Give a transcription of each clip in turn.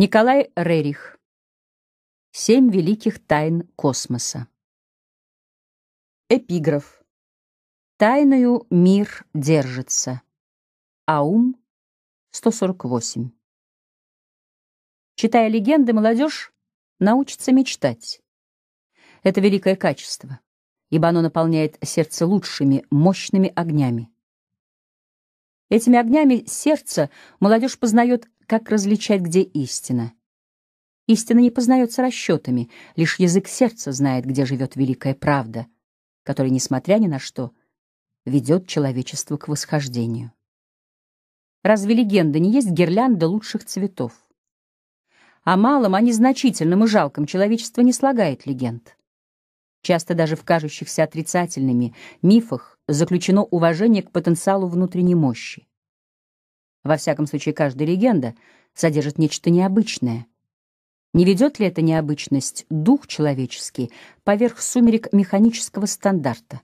Николай Рерих. Семь великих тайн космоса. Эпиграф. Тайною мир держится. Аум 148. Читая легенды, молодежь научится мечтать. Это великое качество, ибо оно наполняет сердце лучшими, мощными огнями. Этими огнями сердце молодежь познает как различать, где истина. Истина не познается расчетами, лишь язык сердца знает, где живет великая правда, которая, несмотря ни на что, ведет человечество к восхождению. Разве легенда не есть гирлянда лучших цветов? О малом, о незначительном и жалком человечество не слагает легенд. Часто даже в кажущихся отрицательными мифах заключено уважение к потенциалу внутренней мощи. Во всяком случае, каждая легенда содержит нечто необычное. Не ведет ли эта необычность дух человеческий поверх сумерек механического стандарта?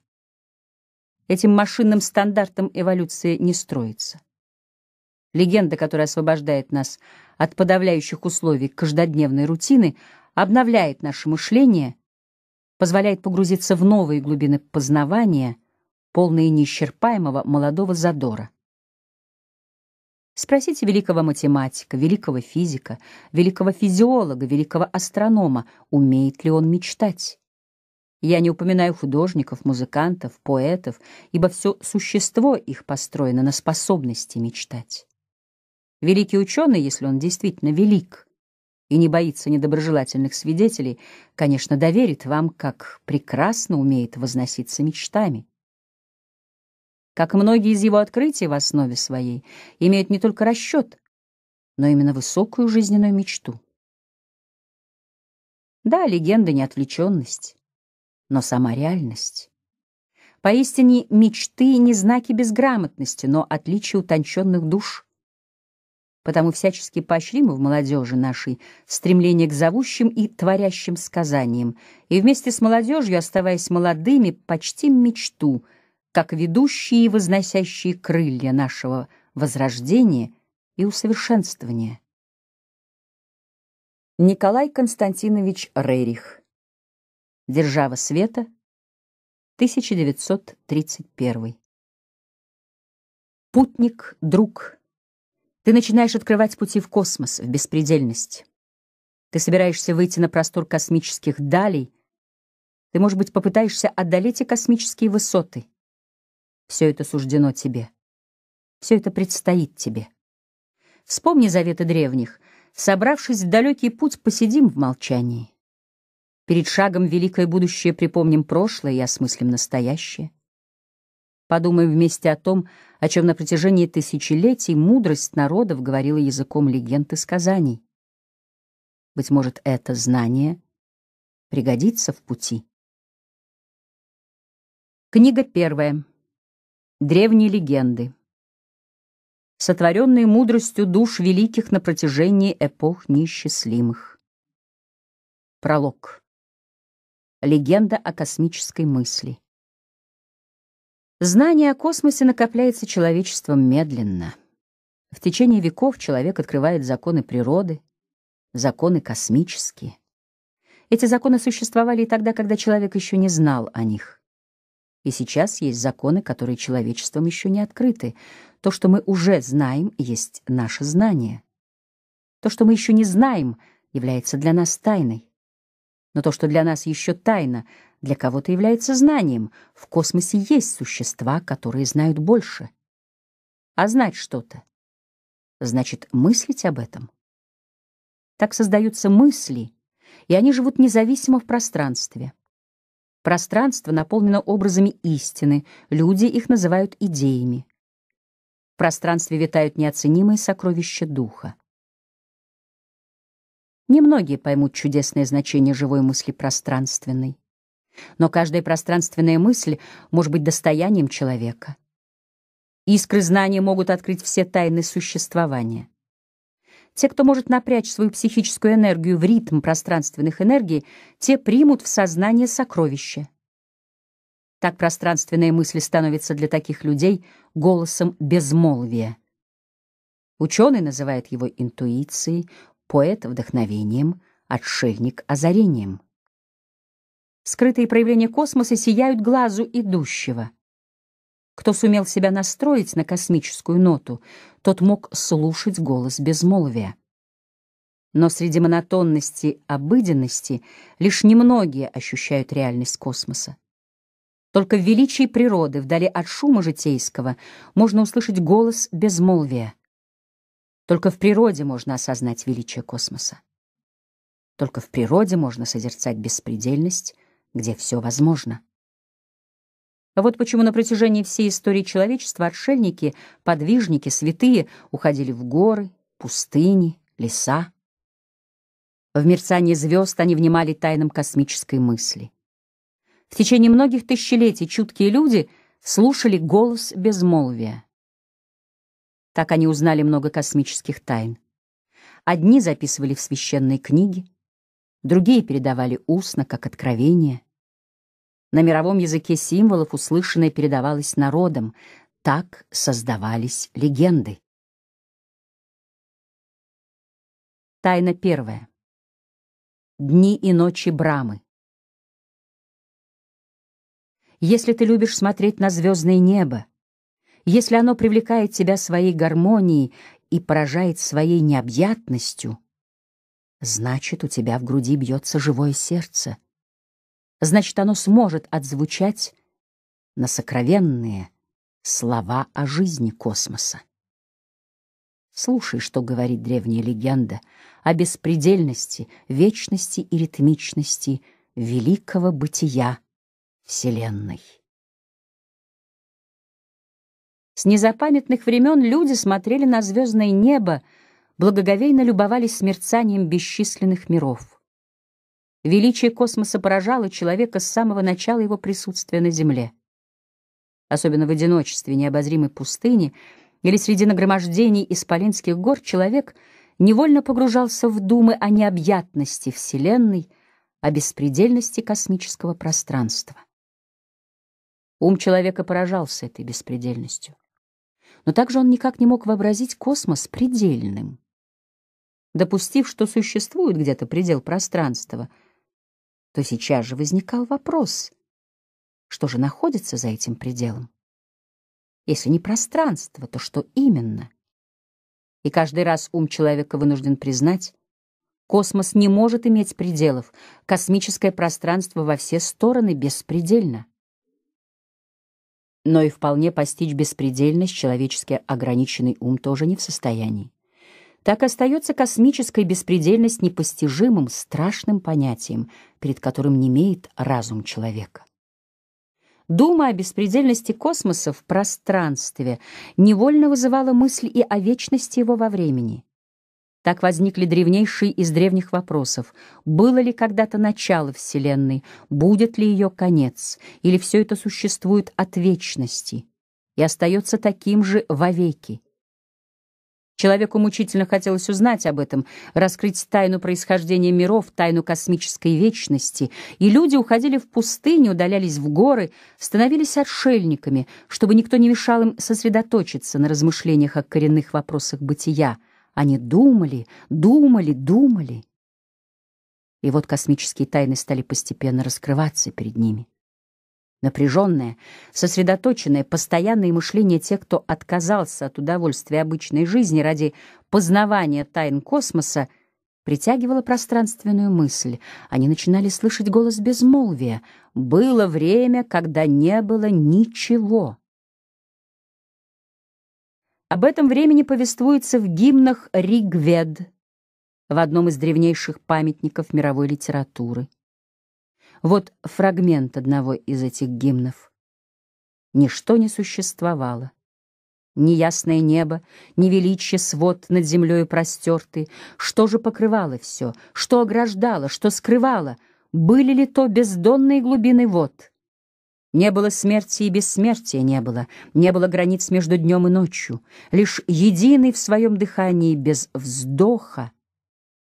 Этим машинным стандартом эволюция не строится. Легенда, которая освобождает нас от подавляющих условий каждодневной рутины, обновляет наше мышление, позволяет погрузиться в новые глубины познавания, полные неисчерпаемого молодого задора. Спросите великого математика, великого физика, великого физиолога, великого астронома, умеет ли он мечтать. Я не упоминаю художников, музыкантов, поэтов, ибо все существо их построено на способности мечтать. Великий ученый, если он действительно велик и не боится недоброжелательных свидетелей, конечно, доверит вам, как прекрасно умеет возноситься мечтами как многие из его открытий в основе своей, имеют не только расчет, но именно высокую жизненную мечту. Да, легенда не отвлеченность, но сама реальность. Поистине мечты не знаки безграмотности, но отличие утонченных душ. Потому всячески поощрим в молодежи нашей стремление к зовущим и творящим сказаниям, и вместе с молодежью, оставаясь молодыми, почтим мечту — как ведущие и возносящие крылья нашего возрождения и усовершенствования. Николай Константинович Рерих. Держава света. 1931. Путник, друг. Ты начинаешь открывать пути в космос, в беспредельность. Ты собираешься выйти на простор космических далей. Ты, может быть, попытаешься одолеть и космические высоты — все это суждено тебе. Все это предстоит тебе. Вспомни заветы древних. Собравшись в далекий путь, посидим в молчании. Перед шагом великое будущее припомним прошлое и осмыслим настоящее. Подумаем вместе о том, о чем на протяжении тысячелетий мудрость народов говорила языком легенд и сказаний. Быть может, это знание пригодится в пути. Книга первая. Древние легенды. Сотворенные мудростью душ великих на протяжении эпох неисчислимых. Пролог. Легенда о космической мысли. Знание о космосе накопляется человечеством медленно. В течение веков человек открывает законы природы, законы космические. Эти законы существовали и тогда, когда человек еще не знал о них. И сейчас есть законы, которые человечеством еще не открыты. То, что мы уже знаем, есть наше знание. То, что мы еще не знаем, является для нас тайной. Но то, что для нас еще тайна, для кого-то является знанием. В космосе есть существа, которые знают больше. А знать что-то значит мыслить об этом. Так создаются мысли, и они живут независимо в пространстве. Пространство наполнено образами истины, люди их называют идеями. В пространстве витают неоценимые сокровища духа. Немногие поймут чудесное значение живой мысли пространственной. Но каждая пространственная мысль может быть достоянием человека. Искры знания могут открыть все тайны существования. Те, кто может напрячь свою психическую энергию в ритм пространственных энергий, те примут в сознание сокровище. Так пространственные мысли становятся для таких людей голосом безмолвия. Ученый называет его интуицией, поэт — вдохновением, отшельник — озарением. Скрытые проявления космоса сияют глазу идущего — кто сумел себя настроить на космическую ноту, тот мог слушать голос безмолвия. Но среди монотонности обыденности лишь немногие ощущают реальность космоса. Только в величии природы, вдали от шума житейского, можно услышать голос безмолвия. Только в природе можно осознать величие космоса. Только в природе можно созерцать беспредельность, где все возможно. А вот почему на протяжении всей истории человечества отшельники, подвижники, святые уходили в горы, пустыни, леса. В мерцании звезд они внимали тайнам космической мысли. В течение многих тысячелетий чуткие люди слушали голос безмолвия. Так они узнали много космических тайн. Одни записывали в священные книги, другие передавали устно, как откровение. На мировом языке символов услышанное передавалось народом, Так создавались легенды. Тайна первая. Дни и ночи Брамы. Если ты любишь смотреть на звездное небо, если оно привлекает тебя своей гармонией и поражает своей необъятностью, значит, у тебя в груди бьется живое сердце — значит, оно сможет отзвучать на сокровенные слова о жизни космоса. Слушай, что говорит древняя легенда о беспредельности, вечности и ритмичности великого бытия Вселенной. С незапамятных времен люди смотрели на звездное небо, благоговейно любовались смерцанием бесчисленных миров. Величие космоса поражало человека с самого начала его присутствия на Земле. Особенно в одиночестве необозримой пустыни или среди нагромождений исполинских гор человек невольно погружался в думы о необъятности Вселенной, о беспредельности космического пространства. Ум человека поражался этой беспредельностью. Но также он никак не мог вообразить космос предельным. Допустив, что существует где-то предел пространства — то сейчас же возникал вопрос, что же находится за этим пределом? Если не пространство, то что именно? И каждый раз ум человека вынужден признать, космос не может иметь пределов, космическое пространство во все стороны беспредельно. Но и вполне постичь беспредельность человечески ограниченный ум тоже не в состоянии так остается космическая беспредельность непостижимым, страшным понятием, перед которым не имеет разум человека. Дума о беспредельности космоса в пространстве невольно вызывала мысль и о вечности его во времени. Так возникли древнейшие из древних вопросов. Было ли когда-то начало Вселенной? Будет ли ее конец? Или все это существует от вечности и остается таким же вовеки? Человеку мучительно хотелось узнать об этом, раскрыть тайну происхождения миров, тайну космической вечности. И люди уходили в пустыни, удалялись в горы, становились отшельниками, чтобы никто не мешал им сосредоточиться на размышлениях о коренных вопросах бытия. Они думали, думали, думали. И вот космические тайны стали постепенно раскрываться перед ними. Напряженное, сосредоточенное, постоянное мышление тех, кто отказался от удовольствия обычной жизни ради познавания тайн космоса, притягивало пространственную мысль. Они начинали слышать голос безмолвия. Было время, когда не было ничего. Об этом времени повествуется в гимнах Ригвед, в одном из древнейших памятников мировой литературы. Вот фрагмент одного из этих гимнов. Ничто не существовало. Ни ясное небо, ни величие свод над землей простерты. Что же покрывало все? Что ограждало? Что скрывало? Были ли то бездонные глубины вод? Не было смерти и бессмертия не было, не было границ между днем и ночью, лишь единый в своем дыхании без вздоха,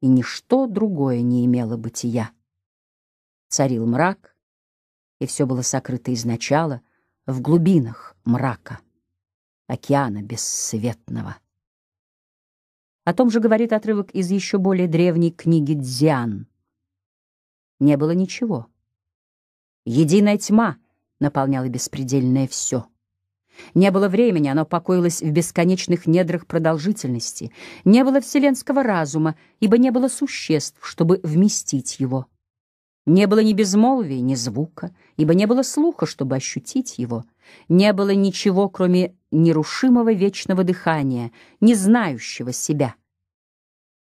и ничто другое не имело бытия царил мрак, и все было сокрыто изначала в глубинах мрака, океана бессветного. О том же говорит отрывок из еще более древней книги Дзян. Не было ничего. Единая тьма наполняла беспредельное все. Не было времени, оно покоилось в бесконечных недрах продолжительности. Не было вселенского разума, ибо не было существ, чтобы вместить его. Не было ни безмолвия, ни звука, ибо не было слуха, чтобы ощутить его. Не было ничего, кроме нерушимого вечного дыхания, не знающего себя.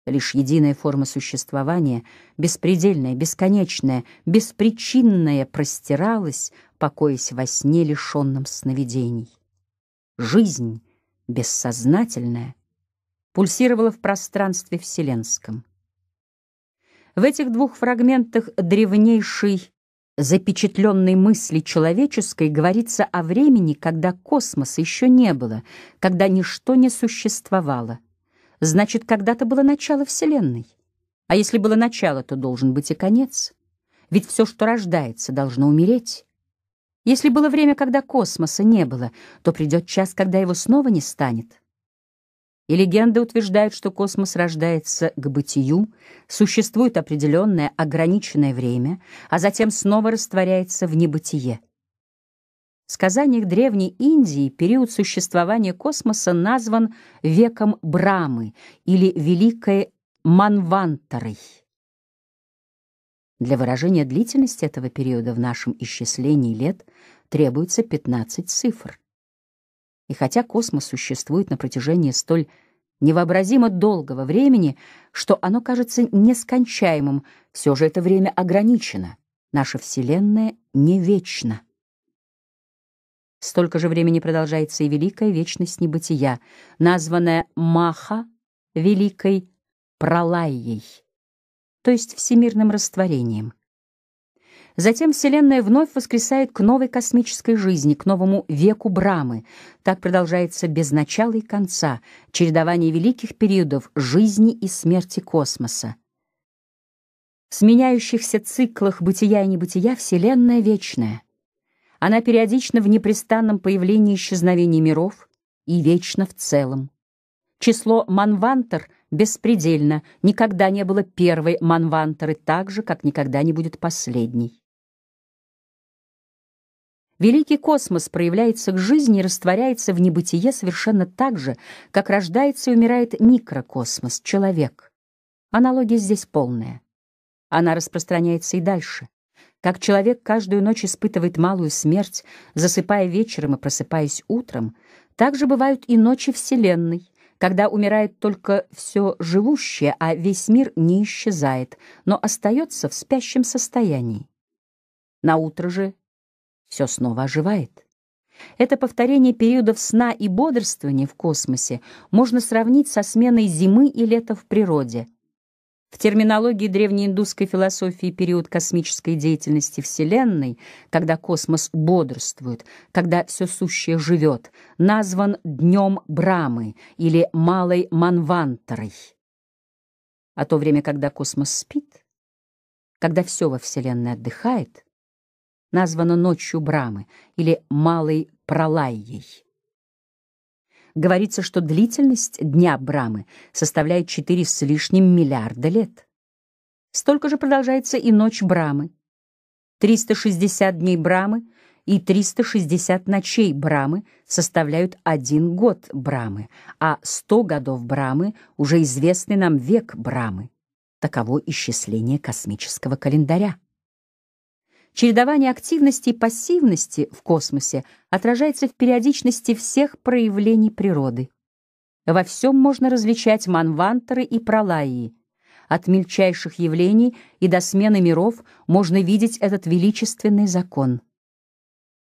Лишь единая форма существования, беспредельная, бесконечная, беспричинная, простиралась, покоясь во сне, лишенном сновидений. Жизнь, бессознательная, пульсировала в пространстве вселенском — в этих двух фрагментах древнейшей запечатленной мысли человеческой говорится о времени, когда космоса еще не было, когда ничто не существовало. Значит, когда-то было начало Вселенной. А если было начало, то должен быть и конец. Ведь все, что рождается, должно умереть. Если было время, когда космоса не было, то придет час, когда его снова не станет. И легенды утверждают, что космос рождается к бытию, существует определенное ограниченное время, а затем снова растворяется в небытие. В сказаниях Древней Индии период существования космоса назван веком Брамы или Великой Манвантарой. Для выражения длительности этого периода в нашем исчислении лет требуется 15 цифр. И хотя космос существует на протяжении столь невообразимо долгого времени, что оно кажется нескончаемым, все же это время ограничено. Наша Вселенная не вечна. Столько же времени продолжается и великая вечность небытия, названная Маха — великой пролайей, то есть всемирным растворением — Затем Вселенная вновь воскресает к новой космической жизни, к новому веку Брамы. Так продолжается без начала и конца чередование великих периодов жизни и смерти космоса. В сменяющихся циклах бытия и небытия Вселенная вечная. Она периодична в непрестанном появлении исчезновений миров и вечна в целом. Число манвантер беспредельно, никогда не было первой манвантеры так же, как никогда не будет последней. Великий космос проявляется к жизни и растворяется в небытие совершенно так же, как рождается и умирает микрокосмос, человек. Аналогия здесь полная. Она распространяется и дальше. Как человек каждую ночь испытывает малую смерть, засыпая вечером и просыпаясь утром, так же бывают и ночи Вселенной, когда умирает только все живущее, а весь мир не исчезает, но остается в спящем состоянии. На утро же все снова оживает. Это повторение периодов сна и бодрствования в космосе можно сравнить со сменой зимы и лета в природе. В терминологии древнеиндусской философии период космической деятельности Вселенной, когда космос бодрствует, когда все сущее живет, назван днем Брамы или Малой Манвантарой. А то время, когда космос спит, когда все во Вселенной отдыхает — названо Ночью Брамы или Малой Пролайей. Говорится, что длительность Дня Брамы составляет четыре с лишним миллиарда лет. Столько же продолжается и Ночь Брамы. 360 дней Брамы и 360 ночей Брамы составляют один год Брамы, а 100 годов Брамы — уже известный нам век Брамы. Таково исчисление космического календаря. Чередование активности и пассивности в космосе отражается в периодичности всех проявлений природы. Во всем можно различать манвантеры и пролаи. От мельчайших явлений и до смены миров можно видеть этот величественный закон.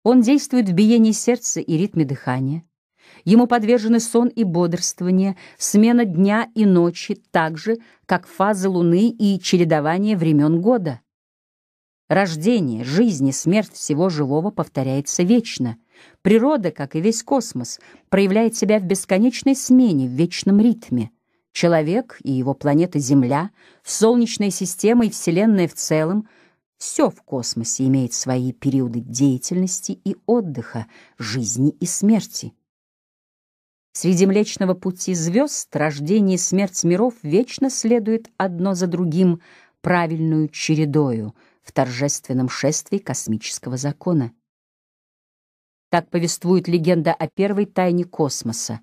Он действует в биении сердца и ритме дыхания. Ему подвержены сон и бодрствование, смена дня и ночи, так же, как фазы Луны и чередование времен года. Рождение, жизнь и смерть всего живого повторяется вечно. Природа, как и весь космос, проявляет себя в бесконечной смене, в вечном ритме. Человек и его планета Земля, Солнечная система и Вселенная в целом — все в космосе имеет свои периоды деятельности и отдыха, жизни и смерти. Среди Млечного Пути звезд рождение и смерть миров вечно следует одно за другим правильную чередою — в торжественном шествии космического закона. Так повествует легенда о первой тайне космоса,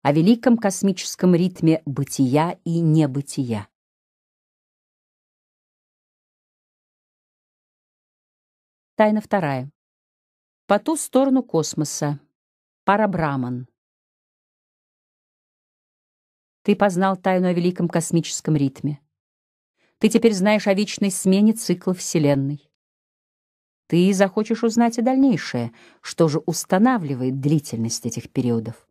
о великом космическом ритме бытия и небытия. Тайна вторая. По ту сторону космоса. Парабраман. Ты познал тайну о великом космическом ритме. Ты теперь знаешь о вечной смене цикла Вселенной. Ты захочешь узнать и дальнейшее, что же устанавливает длительность этих периодов,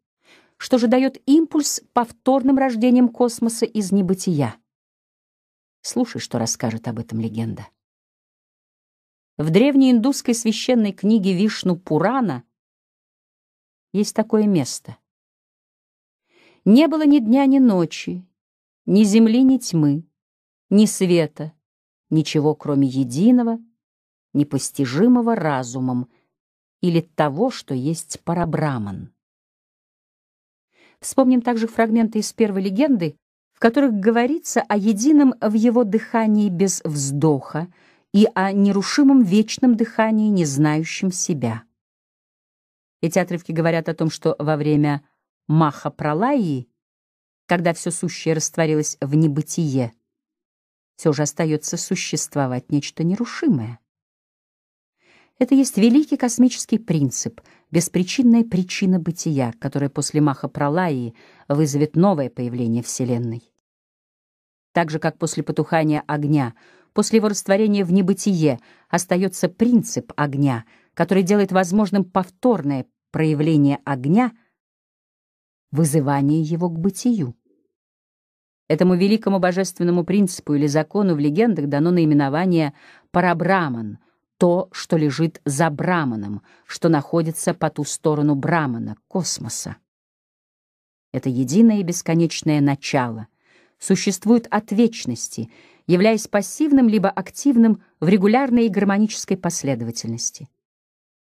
что же дает импульс повторным рождением космоса из небытия. Слушай, что расскажет об этом легенда. В древней индусской священной книге Вишну Пурана есть такое место. Не было ни дня, ни ночи, ни земли, ни тьмы ни света, ничего, кроме единого, непостижимого разумом или того, что есть парабраман. Вспомним также фрагменты из первой легенды, в которых говорится о едином в его дыхании без вздоха и о нерушимом вечном дыхании, не знающем себя. Эти отрывки говорят о том, что во время Маха-Пралаи, когда все сущее растворилось в небытие, все же остается существовать нечто нерушимое. Это есть великий космический принцип, беспричинная причина бытия, которая после Маха Пролаи вызовет новое появление Вселенной. Так же, как после потухания огня, после его растворения в небытие, остается принцип огня, который делает возможным повторное проявление огня, вызывание его к бытию. Этому великому божественному принципу или закону в легендах дано наименование «парабраман», то, что лежит за Браманом, что находится по ту сторону Брамана, космоса. Это единое и бесконечное начало существует от вечности, являясь пассивным либо активным в регулярной и гармонической последовательности.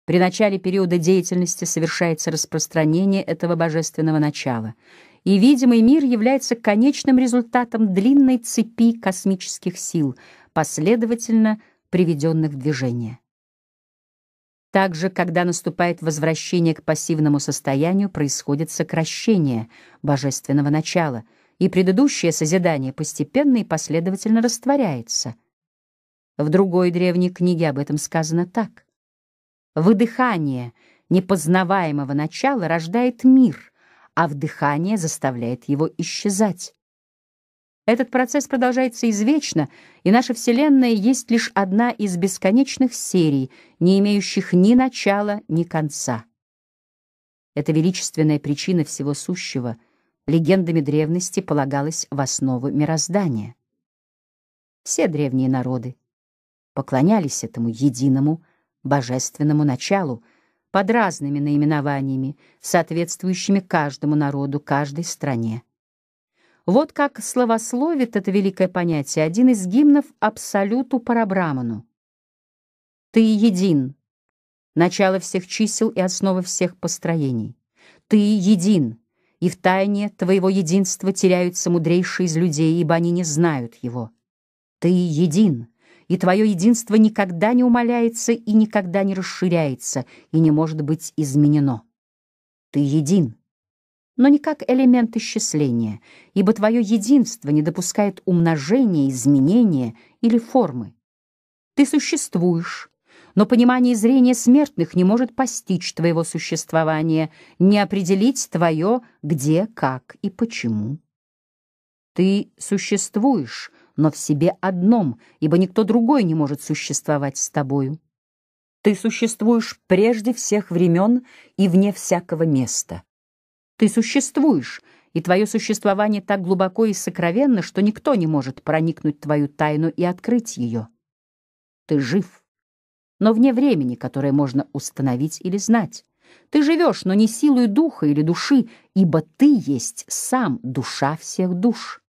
При начале периода деятельности совершается распространение этого божественного начала — и видимый мир является конечным результатом длинной цепи космических сил, последовательно приведенных в движение. Также, когда наступает возвращение к пассивному состоянию, происходит сокращение божественного начала, и предыдущее созидание постепенно и последовательно растворяется. В другой древней книге об этом сказано так. «Выдыхание непознаваемого начала рождает мир — а вдыхание заставляет его исчезать. Этот процесс продолжается извечно, и наша Вселенная есть лишь одна из бесконечных серий, не имеющих ни начала, ни конца. Эта величественная причина всего сущего легендами древности полагалась в основу мироздания. Все древние народы поклонялись этому единому божественному началу — под разными наименованиями, соответствующими каждому народу, каждой стране. Вот как словословит это великое понятие один из гимнов Абсолюту Парабраману. «Ты един, начало всех чисел и основа всех построений. Ты един, и в тайне твоего единства теряются мудрейшие из людей, ибо они не знают его. Ты един, и твое единство никогда не умаляется и никогда не расширяется, и не может быть изменено. Ты един, но не как элемент исчисления, ибо твое единство не допускает умножения, изменения или формы. Ты существуешь, но понимание зрения смертных не может постичь твоего существования, не определить твое где, как и почему. Ты существуешь, но в себе одном, ибо никто другой не может существовать с тобою. Ты существуешь прежде всех времен и вне всякого места. Ты существуешь, и твое существование так глубоко и сокровенно, что никто не может проникнуть твою тайну и открыть ее. Ты жив, но вне времени, которое можно установить или знать. Ты живешь, но не силой духа или души, ибо ты есть сам душа всех душ.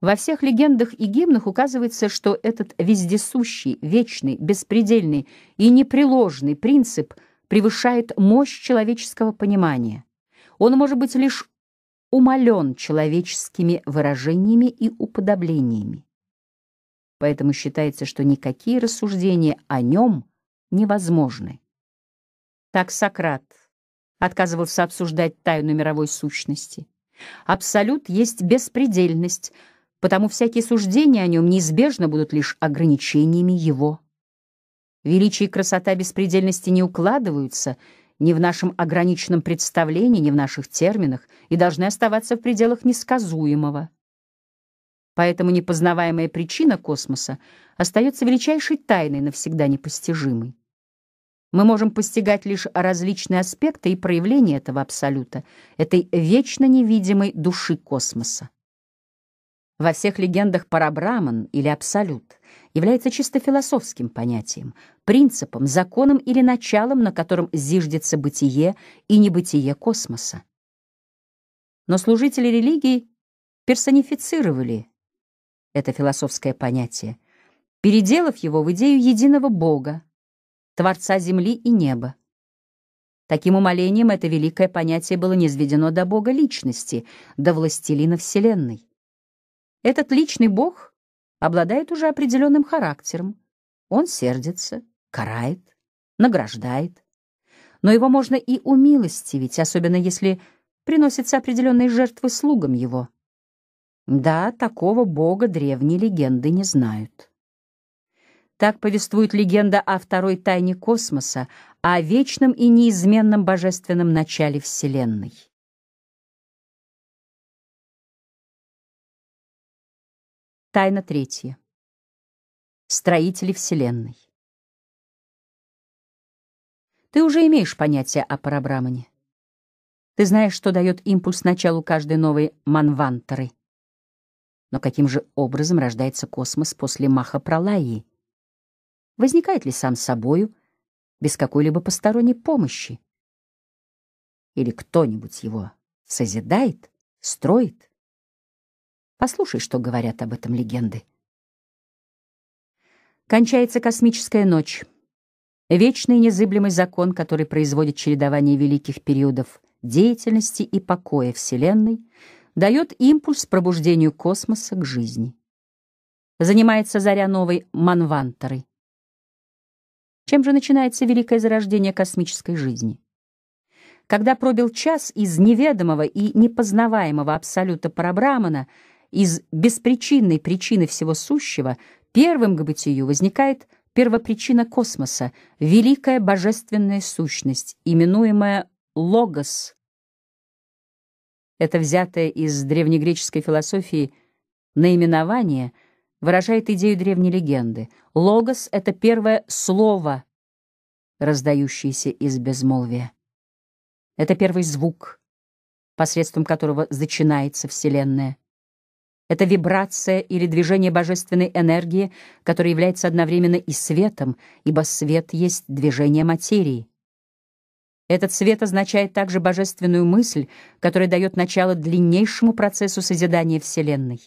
Во всех легендах и гимнах указывается, что этот вездесущий, вечный, беспредельный и непреложный принцип превышает мощь человеческого понимания. Он может быть лишь умален человеческими выражениями и уподоблениями. Поэтому считается, что никакие рассуждения о нем невозможны. Так Сократ отказывался обсуждать тайну мировой сущности. Абсолют есть беспредельность — потому всякие суждения о нем неизбежно будут лишь ограничениями его. Величие и красота беспредельности не укладываются ни в нашем ограниченном представлении, ни в наших терминах и должны оставаться в пределах несказуемого. Поэтому непознаваемая причина космоса остается величайшей тайной, навсегда непостижимой. Мы можем постигать лишь различные аспекты и проявления этого абсолюта, этой вечно невидимой души космоса. Во всех легендах парабраман или абсолют является чисто философским понятием, принципом, законом или началом, на котором зиждется бытие и небытие космоса. Но служители религии персонифицировали это философское понятие, переделав его в идею единого Бога, Творца земли и неба. Таким умолением это великое понятие было низведено до Бога личности, до властелина Вселенной. Этот личный бог обладает уже определенным характером. Он сердится, карает, награждает. Но его можно и умилостивить, особенно если приносятся определенные жертвы слугам его. Да, такого бога древние легенды не знают. Так повествует легенда о второй тайне космоса, о вечном и неизменном божественном начале Вселенной. Тайна третья. Строители Вселенной. Ты уже имеешь понятие о парабрамане. Ты знаешь, что дает импульс началу каждой новой манвантары. Но каким же образом рождается космос после маха пролаи? Возникает ли сам собою, без какой-либо посторонней помощи? Или кто-нибудь его созидает, строит? Послушай, что говорят об этом легенды. Кончается космическая ночь. Вечный незыблемый закон, который производит чередование великих периодов деятельности и покоя Вселенной, дает импульс пробуждению космоса к жизни. Занимается заря новой Манванторой. Чем же начинается великое зарождение космической жизни? Когда пробил час из неведомого и непознаваемого абсолюта Парабрамана — из беспричинной причины всего сущего, первым к бытию возникает первопричина космоса, великая божественная сущность, именуемая «логос». Это взятое из древнегреческой философии наименование выражает идею древней легенды. «Логос» — это первое слово, раздающееся из безмолвия. Это первый звук, посредством которого зачинается Вселенная. Это вибрация или движение божественной энергии, которая является одновременно и светом, ибо свет есть движение материи. Этот свет означает также божественную мысль, которая дает начало длиннейшему процессу созидания Вселенной.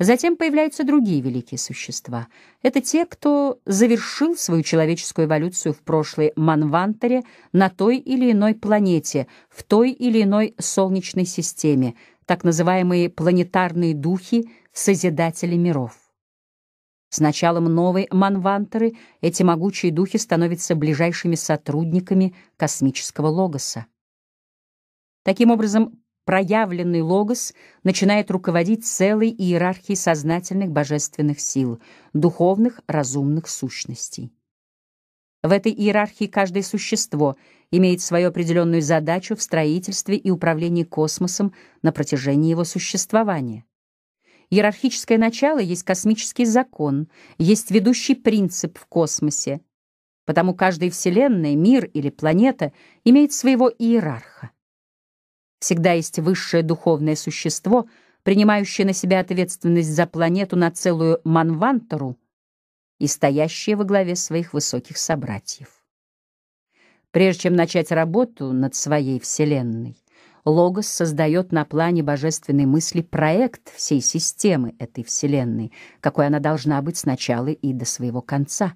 Затем появляются другие великие существа. Это те, кто завершил свою человеческую эволюцию в прошлой манвантере на той или иной планете, в той или иной солнечной системе — так называемые планетарные духи, созидатели миров. С началом новой манвантеры эти могучие духи становятся ближайшими сотрудниками космического логоса. Таким образом, проявленный логос начинает руководить целой иерархией сознательных божественных сил, духовных разумных сущностей. В этой иерархии каждое существо имеет свою определенную задачу в строительстве и управлении космосом на протяжении его существования. Иерархическое начало есть космический закон, есть ведущий принцип в космосе. Потому каждая вселенная, мир или планета имеет своего иерарха. Всегда есть высшее духовное существо, принимающее на себя ответственность за планету на целую манвантару и стоящее во главе своих высоких собратьев. Прежде чем начать работу над своей Вселенной, Логос создает на плане божественной мысли проект всей системы этой Вселенной, какой она должна быть сначала и до своего конца.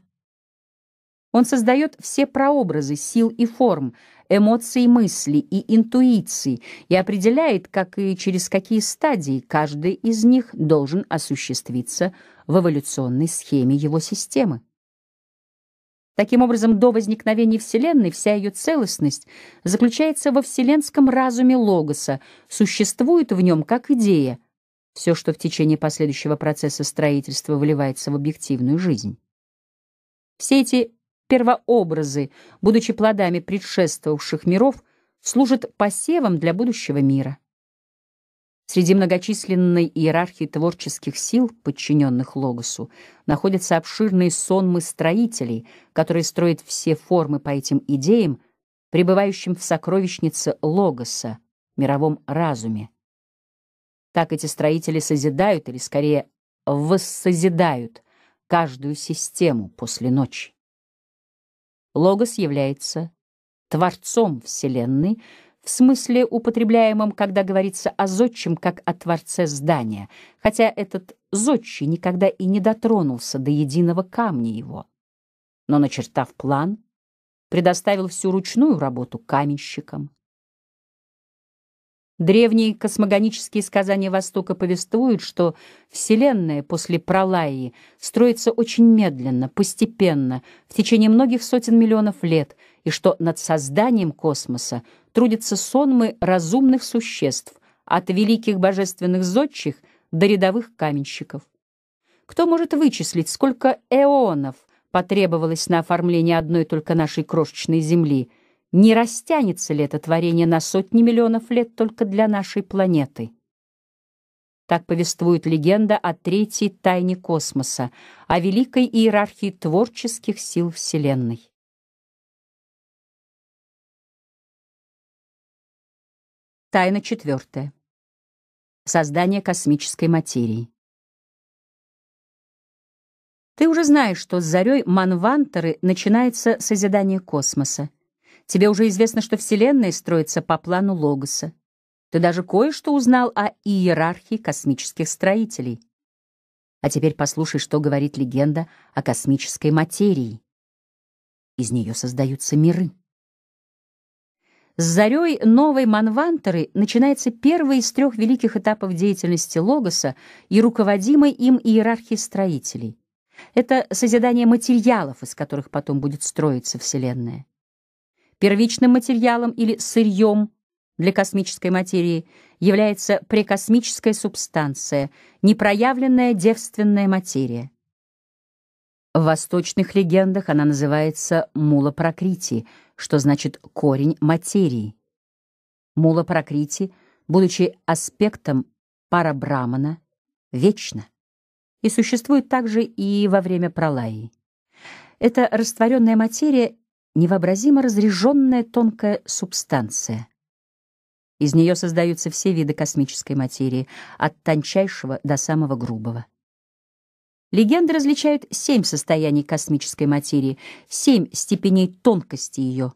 Он создает все прообразы сил и форм, эмоций мысли и интуиций и определяет, как и через какие стадии каждый из них должен осуществиться в эволюционной схеме его системы. Таким образом, до возникновения Вселенной вся ее целостность заключается во вселенском разуме Логоса, существует в нем как идея, все, что в течение последующего процесса строительства вливается в объективную жизнь. Все эти первообразы, будучи плодами предшествовавших миров, служат посевом для будущего мира. Среди многочисленной иерархии творческих сил, подчиненных Логосу, находятся обширные сонмы строителей, которые строят все формы по этим идеям, пребывающим в сокровищнице Логоса, мировом разуме. Так эти строители созидают, или скорее воссозидают, каждую систему после ночи. Логос является Творцом Вселенной, в смысле употребляемом, когда говорится о зодчем как о творце здания, хотя этот зодчий никогда и не дотронулся до единого камня его. Но, начертав план, предоставил всю ручную работу каменщикам. Древние космогонические сказания Востока повествуют, что Вселенная после пролаи строится очень медленно, постепенно, в течение многих сотен миллионов лет — и что над созданием космоса трудятся сонмы разумных существ, от великих божественных зодчих до рядовых каменщиков. Кто может вычислить, сколько эонов потребовалось на оформление одной только нашей крошечной Земли? Не растянется ли это творение на сотни миллионов лет только для нашей планеты? Так повествует легенда о третьей тайне космоса, о великой иерархии творческих сил Вселенной. Тайна четвертая. Создание космической материи. Ты уже знаешь, что с зарей Манвантеры начинается созидание космоса. Тебе уже известно, что Вселенная строится по плану Логоса. Ты даже кое-что узнал о иерархии космических строителей. А теперь послушай, что говорит легенда о космической материи. Из нее создаются миры. С зарей новой Манвантеры начинается первый из трех великих этапов деятельности Логоса и руководимой им иерархии строителей. Это созидание материалов, из которых потом будет строиться Вселенная. Первичным материалом или сырьем для космической материи является прекосмическая субстанция, непроявленная девственная материя. В восточных легендах она называется Мула Пракрити, что значит «корень материи». Мула Пракрити, будучи аспектом парабрамана, вечно и существует также и во время пролаи. Это растворенная материя, невообразимо разреженная тонкая субстанция. Из нее создаются все виды космической материи, от тончайшего до самого грубого. Легенды различают семь состояний космической материи, семь степеней тонкости ее.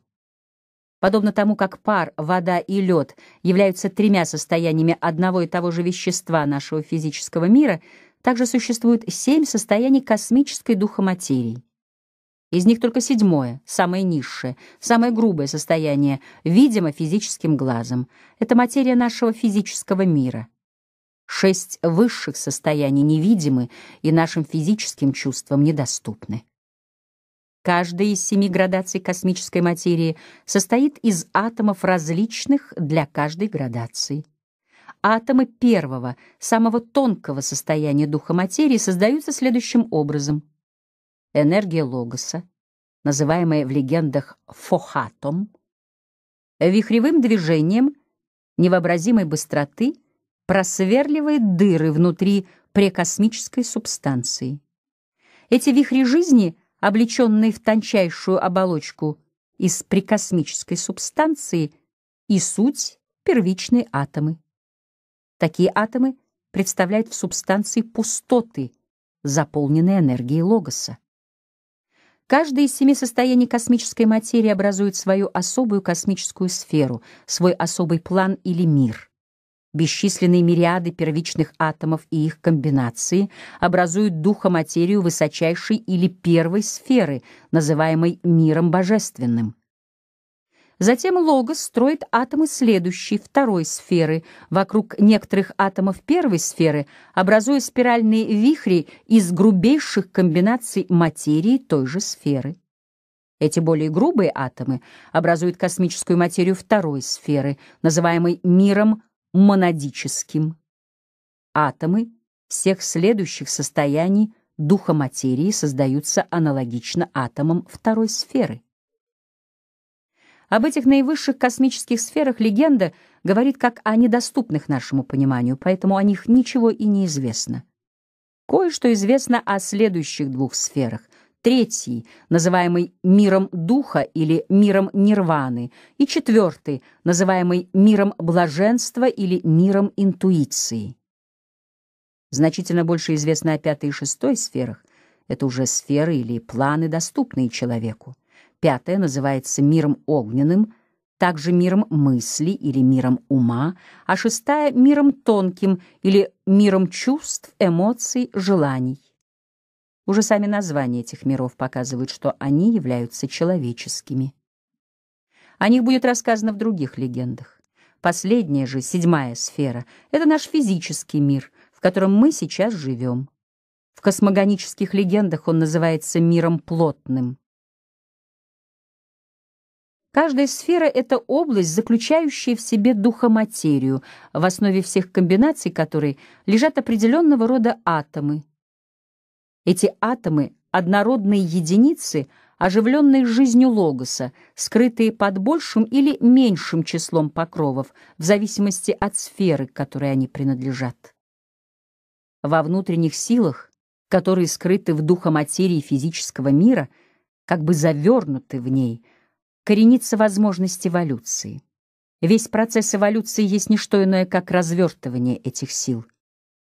Подобно тому, как пар, вода и лед являются тремя состояниями одного и того же вещества нашего физического мира, также существует семь состояний космической духоматерии. Из них только седьмое, самое низшее, самое грубое состояние, видимо физическим глазом. Это материя нашего физического мира. Шесть высших состояний невидимы и нашим физическим чувствам недоступны. Каждая из семи градаций космической материи состоит из атомов различных для каждой градации. Атомы первого, самого тонкого состояния духа материи создаются следующим образом. Энергия логоса, называемая в легендах фохатом, вихревым движением невообразимой быстроты просверливает дыры внутри прекосмической субстанции. Эти вихри жизни, облеченные в тончайшую оболочку из прекосмической субстанции, и суть первичные атомы. Такие атомы представляют в субстанции пустоты, заполненные энергией логоса. Каждое из семи состояний космической материи образует свою особую космическую сферу, свой особый план или мир — Бесчисленные мириады первичных атомов и их комбинации образуют духа-материю высочайшей или первой сферы, называемой миром божественным. Затем логос строит атомы следующей, второй сферы, вокруг некоторых атомов первой сферы, образуя спиральные вихри из грубейших комбинаций материи той же сферы. Эти более грубые атомы образуют космическую материю второй сферы, называемой миром монадическим. Атомы всех следующих состояний духа материи создаются аналогично атомам второй сферы. Об этих наивысших космических сферах легенда говорит как о недоступных нашему пониманию, поэтому о них ничего и не известно. Кое-что известно о следующих двух сферах третий, называемый миром духа или миром нирваны, и четвертый, называемый миром блаженства или миром интуиции. Значительно больше известно о пятой и шестой сферах. Это уже сферы или планы, доступные человеку. Пятая называется миром огненным, также миром мысли или миром ума, а шестая — миром тонким или миром чувств, эмоций, желаний. Уже сами названия этих миров показывают, что они являются человеческими. О них будет рассказано в других легендах. Последняя же, седьмая сфера, это наш физический мир, в котором мы сейчас живем. В космогонических легендах он называется миром плотным. Каждая сфера — это область, заключающая в себе духоматерию, в основе всех комбинаций которой лежат определенного рода атомы — эти атомы — однородные единицы, оживленные жизнью логоса, скрытые под большим или меньшим числом покровов, в зависимости от сферы, к которой они принадлежат. Во внутренних силах, которые скрыты в духоматерии физического мира, как бы завернуты в ней, коренится возможность эволюции. Весь процесс эволюции есть не что иное, как развертывание этих сил —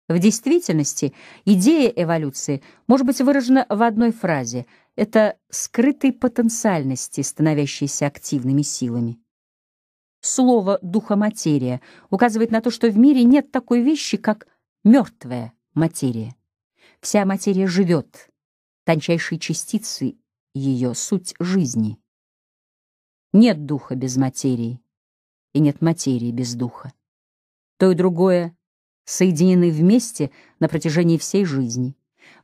в действительности идея эволюции может быть выражена в одной фразе — это скрытой потенциальности, становящейся активными силами. Слово «духоматерия» указывает на то, что в мире нет такой вещи, как мертвая материя. Вся материя живет, тончайшие частицы ее — суть жизни. Нет духа без материи, и нет материи без духа. То и другое соединены вместе на протяжении всей жизни.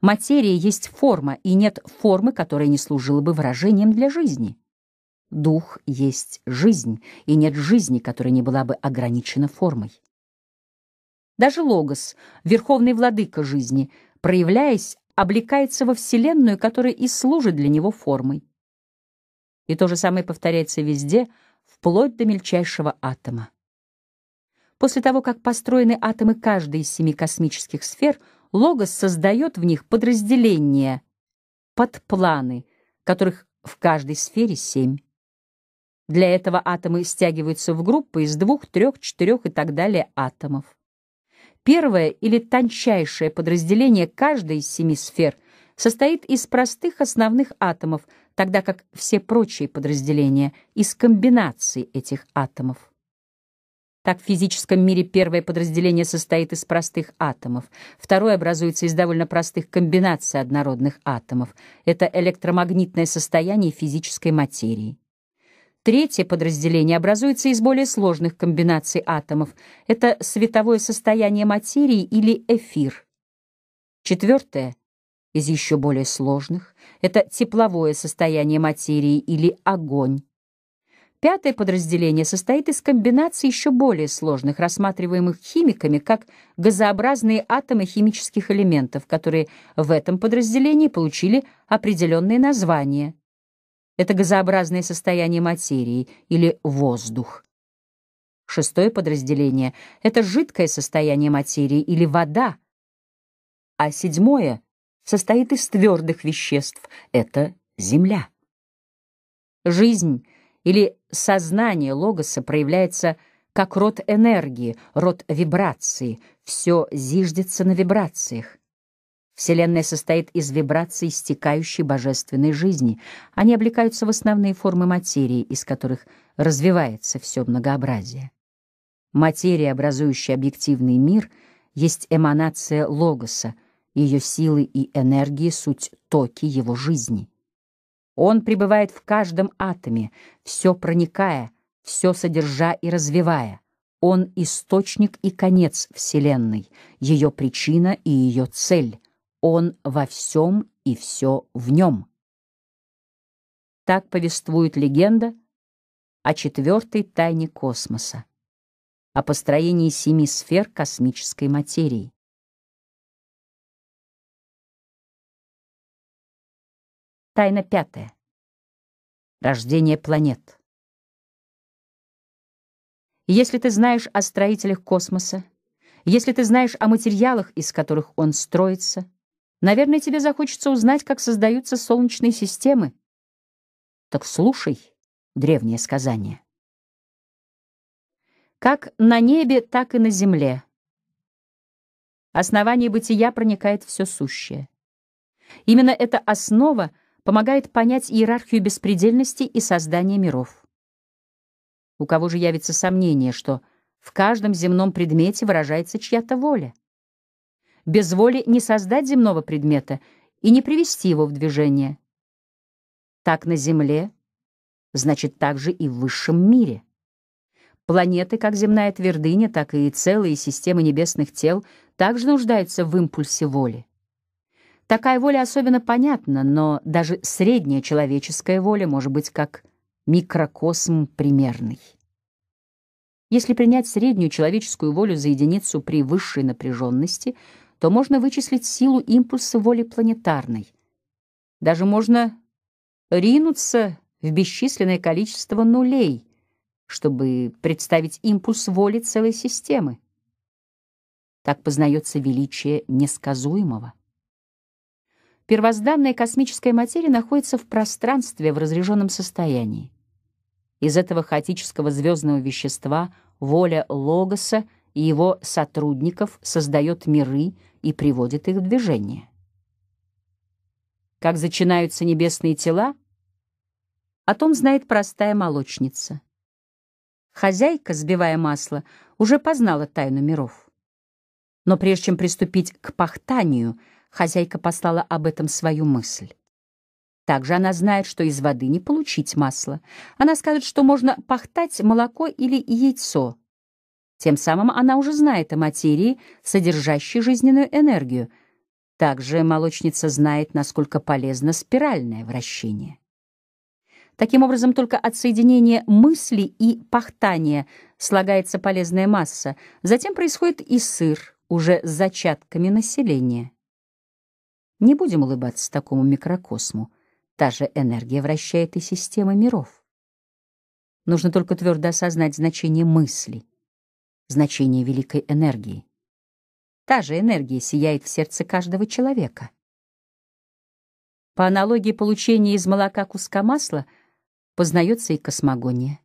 Материя есть форма, и нет формы, которая не служила бы выражением для жизни. Дух есть жизнь, и нет жизни, которая не была бы ограничена формой. Даже Логос, верховный владыка жизни, проявляясь, облекается во Вселенную, которая и служит для него формой. И то же самое повторяется везде, вплоть до мельчайшего атома. После того, как построены атомы каждой из семи космических сфер, Логос создает в них подразделения, подпланы, которых в каждой сфере семь. Для этого атомы стягиваются в группы из двух, трех, четырех и так далее атомов. Первое или тончайшее подразделение каждой из семи сфер состоит из простых основных атомов, тогда как все прочие подразделения — из комбинаций этих атомов. Так в физическом мире первое подразделение состоит из простых атомов, второе образуется из довольно простых комбинаций однородных атомов. Это электромагнитное состояние физической материи. Третье подразделение образуется из более сложных комбинаций атомов. Это световое состояние материи или эфир. Четвертое из еще более сложных — это тепловое состояние материи или огонь. Пятое подразделение состоит из комбинаций еще более сложных, рассматриваемых химиками как газообразные атомы химических элементов, которые в этом подразделении получили определенные названия. Это газообразное состояние материи или воздух. Шестое подразделение — это жидкое состояние материи или вода, а седьмое состоит из твердых веществ — это земля. Жизнь или сознание логоса проявляется как род энергии, род вибрации. Все зиждется на вибрациях. Вселенная состоит из вибраций стекающей божественной жизни. Они облекаются в основные формы материи, из которых развивается все многообразие. Материя, образующая объективный мир, есть эманация логоса, ее силы и энергии — суть токи его жизни. Он пребывает в каждом атоме, все проникая, все содержа и развивая. Он — источник и конец Вселенной, ее причина и ее цель. Он во всем и все в нем. Так повествует легенда о четвертой тайне космоса, о построении семи сфер космической материи. Тайна пятая. Рождение планет. Если ты знаешь о строителях космоса, если ты знаешь о материалах, из которых он строится, наверное, тебе захочется узнать, как создаются солнечные системы. Так слушай древнее сказание. Как на небе, так и на земле. Основание бытия проникает все сущее. Именно эта основа — помогает понять иерархию беспредельности и создание миров. У кого же явится сомнение, что в каждом земном предмете выражается чья-то воля? Без воли не создать земного предмета и не привести его в движение. Так на Земле, значит, так же и в высшем мире. Планеты, как земная твердыня, так и целые системы небесных тел, также нуждаются в импульсе воли. Такая воля особенно понятна, но даже средняя человеческая воля может быть как микрокосм примерный. Если принять среднюю человеческую волю за единицу при высшей напряженности, то можно вычислить силу импульса воли планетарной. Даже можно ринуться в бесчисленное количество нулей, чтобы представить импульс воли целой системы. Так познается величие несказуемого первозданная космическая материя находится в пространстве в разреженном состоянии. Из этого хаотического звездного вещества воля Логоса и его сотрудников создает миры и приводит их в движение. Как зачинаются небесные тела? О том знает простая молочница. Хозяйка, сбивая масло, уже познала тайну миров. Но прежде чем приступить к пахтанию — Хозяйка послала об этом свою мысль. Также она знает, что из воды не получить масло. Она скажет, что можно пахтать молоко или яйцо. Тем самым она уже знает о материи, содержащей жизненную энергию. Также молочница знает, насколько полезно спиральное вращение. Таким образом, только от соединения мысли и пахтания слагается полезная масса. Затем происходит и сыр, уже с зачатками населения. Не будем улыбаться такому микрокосму. Та же энергия вращает и системы миров. Нужно только твердо осознать значение мысли, значение великой энергии. Та же энергия сияет в сердце каждого человека. По аналогии получения из молока куска масла познается и космогония.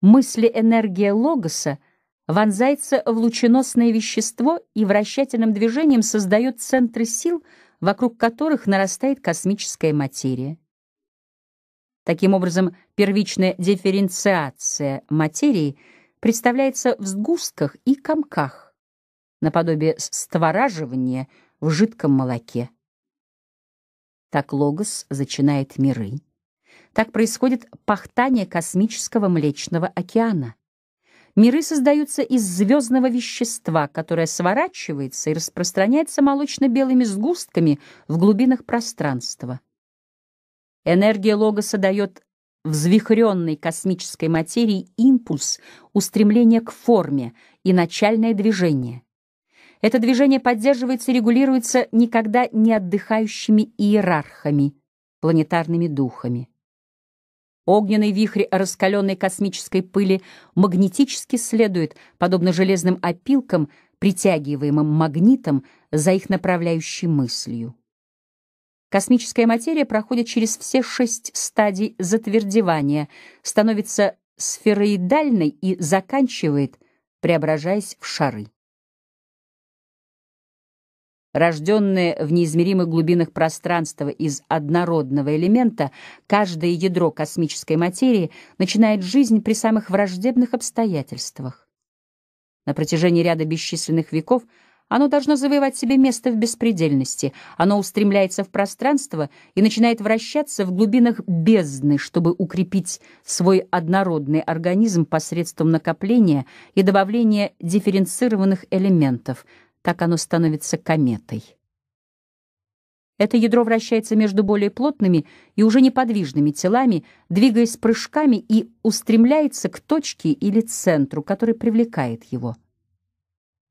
Мысли энергия логоса вонзается в лученосное вещество и вращательным движением создает центры сил — вокруг которых нарастает космическая материя. Таким образом, первичная дифференциация материи представляется в сгустках и комках, наподобие створаживания в жидком молоке. Так Логос зачинает миры. Так происходит пахтание космического Млечного океана. Миры создаются из звездного вещества, которое сворачивается и распространяется молочно-белыми сгустками в глубинах пространства. Энергия логоса дает взвихренной космической материи импульс, устремление к форме и начальное движение. Это движение поддерживается и регулируется никогда не отдыхающими иерархами, планетарными духами. Огненный вихрь раскаленной космической пыли магнетически следует, подобно железным опилкам, притягиваемым магнитом за их направляющей мыслью. Космическая материя проходит через все шесть стадий затвердевания, становится сфероидальной и заканчивает, преображаясь в шары. Рожденное в неизмеримых глубинах пространства из однородного элемента, каждое ядро космической материи начинает жизнь при самых враждебных обстоятельствах. На протяжении ряда бесчисленных веков оно должно завоевать себе место в беспредельности. Оно устремляется в пространство и начинает вращаться в глубинах бездны, чтобы укрепить свой однородный организм посредством накопления и добавления дифференцированных элементов — так оно становится кометой. Это ядро вращается между более плотными и уже неподвижными телами, двигаясь прыжками и устремляется к точке или центру, который привлекает его.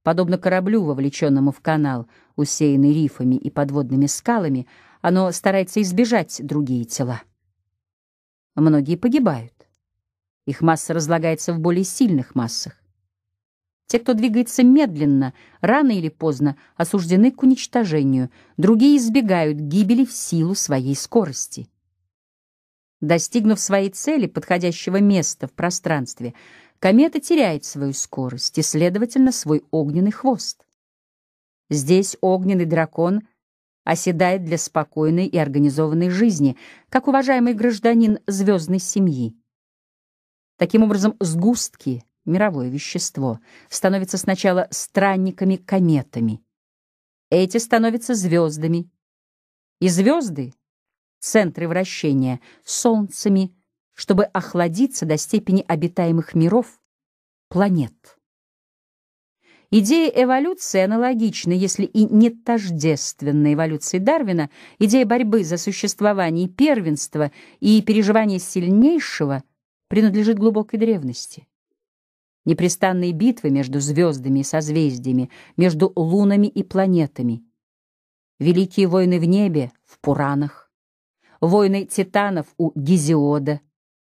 Подобно кораблю, вовлеченному в канал, усеянный рифами и подводными скалами, оно старается избежать другие тела. Многие погибают. Их масса разлагается в более сильных массах. Те, кто двигается медленно, рано или поздно осуждены к уничтожению, другие избегают гибели в силу своей скорости. Достигнув своей цели, подходящего места в пространстве, комета теряет свою скорость и, следовательно, свой огненный хвост. Здесь огненный дракон оседает для спокойной и организованной жизни, как уважаемый гражданин звездной семьи. Таким образом, сгустки — мировое вещество, становятся сначала странниками-кометами. Эти становятся звездами. И звезды — центры вращения, солнцами, чтобы охладиться до степени обитаемых миров, планет. Идея эволюции аналогична, если и не тождественна эволюции Дарвина, идея борьбы за существование и первенство и переживание сильнейшего принадлежит глубокой древности непрестанные битвы между звездами и созвездиями, между лунами и планетами. Великие войны в небе, в Пуранах, войны титанов у Гизиода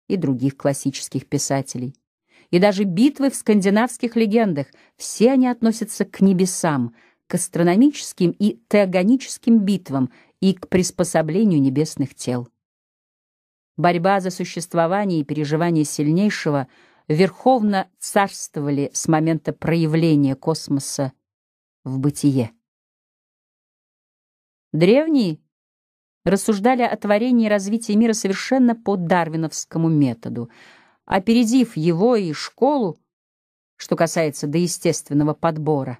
и других классических писателей. И даже битвы в скандинавских легендах, все они относятся к небесам, к астрономическим и теогоническим битвам и к приспособлению небесных тел. Борьба за существование и переживание сильнейшего — верховно царствовали с момента проявления космоса в бытие. Древние рассуждали о творении и развитии мира совершенно по дарвиновскому методу, опередив его и школу, что касается доестественного подбора,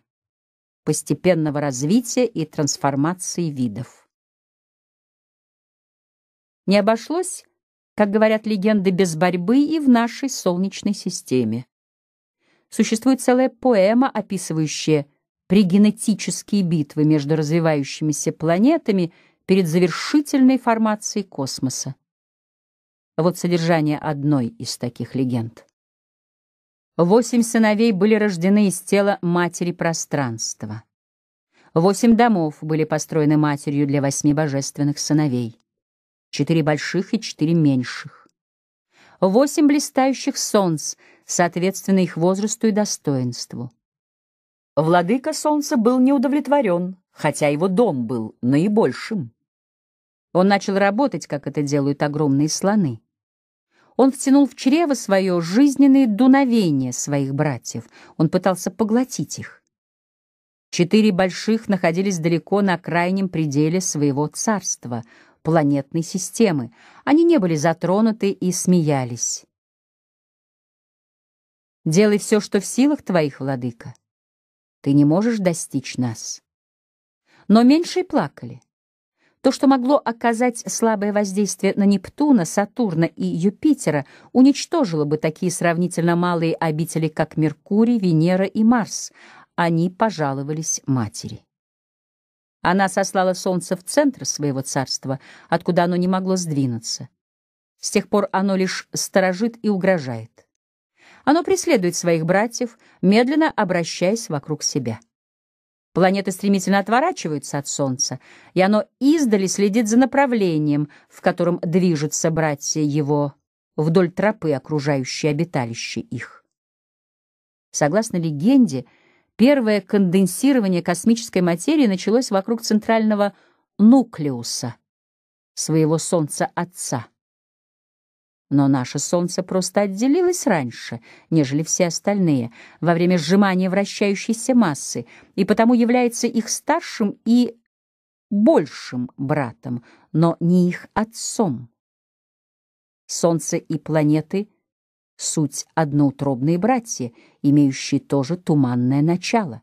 постепенного развития и трансформации видов. Не обошлось как говорят легенды, без борьбы и в нашей Солнечной системе. Существует целая поэма, описывающая пригенетические битвы между развивающимися планетами перед завершительной формацией космоса. Вот содержание одной из таких легенд. Восемь сыновей были рождены из тела матери пространства. Восемь домов были построены матерью для восьми божественных сыновей четыре больших и четыре меньших. Восемь блистающих солнц, соответственно их возрасту и достоинству. Владыка солнца был неудовлетворен, хотя его дом был наибольшим. Он начал работать, как это делают огромные слоны. Он втянул в чрево свое жизненные дуновения своих братьев. Он пытался поглотить их. Четыре больших находились далеко на крайнем пределе своего царства — планетной системы. Они не были затронуты и смеялись. «Делай все, что в силах твоих, владыка. Ты не можешь достичь нас». Но меньше и плакали. То, что могло оказать слабое воздействие на Нептуна, Сатурна и Юпитера, уничтожило бы такие сравнительно малые обители, как Меркурий, Венера и Марс. Они пожаловались матери. Она сослала солнце в центр своего царства, откуда оно не могло сдвинуться. С тех пор оно лишь сторожит и угрожает. Оно преследует своих братьев, медленно обращаясь вокруг себя. Планеты стремительно отворачиваются от Солнца, и оно издали следит за направлением, в котором движутся братья его вдоль тропы, окружающей обиталище их. Согласно легенде, Первое конденсирование космической материи началось вокруг центрального нуклеуса, своего Солнца-Отца. Но наше Солнце просто отделилось раньше, нежели все остальные, во время сжимания вращающейся массы, и потому является их старшим и большим братом, но не их отцом. Солнце и планеты — суть одноутробные братья, имеющие тоже туманное начало.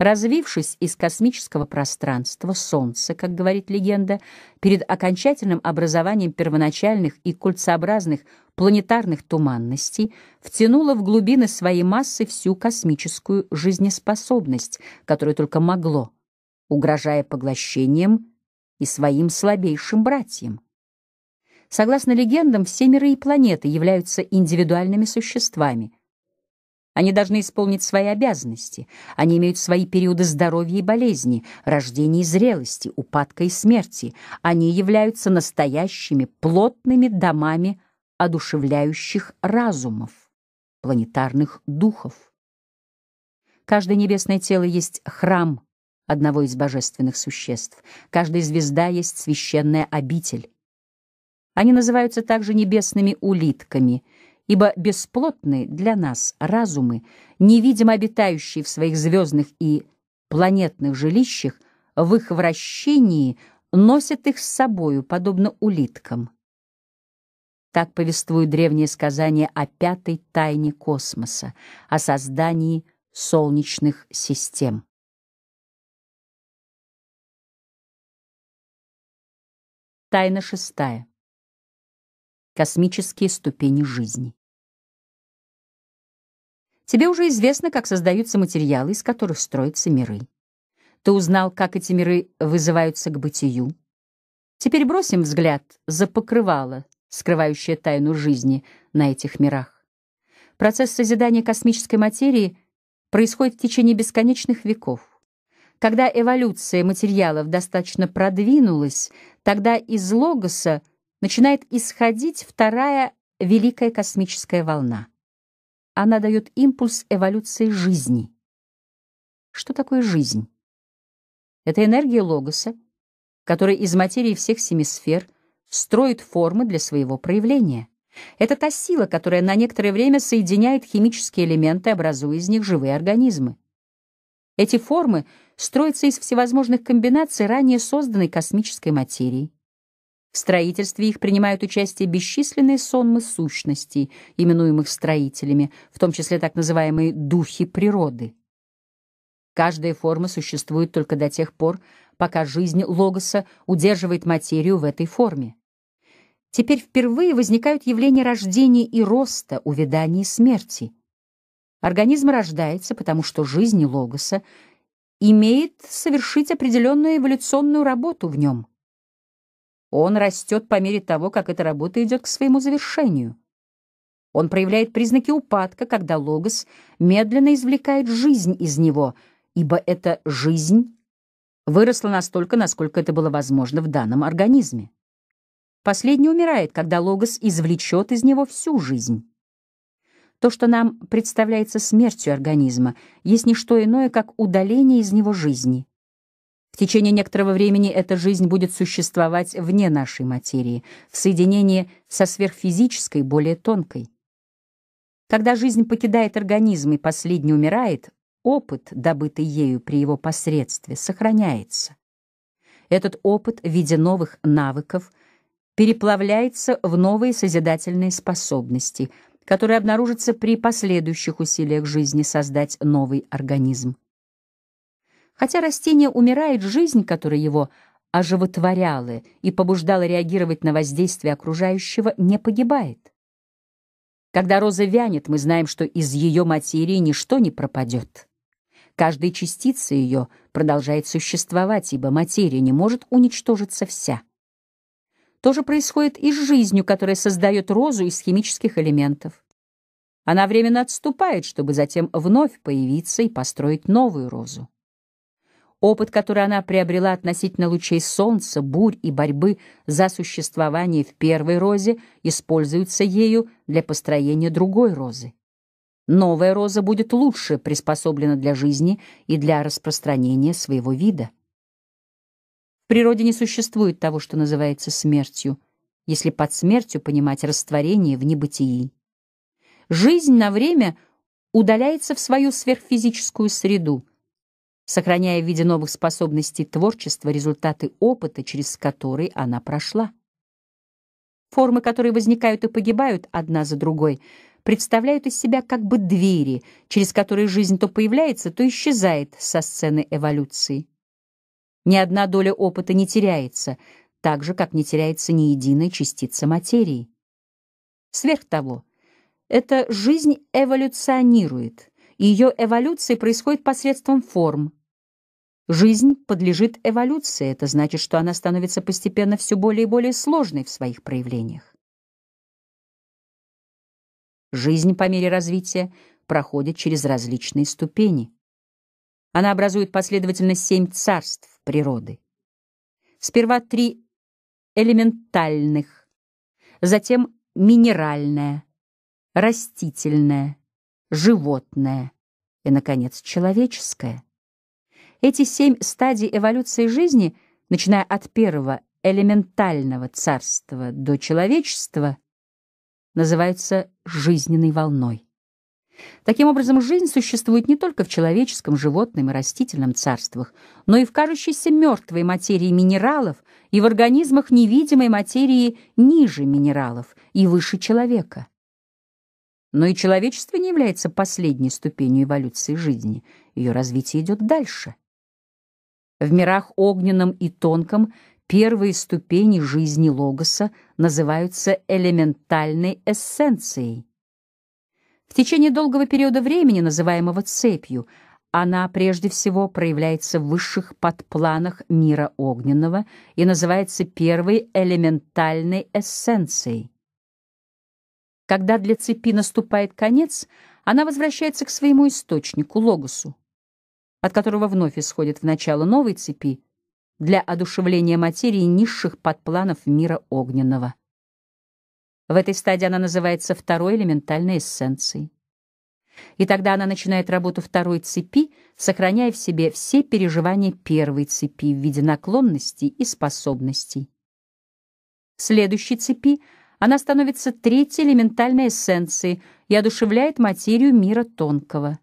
Развившись из космического пространства, Солнца, как говорит легенда, перед окончательным образованием первоначальных и кольцеобразных планетарных туманностей втянуло в глубины своей массы всю космическую жизнеспособность, которую только могло, угрожая поглощением и своим слабейшим братьям. Согласно легендам, все миры и планеты являются индивидуальными существами. Они должны исполнить свои обязанности. Они имеют свои периоды здоровья и болезни, рождения и зрелости, упадка и смерти. Они являются настоящими плотными домами одушевляющих разумов, планетарных духов. Каждое небесное тело есть храм одного из божественных существ. Каждая звезда есть священная обитель. Они называются также небесными улитками, ибо бесплотные для нас разумы, невидимо обитающие в своих звездных и планетных жилищах, в их вращении носят их с собою, подобно улиткам. Так повествуют древние сказания о пятой тайне космоса, о создании солнечных систем. Тайна шестая. Космические ступени жизни. Тебе уже известно, как создаются материалы, из которых строятся миры. Ты узнал, как эти миры вызываются к бытию. Теперь бросим взгляд за покрывало, скрывающее тайну жизни на этих мирах. Процесс созидания космической материи происходит в течение бесконечных веков. Когда эволюция материалов достаточно продвинулась, тогда из логоса — начинает исходить вторая великая космическая волна. Она дает импульс эволюции жизни. Что такое жизнь? Это энергия логоса, которая из материи всех семи сфер строит формы для своего проявления. Это та сила, которая на некоторое время соединяет химические элементы, образуя из них живые организмы. Эти формы строятся из всевозможных комбинаций ранее созданной космической материи. В строительстве их принимают участие бесчисленные сонмы сущностей, именуемых строителями, в том числе так называемые «духи природы». Каждая форма существует только до тех пор, пока жизнь логоса удерживает материю в этой форме. Теперь впервые возникают явления рождения и роста, увядания и смерти. Организм рождается, потому что жизнь логоса имеет совершить определенную эволюционную работу в нем — он растет по мере того, как эта работа идет к своему завершению. Он проявляет признаки упадка, когда логос медленно извлекает жизнь из него, ибо эта жизнь выросла настолько, насколько это было возможно в данном организме. Последний умирает, когда логос извлечет из него всю жизнь. То, что нам представляется смертью организма, есть не что иное, как удаление из него жизни. В течение некоторого времени эта жизнь будет существовать вне нашей материи, в соединении со сверхфизической, более тонкой. Когда жизнь покидает организм и последний умирает, опыт, добытый ею при его посредстве, сохраняется. Этот опыт в виде новых навыков переплавляется в новые созидательные способности, которые обнаружатся при последующих усилиях жизни создать новый организм. Хотя растение умирает, жизнь, которая его оживотворяла и побуждала реагировать на воздействие окружающего, не погибает. Когда роза вянет, мы знаем, что из ее материи ничто не пропадет. Каждая частица ее продолжает существовать, ибо материя не может уничтожиться вся. То же происходит и с жизнью, которая создает розу из химических элементов. Она временно отступает, чтобы затем вновь появиться и построить новую розу. Опыт, который она приобрела относительно лучей солнца, бурь и борьбы за существование в первой розе, используется ею для построения другой розы. Новая роза будет лучше приспособлена для жизни и для распространения своего вида. В природе не существует того, что называется смертью, если под смертью понимать растворение в небытии. Жизнь на время удаляется в свою сверхфизическую среду — сохраняя в виде новых способностей творчества результаты опыта, через который она прошла. Формы, которые возникают и погибают одна за другой, представляют из себя как бы двери, через которые жизнь то появляется, то исчезает со сцены эволюции. Ни одна доля опыта не теряется, так же, как не теряется ни единая частица материи. Сверх того, эта жизнь эволюционирует, и ее эволюция происходит посредством форм, Жизнь подлежит эволюции, это значит, что она становится постепенно все более и более сложной в своих проявлениях. Жизнь по мере развития проходит через различные ступени. Она образует последовательно семь царств природы. Сперва три элементальных, затем минеральное, растительное, животное и, наконец, человеческое. Эти семь стадий эволюции жизни, начиная от первого элементального царства до человечества, называются жизненной волной. Таким образом, жизнь существует не только в человеческом, животном и растительном царствах, но и в кажущейся мертвой материи минералов и в организмах невидимой материи ниже минералов и выше человека. Но и человечество не является последней ступенью эволюции жизни. Ее развитие идет дальше. В мирах огненном и тонком первые ступени жизни логоса называются элементальной эссенцией. В течение долгого периода времени, называемого цепью, она прежде всего проявляется в высших подпланах мира огненного и называется первой элементальной эссенцией. Когда для цепи наступает конец, она возвращается к своему источнику, логосу от которого вновь исходит в начало новой цепи, для одушевления материи низших подпланов мира огненного. В этой стадии она называется второй элементальной эссенцией. И тогда она начинает работу второй цепи, сохраняя в себе все переживания первой цепи в виде наклонностей и способностей. В следующей цепи она становится третьей элементальной эссенцией и одушевляет материю мира тонкого.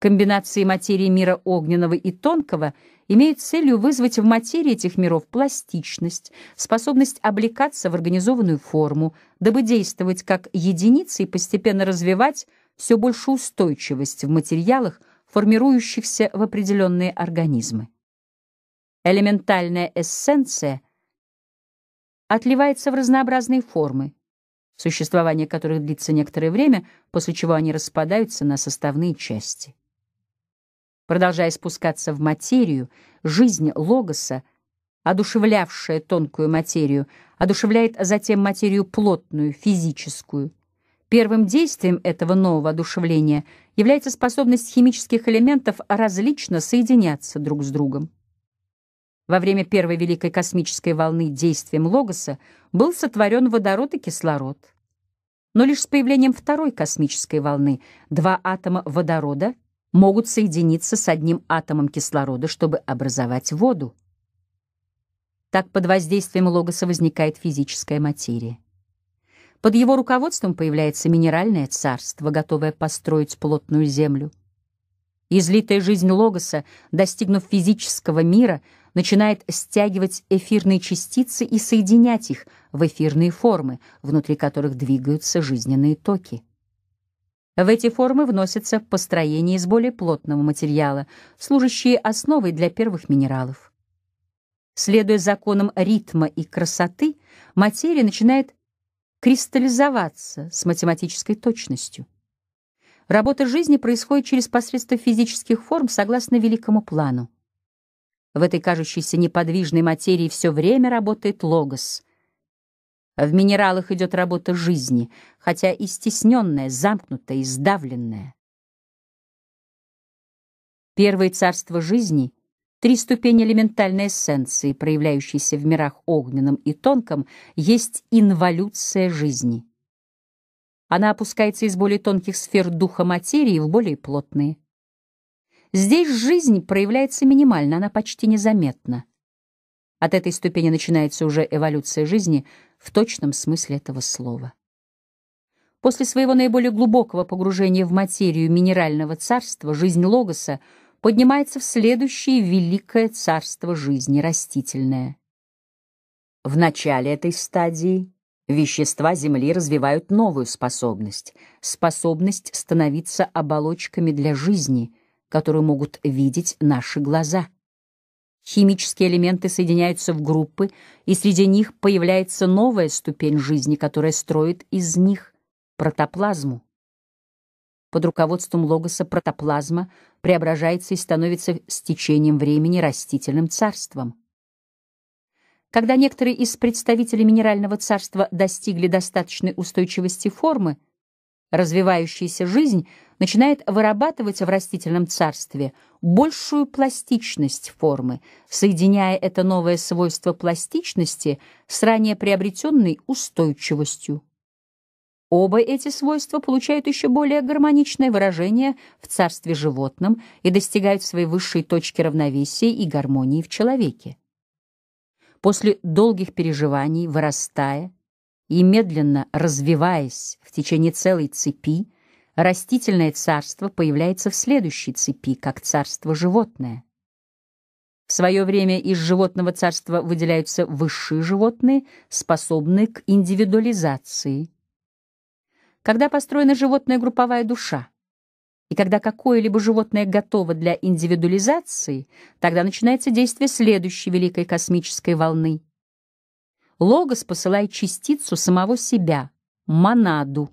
Комбинации материи мира огненного и тонкого имеют целью вызвать в материи этих миров пластичность, способность облекаться в организованную форму, дабы действовать как единицы и постепенно развивать все больше устойчивость в материалах, формирующихся в определенные организмы. Элементальная эссенция отливается в разнообразные формы, существование которых длится некоторое время, после чего они распадаются на составные части. Продолжая спускаться в материю, жизнь логоса, одушевлявшая тонкую материю, одушевляет затем материю плотную, физическую. Первым действием этого нового одушевления является способность химических элементов различно соединяться друг с другом. Во время первой великой космической волны действием логоса был сотворен водород и кислород. Но лишь с появлением второй космической волны два атома водорода — могут соединиться с одним атомом кислорода, чтобы образовать воду. Так под воздействием логоса возникает физическая материя. Под его руководством появляется минеральное царство, готовое построить плотную землю. Излитая жизнь логоса, достигнув физического мира, начинает стягивать эфирные частицы и соединять их в эфирные формы, внутри которых двигаются жизненные токи. В эти формы вносятся построения из более плотного материала, служащие основой для первых минералов. Следуя законам ритма и красоты, материя начинает кристаллизоваться с математической точностью. Работа жизни происходит через посредство физических форм согласно великому плану. В этой кажущейся неподвижной материи все время работает логос, в минералах идет работа жизни, хотя и стесненная, замкнутая и сдавленная. Первое царство жизни — три ступени элементальной эссенции, проявляющиеся в мирах огненном и тонком, есть инволюция жизни. Она опускается из более тонких сфер духа материи в более плотные. Здесь жизнь проявляется минимально, она почти незаметна. От этой ступени начинается уже эволюция жизни — в точном смысле этого слова. После своего наиболее глубокого погружения в материю минерального царства жизнь Логоса поднимается в следующее великое царство жизни растительное. В начале этой стадии вещества Земли развивают новую способность — способность становиться оболочками для жизни, которую могут видеть наши глаза — Химические элементы соединяются в группы, и среди них появляется новая ступень жизни, которая строит из них протоплазму. Под руководством логоса протоплазма преображается и становится с течением времени растительным царством. Когда некоторые из представителей минерального царства достигли достаточной устойчивости формы, развивающаяся жизнь начинает вырабатывать в растительном царстве большую пластичность формы, соединяя это новое свойство пластичности с ранее приобретенной устойчивостью. Оба эти свойства получают еще более гармоничное выражение в царстве животном и достигают своей высшей точки равновесия и гармонии в человеке. После долгих переживаний, вырастая, и медленно развиваясь в течение целой цепи, растительное царство появляется в следующей цепи, как царство животное. В свое время из животного царства выделяются высшие животные, способные к индивидуализации. Когда построена животная групповая душа, и когда какое-либо животное готово для индивидуализации, тогда начинается действие следующей великой космической волны — Логос посылает частицу самого себя, монаду,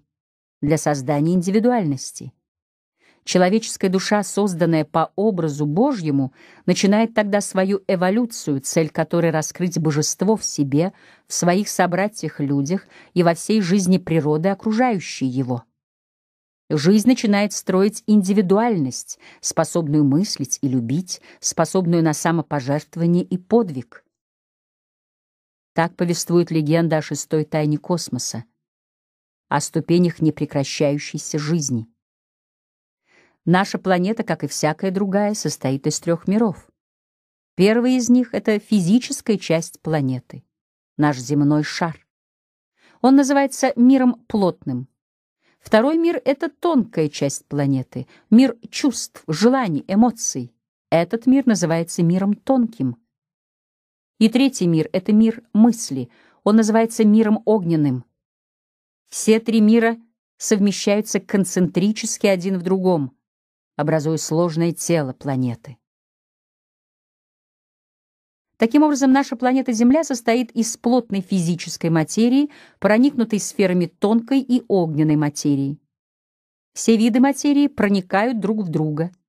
для создания индивидуальности. Человеческая душа, созданная по образу Божьему, начинает тогда свою эволюцию, цель которой — раскрыть божество в себе, в своих собратьях-людях и во всей жизни природы, окружающей его. Жизнь начинает строить индивидуальность, способную мыслить и любить, способную на самопожертвование и подвиг. Так повествует легенда о шестой тайне космоса, о ступенях непрекращающейся жизни. Наша планета, как и всякая другая, состоит из трех миров. Первый из них — это физическая часть планеты, наш земной шар. Он называется миром плотным. Второй мир — это тонкая часть планеты, мир чувств, желаний, эмоций. Этот мир называется миром тонким — и третий мир — это мир мысли. Он называется миром огненным. Все три мира совмещаются концентрически один в другом, образуя сложное тело планеты. Таким образом, наша планета Земля состоит из плотной физической материи, проникнутой сферами тонкой и огненной материи. Все виды материи проникают друг в друга —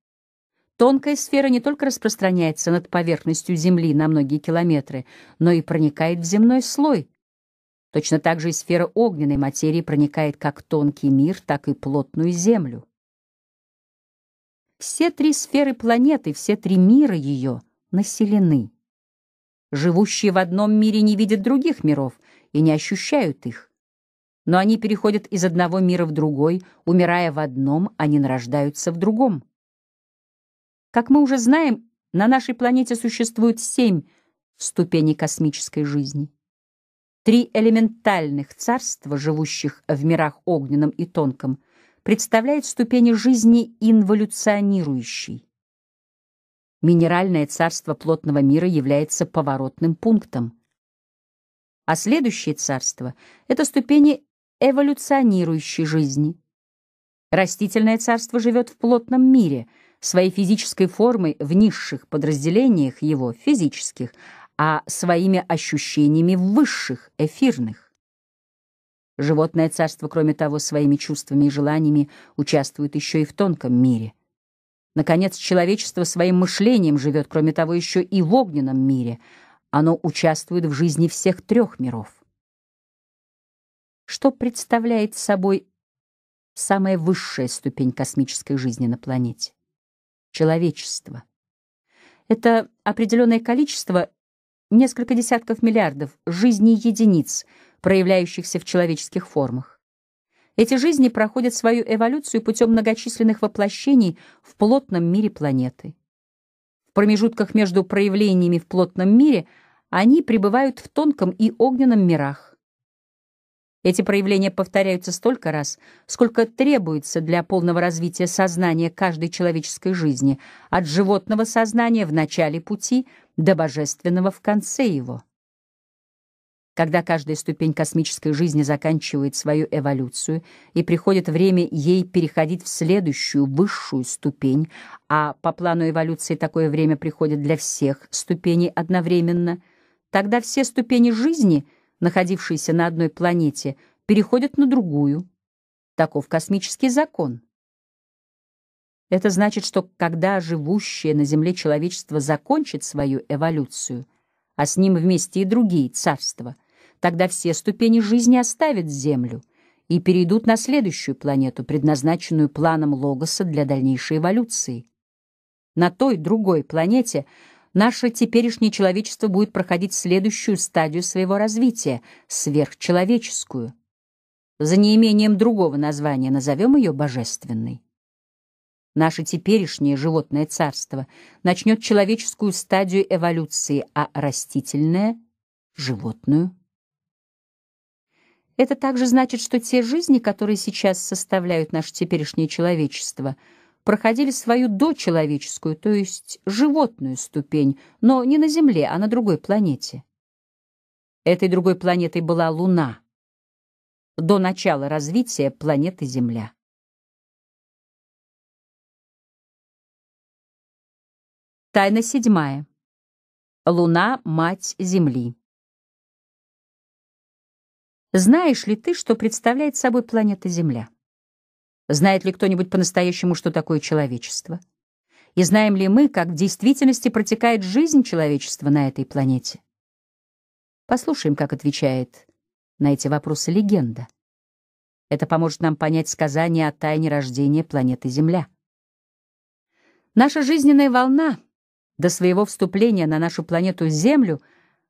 Тонкая сфера не только распространяется над поверхностью Земли на многие километры, но и проникает в земной слой. Точно так же и сфера огненной материи проникает как тонкий мир, так и плотную Землю. Все три сферы планеты, все три мира ее населены. Живущие в одном мире не видят других миров и не ощущают их. Но они переходят из одного мира в другой, умирая в одном, они нарождаются в другом. Как мы уже знаем, на нашей планете существует семь ступеней космической жизни. Три элементальных царства, живущих в мирах огненном и тонком, представляют ступени жизни инволюционирующей. Минеральное царство плотного мира является поворотным пунктом. А следующее царство — это ступени эволюционирующей жизни. Растительное царство живет в плотном мире — своей физической формой в низших подразделениях его, физических, а своими ощущениями в высших, эфирных. Животное царство, кроме того, своими чувствами и желаниями участвует еще и в тонком мире. Наконец, человечество своим мышлением живет, кроме того, еще и в огненном мире. Оно участвует в жизни всех трех миров. Что представляет собой самая высшая ступень космической жизни на планете? человечества. Это определенное количество, несколько десятков миллиардов жизней единиц, проявляющихся в человеческих формах. Эти жизни проходят свою эволюцию путем многочисленных воплощений в плотном мире планеты. В промежутках между проявлениями в плотном мире они пребывают в тонком и огненном мирах, эти проявления повторяются столько раз, сколько требуется для полного развития сознания каждой человеческой жизни, от животного сознания в начале пути до божественного в конце его. Когда каждая ступень космической жизни заканчивает свою эволюцию и приходит время ей переходить в следующую, высшую ступень, а по плану эволюции такое время приходит для всех ступеней одновременно, тогда все ступени жизни — находившиеся на одной планете, переходят на другую. Таков космический закон. Это значит, что когда живущее на Земле человечество закончит свою эволюцию, а с ним вместе и другие царства, тогда все ступени жизни оставят Землю и перейдут на следующую планету, предназначенную планом Логоса для дальнейшей эволюции. На той, другой планете — наше теперешнее человечество будет проходить следующую стадию своего развития — сверхчеловеческую. За неимением другого названия назовем ее божественной. Наше теперешнее животное царство начнет человеческую стадию эволюции, а растительное — животную. Это также значит, что те жизни, которые сейчас составляют наше теперешнее человечество — проходили свою дочеловеческую, то есть животную ступень, но не на Земле, а на другой планете. Этой другой планетой была Луна. До начала развития планеты Земля. Тайна седьмая. Луна — мать Земли. Знаешь ли ты, что представляет собой планета Земля? Знает ли кто-нибудь по-настоящему, что такое человечество? И знаем ли мы, как в действительности протекает жизнь человечества на этой планете? Послушаем, как отвечает на эти вопросы легенда. Это поможет нам понять сказание о тайне рождения планеты Земля. Наша жизненная волна до своего вступления на нашу планету Землю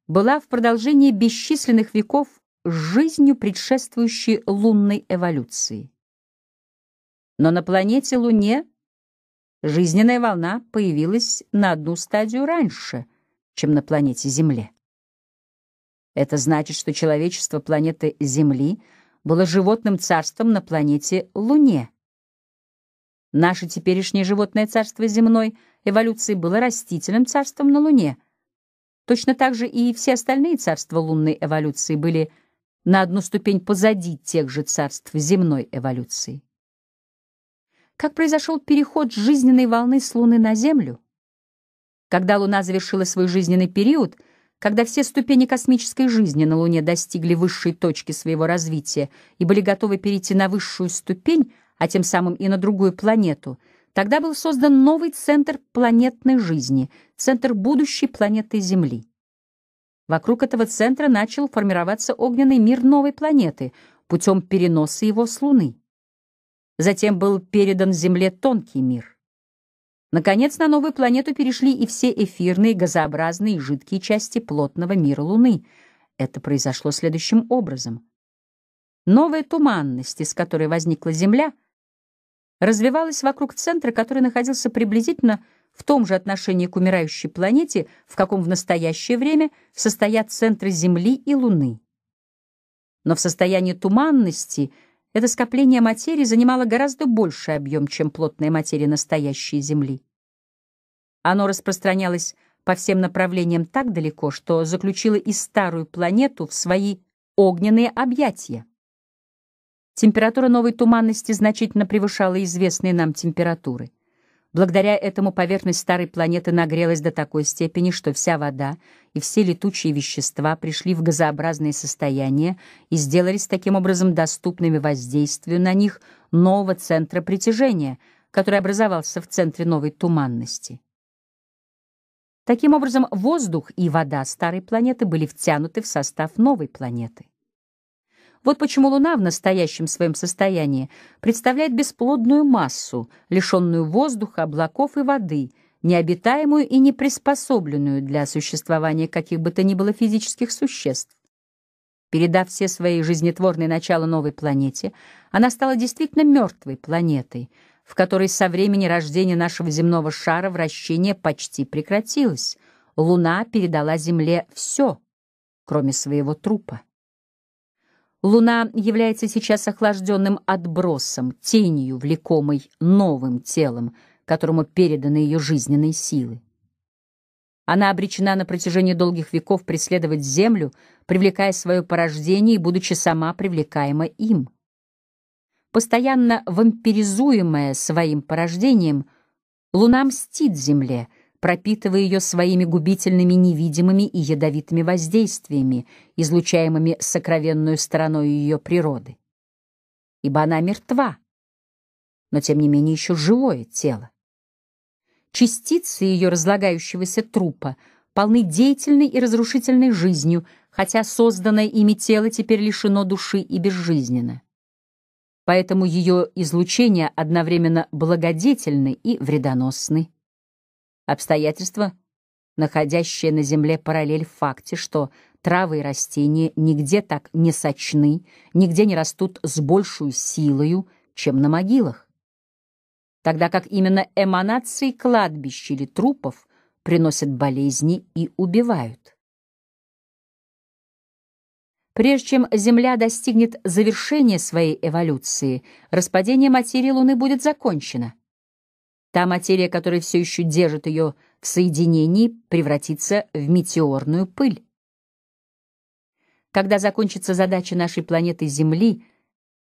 была в продолжении бесчисленных веков жизнью предшествующей лунной эволюции. Но на планете Луне жизненная волна появилась на одну стадию раньше, чем на планете Земле. Это значит, что человечество планеты Земли было животным царством на планете Луне. Наше теперешнее животное царство земной эволюции было растительным царством на Луне. Точно так же и все остальные царства лунной эволюции были на одну ступень позади тех же царств земной эволюции как произошел переход жизненной волны с Луны на Землю. Когда Луна завершила свой жизненный период, когда все ступени космической жизни на Луне достигли высшей точки своего развития и были готовы перейти на высшую ступень, а тем самым и на другую планету, тогда был создан новый центр планетной жизни, центр будущей планеты Земли. Вокруг этого центра начал формироваться огненный мир новой планеты путем переноса его с Луны. Затем был передан Земле тонкий мир. Наконец, на новую планету перешли и все эфирные, газообразные и жидкие части плотного мира Луны. Это произошло следующим образом. Новая туманность, из которой возникла Земля, развивалась вокруг центра, который находился приблизительно в том же отношении к умирающей планете, в каком в настоящее время состоят центры Земли и Луны. Но в состоянии туманности — это скопление материи занимало гораздо больший объем, чем плотная материя настоящей Земли. Оно распространялось по всем направлениям так далеко, что заключило и старую планету в свои огненные объятия. Температура новой туманности значительно превышала известные нам температуры. Благодаря этому поверхность старой планеты нагрелась до такой степени, что вся вода и все летучие вещества пришли в газообразное состояние и сделались таким образом доступными воздействию на них нового центра притяжения, который образовался в центре новой туманности. Таким образом, воздух и вода старой планеты были втянуты в состав новой планеты. Вот почему Луна в настоящем своем состоянии представляет бесплодную массу, лишенную воздуха, облаков и воды, необитаемую и не приспособленную для существования каких бы то ни было физических существ. Передав все свои жизнетворные начала новой планете, она стала действительно мертвой планетой, в которой со времени рождения нашего земного шара вращение почти прекратилось. Луна передала Земле все, кроме своего трупа. Луна является сейчас охлажденным отбросом, тенью, влекомой новым телом, которому переданы ее жизненные силы. Она обречена на протяжении долгих веков преследовать Землю, привлекая свое порождение и будучи сама привлекаема им. Постоянно вампиризуемая своим порождением, Луна мстит Земле — пропитывая ее своими губительными невидимыми и ядовитыми воздействиями, излучаемыми сокровенную стороной ее природы. Ибо она мертва, но тем не менее еще живое тело. Частицы ее разлагающегося трупа полны деятельной и разрушительной жизнью, хотя созданное ими тело теперь лишено души и безжизненно. Поэтому ее излучение одновременно благодетельны и вредоносны. Обстоятельства, находящие на Земле параллель в факте, что травы и растения нигде так не сочны, нигде не растут с большую силою, чем на могилах. Тогда как именно эманации кладбищ или трупов приносят болезни и убивают. Прежде чем Земля достигнет завершения своей эволюции, распадение материи Луны будет закончено — Та материя, которая все еще держит ее в соединении, превратится в метеорную пыль. Когда закончится задача нашей планеты Земли,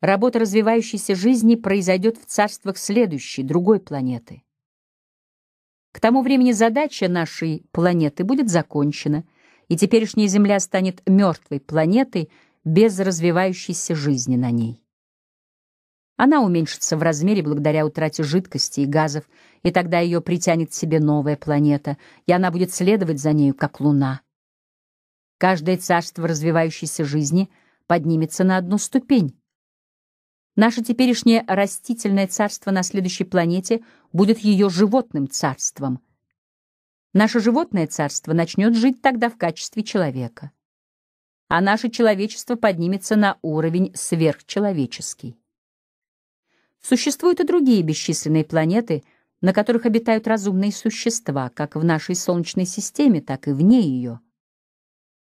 работа развивающейся жизни произойдет в царствах следующей, другой планеты. К тому времени задача нашей планеты будет закончена, и теперешняя Земля станет мертвой планетой без развивающейся жизни на ней. Она уменьшится в размере благодаря утрате жидкости и газов, и тогда ее притянет к себе новая планета, и она будет следовать за нею, как луна. Каждое царство развивающейся жизни поднимется на одну ступень. Наше теперешнее растительное царство на следующей планете будет ее животным царством. Наше животное царство начнет жить тогда в качестве человека. А наше человечество поднимется на уровень сверхчеловеческий. Существуют и другие бесчисленные планеты, на которых обитают разумные существа, как в нашей Солнечной системе, так и вне ее.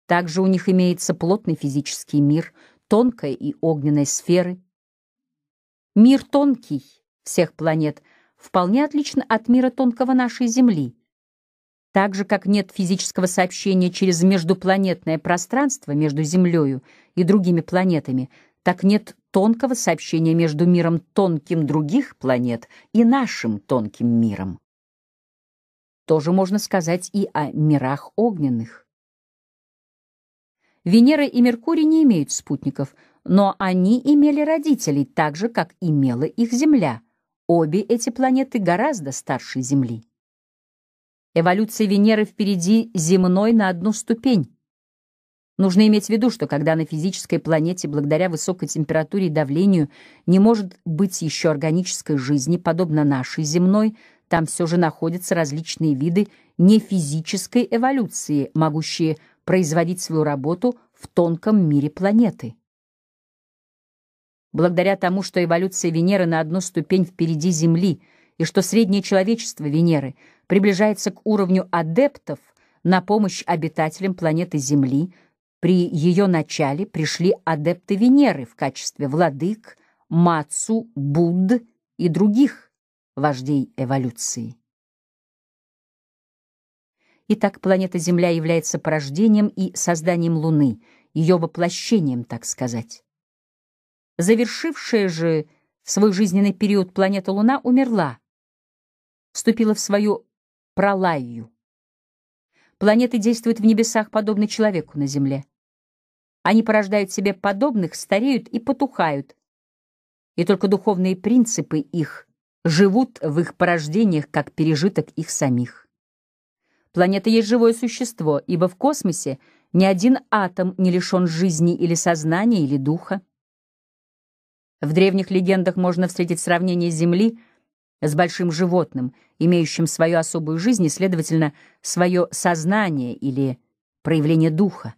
Также у них имеется плотный физический мир, тонкая и огненная сферы. Мир тонкий всех планет вполне отличен от мира тонкого нашей Земли. Так же, как нет физического сообщения через междупланетное пространство между Землею и другими планетами, так нет тонкого сообщения между миром тонким других планет и нашим тонким миром. Тоже можно сказать и о мирах огненных. Венера и Меркурий не имеют спутников, но они имели родителей так же, как имела их Земля. Обе эти планеты гораздо старше Земли. Эволюция Венеры впереди земной на одну ступень. Нужно иметь в виду, что когда на физической планете благодаря высокой температуре и давлению не может быть еще органической жизни, подобно нашей земной, там все же находятся различные виды нефизической эволюции, могущие производить свою работу в тонком мире планеты. Благодаря тому, что эволюция Венеры на одну ступень впереди Земли и что среднее человечество Венеры приближается к уровню адептов на помощь обитателям планеты Земли – при ее начале пришли адепты Венеры в качестве владык, Мацу, Будд и других вождей эволюции. Итак, планета Земля является порождением и созданием Луны, ее воплощением, так сказать. Завершившая же свой жизненный период планета Луна умерла, вступила в свою пролаю, Планеты действуют в небесах, подобно человеку на Земле. Они порождают себе подобных, стареют и потухают. И только духовные принципы их живут в их порождениях, как пережиток их самих. Планета есть живое существо, ибо в космосе ни один атом не лишен жизни или сознания, или духа. В древних легендах можно встретить сравнение Земли — с большим животным, имеющим свою особую жизнь и, следовательно, свое сознание или проявление духа.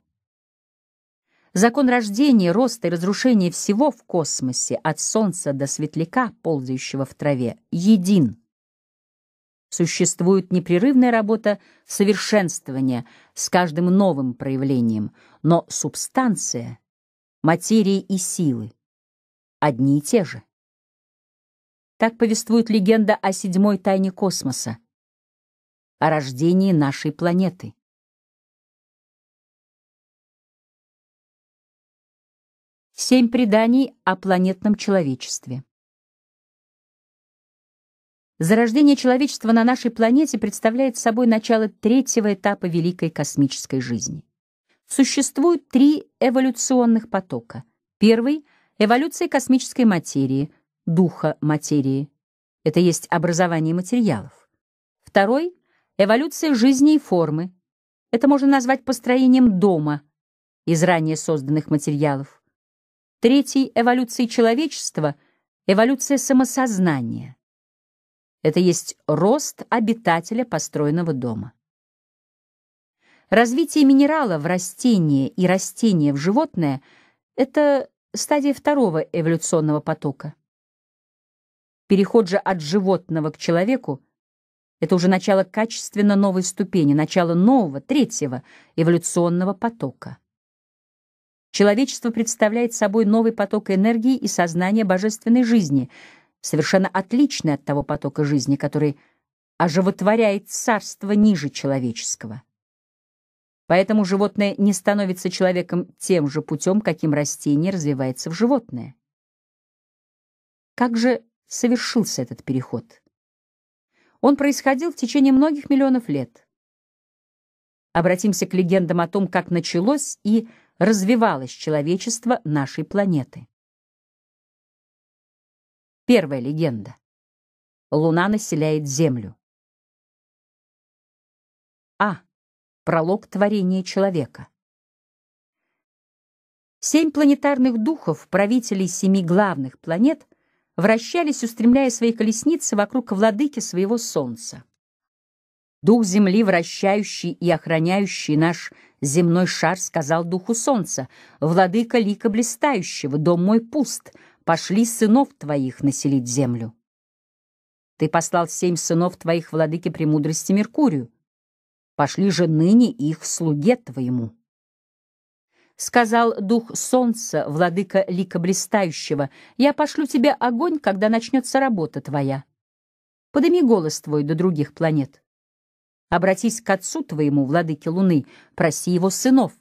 Закон рождения, роста и разрушения всего в космосе, от солнца до светляка, ползающего в траве, един. Существует непрерывная работа совершенствования с каждым новым проявлением, но субстанция, материи и силы одни и те же. Так повествует легенда о седьмой тайне космоса, о рождении нашей планеты. Семь преданий о планетном человечестве. Зарождение человечества на нашей планете представляет собой начало третьего этапа великой космической жизни. Существуют три эволюционных потока. Первый — эволюция космической материи — духа материи. Это есть образование материалов. Второй — эволюция жизни и формы. Это можно назвать построением дома из ранее созданных материалов. Третий — эволюция человечества, эволюция самосознания. Это есть рост обитателя построенного дома. Развитие минерала в растение и растение в животное — это стадия второго эволюционного потока. Переход же от животного к человеку — это уже начало качественно новой ступени, начало нового, третьего эволюционного потока. Человечество представляет собой новый поток энергии и сознания божественной жизни, совершенно отличный от того потока жизни, который оживотворяет царство ниже человеческого. Поэтому животное не становится человеком тем же путем, каким растение развивается в животное. Как же совершился этот переход. Он происходил в течение многих миллионов лет. Обратимся к легендам о том, как началось и развивалось человечество нашей планеты. Первая легенда. Луна населяет Землю. А. Пролог творения человека. Семь планетарных духов, правителей семи главных планет, вращались, устремляя свои колесницы вокруг владыки своего солнца. Дух земли, вращающий и охраняющий наш земной шар, сказал духу солнца, «Владыка лика блистающего, дом мой пуст, пошли сынов твоих населить землю». Ты послал семь сынов твоих, владыки премудрости Меркурию, пошли же ныне их слуге твоему сказал дух солнца, владыка лика блистающего, я пошлю тебе огонь, когда начнется работа твоя. Подыми голос твой до других планет. Обратись к отцу твоему, владыке луны, проси его сынов.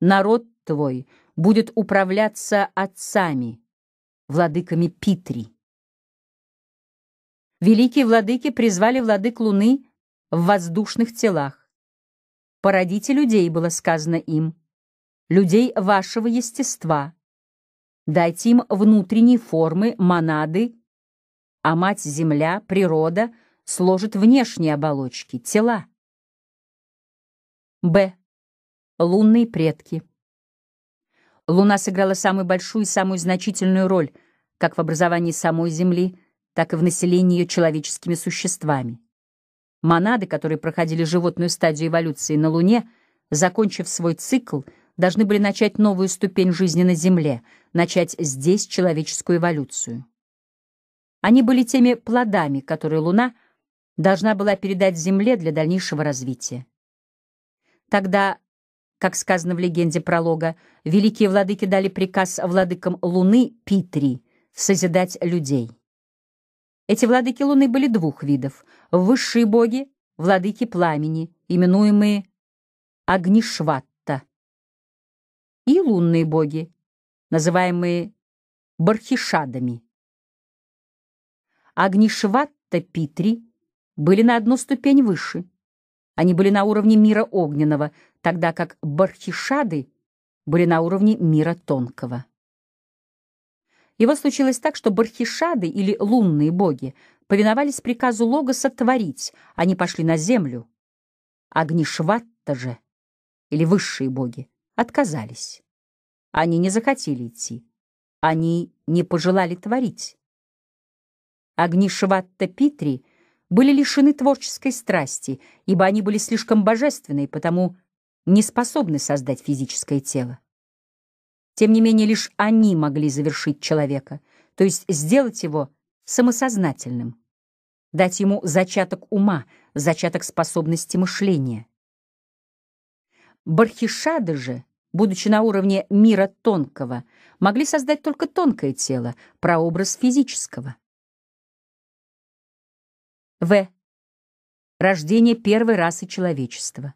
Народ твой будет управляться отцами, владыками Питри. Великие владыки призвали владык луны в воздушных телах. Породите людей, было сказано им людей вашего естества. Дайте им внутренней формы, монады, а мать-земля, природа, сложит внешние оболочки, тела. Б. Лунные предки. Луна сыграла самую большую и самую значительную роль как в образовании самой Земли, так и в населении ее человеческими существами. Монады, которые проходили животную стадию эволюции на Луне, закончив свой цикл, должны были начать новую ступень жизни на Земле, начать здесь человеческую эволюцию. Они были теми плодами, которые Луна должна была передать Земле для дальнейшего развития. Тогда, как сказано в легенде пролога, великие владыки дали приказ владыкам Луны Питри созидать людей. Эти владыки Луны были двух видов — высшие боги, владыки пламени, именуемые Агнишват, и лунные боги, называемые бархишадами. Агнишватта Питри были на одну ступень выше. Они были на уровне мира огненного, тогда как бархишады были на уровне мира тонкого. Его случилось так, что бархишады или лунные боги повиновались приказу Логоса творить, они пошли на землю. Агнишватта же, или высшие боги, отказались. Они не захотели идти. Они не пожелали творить. Огни Шватта Питри были лишены творческой страсти, ибо они были слишком божественны и потому не способны создать физическое тело. Тем не менее, лишь они могли завершить человека, то есть сделать его самосознательным, дать ему зачаток ума, зачаток способности мышления. Бархишады же, будучи на уровне мира тонкого, могли создать только тонкое тело, прообраз физического. В. Рождение первой расы человечества.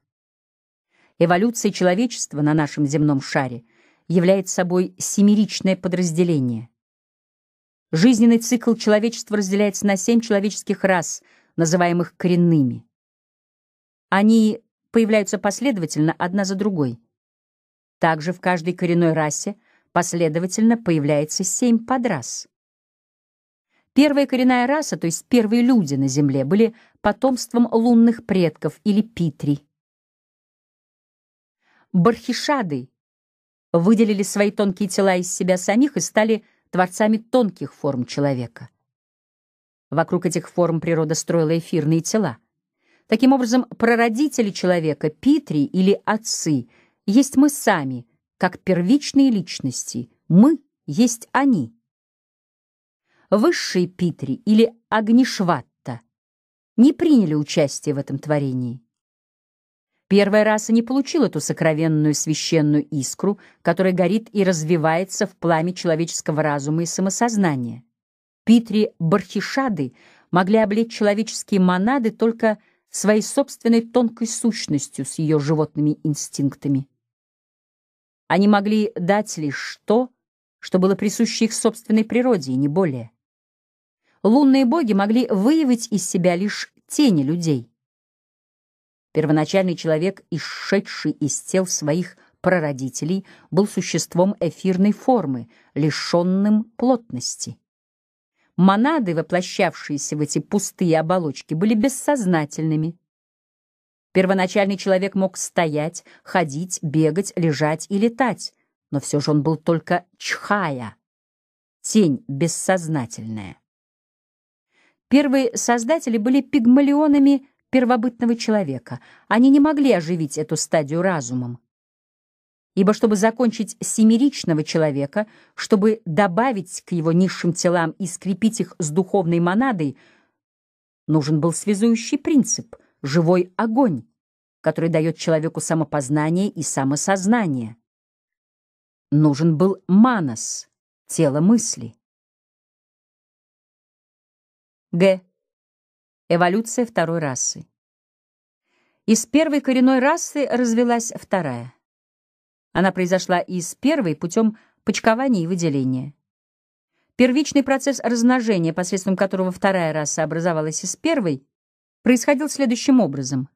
Эволюция человечества на нашем земном шаре является собой семеричное подразделение. Жизненный цикл человечества разделяется на семь человеческих рас, называемых коренными. Они появляются последовательно одна за другой. Также в каждой коренной расе последовательно появляется семь подрас. Первая коренная раса, то есть первые люди на Земле, были потомством лунных предков или питри. Бархишады выделили свои тонкие тела из себя самих и стали творцами тонких форм человека. Вокруг этих форм природа строила эфирные тела — Таким образом, прародители человека, Питри или отцы, есть мы сами, как первичные личности, мы есть они. Высшие Питри или Агнишватта не приняли участие в этом творении. Первая раса не получила ту сокровенную священную искру, которая горит и развивается в пламя человеческого разума и самосознания. Питри Бархишады могли облечь человеческие монады только – своей собственной тонкой сущностью с ее животными инстинктами. Они могли дать лишь то, что было присуще их собственной природе, и не более. Лунные боги могли выявить из себя лишь тени людей. Первоначальный человек, исшедший из тел своих прародителей, был существом эфирной формы, лишенным плотности монады, воплощавшиеся в эти пустые оболочки, были бессознательными. Первоначальный человек мог стоять, ходить, бегать, лежать и летать, но все же он был только чхая, тень бессознательная. Первые создатели были пигмалионами первобытного человека. Они не могли оживить эту стадию разумом. Ибо чтобы закончить семеричного человека, чтобы добавить к его низшим телам и скрепить их с духовной монадой, нужен был связующий принцип — живой огонь, который дает человеку самопознание и самосознание. Нужен был манас — тело мысли. Г. Эволюция второй расы. Из первой коренной расы развелась вторая — она произошла из первой путем почкования и выделения. Первичный процесс размножения, посредством которого вторая раса образовалась из первой, происходил следующим образом.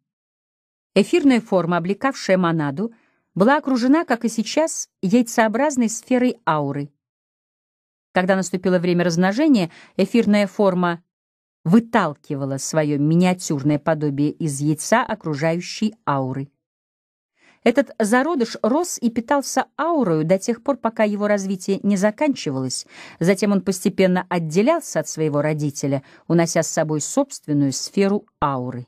Эфирная форма, облекавшая монаду, была окружена, как и сейчас, яйцеобразной сферой ауры. Когда наступило время размножения, эфирная форма выталкивала свое миниатюрное подобие из яйца окружающей ауры. Этот зародыш рос и питался аурою до тех пор, пока его развитие не заканчивалось. Затем он постепенно отделялся от своего родителя, унося с собой собственную сферу ауры.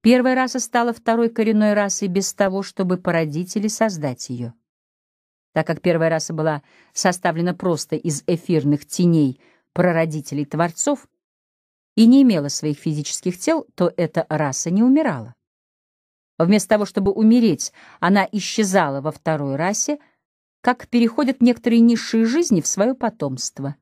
Первая раса стала второй коренной расой без того, чтобы породить или создать ее. Так как первая раса была составлена просто из эфирных теней прародителей-творцов и не имела своих физических тел, то эта раса не умирала. Вместо того, чтобы умереть, она исчезала во второй расе, как переходят некоторые низшие жизни в свое потомство.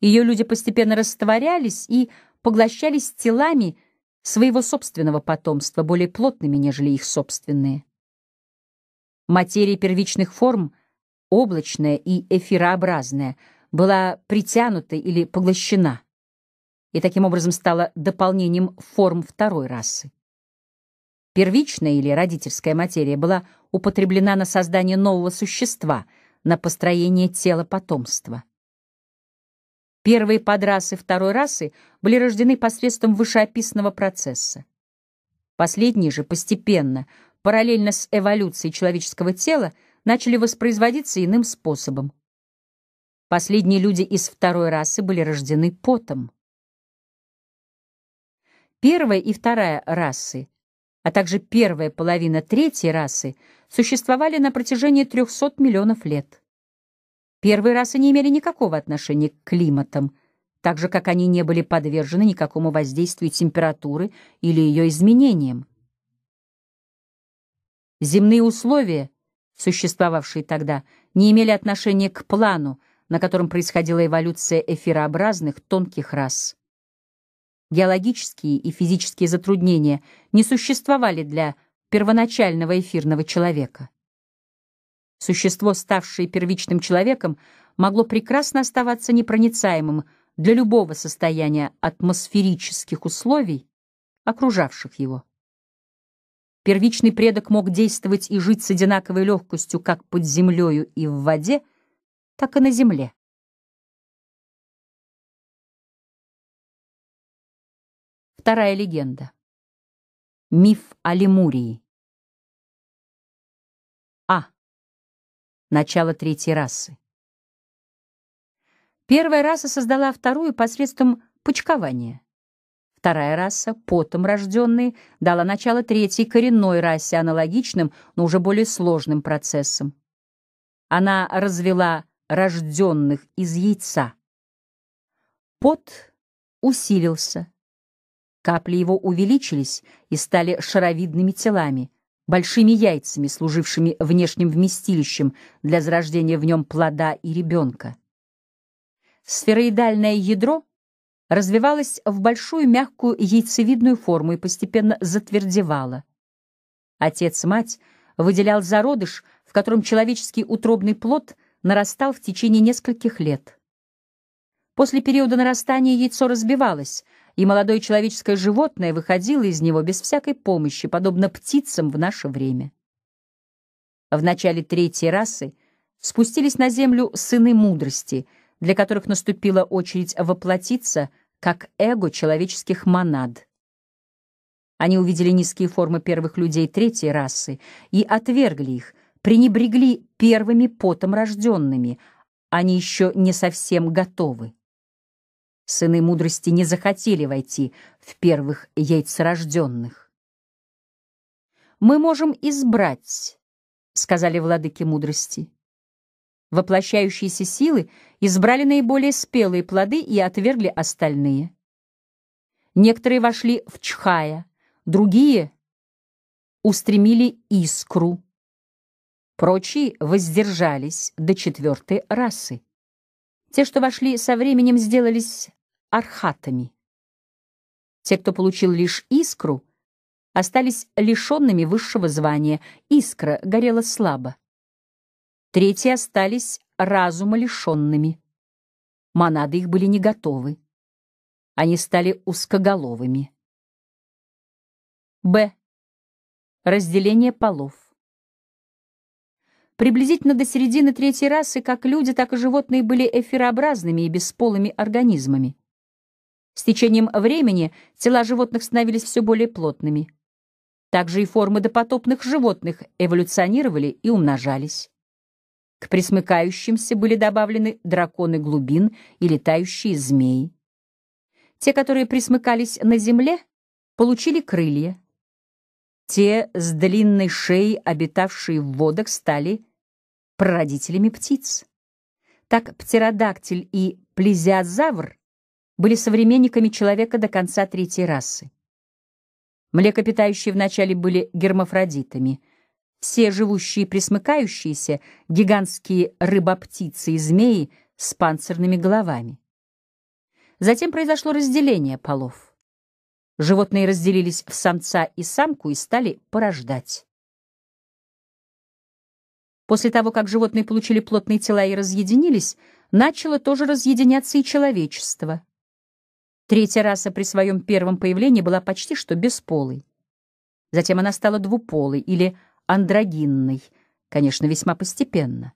Ее люди постепенно растворялись и поглощались телами своего собственного потомства, более плотными, нежели их собственные. Материя первичных форм, облачная и эфирообразная, была притянута или поглощена, и таким образом стала дополнением форм второй расы первичная или родительская материя, была употреблена на создание нового существа, на построение тела потомства. Первые подрасы второй расы были рождены посредством вышеописанного процесса. Последние же постепенно, параллельно с эволюцией человеческого тела, начали воспроизводиться иным способом. Последние люди из второй расы были рождены потом. Первая и вторая расы а также первая половина третьей расы, существовали на протяжении 300 миллионов лет. Первые расы не имели никакого отношения к климатам, так же, как они не были подвержены никакому воздействию температуры или ее изменениям. Земные условия, существовавшие тогда, не имели отношения к плану, на котором происходила эволюция эфирообразных тонких рас геологические и физические затруднения не существовали для первоначального эфирного человека. Существо, ставшее первичным человеком, могло прекрасно оставаться непроницаемым для любого состояния атмосферических условий, окружавших его. Первичный предок мог действовать и жить с одинаковой легкостью как под землею и в воде, так и на земле. Вторая легенда. Миф о Лемурии. А. Начало третьей расы. Первая раса создала вторую посредством пучкования. Вторая раса, потом рожденные, дала начало третьей коренной расе аналогичным, но уже более сложным процессом. Она развела рожденных из яйца. Пот усилился. Капли его увеличились и стали шаровидными телами, большими яйцами, служившими внешним вместилищем для зарождения в нем плода и ребенка. Сфероидальное ядро развивалось в большую мягкую яйцевидную форму и постепенно затвердевало. Отец-мать выделял зародыш, в котором человеческий утробный плод нарастал в течение нескольких лет. После периода нарастания яйцо разбивалось — и молодое человеческое животное выходило из него без всякой помощи, подобно птицам в наше время. В начале третьей расы спустились на землю сыны мудрости, для которых наступила очередь воплотиться как эго человеческих монад. Они увидели низкие формы первых людей третьей расы и отвергли их, пренебрегли первыми потом рожденными, они еще не совсем готовы. Сыны мудрости не захотели войти в первых яйцерожденных. «Мы можем избрать», — сказали владыки мудрости. Воплощающиеся силы избрали наиболее спелые плоды и отвергли остальные. Некоторые вошли в Чхая, другие устремили искру. Прочие воздержались до четвертой расы. Те, что вошли со временем, сделались архатами. Те, кто получил лишь искру, остались лишенными высшего звания, искра горела слабо. Третьи остались разума лишенными. Монады их были не готовы. Они стали узкоголовыми. Б. Разделение полов. Приблизительно до середины третьей расы как люди, так и животные были эфирообразными и бесполыми организмами. С течением времени тела животных становились все более плотными. Также и формы допотопных животных эволюционировали и умножались. К присмыкающимся были добавлены драконы глубин и летающие змеи. Те, которые присмыкались на земле, получили крылья. Те с длинной шеей, обитавшие в водах, стали прародителями птиц. Так птеродактиль и плезиозавр были современниками человека до конца третьей расы. Млекопитающие вначале были гермафродитами. Все живущие присмыкающиеся — гигантские рыбоптицы и змеи с панцирными головами. Затем произошло разделение полов. Животные разделились в самца и самку и стали порождать. После того, как животные получили плотные тела и разъединились, начало тоже разъединяться и человечество. Третья раса при своем первом появлении была почти что бесполой. Затем она стала двуполой или андрогинной, конечно, весьма постепенно.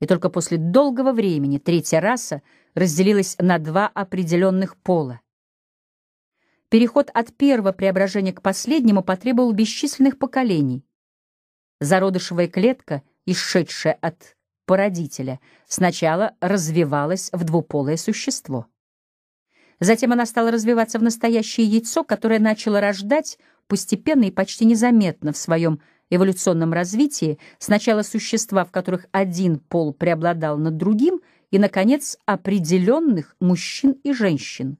И только после долгого времени третья раса разделилась на два определенных пола. Переход от первого преображения к последнему потребовал бесчисленных поколений. Зародышевая клетка, исшедшая от породителя, сначала развивалась в двуполое существо. Затем она стала развиваться в настоящее яйцо, которое начало рождать постепенно и почти незаметно в своем эволюционном развитии сначала существа, в которых один пол преобладал над другим, и, наконец, определенных мужчин и женщин.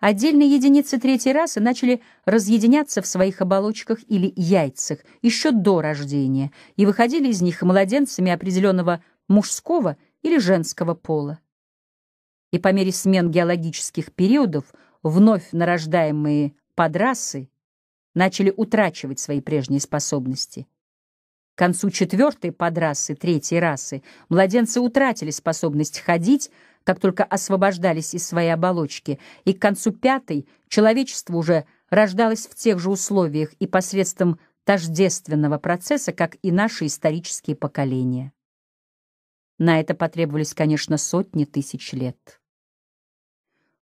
Отдельные единицы третьей расы начали разъединяться в своих оболочках или яйцах еще до рождения и выходили из них младенцами определенного мужского или женского пола и по мере смен геологических периодов вновь нарождаемые подрасы начали утрачивать свои прежние способности. К концу четвертой подрасы, третьей расы, младенцы утратили способность ходить, как только освобождались из своей оболочки, и к концу пятой человечество уже рождалось в тех же условиях и посредством тождественного процесса, как и наши исторические поколения. На это потребовались, конечно, сотни тысяч лет.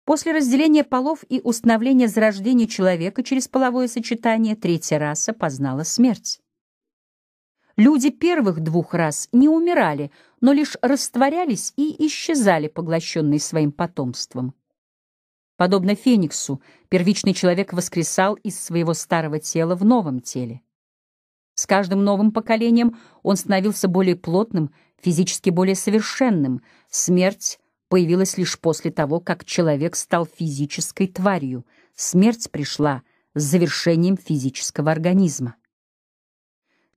После разделения полов и установления зарождения человека через половое сочетание третья раса познала смерть. Люди первых двух рас не умирали, но лишь растворялись и исчезали, поглощенные своим потомством. Подобно Фениксу, первичный человек воскресал из своего старого тела в новом теле. С каждым новым поколением он становился более плотным, физически более совершенным. Смерть появилась лишь после того, как человек стал физической тварью. Смерть пришла с завершением физического организма.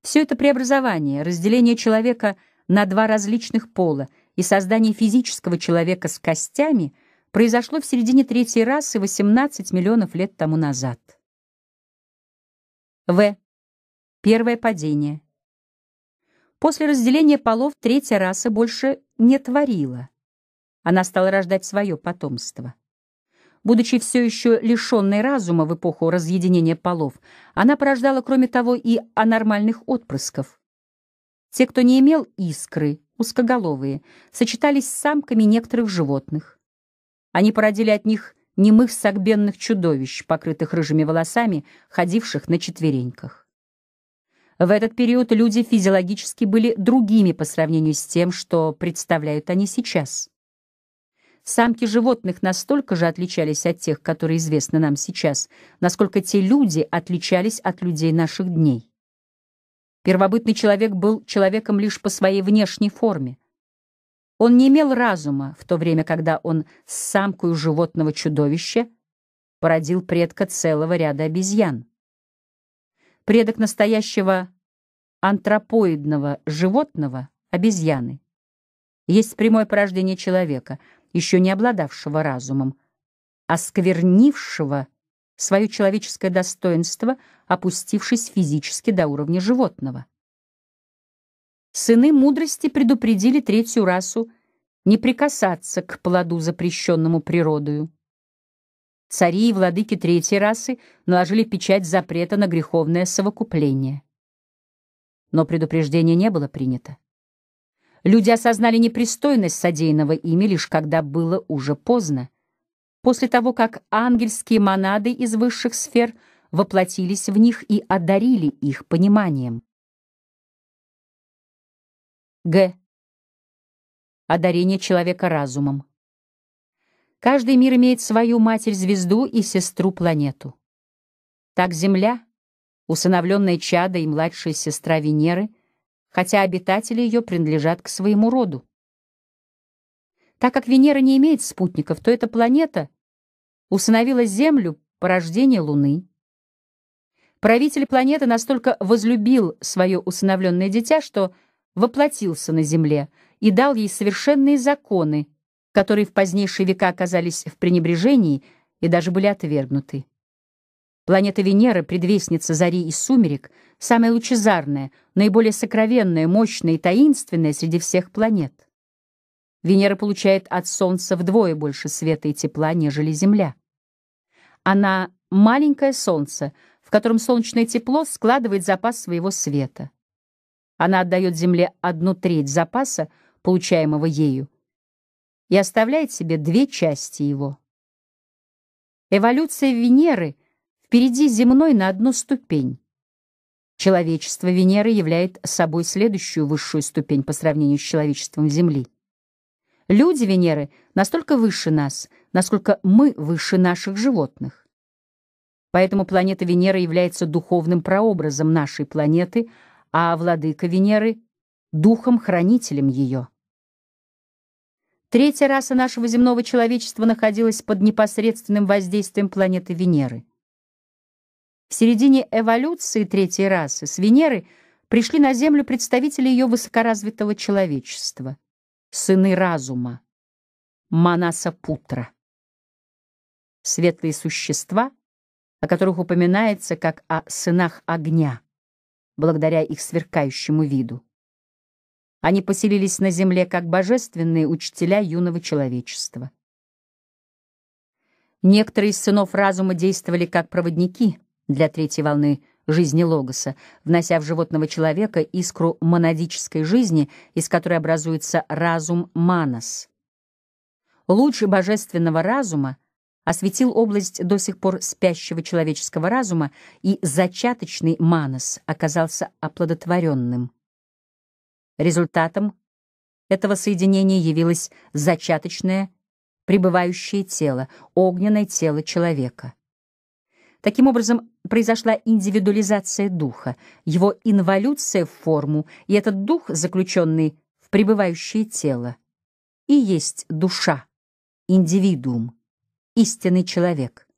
Все это преобразование, разделение человека на два различных пола и создание физического человека с костями произошло в середине третьей расы 18 миллионов лет тому назад. В. Первое падение. После разделения полов третья раса больше не творила. Она стала рождать свое потомство. Будучи все еще лишенной разума в эпоху разъединения полов, она порождала, кроме того, и анормальных отпрысков. Те, кто не имел искры, узкоголовые, сочетались с самками некоторых животных. Они породили от них немых согбенных чудовищ, покрытых рыжими волосами, ходивших на четвереньках. В этот период люди физиологически были другими по сравнению с тем, что представляют они сейчас. Самки животных настолько же отличались от тех, которые известны нам сейчас, насколько те люди отличались от людей наших дней. Первобытный человек был человеком лишь по своей внешней форме. Он не имел разума, в то время, когда он с самкою животного чудовища породил предка целого ряда обезьян предок настоящего антропоидного животного — обезьяны. Есть прямое порождение человека, еще не обладавшего разумом, осквернившего свое человеческое достоинство, опустившись физически до уровня животного. Сыны мудрости предупредили третью расу не прикасаться к плоду, запрещенному природою. Цари и владыки третьей расы наложили печать запрета на греховное совокупление. Но предупреждение не было принято. Люди осознали непристойность содеянного ими лишь когда было уже поздно, после того, как ангельские монады из высших сфер воплотились в них и одарили их пониманием. Г. Одарение человека разумом. Каждый мир имеет свою матерь-звезду и сестру-планету. Так Земля, усыновленная Чада и младшая сестра Венеры, хотя обитатели ее принадлежат к своему роду. Так как Венера не имеет спутников, то эта планета усыновила Землю порождение Луны. Правитель планеты настолько возлюбил свое усыновленное дитя, что воплотился на Земле и дал ей совершенные законы — которые в позднейшие века оказались в пренебрежении и даже были отвергнуты. Планета Венера, предвестница зари и сумерек, самая лучезарная, наиболее сокровенная, мощная и таинственная среди всех планет. Венера получает от Солнца вдвое больше света и тепла, нежели Земля. Она — маленькое Солнце, в котором солнечное тепло складывает запас своего света. Она отдает Земле одну треть запаса, получаемого ею, и оставляет себе две части его. Эволюция Венеры впереди земной на одну ступень. Человечество Венеры являет собой следующую высшую ступень по сравнению с человечеством Земли. Люди Венеры настолько выше нас, насколько мы выше наших животных. Поэтому планета Венера является духовным прообразом нашей планеты, а владыка Венеры — духом-хранителем ее. Третья раса нашего земного человечества находилась под непосредственным воздействием планеты Венеры. В середине эволюции третьей расы с Венеры пришли на Землю представители ее высокоразвитого человечества, сыны разума, Манаса Путра. Светлые существа, о которых упоминается как о сынах огня, благодаря их сверкающему виду. Они поселились на земле как божественные учителя юного человечества. Некоторые из сынов разума действовали как проводники для третьей волны жизни Логоса, внося в животного человека искру монадической жизни, из которой образуется разум Манас. Луч божественного разума осветил область до сих пор спящего человеческого разума, и зачаточный Манас оказался оплодотворенным. Результатом этого соединения явилось зачаточное пребывающее тело, огненное тело человека. Таким образом, произошла индивидуализация духа, его инволюция в форму, и этот дух, заключенный в пребывающее тело, и есть душа, индивидуум, истинный человек.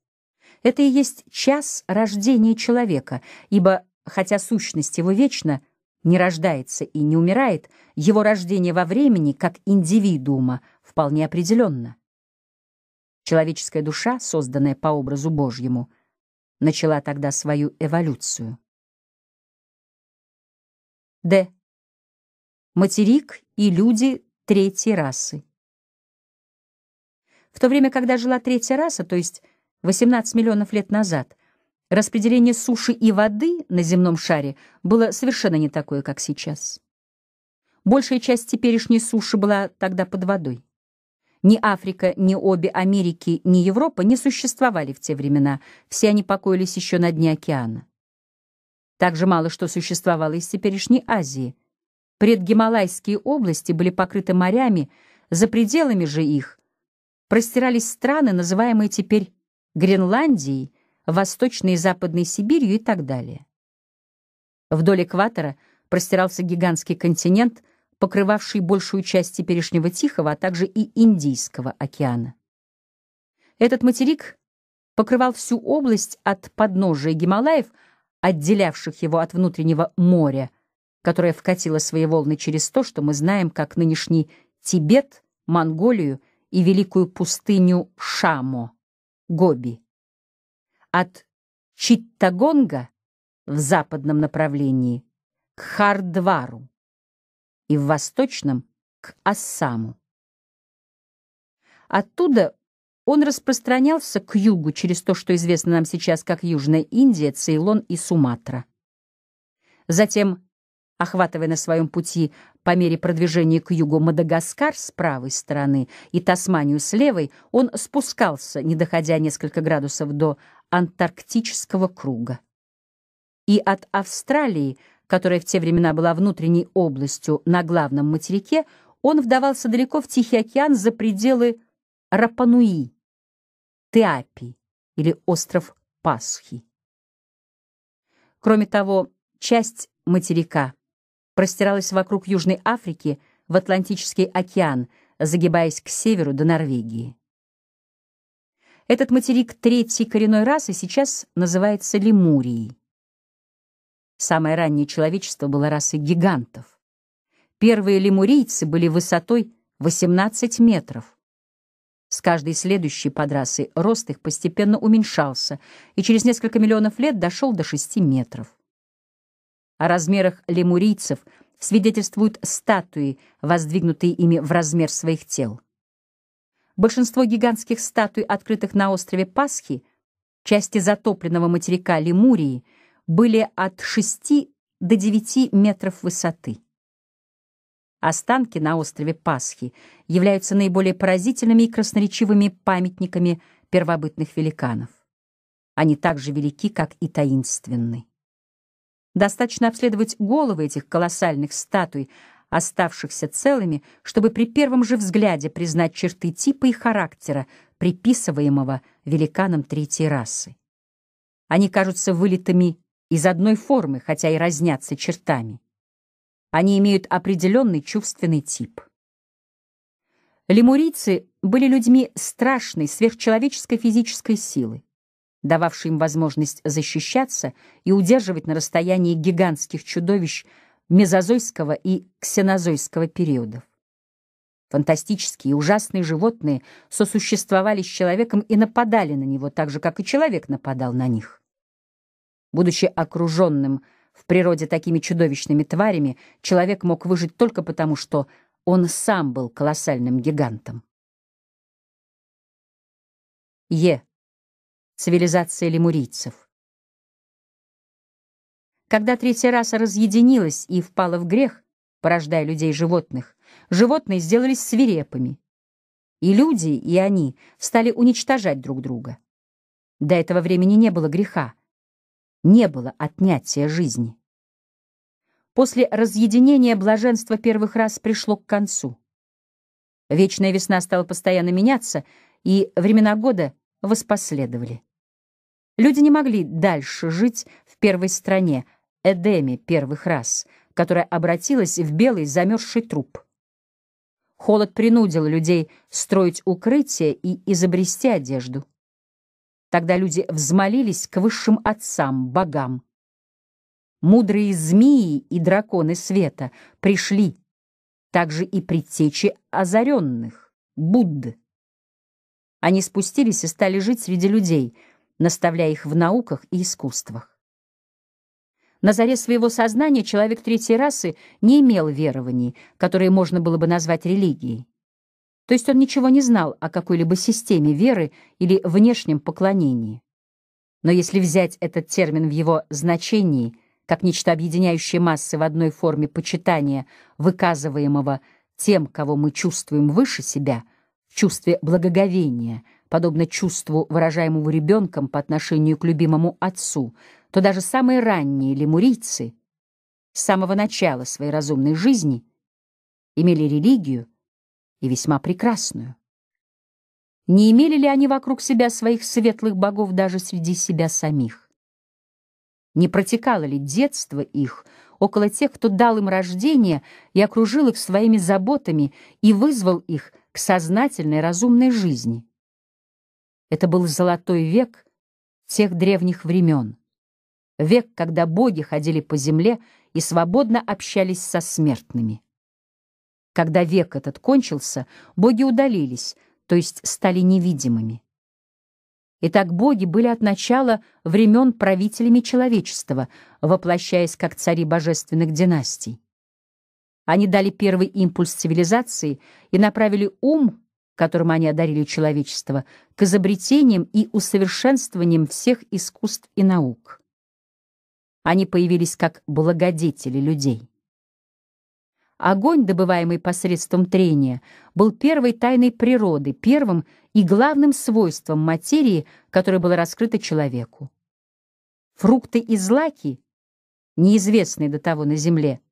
Это и есть час рождения человека, ибо, хотя сущность его вечна, не рождается и не умирает, его рождение во времени, как индивидуума, вполне определенно. Человеческая душа, созданная по образу Божьему, начала тогда свою эволюцию. Д. Материк и люди третьей расы. В то время, когда жила третья раса, то есть 18 миллионов лет назад, Распределение суши и воды на земном шаре было совершенно не такое, как сейчас. Большая часть теперешней суши была тогда под водой. Ни Африка, ни обе Америки, ни Европа не существовали в те времена, все они покоились еще на дне океана. Также мало что существовало из теперешней Азии. Предгималайские области были покрыты морями, за пределами же их простирались страны, называемые теперь Гренландией, Восточной и Западной Сибирью и так далее. Вдоль экватора простирался гигантский континент, покрывавший большую часть теперешнего Тихого, а также и Индийского океана. Этот материк покрывал всю область от подножия Гималаев, отделявших его от внутреннего моря, которое вкатило свои волны через то, что мы знаем как нынешний Тибет, Монголию и великую пустыню Шамо, Гоби от Читтагонга в западном направлении к Хардвару и в восточном к Ассаму. Оттуда он распространялся к югу через то, что известно нам сейчас как Южная Индия, Цейлон и Суматра. Затем, охватывая на своем пути по мере продвижения к югу Мадагаскар с правой стороны и Тасманию с левой он спускался, не доходя несколько градусов до антарктического круга. И от Австралии, которая в те времена была внутренней областью на главном материке, он вдавался далеко в Тихий океан за пределы Рапануи, Теапи или остров Пасхи. Кроме того, часть материка – простиралась вокруг Южной Африки в Атлантический океан, загибаясь к северу до Норвегии. Этот материк третьей коренной расы сейчас называется Лемурией. Самое раннее человечество было расой гигантов. Первые лемурийцы были высотой 18 метров. С каждой следующей подрасой рост их постепенно уменьшался и через несколько миллионов лет дошел до 6 метров. О размерах лемурийцев свидетельствуют статуи, воздвигнутые ими в размер своих тел. Большинство гигантских статуй, открытых на острове Пасхи, части затопленного материка Лемурии, были от 6 до 9 метров высоты. Останки на острове Пасхи являются наиболее поразительными и красноречивыми памятниками первобытных великанов. Они так же велики, как и таинственны. Достаточно обследовать головы этих колоссальных статуй, оставшихся целыми, чтобы при первом же взгляде признать черты типа и характера, приписываемого великанам третьей расы. Они кажутся вылитыми из одной формы, хотя и разнятся чертами. Они имеют определенный чувственный тип. Лемурийцы были людьми страшной, сверхчеловеческой физической силы дававший им возможность защищаться и удерживать на расстоянии гигантских чудовищ мезозойского и ксенозойского периодов. Фантастические и ужасные животные сосуществовали с человеком и нападали на него так же, как и человек нападал на них. Будучи окруженным в природе такими чудовищными тварями, человек мог выжить только потому, что он сам был колоссальным гигантом. Е. Цивилизация лемурийцев. Когда третья раса разъединилась и впала в грех, порождая людей и животных, животные сделались свирепыми. И люди, и они стали уничтожать друг друга. До этого времени не было греха, не было отнятия жизни. После разъединения блаженство первых раз пришло к концу. Вечная весна стала постоянно меняться, и времена года воспоследовали. Люди не могли дальше жить в первой стране, Эдеме первых раз, которая обратилась в белый замерзший труп. Холод принудил людей строить укрытия и изобрести одежду. Тогда люди взмолились к высшим отцам, богам. Мудрые змеи и драконы света пришли, также и предтечи озаренных, Будды. Они спустились и стали жить среди людей — наставляя их в науках и искусствах. На заре своего сознания человек третьей расы не имел верований, которые можно было бы назвать религией. То есть он ничего не знал о какой-либо системе веры или внешнем поклонении. Но если взять этот термин в его значении, как нечто объединяющее массы в одной форме почитания, выказываемого тем, кого мы чувствуем выше себя, в чувстве благоговения – подобно чувству, выражаемому ребенком по отношению к любимому отцу, то даже самые ранние лемурийцы с самого начала своей разумной жизни имели религию и весьма прекрасную. Не имели ли они вокруг себя своих светлых богов даже среди себя самих? Не протекало ли детство их около тех, кто дал им рождение и окружил их своими заботами и вызвал их к сознательной разумной жизни? Это был золотой век тех древних времен. Век, когда боги ходили по земле и свободно общались со смертными. Когда век этот кончился, боги удалились, то есть стали невидимыми. Итак, боги были от начала времен правителями человечества, воплощаясь как цари божественных династий. Они дали первый импульс цивилизации и направили ум которым они одарили человечество, к изобретениям и усовершенствованиям всех искусств и наук. Они появились как благодетели людей. Огонь, добываемый посредством трения, был первой тайной природы, первым и главным свойством материи, которое было раскрыто человеку. Фрукты и злаки, неизвестные до того на земле,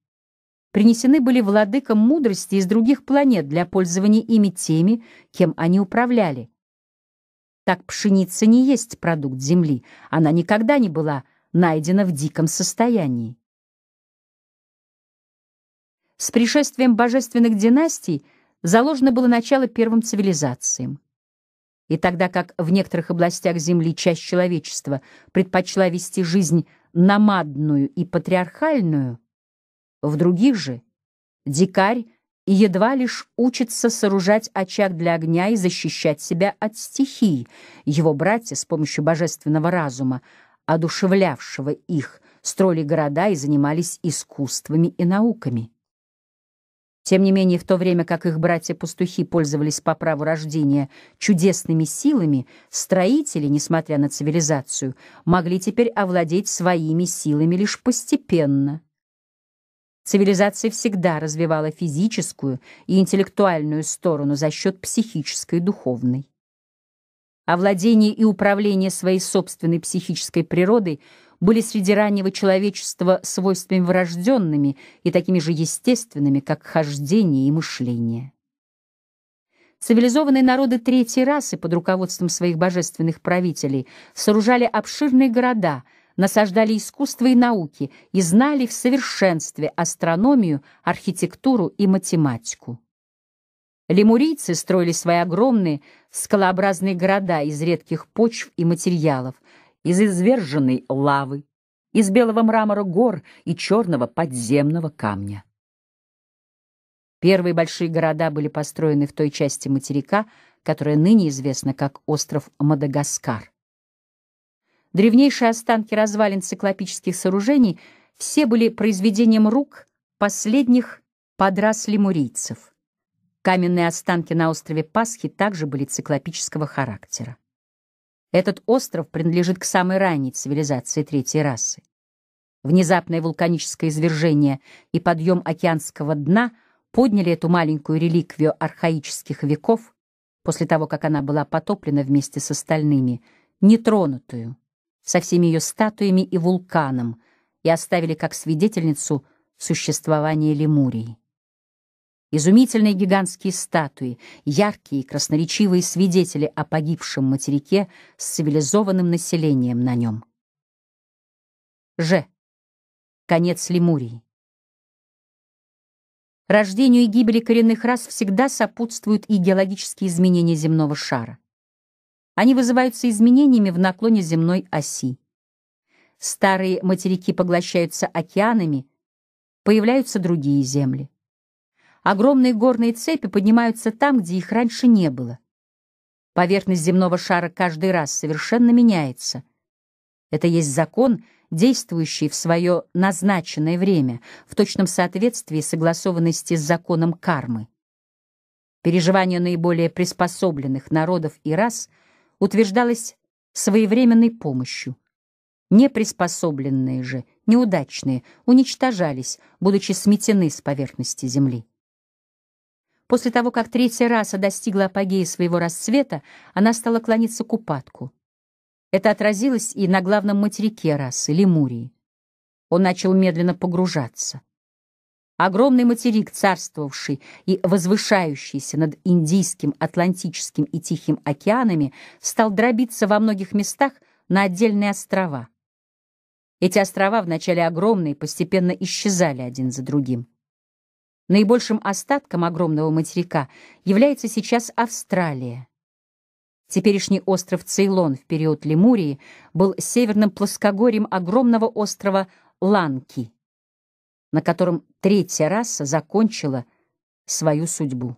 принесены были владыкам мудрости из других планет для пользования ими теми, кем они управляли. Так пшеница не есть продукт Земли, она никогда не была найдена в диком состоянии. С пришествием божественных династий заложено было начало первым цивилизациям. И тогда как в некоторых областях Земли часть человечества предпочла вести жизнь намадную и патриархальную, в других же дикарь едва лишь учится сооружать очаг для огня и защищать себя от стихий. Его братья с помощью божественного разума, одушевлявшего их, строили города и занимались искусствами и науками. Тем не менее, в то время как их братья-пастухи пользовались по праву рождения чудесными силами, строители, несмотря на цивилизацию, могли теперь овладеть своими силами лишь постепенно — Цивилизация всегда развивала физическую и интеллектуальную сторону за счет психической и духовной. Овладение и управление своей собственной психической природой были среди раннего человечества свойствами врожденными и такими же естественными, как хождение и мышление. Цивилизованные народы третьей расы под руководством своих божественных правителей сооружали обширные города – насаждали искусство и науки и знали в совершенстве астрономию, архитектуру и математику. Лемурийцы строили свои огромные скалообразные города из редких почв и материалов, из изверженной лавы, из белого мрамора гор и черного подземного камня. Первые большие города были построены в той части материка, которая ныне известна как остров Мадагаскар. Древнейшие останки развалин циклопических сооружений все были произведением рук последних подрас лемурийцев. Каменные останки на острове Пасхи также были циклопического характера. Этот остров принадлежит к самой ранней цивилизации третьей расы. Внезапное вулканическое извержение и подъем океанского дна подняли эту маленькую реликвию архаических веков после того, как она была потоплена вместе с остальными, нетронутую со всеми ее статуями и вулканом и оставили как свидетельницу существования Лемурии. Изумительные гигантские статуи, яркие и красноречивые свидетели о погибшем материке с цивилизованным населением на нем. Ж. Конец Лемурии. Рождению и гибели коренных рас всегда сопутствуют и геологические изменения земного шара. Они вызываются изменениями в наклоне земной оси. Старые материки поглощаются океанами, появляются другие земли. Огромные горные цепи поднимаются там, где их раньше не было. Поверхность земного шара каждый раз совершенно меняется. Это есть закон, действующий в свое назначенное время, в точном соответствии согласованности с законом кармы. Переживания наиболее приспособленных народов и рас утверждалось своевременной помощью. Неприспособленные же, неудачные, уничтожались, будучи сметены с поверхности земли. После того, как третья раса достигла апогея своего расцвета, она стала клониться к упадку. Это отразилось и на главном материке расы — Лемурии. Он начал медленно погружаться. Огромный материк, царствовавший и возвышающийся над Индийским, Атлантическим и Тихим океанами, стал дробиться во многих местах на отдельные острова. Эти острова, вначале огромные, постепенно исчезали один за другим. Наибольшим остатком огромного материка является сейчас Австралия. Теперешний остров Цейлон в период Лемурии был северным плоскогорьем огромного острова Ланки – на котором третья раса закончила свою судьбу.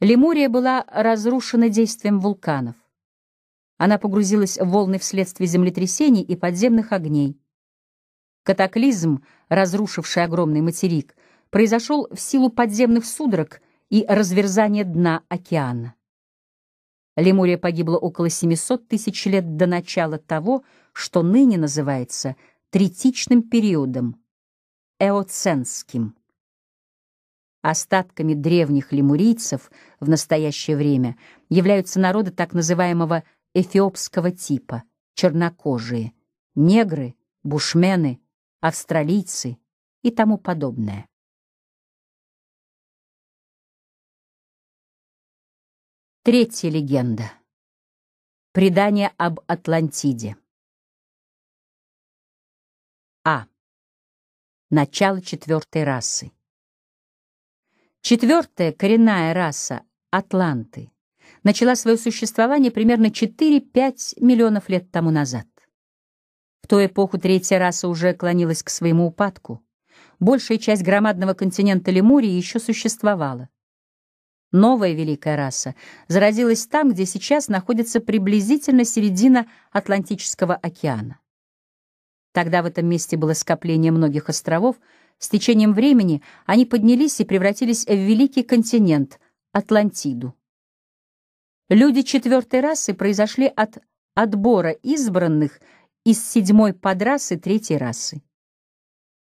Лемурия была разрушена действием вулканов. Она погрузилась в волны вследствие землетрясений и подземных огней. Катаклизм, разрушивший огромный материк, произошел в силу подземных судорог и разверзания дна океана. Лемурия погибла около 700 тысяч лет до начала того, что ныне называется – третичным периодом, эоценским, остатками древних лемурийцев в настоящее время являются народы так называемого эфиопского типа, чернокожие, негры, бушмены, австралийцы и тому подобное. Третья легенда. Предание об Атлантиде. начало четвертой расы. Четвертая коренная раса — атланты — начала свое существование примерно 4-5 миллионов лет тому назад. В ту эпоху третья раса уже клонилась к своему упадку. Большая часть громадного континента Лемурии еще существовала. Новая великая раса заразилась там, где сейчас находится приблизительно середина Атлантического океана. Тогда в этом месте было скопление многих островов. С течением времени они поднялись и превратились в великий континент — Атлантиду. Люди четвертой расы произошли от отбора избранных из седьмой подрасы третьей расы.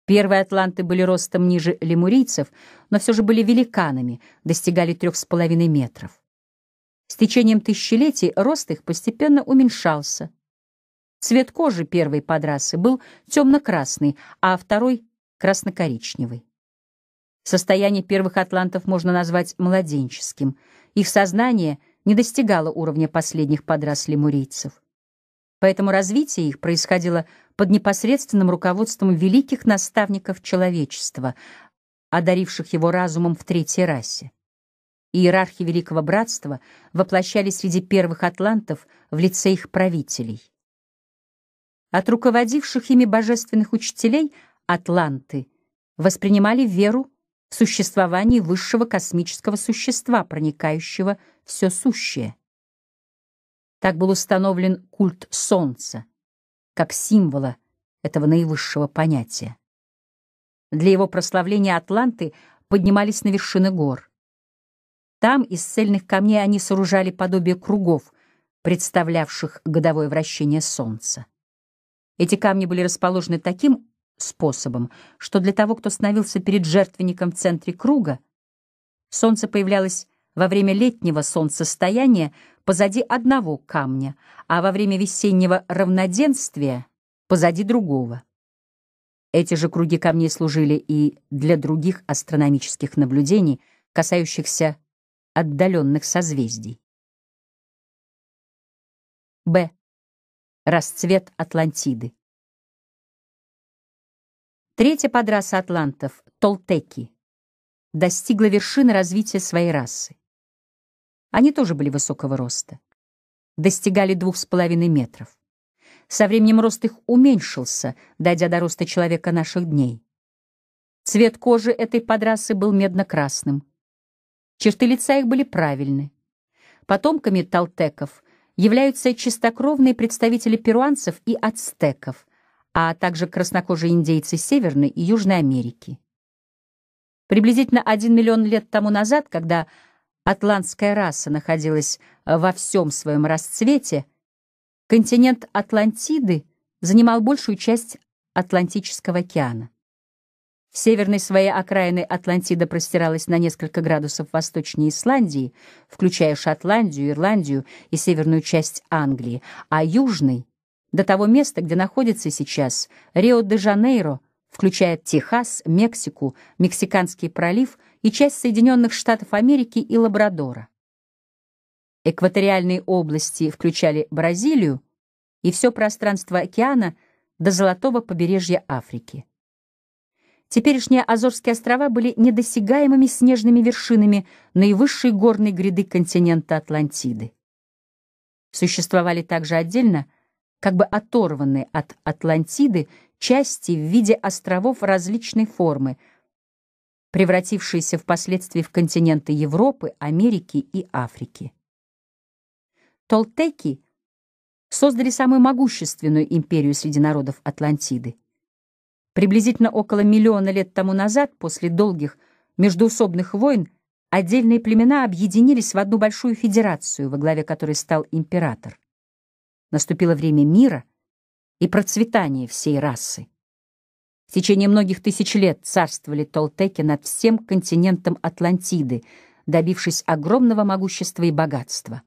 Первые атланты были ростом ниже лемурийцев, но все же были великанами, достигали трех с половиной метров. С течением тысячелетий рост их постепенно уменьшался. Цвет кожи первой подрасы был темно-красный, а второй — красно-коричневый. Состояние первых атлантов можно назвать младенческим. Их сознание не достигало уровня последних подрас лемурийцев. Поэтому развитие их происходило под непосредственным руководством великих наставников человечества, одаривших его разумом в третьей расе. Иерархи Великого Братства воплощались среди первых атлантов в лице их правителей — от руководивших ими божественных учителей Атланты воспринимали веру в существование высшего космического существа, проникающего все сущее. Так был установлен культ Солнца, как символа этого наивысшего понятия. Для его прославления Атланты поднимались на вершины гор. Там из цельных камней они сооружали подобие кругов, представлявших годовое вращение Солнца. Эти камни были расположены таким способом, что для того, кто становился перед жертвенником в центре круга, солнце появлялось во время летнего солнцестояния позади одного камня, а во время весеннего равноденствия позади другого. Эти же круги камней служили и для других астрономических наблюдений, касающихся отдаленных созвездий. Б. Расцвет Атлантиды. Третья подраса атлантов, Толтеки, достигла вершины развития своей расы. Они тоже были высокого роста. Достигали двух с половиной метров. Со временем рост их уменьшился, дойдя до роста человека наших дней. Цвет кожи этой подрасы был медно-красным. Черты лица их были правильны. Потомками толтеков являются чистокровные представители перуанцев и ацтеков, а также краснокожие индейцы Северной и Южной Америки. Приблизительно 1 миллион лет тому назад, когда атлантская раса находилась во всем своем расцвете, континент Атлантиды занимал большую часть Атлантического океана северной своей окраины Атлантида простиралась на несколько градусов восточнее Исландии, включая Шотландию, Ирландию и северную часть Англии, а южной — до того места, где находится сейчас Рио-де-Жанейро, включая Техас, Мексику, Мексиканский пролив и часть Соединенных Штатов Америки и Лабрадора. Экваториальные области включали Бразилию и все пространство океана до золотого побережья Африки. Теперешние Азорские острова были недосягаемыми снежными вершинами наивысшей горной гряды континента Атлантиды. Существовали также отдельно, как бы оторванные от Атлантиды, части в виде островов различной формы, превратившиеся впоследствии в континенты Европы, Америки и Африки. Толтеки создали самую могущественную империю среди народов Атлантиды. Приблизительно около миллиона лет тому назад, после долгих междуусобных войн, отдельные племена объединились в одну большую федерацию, во главе которой стал император. Наступило время мира и процветания всей расы. В течение многих тысяч лет царствовали толтеки над всем континентом Атлантиды, добившись огромного могущества и богатства.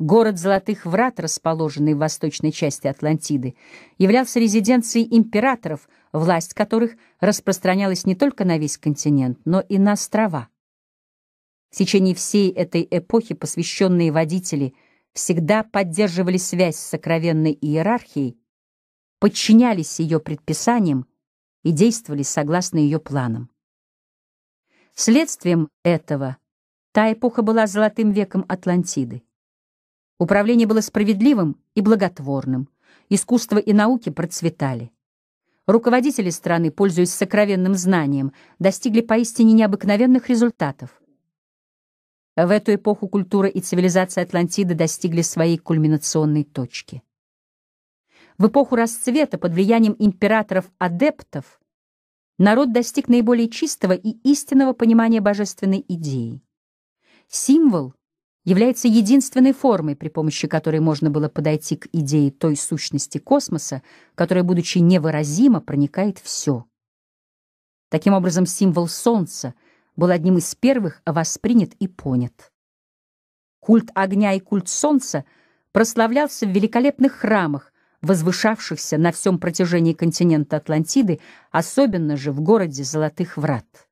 Город Золотых Врат, расположенный в восточной части Атлантиды, являлся резиденцией императоров, власть которых распространялась не только на весь континент, но и на острова. В течение всей этой эпохи посвященные водители всегда поддерживали связь с сокровенной иерархией, подчинялись ее предписаниям и действовали согласно ее планам. Следствием этого та эпоха была золотым веком Атлантиды. Управление было справедливым и благотворным. Искусство и науки процветали. Руководители страны, пользуясь сокровенным знанием, достигли поистине необыкновенных результатов. В эту эпоху культура и цивилизация Атлантиды достигли своей кульминационной точки. В эпоху расцвета под влиянием императоров-адептов народ достиг наиболее чистого и истинного понимания божественной идеи. Символ является единственной формой, при помощи которой можно было подойти к идее той сущности космоса, которая, будучи невыразима, проникает все. Таким образом, символ Солнца был одним из первых а воспринят и понят. Культ огня и культ Солнца прославлялся в великолепных храмах, возвышавшихся на всем протяжении континента Атлантиды, особенно же в городе Золотых Врат.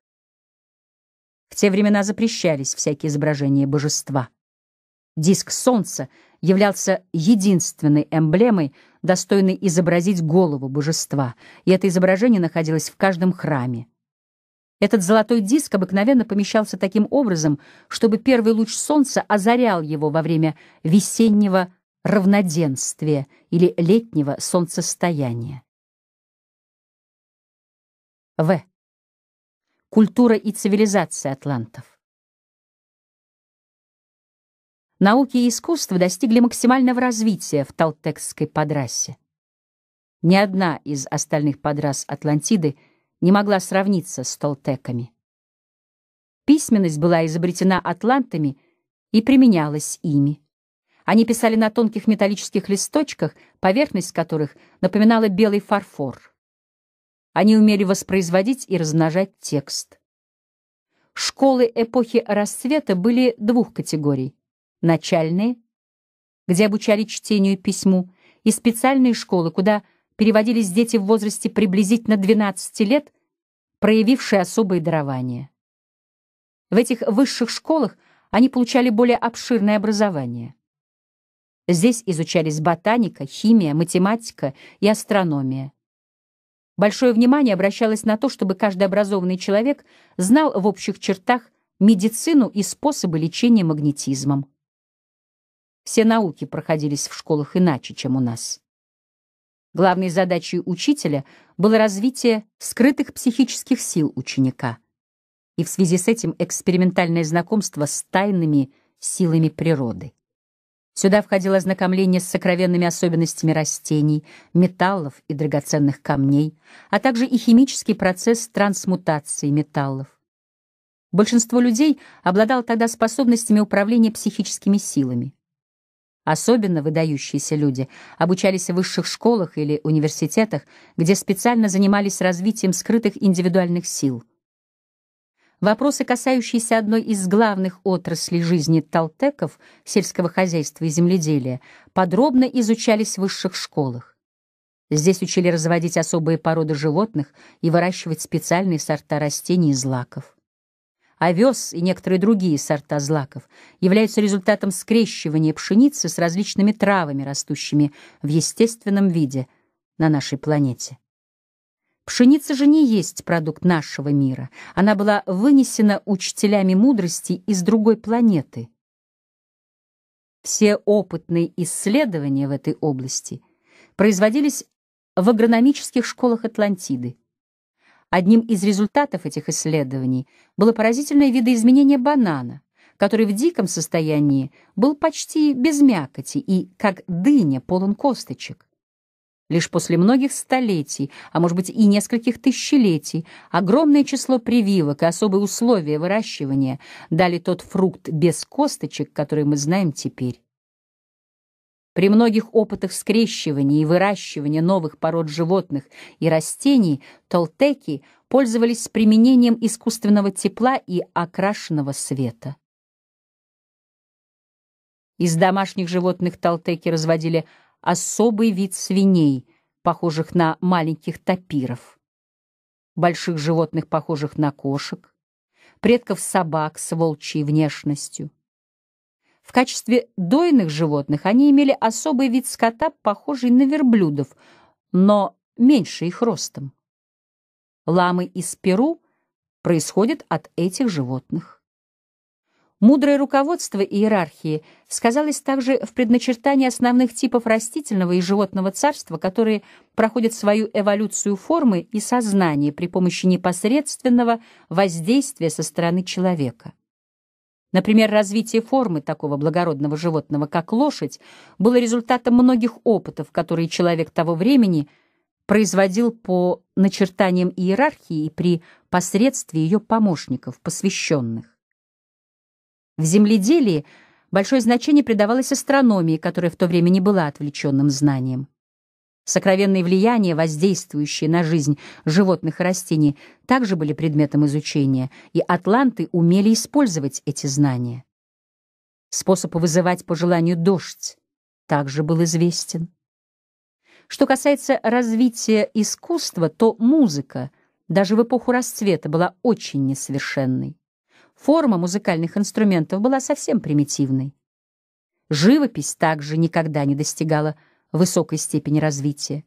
В те времена запрещались всякие изображения божества. Диск солнца являлся единственной эмблемой, достойной изобразить голову божества, и это изображение находилось в каждом храме. Этот золотой диск обыкновенно помещался таким образом, чтобы первый луч солнца озарял его во время весеннего равноденствия или летнего солнцестояния. В. Культура и цивилизация атлантов науки и искусства достигли максимального развития в Талтекской подрасе. Ни одна из остальных подрас Атлантиды не могла сравниться с толтеками. Письменность была изобретена атлантами и применялась ими. Они писали на тонких металлических листочках, поверхность которых напоминала белый фарфор. Они умели воспроизводить и размножать текст. Школы эпохи расцвета были двух категорий — начальные, где обучали чтению и письму, и специальные школы, куда переводились дети в возрасте приблизительно 12 лет, проявившие особые дарования. В этих высших школах они получали более обширное образование. Здесь изучались ботаника, химия, математика и астрономия. Большое внимание обращалось на то, чтобы каждый образованный человек знал в общих чертах медицину и способы лечения магнетизмом. Все науки проходились в школах иначе, чем у нас. Главной задачей учителя было развитие скрытых психических сил ученика. И в связи с этим экспериментальное знакомство с тайными силами природы. Сюда входило ознакомление с сокровенными особенностями растений, металлов и драгоценных камней, а также и химический процесс трансмутации металлов. Большинство людей обладало тогда способностями управления психическими силами. Особенно выдающиеся люди обучались в высших школах или университетах, где специально занимались развитием скрытых индивидуальных сил. Вопросы, касающиеся одной из главных отраслей жизни талтеков, сельского хозяйства и земледелия, подробно изучались в высших школах. Здесь учили разводить особые породы животных и выращивать специальные сорта растений и злаков овес и некоторые другие сорта злаков, являются результатом скрещивания пшеницы с различными травами, растущими в естественном виде на нашей планете. Пшеница же не есть продукт нашего мира. Она была вынесена учителями мудрости из другой планеты. Все опытные исследования в этой области производились в агрономических школах Атлантиды. Одним из результатов этих исследований было поразительное видоизменение банана, который в диком состоянии был почти без мякоти и, как дыня, полон косточек. Лишь после многих столетий, а может быть и нескольких тысячелетий, огромное число прививок и особые условия выращивания дали тот фрукт без косточек, который мы знаем теперь. При многих опытах скрещивания и выращивания новых пород животных и растений толтеки пользовались применением искусственного тепла и окрашенного света. Из домашних животных толтеки разводили особый вид свиней, похожих на маленьких тапиров, больших животных, похожих на кошек, предков собак с волчьей внешностью. В качестве дойных животных они имели особый вид скота, похожий на верблюдов, но меньше их ростом. Ламы из Перу происходят от этих животных. Мудрое руководство иерархии сказалось также в предначертании основных типов растительного и животного царства, которые проходят свою эволюцию формы и сознания при помощи непосредственного воздействия со стороны человека. Например, развитие формы такого благородного животного, как лошадь, было результатом многих опытов, которые человек того времени производил по начертаниям иерархии и при посредстве ее помощников, посвященных. В земледелии большое значение придавалось астрономии, которая в то время не была отвлеченным знанием. Сокровенные влияния, воздействующие на жизнь животных и растений, также были предметом изучения, и атланты умели использовать эти знания. Способ вызывать по желанию дождь также был известен. Что касается развития искусства, то музыка даже в эпоху расцвета была очень несовершенной. Форма музыкальных инструментов была совсем примитивной. Живопись также никогда не достигала высокой степени развития.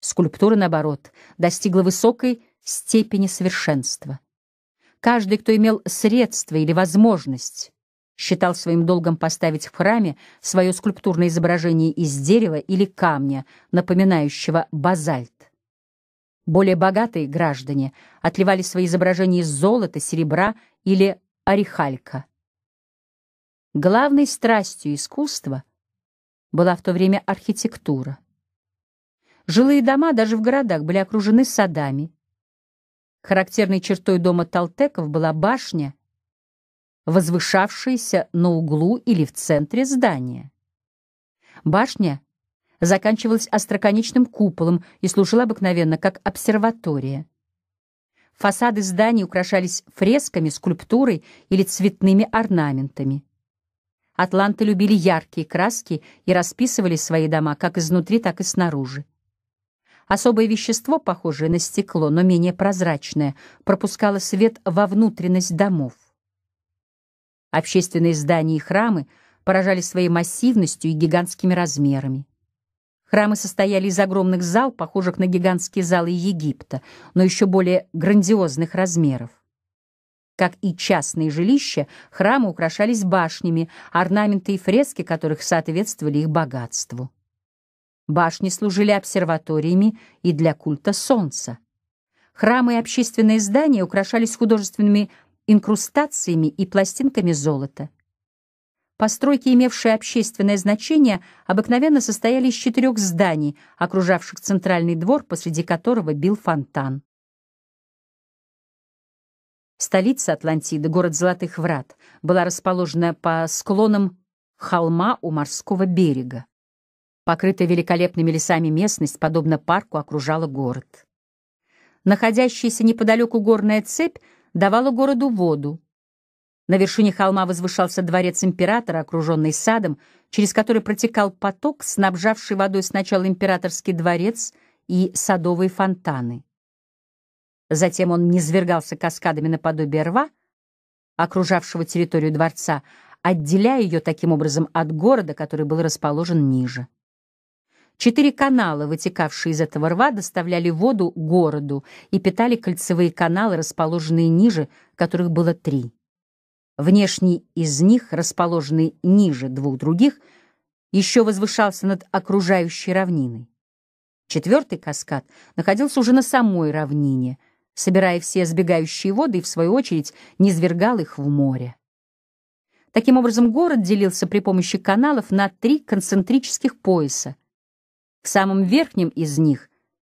Скульптура, наоборот, достигла высокой степени совершенства. Каждый, кто имел средства или возможность, считал своим долгом поставить в храме свое скульптурное изображение из дерева или камня, напоминающего базальт. Более богатые граждане отливали свои изображения из золота, серебра или орехалька. Главной страстью искусства была в то время архитектура. Жилые дома даже в городах были окружены садами. Характерной чертой дома Талтеков была башня, возвышавшаяся на углу или в центре здания. Башня заканчивалась остроконечным куполом и служила обыкновенно как обсерватория. Фасады зданий украшались фресками, скульптурой или цветными орнаментами атланты любили яркие краски и расписывали свои дома как изнутри, так и снаружи. Особое вещество, похожее на стекло, но менее прозрачное, пропускало свет во внутренность домов. Общественные здания и храмы поражали своей массивностью и гигантскими размерами. Храмы состояли из огромных зал, похожих на гигантские залы Египта, но еще более грандиозных размеров. Как и частные жилища, храмы украшались башнями, орнаменты и фрески которых соответствовали их богатству. Башни служили обсерваториями и для культа солнца. Храмы и общественные здания украшались художественными инкрустациями и пластинками золота. Постройки, имевшие общественное значение, обыкновенно состояли из четырех зданий, окружавших центральный двор, посреди которого бил фонтан. Столица Атлантиды, город Золотых Врат, была расположена по склонам холма у морского берега. Покрытая великолепными лесами местность, подобно парку, окружала город. Находящаяся неподалеку горная цепь давала городу воду. На вершине холма возвышался дворец императора, окруженный садом, через который протекал поток, снабжавший водой сначала императорский дворец и садовые фонтаны. Затем он низвергался каскадами наподобие рва, окружавшего территорию дворца, отделяя ее таким образом от города, который был расположен ниже. Четыре канала, вытекавшие из этого рва, доставляли воду городу и питали кольцевые каналы, расположенные ниже, которых было три. Внешний из них, расположенный ниже двух других, еще возвышался над окружающей равниной. Четвертый каскад находился уже на самой равнине — собирая все сбегающие воды и, в свою очередь, низвергал их в море. Таким образом, город делился при помощи каналов на три концентрических пояса. В самом верхнем из них,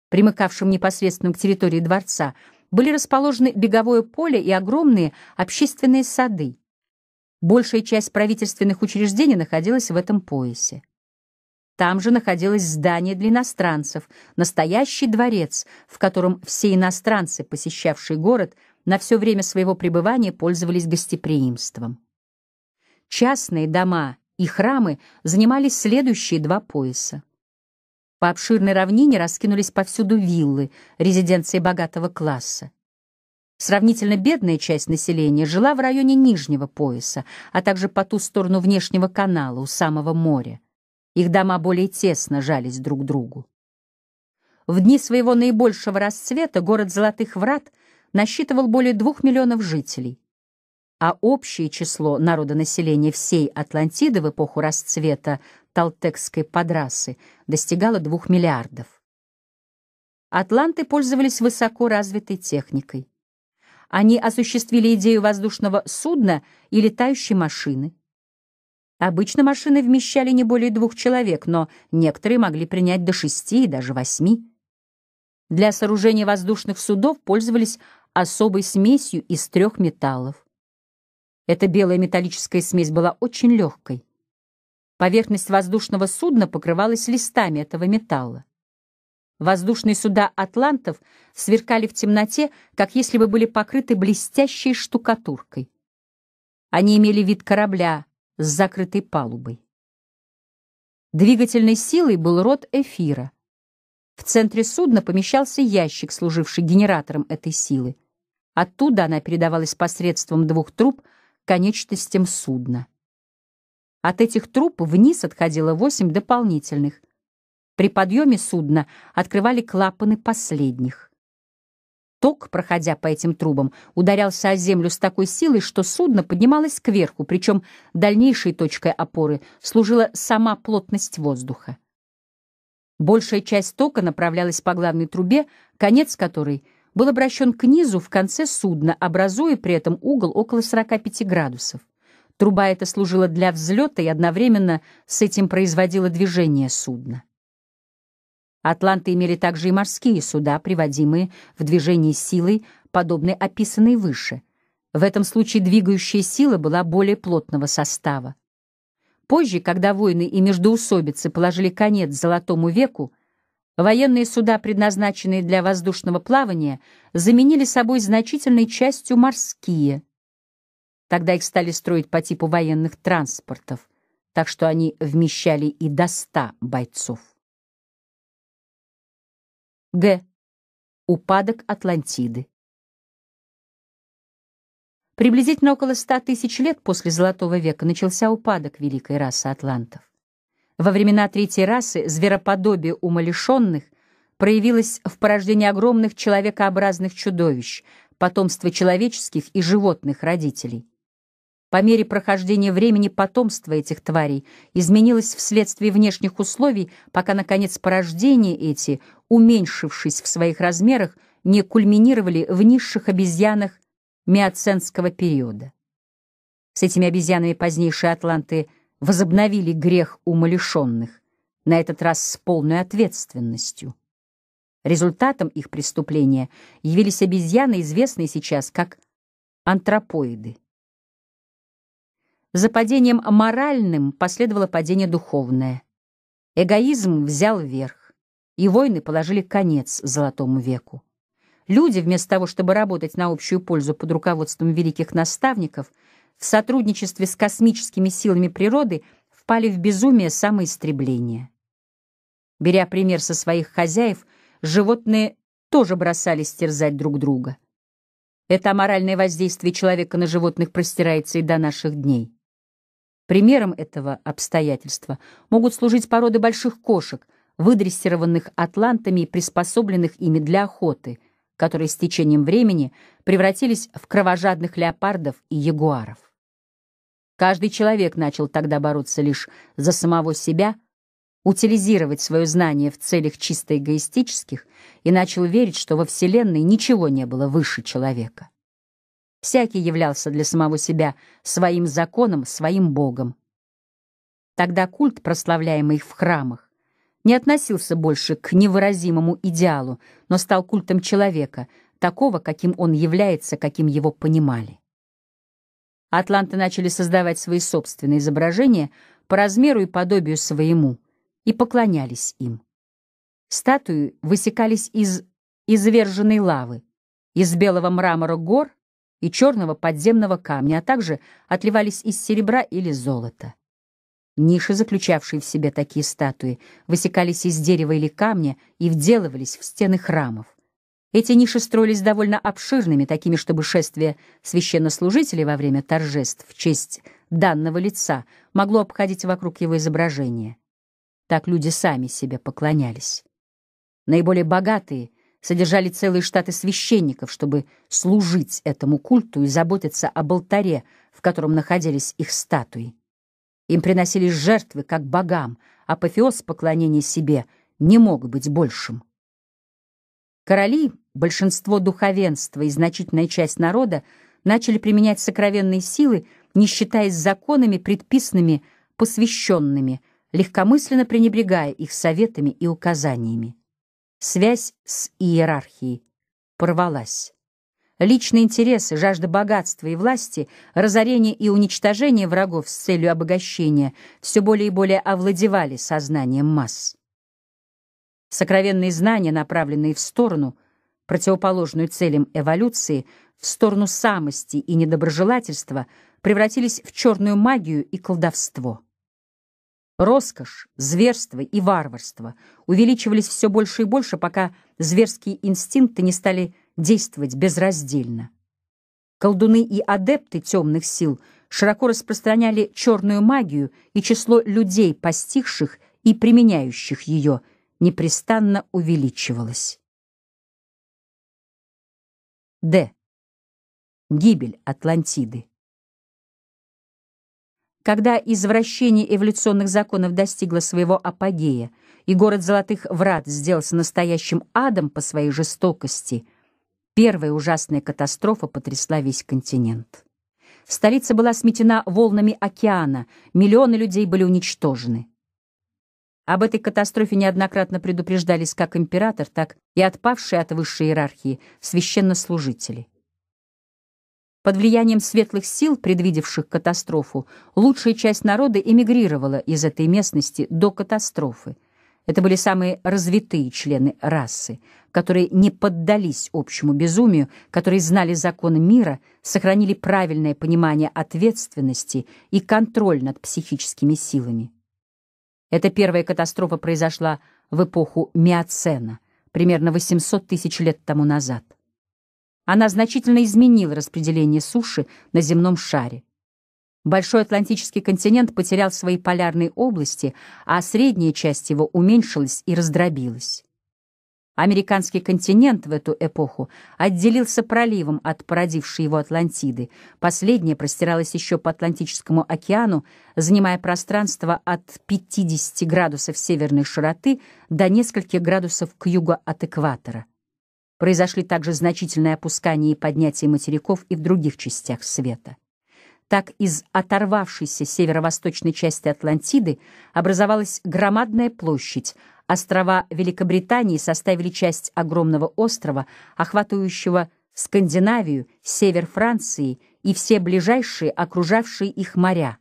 примыкавшем непосредственно к территории дворца, были расположены беговое поле и огромные общественные сады. Большая часть правительственных учреждений находилась в этом поясе. Там же находилось здание для иностранцев, настоящий дворец, в котором все иностранцы, посещавшие город, на все время своего пребывания пользовались гостеприимством. Частные дома и храмы занимали следующие два пояса. По обширной равнине раскинулись повсюду виллы, резиденции богатого класса. Сравнительно бедная часть населения жила в районе нижнего пояса, а также по ту сторону внешнего канала у самого моря. Их дома более тесно жались друг к другу. В дни своего наибольшего расцвета город Золотых Врат насчитывал более двух миллионов жителей, а общее число народонаселения всей Атлантиды в эпоху расцвета Талтекской подрасы достигало двух миллиардов. Атланты пользовались высоко развитой техникой. Они осуществили идею воздушного судна и летающей машины. Обычно машины вмещали не более двух человек, но некоторые могли принять до шести и даже восьми. Для сооружения воздушных судов пользовались особой смесью из трех металлов. Эта белая металлическая смесь была очень легкой. Поверхность воздушного судна покрывалась листами этого металла. Воздушные суда атлантов сверкали в темноте, как если бы были покрыты блестящей штукатуркой. Они имели вид корабля — с закрытой палубой. Двигательной силой был род эфира. В центре судна помещался ящик, служивший генератором этой силы. Оттуда она передавалась посредством двух труб конечностям судна. От этих труб вниз отходило восемь дополнительных. При подъеме судна открывали клапаны последних. Ток, проходя по этим трубам, ударялся о землю с такой силой, что судно поднималось кверху, причем дальнейшей точкой опоры служила сама плотность воздуха. Большая часть тока направлялась по главной трубе, конец которой был обращен к низу в конце судна, образуя при этом угол около 45 градусов. Труба эта служила для взлета и одновременно с этим производила движение судна. Атланты имели также и морские суда, приводимые в движение силой, подобной описанной выше. В этом случае двигающая сила была более плотного состава. Позже, когда войны и междоусобицы положили конец Золотому веку, военные суда, предназначенные для воздушного плавания, заменили собой значительной частью морские. Тогда их стали строить по типу военных транспортов, так что они вмещали и до ста бойцов. Г. Упадок Атлантиды. Приблизительно около ста тысяч лет после Золотого века начался упадок великой расы атлантов. Во времена Третьей расы звероподобие умалишенных проявилось в порождении огромных человекообразных чудовищ, потомства человеческих и животных родителей. По мере прохождения времени потомство этих тварей изменилось вследствие внешних условий, пока, наконец, порождения эти, уменьшившись в своих размерах, не кульминировали в низших обезьянах миоценского периода. С этими обезьянами позднейшие атланты возобновили грех умалишенных, на этот раз с полной ответственностью. Результатом их преступления явились обезьяны, известные сейчас как антропоиды. За падением моральным последовало падение духовное. Эгоизм взял верх, и войны положили конец Золотому веку. Люди, вместо того, чтобы работать на общую пользу под руководством великих наставников, в сотрудничестве с космическими силами природы впали в безумие самоистребления. Беря пример со своих хозяев, животные тоже бросались терзать друг друга. Это аморальное воздействие человека на животных простирается и до наших дней. Примером этого обстоятельства могут служить породы больших кошек, выдрессированных атлантами и приспособленных ими для охоты, которые с течением времени превратились в кровожадных леопардов и ягуаров. Каждый человек начал тогда бороться лишь за самого себя, утилизировать свое знание в целях чисто эгоистических и начал верить, что во Вселенной ничего не было выше человека. Всякий являлся для самого себя своим законом, своим богом. Тогда культ, прославляемый в храмах, не относился больше к невыразимому идеалу, но стал культом человека, такого, каким он является, каким его понимали. Атланты начали создавать свои собственные изображения по размеру и подобию своему и поклонялись им. Статуи высекались из изверженной лавы, из белого мрамора гор и черного подземного камня, а также отливались из серебра или золота. Ниши, заключавшие в себе такие статуи, высекались из дерева или камня и вделывались в стены храмов. Эти ниши строились довольно обширными, такими, чтобы шествие священнослужителей во время торжеств в честь данного лица могло обходить вокруг его изображения. Так люди сами себе поклонялись. Наиболее богатые — содержали целые штаты священников, чтобы служить этому культу и заботиться об алтаре, в котором находились их статуи. Им приносились жертвы, как богам, апофеоз поклонения себе не мог быть большим. Короли, большинство духовенства и значительная часть народа начали применять сокровенные силы, не считаясь законами, предписанными посвященными, легкомысленно пренебрегая их советами и указаниями. Связь с иерархией порвалась. Личные интересы, жажда богатства и власти, разорение и уничтожение врагов с целью обогащения все более и более овладевали сознанием масс. Сокровенные знания, направленные в сторону, противоположную целям эволюции, в сторону самости и недоброжелательства, превратились в черную магию и колдовство. Роскошь, зверство и варварство увеличивались все больше и больше, пока зверские инстинкты не стали действовать безраздельно. Колдуны и адепты темных сил широко распространяли черную магию, и число людей, постигших и применяющих ее, непрестанно увеличивалось. Д. Гибель Атлантиды. Когда извращение эволюционных законов достигло своего апогея, и город Золотых Врат сделался настоящим адом по своей жестокости, первая ужасная катастрофа потрясла весь континент. Столица была сметена волнами океана, миллионы людей были уничтожены. Об этой катастрофе неоднократно предупреждались как император, так и отпавшие от высшей иерархии священнослужители. Под влиянием светлых сил, предвидевших катастрофу, лучшая часть народа эмигрировала из этой местности до катастрофы. Это были самые развитые члены расы, которые не поддались общему безумию, которые знали законы мира, сохранили правильное понимание ответственности и контроль над психическими силами. Эта первая катастрофа произошла в эпоху Миоцена, примерно 800 тысяч лет тому назад. Она значительно изменила распределение суши на земном шаре. Большой Атлантический континент потерял свои полярные области, а средняя часть его уменьшилась и раздробилась. Американский континент в эту эпоху отделился проливом от породившей его Атлантиды. Последняя простиралась еще по Атлантическому океану, занимая пространство от 50 градусов северной широты до нескольких градусов к югу от экватора. Произошли также значительные опускания и поднятия материков и в других частях света. Так из оторвавшейся северо-восточной части Атлантиды образовалась громадная площадь. Острова Великобритании составили часть огромного острова, охватывающего Скандинавию, север Франции и все ближайшие окружавшие их моря.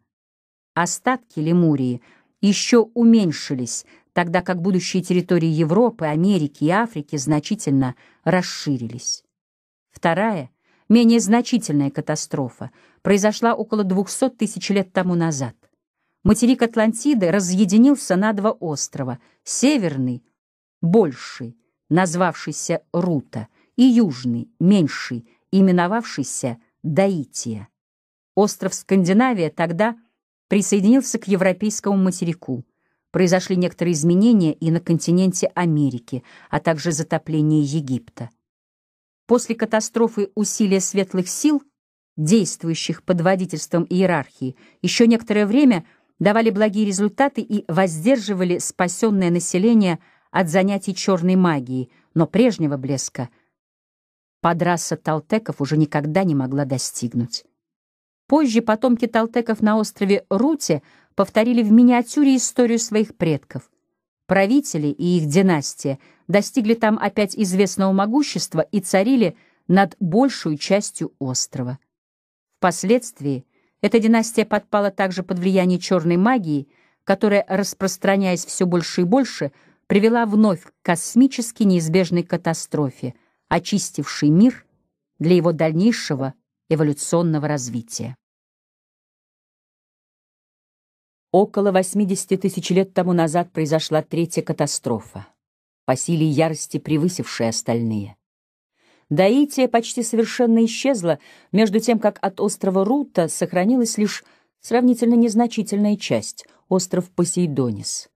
Остатки Лемурии еще уменьшились тогда как будущие территории Европы, Америки и Африки значительно расширились. Вторая, менее значительная катастрофа произошла около 200 тысяч лет тому назад. Материк Атлантиды разъединился на два острова — северный, больший, назвавшийся Рута, и южный, меньший, именовавшийся Даития. Остров Скандинавия тогда присоединился к европейскому материку — произошли некоторые изменения и на континенте Америки, а также затопление Египта. После катастрофы усилия светлых сил, действующих под водительством иерархии, еще некоторое время давали благие результаты и воздерживали спасенное население от занятий черной магией, но прежнего блеска подраса талтеков уже никогда не могла достигнуть. Позже потомки талтеков на острове Руте – повторили в миниатюре историю своих предков. Правители и их династия достигли там опять известного могущества и царили над большую частью острова. Впоследствии эта династия подпала также под влияние черной магии, которая, распространяясь все больше и больше, привела вновь к космически неизбежной катастрофе, очистившей мир для его дальнейшего эволюционного развития. Около 80 тысяч лет тому назад произошла третья катастрофа, по силе ярости превысившая остальные. Даития почти совершенно исчезла, между тем, как от острова Рута сохранилась лишь сравнительно незначительная часть — остров Посейдонис.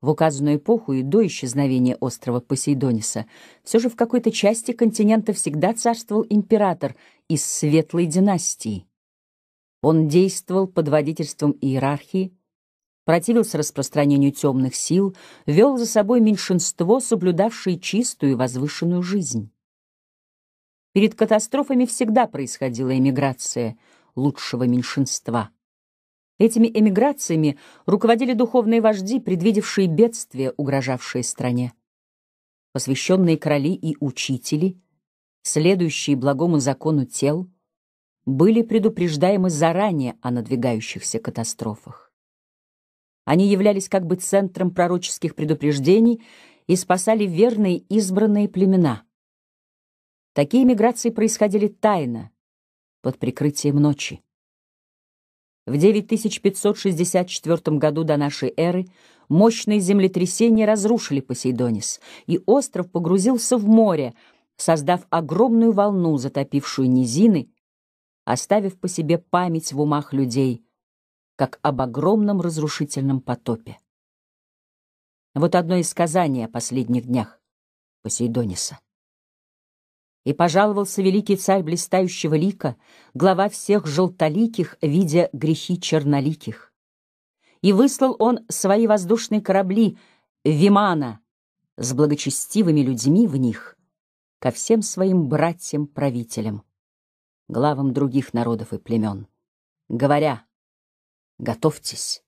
В указанную эпоху и до исчезновения острова Посейдониса все же в какой-то части континента всегда царствовал император из Светлой династии, он действовал под водительством иерархии, противился распространению темных сил, вел за собой меньшинство, соблюдавшее чистую и возвышенную жизнь. Перед катастрофами всегда происходила эмиграция лучшего меньшинства. Этими эмиграциями руководили духовные вожди, предвидевшие бедствия, угрожавшие стране. Посвященные короли и учители, следующие благому закону тел — были предупреждаемы заранее о надвигающихся катастрофах. Они являлись как бы центром пророческих предупреждений и спасали верные избранные племена. Такие миграции происходили тайно, под прикрытием ночи. В 9564 году до нашей эры мощные землетрясения разрушили Посейдонис, и остров погрузился в море, создав огромную волну, затопившую низины оставив по себе память в умах людей, как об огромном разрушительном потопе. Вот одно из сказаний о последних днях Посейдониса. И пожаловался великий царь блистающего лика, глава всех желтоликих, видя грехи черноликих. И выслал он свои воздушные корабли Вимана с благочестивыми людьми в них ко всем своим братьям-правителям главам других народов и племен, говоря «Готовьтесь,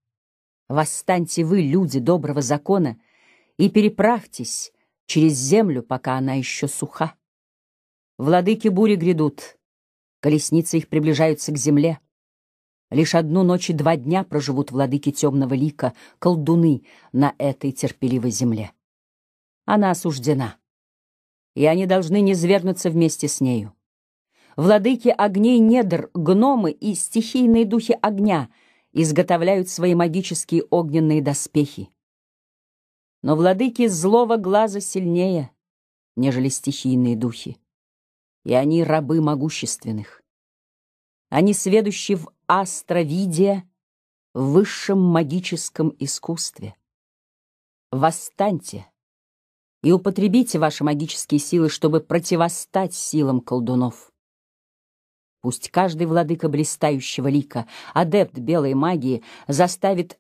восстаньте вы, люди доброго закона, и переправьтесь через землю, пока она еще суха. Владыки бури грядут, колесницы их приближаются к земле. Лишь одну ночь и два дня проживут владыки темного лика, колдуны, на этой терпеливой земле. Она осуждена, и они должны не низвергнуться вместе с нею. Владыки огней недр, гномы и стихийные духи огня изготовляют свои магические огненные доспехи. Но владыки злого глаза сильнее, нежели стихийные духи, и они рабы могущественных. Они сведущи в астровидия, в высшем магическом искусстве. Восстаньте и употребите ваши магические силы, чтобы противостать силам колдунов. Пусть каждый владыка блистающего лика, адепт белой магии, заставит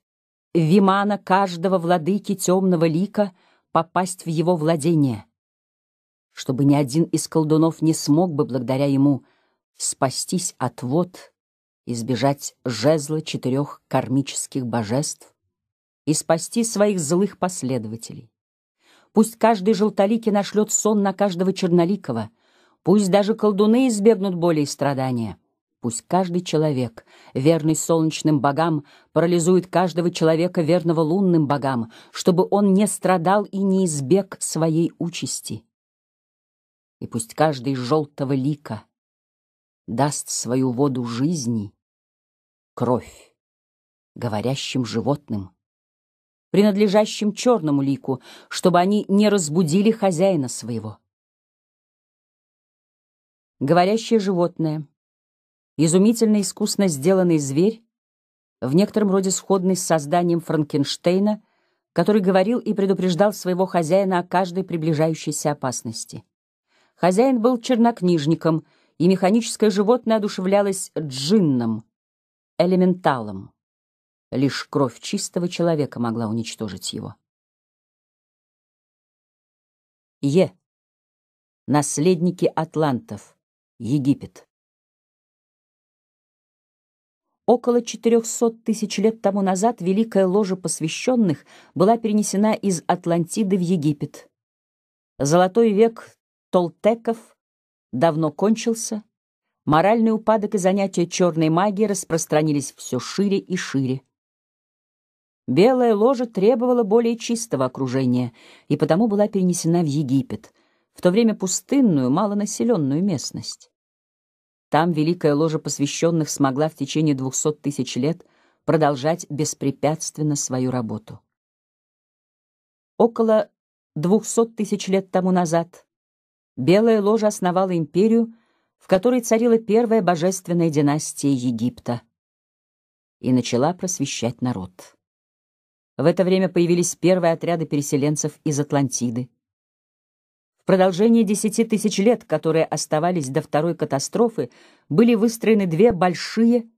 Вимана каждого владыки темного лика попасть в его владение, чтобы ни один из колдунов не смог бы благодаря ему спастись от вод, избежать жезла четырех кармических божеств и спасти своих злых последователей. Пусть каждый желтоликий нашлет сон на каждого черноликого — Пусть даже колдуны избегнут боли и страдания. Пусть каждый человек, верный солнечным богам, парализует каждого человека, верного лунным богам, чтобы он не страдал и не избег своей участи. И пусть каждый желтого лика даст свою воду жизни, кровь, говорящим животным, принадлежащим черному лику, чтобы они не разбудили хозяина своего. Говорящее животное. Изумительно искусно сделанный зверь, в некотором роде сходный с созданием Франкенштейна, который говорил и предупреждал своего хозяина о каждой приближающейся опасности. Хозяин был чернокнижником, и механическое животное одушевлялось джинном, элементалом. Лишь кровь чистого человека могла уничтожить его. Е. Наследники атлантов. Египет. Около 400 тысяч лет тому назад Великая Ложа Посвященных была перенесена из Атлантиды в Египет. Золотой век толтеков давно кончился, моральный упадок и занятия черной магией распространились все шире и шире. Белая ложа требовала более чистого окружения и потому была перенесена в Египет, в то время пустынную, малонаселенную местность. Там Великая Ложа посвященных смогла в течение двухсот тысяч лет продолжать беспрепятственно свою работу. Около двухсот тысяч лет тому назад Белая Ложа основала империю, в которой царила первая божественная династия Египта, и начала просвещать народ. В это время появились первые отряды переселенцев из Атлантиды продолжение десяти тысяч лет, которые оставались до второй катастрофы, были выстроены две большие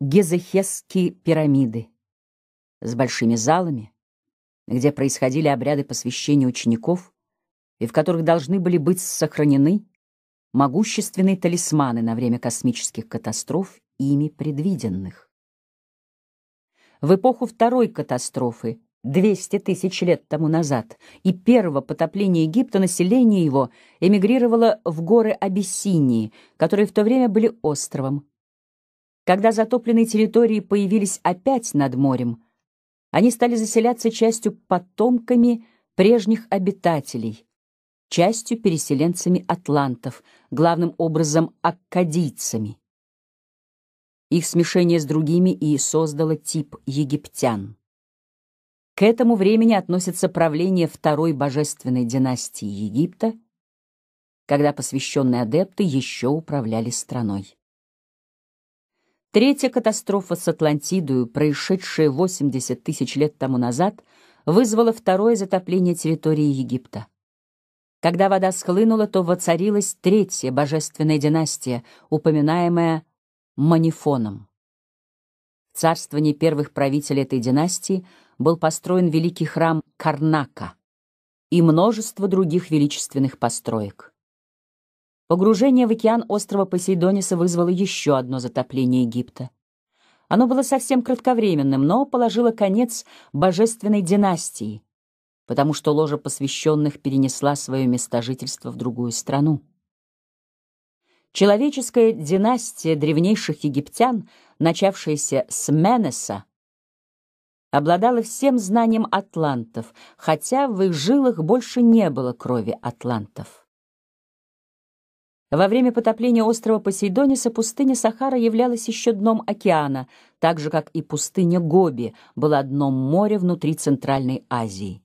гезехесские пирамиды с большими залами, где происходили обряды посвящения учеников и в которых должны были быть сохранены могущественные талисманы на время космических катастроф, ими предвиденных. В эпоху второй катастрофы 200 тысяч лет тому назад и первого потопления Египта население его эмигрировало в горы Абиссинии, которые в то время были островом. Когда затопленные территории появились опять над морем, они стали заселяться частью потомками прежних обитателей, частью переселенцами атлантов, главным образом аккадийцами. Их смешение с другими и создало тип египтян. К этому времени относится правление второй божественной династии Египта, когда посвященные адепты еще управляли страной. Третья катастрофа с Атлантидою, происшедшая 80 тысяч лет тому назад, вызвала второе затопление территории Египта. Когда вода схлынула, то воцарилась третья божественная династия, упоминаемая Манифоном. В царствовании первых правителей этой династии был построен великий храм Карнака и множество других величественных построек. Погружение в океан острова Посейдониса вызвало еще одно затопление Египта. Оно было совсем кратковременным, но положило конец божественной династии, потому что ложа посвященных перенесла свое место жительства в другую страну. Человеческая династия древнейших египтян, начавшаяся с Менеса, обладала всем знанием атлантов, хотя в их жилах больше не было крови атлантов. Во время потопления острова Посейдониса пустыня Сахара являлась еще дном океана, так же, как и пустыня Гоби была дном моря внутри Центральной Азии.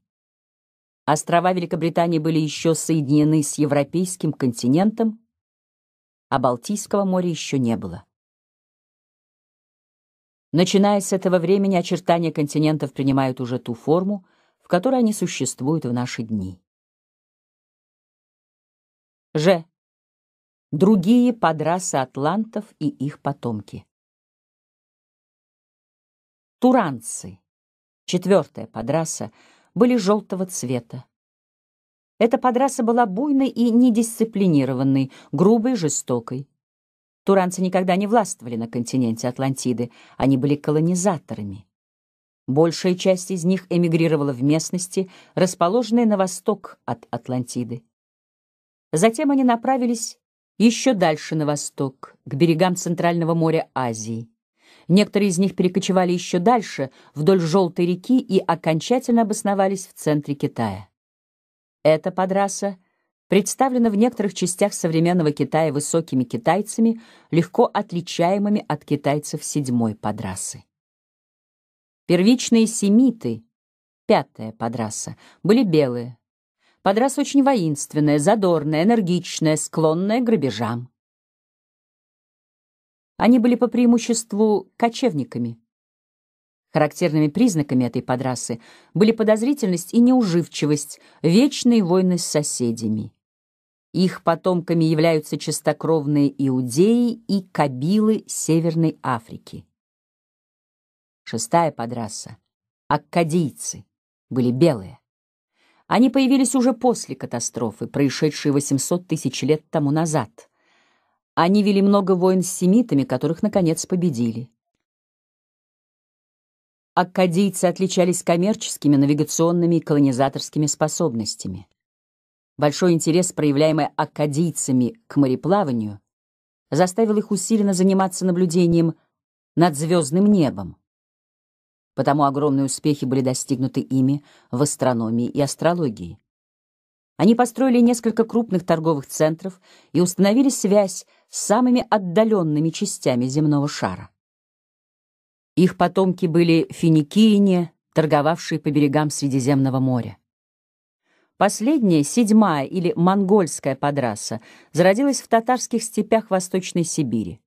Острова Великобритании были еще соединены с европейским континентом, а Балтийского моря еще не было. Начиная с этого времени, очертания континентов принимают уже ту форму, в которой они существуют в наши дни. Ж. Другие подрасы атлантов и их потомки. Туранцы, четвертая подраса, были желтого цвета, эта подраса была буйной и недисциплинированной, грубой, жестокой. Туранцы никогда не властвовали на континенте Атлантиды, они были колонизаторами. Большая часть из них эмигрировала в местности, расположенные на восток от Атлантиды. Затем они направились еще дальше на восток, к берегам Центрального моря Азии. Некоторые из них перекочевали еще дальше, вдоль Желтой реки и окончательно обосновались в центре Китая. Эта подраса представлена в некоторых частях современного Китая высокими китайцами, легко отличаемыми от китайцев седьмой подрасы. Первичные семиты, пятая подраса, были белые. Подраса очень воинственная, задорная, энергичная, склонная к грабежам. Они были по преимуществу кочевниками, Характерными признаками этой подрасы были подозрительность и неуживчивость, вечные войны с соседями. Их потомками являются чистокровные иудеи и кабилы Северной Африки. Шестая подраса — аккадийцы, были белые. Они появились уже после катастрофы, происшедшей 800 тысяч лет тому назад. Они вели много войн с семитами, которых, наконец, победили аккадийцы отличались коммерческими, навигационными и колонизаторскими способностями. Большой интерес, проявляемый аккадийцами к мореплаванию, заставил их усиленно заниматься наблюдением над звездным небом. Потому огромные успехи были достигнуты ими в астрономии и астрологии. Они построили несколько крупных торговых центров и установили связь с самыми отдаленными частями земного шара. Их потомки были финикийне, торговавшие по берегам Средиземного моря. Последняя, седьмая или монгольская подраса, зародилась в татарских степях Восточной Сибири.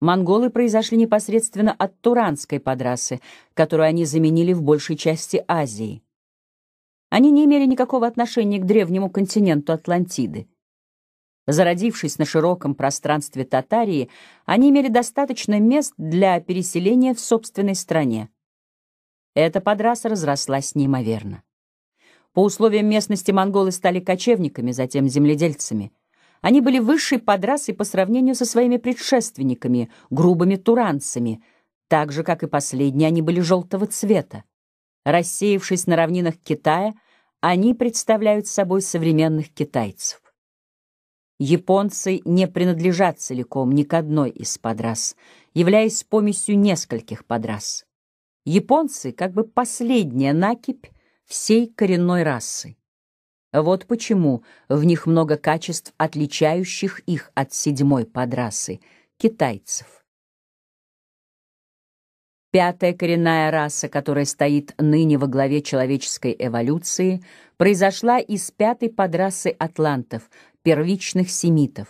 Монголы произошли непосредственно от туранской подрасы, которую они заменили в большей части Азии. Они не имели никакого отношения к древнему континенту Атлантиды. Зародившись на широком пространстве Татарии, они имели достаточно мест для переселения в собственной стране. Эта подраса разрослась неимоверно. По условиям местности монголы стали кочевниками, затем земледельцами. Они были высшей подрасой по сравнению со своими предшественниками, грубыми туранцами, так же, как и последние, они были желтого цвета. Рассеявшись на равнинах Китая, они представляют собой современных китайцев. Японцы не принадлежат целиком ни к одной из подрас, являясь помесью нескольких подрас. Японцы как бы последняя накипь всей коренной расы. Вот почему в них много качеств, отличающих их от седьмой подрасы — китайцев. Пятая коренная раса, которая стоит ныне во главе человеческой эволюции, произошла из пятой подрасы атлантов, первичных семитов.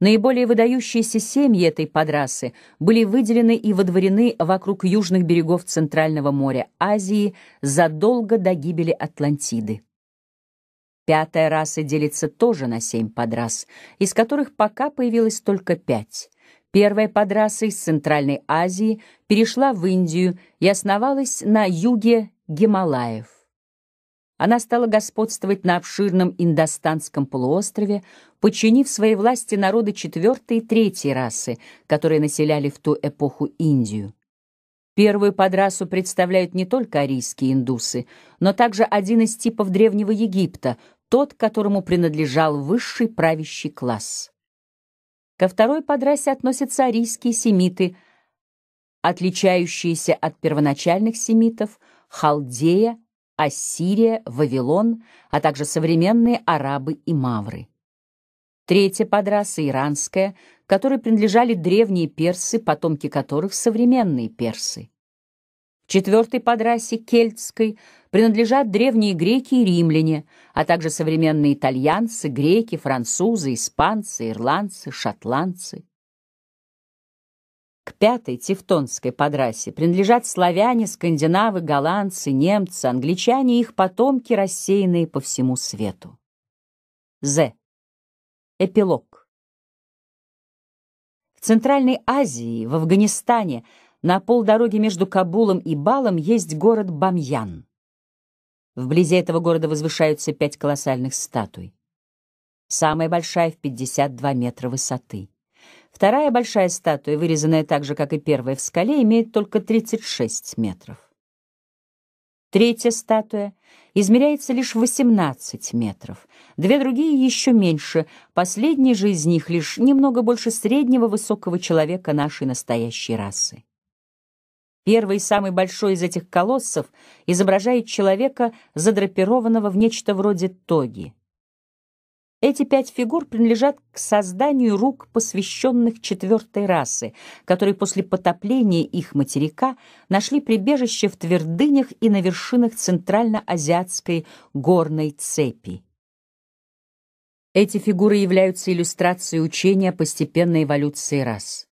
Наиболее выдающиеся семьи этой подрасы были выделены и водворены вокруг южных берегов Центрального моря Азии задолго до гибели Атлантиды. Пятая раса делится тоже на семь подрас, из которых пока появилось только пять. Первая подраса из Центральной Азии перешла в Индию и основалась на юге Гималаев. Она стала господствовать на обширном индостанском полуострове, подчинив своей власти народы четвертой и третьей расы, которые населяли в ту эпоху Индию. Первую подрасу представляют не только арийские индусы, но также один из типов Древнего Египта, тот, которому принадлежал высший правящий класс. Ко второй подрасе относятся арийские семиты, отличающиеся от первоначальных семитов, халдея Ассирия, Вавилон, а также современные арабы и мавры. Третья подраса — иранская, которой принадлежали древние персы, потомки которых — современные персы. В четвертой подрасе, кельтской, принадлежат древние греки и римляне, а также современные итальянцы, греки, французы, испанцы, ирландцы, шотландцы. К пятой тевтонской подрасе принадлежат славяне, скандинавы, голландцы, немцы, англичане и их потомки, рассеянные по всему свету. З. Эпилог. В Центральной Азии, в Афганистане, на полдороге между Кабулом и Балом есть город Бамьян. Вблизи этого города возвышаются пять колоссальных статуй. Самая большая в 52 метра высоты. Вторая большая статуя, вырезанная так же, как и первая в скале, имеет только 36 метров. Третья статуя измеряется лишь 18 метров, две другие еще меньше, последний же из них лишь немного больше среднего высокого человека нашей настоящей расы. Первый и самый большой из этих колоссов изображает человека, задрапированного в нечто вроде тоги. Эти пять фигур принадлежат к созданию рук, посвященных четвертой расы, которые после потопления их материка нашли прибежище в твердынях и на вершинах Центральноазиатской горной цепи. Эти фигуры являются иллюстрацией учения о постепенной эволюции рас.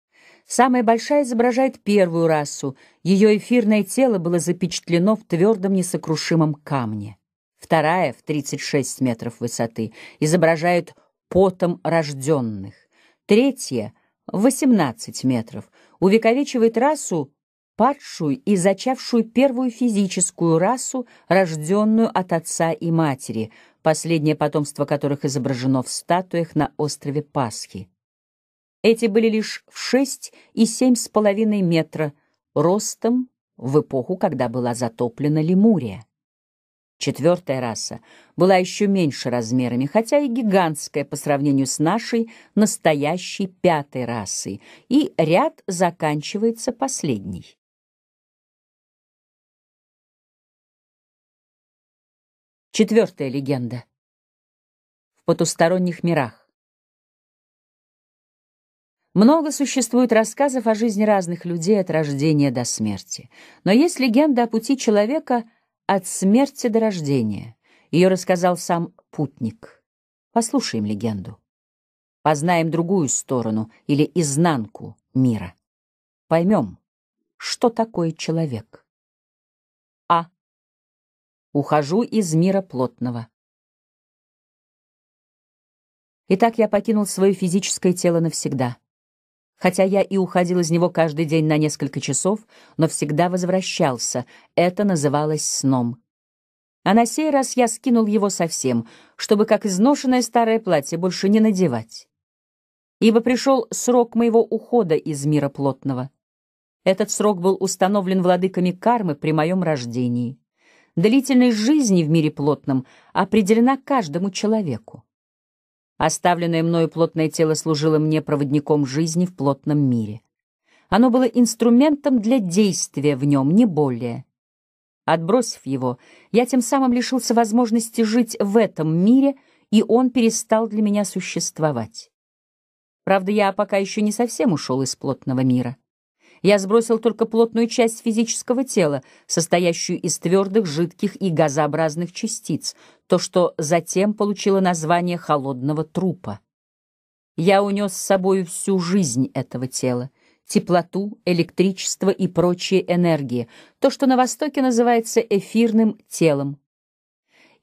Самая большая изображает первую расу, ее эфирное тело было запечатлено в твердом несокрушимом камне вторая в 36 метров высоты изображает потом рожденных, третья — 18 метров, увековечивает расу, падшую и зачавшую первую физическую расу, рожденную от отца и матери, последнее потомство которых изображено в статуях на острове Пасхи. Эти были лишь в шесть и семь с половиной метра ростом в эпоху, когда была затоплена Лемурия. Четвертая раса была еще меньше размерами, хотя и гигантская по сравнению с нашей настоящей пятой расой, и ряд заканчивается последней. Четвертая легенда. В потусторонних мирах. Много существует рассказов о жизни разных людей от рождения до смерти, но есть легенда о пути человека — «От смерти до рождения». Ее рассказал сам путник. Послушаем легенду. Познаем другую сторону или изнанку мира. Поймем, что такое человек. А. Ухожу из мира плотного. Итак, я покинул свое физическое тело навсегда. Хотя я и уходил из него каждый день на несколько часов, но всегда возвращался. Это называлось сном. А на сей раз я скинул его совсем, чтобы как изношенное старое платье больше не надевать. Ибо пришел срок моего ухода из мира плотного. Этот срок был установлен владыками кармы при моем рождении. Длительность жизни в мире плотном определена каждому человеку. Оставленное мною плотное тело служило мне проводником жизни в плотном мире. Оно было инструментом для действия в нем, не более. Отбросив его, я тем самым лишился возможности жить в этом мире, и он перестал для меня существовать. Правда, я пока еще не совсем ушел из плотного мира. Я сбросил только плотную часть физического тела, состоящую из твердых, жидких и газообразных частиц, то, что затем получило название холодного трупа. Я унес с собой всю жизнь этого тела, теплоту, электричество и прочие энергии, то, что на Востоке называется эфирным телом.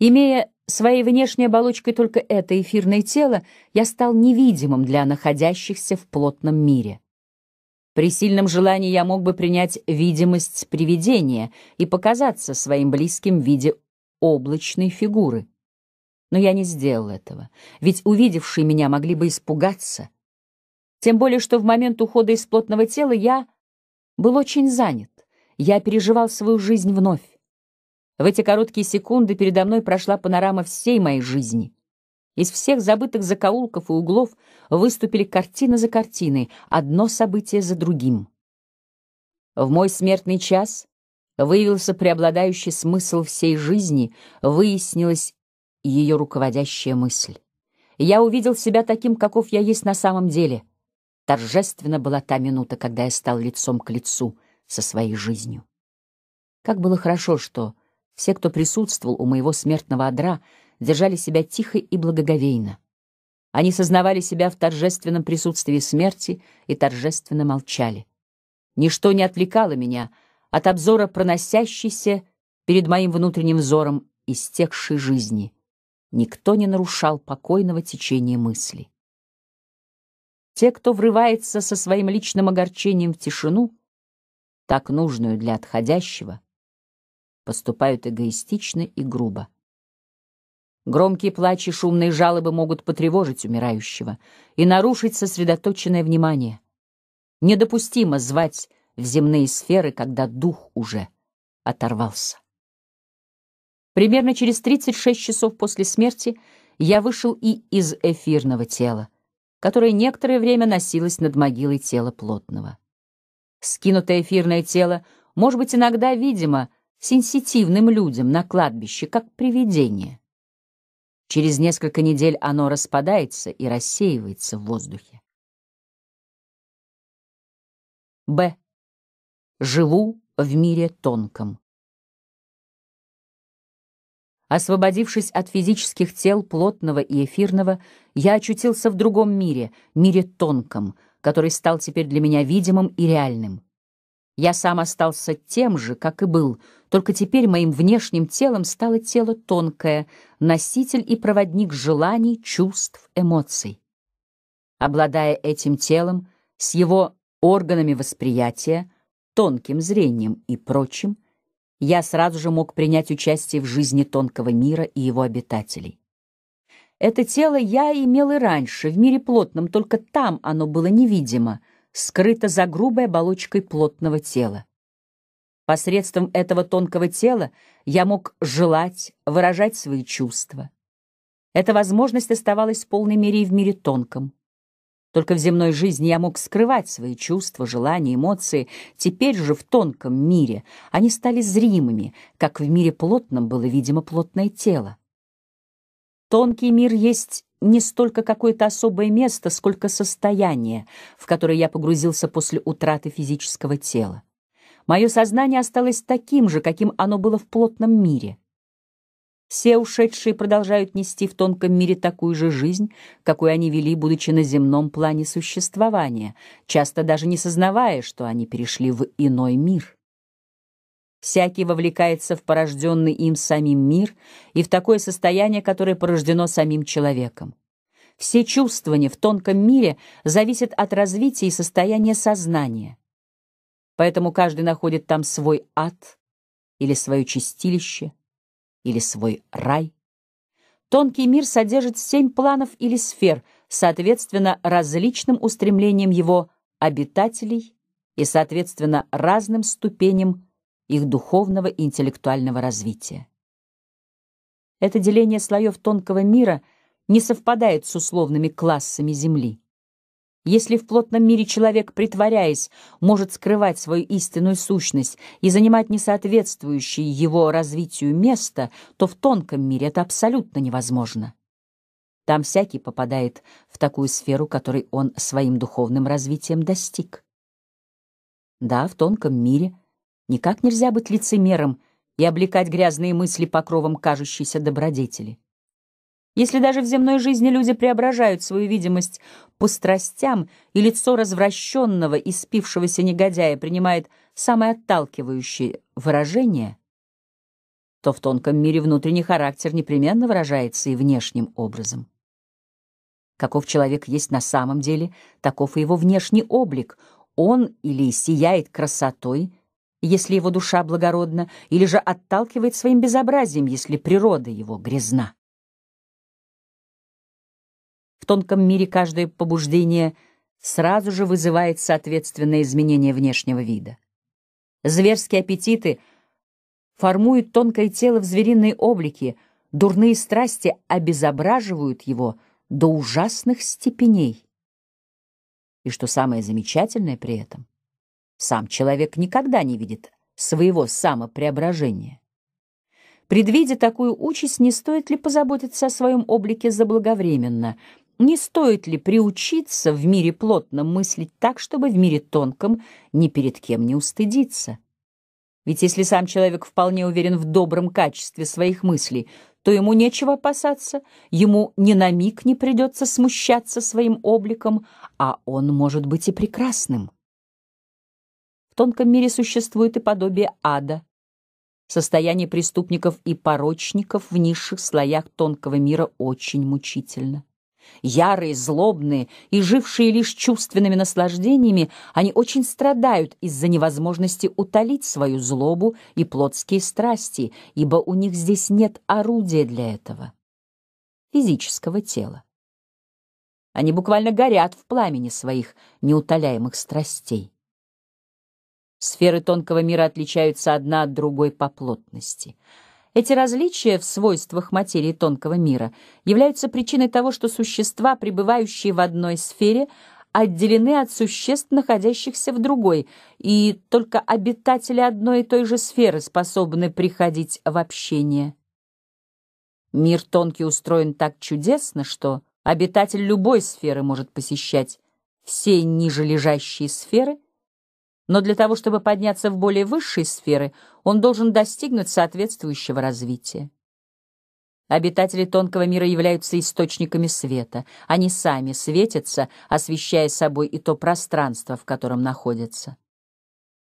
Имея своей внешней оболочкой только это эфирное тело, я стал невидимым для находящихся в плотном мире. При сильном желании я мог бы принять видимость привидения и показаться своим близким в виде облачной фигуры. Но я не сделал этого, ведь увидевшие меня могли бы испугаться. Тем более, что в момент ухода из плотного тела я был очень занят. Я переживал свою жизнь вновь. В эти короткие секунды передо мной прошла панорама всей моей жизни — из всех забытых закоулков и углов выступили картина за картиной, одно событие за другим. В мой смертный час выявился преобладающий смысл всей жизни, выяснилась ее руководящая мысль. Я увидел себя таким, каков я есть на самом деле. Торжественно была та минута, когда я стал лицом к лицу со своей жизнью. Как было хорошо, что все, кто присутствовал у моего смертного одра, держали себя тихо и благоговейно. Они сознавали себя в торжественном присутствии смерти и торжественно молчали. Ничто не отвлекало меня от обзора проносящейся перед моим внутренним взором истекшей жизни. Никто не нарушал покойного течения мыслей. Те, кто врывается со своим личным огорчением в тишину, так нужную для отходящего, поступают эгоистично и грубо. Громкие плачи и шумные жалобы могут потревожить умирающего и нарушить сосредоточенное внимание. Недопустимо звать в земные сферы, когда дух уже оторвался. Примерно через 36 часов после смерти я вышел и из эфирного тела, которое некоторое время носилось над могилой тела плотного. Скинутое эфирное тело может быть иногда видимо сенситивным людям на кладбище, как привидение. Через несколько недель оно распадается и рассеивается в воздухе. Б. Живу в мире тонком. Освободившись от физических тел плотного и эфирного, я очутился в другом мире, мире тонком, который стал теперь для меня видимым и реальным. Я сам остался тем же, как и был, только теперь моим внешним телом стало тело тонкое, носитель и проводник желаний, чувств, эмоций. Обладая этим телом, с его органами восприятия, тонким зрением и прочим, я сразу же мог принять участие в жизни тонкого мира и его обитателей. Это тело я имел и раньше, в мире плотном, только там оно было невидимо — скрыта за грубой оболочкой плотного тела. Посредством этого тонкого тела я мог желать, выражать свои чувства. Эта возможность оставалась в полной мере и в мире тонком. Только в земной жизни я мог скрывать свои чувства, желания, эмоции. Теперь же в тонком мире они стали зримыми, как в мире плотном было видимо плотное тело. Тонкий мир есть не столько какое-то особое место, сколько состояние, в которое я погрузился после утраты физического тела. Мое сознание осталось таким же, каким оно было в плотном мире. Все ушедшие продолжают нести в тонком мире такую же жизнь, какую они вели, будучи на земном плане существования, часто даже не сознавая, что они перешли в иной мир. Всякий вовлекается в порожденный им самим мир и в такое состояние, которое порождено самим человеком. Все чувствования в тонком мире зависят от развития и состояния сознания. Поэтому каждый находит там свой ад или свое чистилище или свой рай. Тонкий мир содержит семь планов или сфер, соответственно, различным устремлениям его обитателей и, соответственно, разным ступеням их духовного и интеллектуального развития. Это деление слоев тонкого мира не совпадает с условными классами Земли. Если в плотном мире человек, притворяясь, может скрывать свою истинную сущность и занимать несоответствующее его развитию место, то в тонком мире это абсолютно невозможно. Там всякий попадает в такую сферу, которой он своим духовным развитием достиг. Да, в тонком мире – Никак нельзя быть лицемером и облекать грязные мысли покровом кажущейся добродетели. Если даже в земной жизни люди преображают свою видимость по страстям, и лицо развращенного, и спившегося негодяя принимает самое отталкивающее выражение, то в тонком мире внутренний характер непременно выражается и внешним образом. Каков человек есть на самом деле, таков и его внешний облик. Он или сияет красотой, если его душа благородна, или же отталкивает своим безобразием, если природа его грязна. В тонком мире каждое побуждение сразу же вызывает соответственное изменение внешнего вида. Зверские аппетиты формуют тонкое тело в звериные облики, дурные страсти обезображивают его до ужасных степеней. И что самое замечательное при этом, сам человек никогда не видит своего самопреображения. Предвидя такую участь, не стоит ли позаботиться о своем облике заблаговременно? Не стоит ли приучиться в мире плотном мыслить так, чтобы в мире тонком ни перед кем не устыдиться? Ведь если сам человек вполне уверен в добром качестве своих мыслей, то ему нечего опасаться, ему ни на миг не придется смущаться своим обликом, а он может быть и прекрасным. В тонком мире существует и подобие ада. Состояние преступников и порочников в низших слоях тонкого мира очень мучительно. Ярые, злобные и жившие лишь чувственными наслаждениями, они очень страдают из-за невозможности утолить свою злобу и плотские страсти, ибо у них здесь нет орудия для этого — физического тела. Они буквально горят в пламени своих неутоляемых страстей. Сферы тонкого мира отличаются одна от другой по плотности. Эти различия в свойствах материи тонкого мира являются причиной того, что существа, пребывающие в одной сфере, отделены от существ, находящихся в другой, и только обитатели одной и той же сферы способны приходить в общение. Мир тонкий устроен так чудесно, что обитатель любой сферы может посещать все ниже лежащие сферы, но для того, чтобы подняться в более высшие сферы, он должен достигнуть соответствующего развития. Обитатели тонкого мира являются источниками света. Они сами светятся, освещая собой и то пространство, в котором находятся.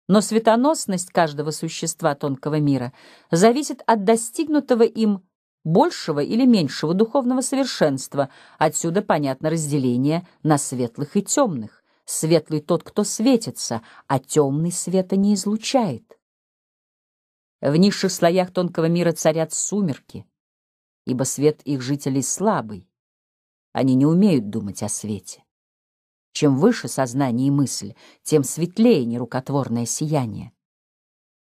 Но светоносность каждого существа тонкого мира зависит от достигнутого им большего или меньшего духовного совершенства. Отсюда понятно разделение на светлых и темных. Светлый тот, кто светится, а темный света не излучает. В низших слоях тонкого мира царят сумерки, ибо свет их жителей слабый. Они не умеют думать о свете. Чем выше сознание и мысль, тем светлее нерукотворное сияние.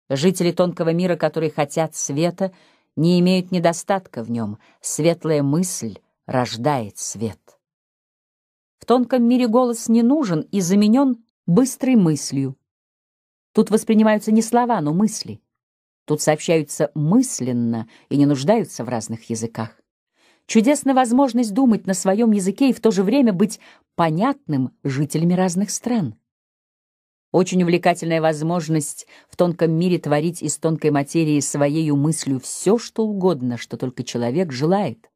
Жители тонкого мира, которые хотят света, не имеют недостатка в нем. Светлая мысль рождает свет. В тонком мире голос не нужен и заменен быстрой мыслью. Тут воспринимаются не слова, но мысли. Тут сообщаются мысленно и не нуждаются в разных языках. Чудесная возможность думать на своем языке и в то же время быть понятным жителями разных стран. Очень увлекательная возможность в тонком мире творить из тонкой материи своею мыслью все, что угодно, что только человек желает.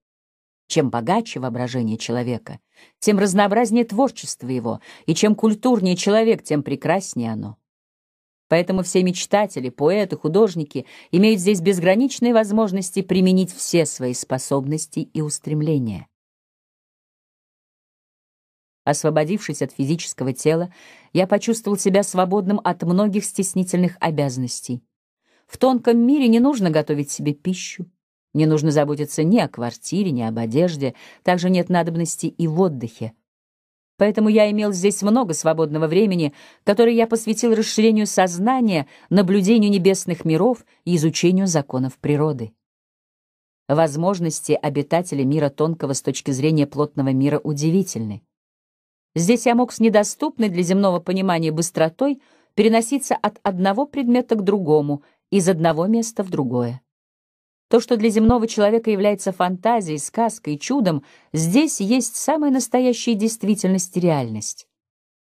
Чем богаче воображение человека, тем разнообразнее творчество его, и чем культурнее человек, тем прекраснее оно. Поэтому все мечтатели, поэты, художники имеют здесь безграничные возможности применить все свои способности и устремления. Освободившись от физического тела, я почувствовал себя свободным от многих стеснительных обязанностей. В тонком мире не нужно готовить себе пищу, не нужно заботиться ни о квартире, ни об одежде, также нет надобности и в отдыхе. Поэтому я имел здесь много свободного времени, которое я посвятил расширению сознания, наблюдению небесных миров и изучению законов природы. Возможности обитателя мира тонкого с точки зрения плотного мира удивительны. Здесь я мог с недоступной для земного понимания быстротой переноситься от одного предмета к другому, из одного места в другое. То, что для земного человека является фантазией, сказкой, чудом, здесь есть самая настоящая действительность и реальность.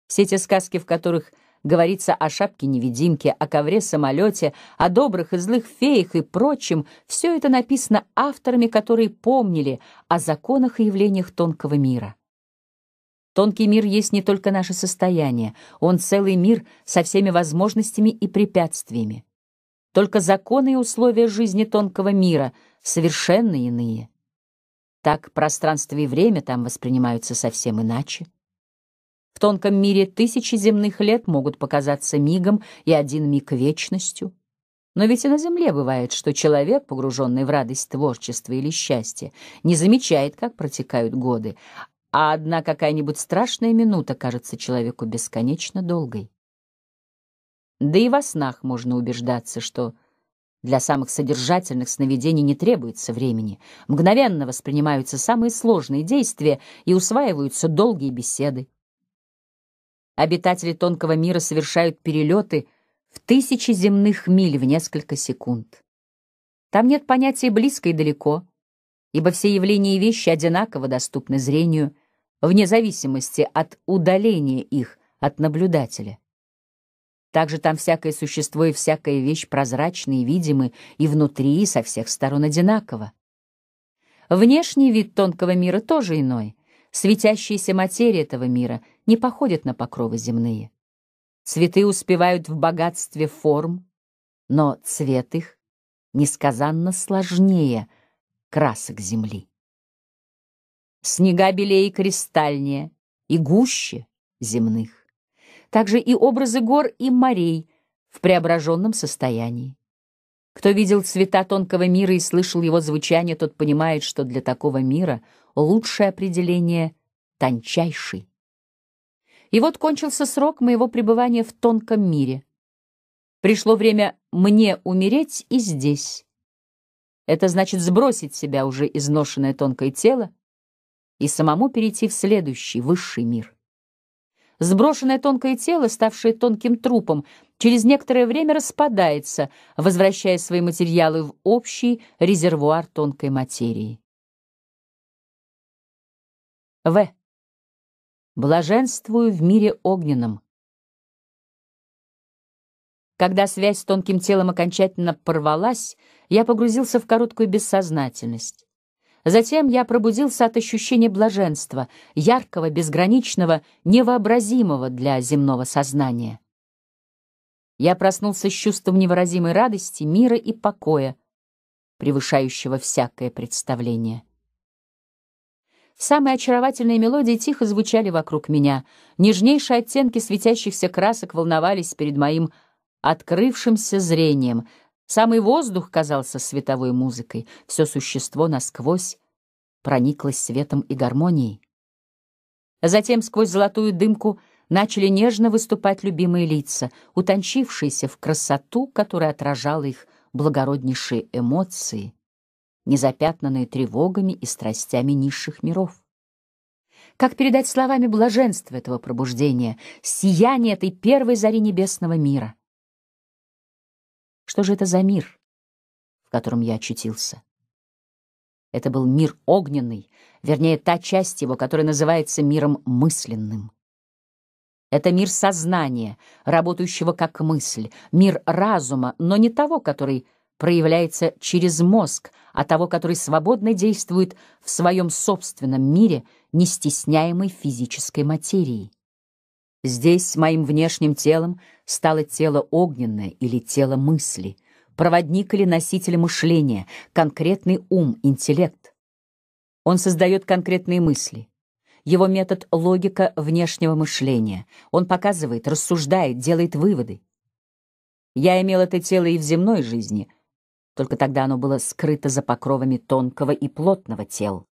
Все те сказки, в которых говорится о шапке-невидимке, о ковре-самолете, о добрых и злых феях и прочем, все это написано авторами, которые помнили о законах и явлениях тонкого мира. Тонкий мир есть не только наше состояние, он целый мир со всеми возможностями и препятствиями. Только законы и условия жизни тонкого мира совершенно иные. Так пространство и время там воспринимаются совсем иначе. В тонком мире тысячи земных лет могут показаться мигом и один миг вечностью. Но ведь и на Земле бывает, что человек, погруженный в радость творчества или счастья, не замечает, как протекают годы, а одна какая-нибудь страшная минута кажется человеку бесконечно долгой. Да и во снах можно убеждаться, что для самых содержательных сновидений не требуется времени. Мгновенно воспринимаются самые сложные действия и усваиваются долгие беседы. Обитатели тонкого мира совершают перелеты в тысячи земных миль в несколько секунд. Там нет понятия «близко» и «далеко», ибо все явления и вещи одинаково доступны зрению, вне зависимости от удаления их от наблюдателя. Также там всякое существо и всякая вещь прозрачны и видимы, и внутри, и со всех сторон одинаково. Внешний вид тонкого мира тоже иной. Светящаяся материя этого мира не походит на покровы земные. Цветы успевают в богатстве форм, но цвет их несказанно сложнее красок земли. Снега белее и кристальнее, и гуще земных также и образы гор и морей в преображенном состоянии. Кто видел цвета тонкого мира и слышал его звучание, тот понимает, что для такого мира лучшее определение — тончайший. И вот кончился срок моего пребывания в тонком мире. Пришло время мне умереть и здесь. Это значит сбросить себя уже изношенное тонкое тело и самому перейти в следующий, высший мир. Сброшенное тонкое тело, ставшее тонким трупом, через некоторое время распадается, возвращая свои материалы в общий резервуар тонкой материи. В. Блаженствую в мире огненном. Когда связь с тонким телом окончательно порвалась, я погрузился в короткую бессознательность. Затем я пробудился от ощущения блаженства, яркого, безграничного, невообразимого для земного сознания. Я проснулся с чувством невыразимой радости, мира и покоя, превышающего всякое представление. Самые очаровательные мелодии тихо звучали вокруг меня. Нежнейшие оттенки светящихся красок волновались перед моим открывшимся зрением. Самый воздух казался световой музыкой, все существо насквозь прониклось светом и гармонией. Затем сквозь золотую дымку начали нежно выступать любимые лица, утончившиеся в красоту, которая отражала их благороднейшие эмоции, незапятнанные тревогами и страстями низших миров. Как передать словами блаженство этого пробуждения, сияние этой первой зари небесного мира? Что же это за мир, в котором я очутился? Это был мир огненный, вернее, та часть его, которая называется миром мысленным. Это мир сознания, работающего как мысль, мир разума, но не того, который проявляется через мозг, а того, который свободно действует в своем собственном мире, не стесняемой физической материей. Здесь с моим внешним телом стало тело огненное или тело мысли, проводник или носитель мышления, конкретный ум, интеллект. Он создает конкретные мысли. Его метод — логика внешнего мышления. Он показывает, рассуждает, делает выводы. Я имел это тело и в земной жизни, только тогда оно было скрыто за покровами тонкого и плотного тел.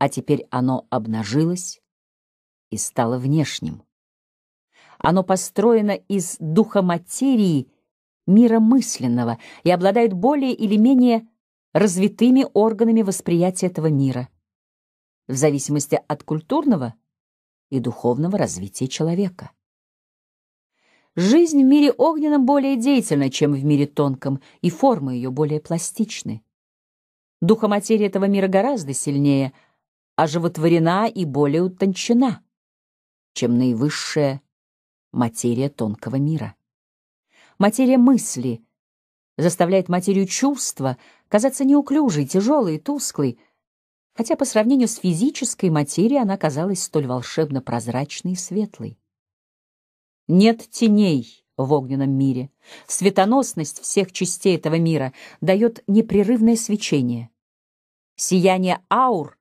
А теперь оно обнажилось и стало внешним. Оно построено из духа материи, мира мысленного, и обладает более или менее развитыми органами восприятия этого мира, в зависимости от культурного и духовного развития человека. Жизнь в мире огненном более деятельна, чем в мире тонком, и формы ее более пластичны. Духоматерия этого мира гораздо сильнее, оживотворена и более утончена, чем наивысшая материя тонкого мира. Материя мысли заставляет материю чувства казаться неуклюжей, тяжелой и тусклой, хотя по сравнению с физической материей она казалась столь волшебно прозрачной и светлой. Нет теней в огненном мире. Светоносность всех частей этого мира дает непрерывное свечение. Сияние аур,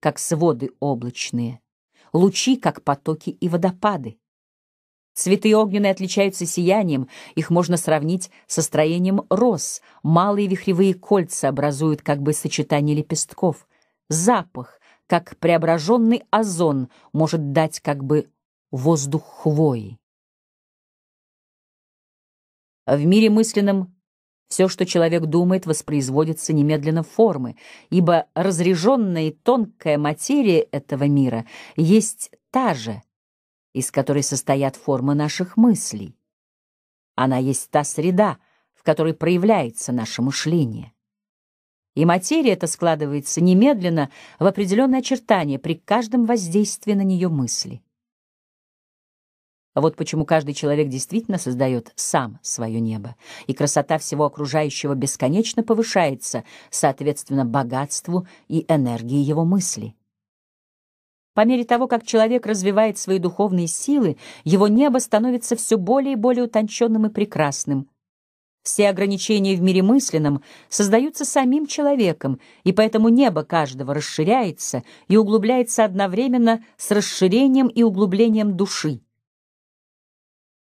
как своды облачные, лучи, как потоки и водопады. Цветы огненные отличаются сиянием, их можно сравнить со строением роз. Малые вихревые кольца образуют как бы сочетание лепестков. Запах, как преображенный озон, может дать как бы воздух хвои. В мире мысленном все, что человек думает, воспроизводится немедленно в формы, ибо разреженная и тонкая материя этого мира есть та же — из которой состоят формы наших мыслей. Она есть та среда, в которой проявляется наше мышление. И материя эта складывается немедленно в определенное очертание при каждом воздействии на нее мысли. Вот почему каждый человек действительно создает сам свое небо, и красота всего окружающего бесконечно повышается, соответственно, богатству и энергии его мыслей. По мере того, как человек развивает свои духовные силы, его небо становится все более и более утонченным и прекрасным. Все ограничения в мире мысленном создаются самим человеком, и поэтому небо каждого расширяется и углубляется одновременно с расширением и углублением души.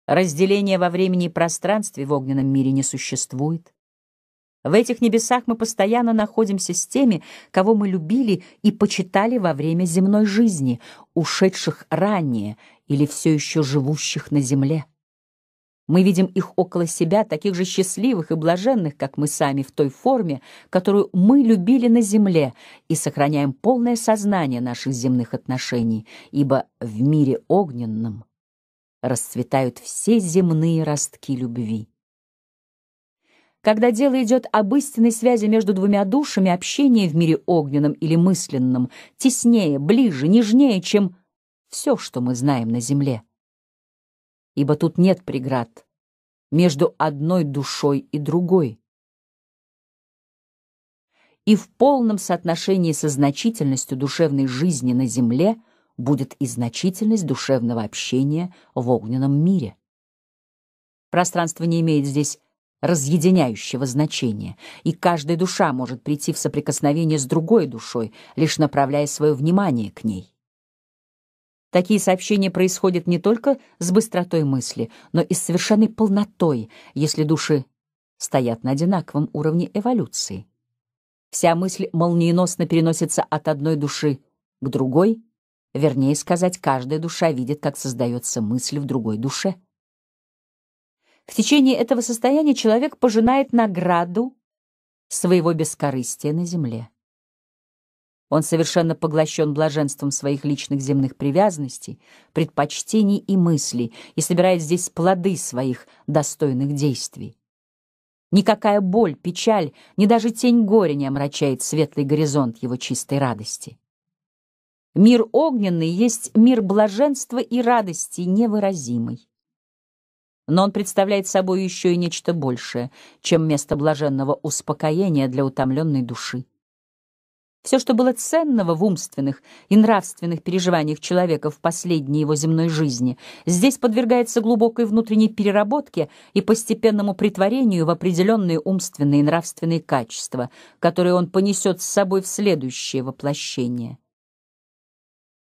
Разделение во времени и пространстве в огненном мире не существует. В этих небесах мы постоянно находимся с теми, кого мы любили и почитали во время земной жизни, ушедших ранее или все еще живущих на земле. Мы видим их около себя, таких же счастливых и блаженных, как мы сами, в той форме, которую мы любили на земле, и сохраняем полное сознание наших земных отношений, ибо в мире огненном расцветают все земные ростки любви. Когда дело идет об истинной связи между двумя душами, общение в мире огненном или мысленном теснее, ближе, нежнее, чем все, что мы знаем на земле. Ибо тут нет преград между одной душой и другой. И в полном соотношении со значительностью душевной жизни на земле будет и значительность душевного общения в огненном мире. Пространство не имеет здесь разъединяющего значения, и каждая душа может прийти в соприкосновение с другой душой, лишь направляя свое внимание к ней. Такие сообщения происходят не только с быстротой мысли, но и с совершенной полнотой, если души стоят на одинаковом уровне эволюции. Вся мысль молниеносно переносится от одной души к другой, вернее сказать, каждая душа видит, как создается мысль в другой душе. В течение этого состояния человек пожинает награду своего бескорыстия на земле. Он совершенно поглощен блаженством своих личных земных привязанностей, предпочтений и мыслей и собирает здесь плоды своих достойных действий. Никакая боль, печаль, ни даже тень горя не омрачает светлый горизонт его чистой радости. Мир огненный есть мир блаженства и радости невыразимой. Но он представляет собой еще и нечто большее, чем место блаженного успокоения для утомленной души. Все, что было ценного в умственных и нравственных переживаниях человека в последней его земной жизни, здесь подвергается глубокой внутренней переработке и постепенному притворению в определенные умственные и нравственные качества, которые он понесет с собой в следующее воплощение.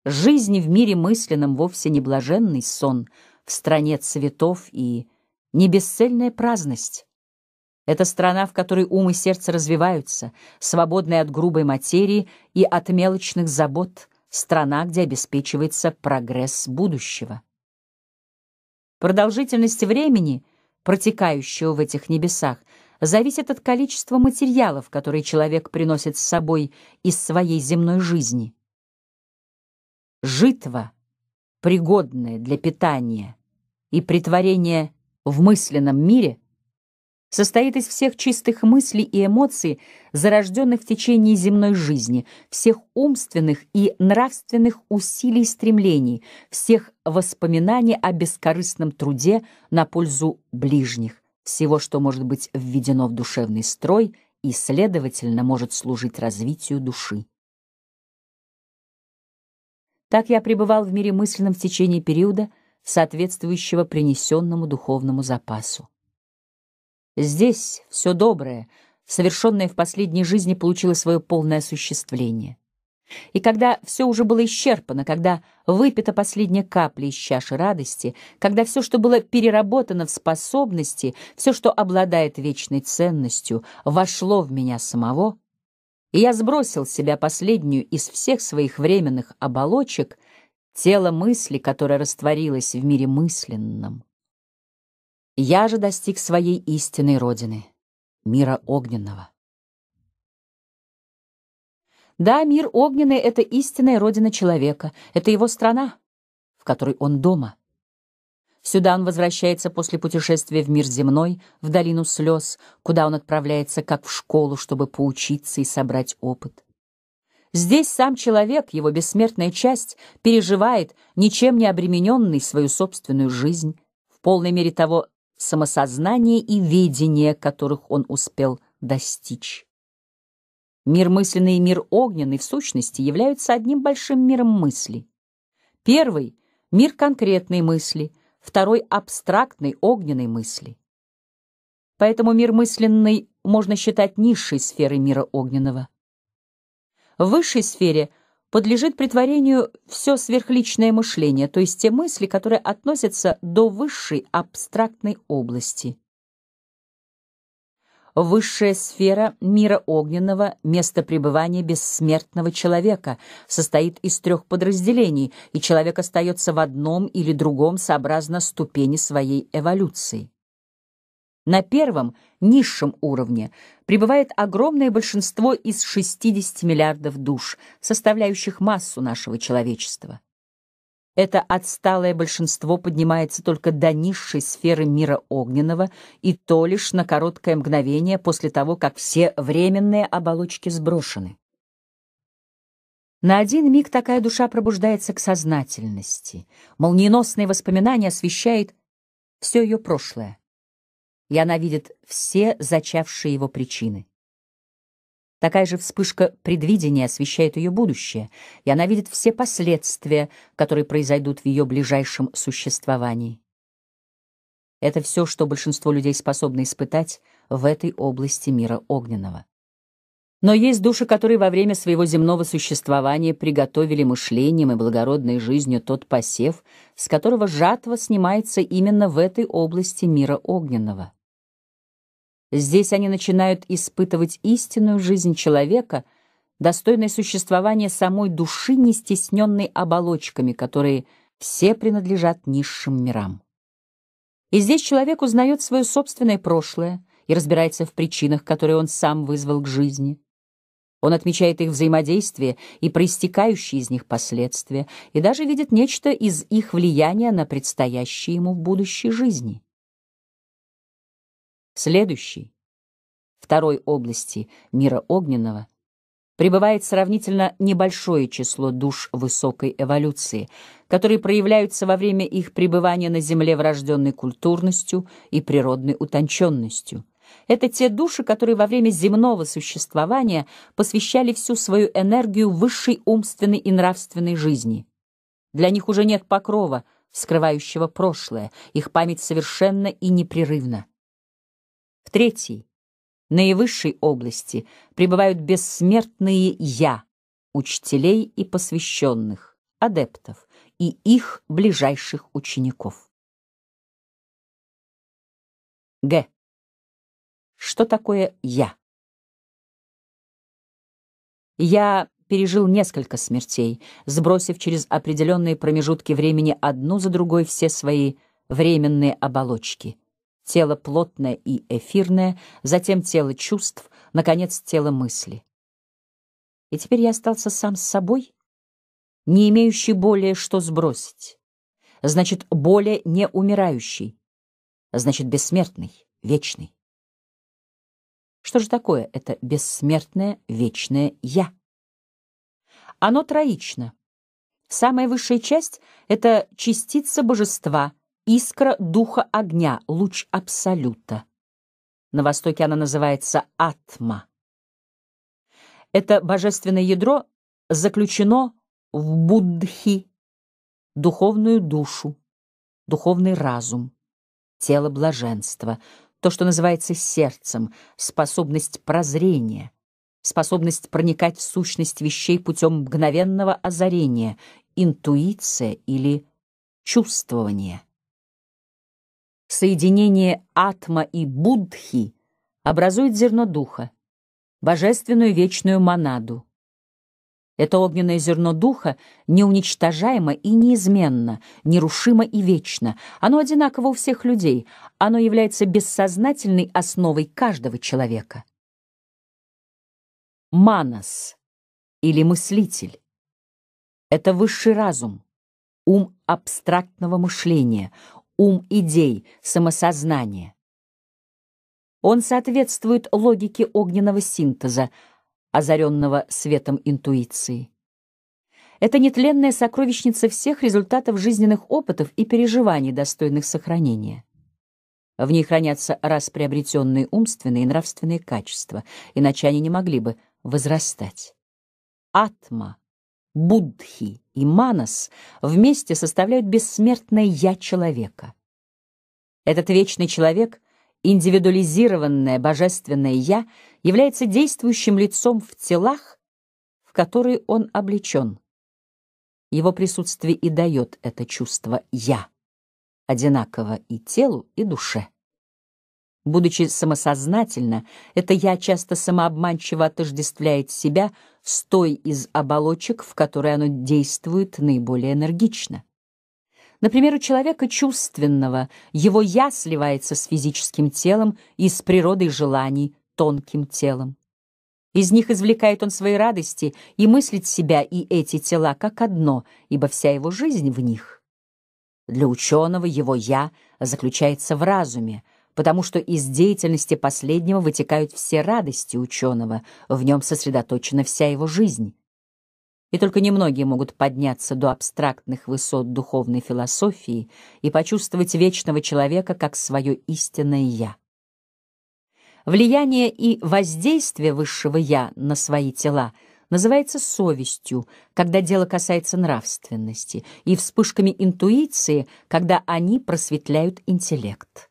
Жизнь в мире мысленном вовсе не блаженный сон — в стране цветов и небесцельная праздность. Это страна, в которой ум и сердце развиваются, свободная от грубой материи и от мелочных забот, страна, где обеспечивается прогресс будущего. Продолжительность времени, протекающего в этих небесах, зависит от количества материалов, которые человек приносит с собой из своей земной жизни. Житва — пригодное для питания и притворения в мысленном мире, состоит из всех чистых мыслей и эмоций, зарожденных в течение земной жизни, всех умственных и нравственных усилий и стремлений, всех воспоминаний о бескорыстном труде на пользу ближних, всего, что может быть введено в душевный строй и, следовательно, может служить развитию души. Так я пребывал в мире мысленном в течение периода, соответствующего принесенному духовному запасу. Здесь все доброе, совершенное в последней жизни, получило свое полное осуществление. И когда все уже было исчерпано, когда выпита последняя капля из чаши радости, когда все, что было переработано в способности, все, что обладает вечной ценностью, вошло в меня самого — и я сбросил с себя последнюю из всех своих временных оболочек тело мысли, которое растворилось в мире мысленном. Я же достиг своей истинной родины, мира огненного. Да, мир огненный — это истинная родина человека, это его страна, в которой он дома — Сюда он возвращается после путешествия в мир земной, в долину слез, куда он отправляется как в школу, чтобы поучиться и собрать опыт. Здесь сам человек, его бессмертная часть, переживает, ничем не обремененный, свою собственную жизнь, в полной мере того самосознания и видения, которых он успел достичь. Мир мысленный и мир огненный в сущности являются одним большим миром мыслей. Первый — мир конкретной мысли — второй — абстрактной, огненной мысли. Поэтому мир мысленный можно считать низшей сферой мира огненного. В высшей сфере подлежит притворению все сверхличное мышление, то есть те мысли, которые относятся до высшей абстрактной области высшая сфера мира огненного, место пребывания бессмертного человека, состоит из трех подразделений, и человек остается в одном или другом сообразно ступени своей эволюции. На первом, низшем уровне пребывает огромное большинство из 60 миллиардов душ, составляющих массу нашего человечества. Это отсталое большинство поднимается только до низшей сферы мира огненного, и то лишь на короткое мгновение после того, как все временные оболочки сброшены. На один миг такая душа пробуждается к сознательности. Молниеносные воспоминания освещает все ее прошлое, и она видит все зачавшие его причины. Такая же вспышка предвидения освещает ее будущее, и она видит все последствия, которые произойдут в ее ближайшем существовании. Это все, что большинство людей способно испытать в этой области мира огненного. Но есть души, которые во время своего земного существования приготовили мышлением и благородной жизнью тот посев, с которого жатва снимается именно в этой области мира огненного. Здесь они начинают испытывать истинную жизнь человека, достойное существование самой души, не стесненной оболочками, которые все принадлежат низшим мирам. И здесь человек узнает свое собственное прошлое и разбирается в причинах, которые он сам вызвал к жизни. Он отмечает их взаимодействие и проистекающие из них последствия, и даже видит нечто из их влияния на предстоящие ему в будущей жизни. Следующий, второй области мира огненного, пребывает сравнительно небольшое число душ высокой эволюции, которые проявляются во время их пребывания на Земле врожденной культурностью и природной утонченностью. Это те души, которые во время земного существования посвящали всю свою энергию высшей умственной и нравственной жизни. Для них уже нет покрова, скрывающего прошлое, их память совершенно и непрерывна. В третьей, наивысшей области, пребывают бессмертные «я», учителей и посвященных, адептов и их ближайших учеников. Г. Что такое «я»? Я пережил несколько смертей, сбросив через определенные промежутки времени одну за другой все свои временные оболочки — тело плотное и эфирное, затем тело чувств, наконец, тело мысли. И теперь я остался сам с собой, не имеющий более что сбросить. Значит, более не умирающий. Значит, бессмертный, вечный. Что же такое это бессмертное, вечное «я»? Оно троично. Самая высшая часть — это частица божества — искра духа огня, луч абсолюта. На востоке она называется атма. Это божественное ядро заключено в буддхи, духовную душу, духовный разум, тело блаженства, то, что называется сердцем, способность прозрения, способность проникать в сущность вещей путем мгновенного озарения, интуиция или чувствование. Соединение атма и буддхи образует зерно духа, божественную вечную монаду. Это огненное зерно духа неуничтожаемо и неизменно, нерушимо и вечно. Оно одинаково у всех людей. Оно является бессознательной основой каждого человека. Манас или мыслитель — это высший разум, ум абстрактного мышления, ум идей, самосознание. Он соответствует логике огненного синтеза, озаренного светом интуиции. Это нетленная сокровищница всех результатов жизненных опытов и переживаний, достойных сохранения. В ней хранятся раз приобретенные умственные и нравственные качества, иначе они не могли бы возрастать. Атма Буддхи и Манас вместе составляют бессмертное «я» человека. Этот вечный человек, индивидуализированное божественное «я», является действующим лицом в телах, в которые он облечен. Его присутствие и дает это чувство «я», одинаково и телу, и душе. Будучи самосознательно, это «я» часто самообманчиво отождествляет себя с той из оболочек, в которой оно действует наиболее энергично. Например, у человека чувственного его «я» сливается с физическим телом и с природой желаний, тонким телом. Из них извлекает он свои радости и мыслит себя и эти тела как одно, ибо вся его жизнь в них. Для ученого его «я» заключается в разуме — потому что из деятельности последнего вытекают все радости ученого, в нем сосредоточена вся его жизнь. И только немногие могут подняться до абстрактных высот духовной философии и почувствовать вечного человека как свое истинное «я». Влияние и воздействие высшего «я» на свои тела называется совестью, когда дело касается нравственности, и вспышками интуиции, когда они просветляют интеллект.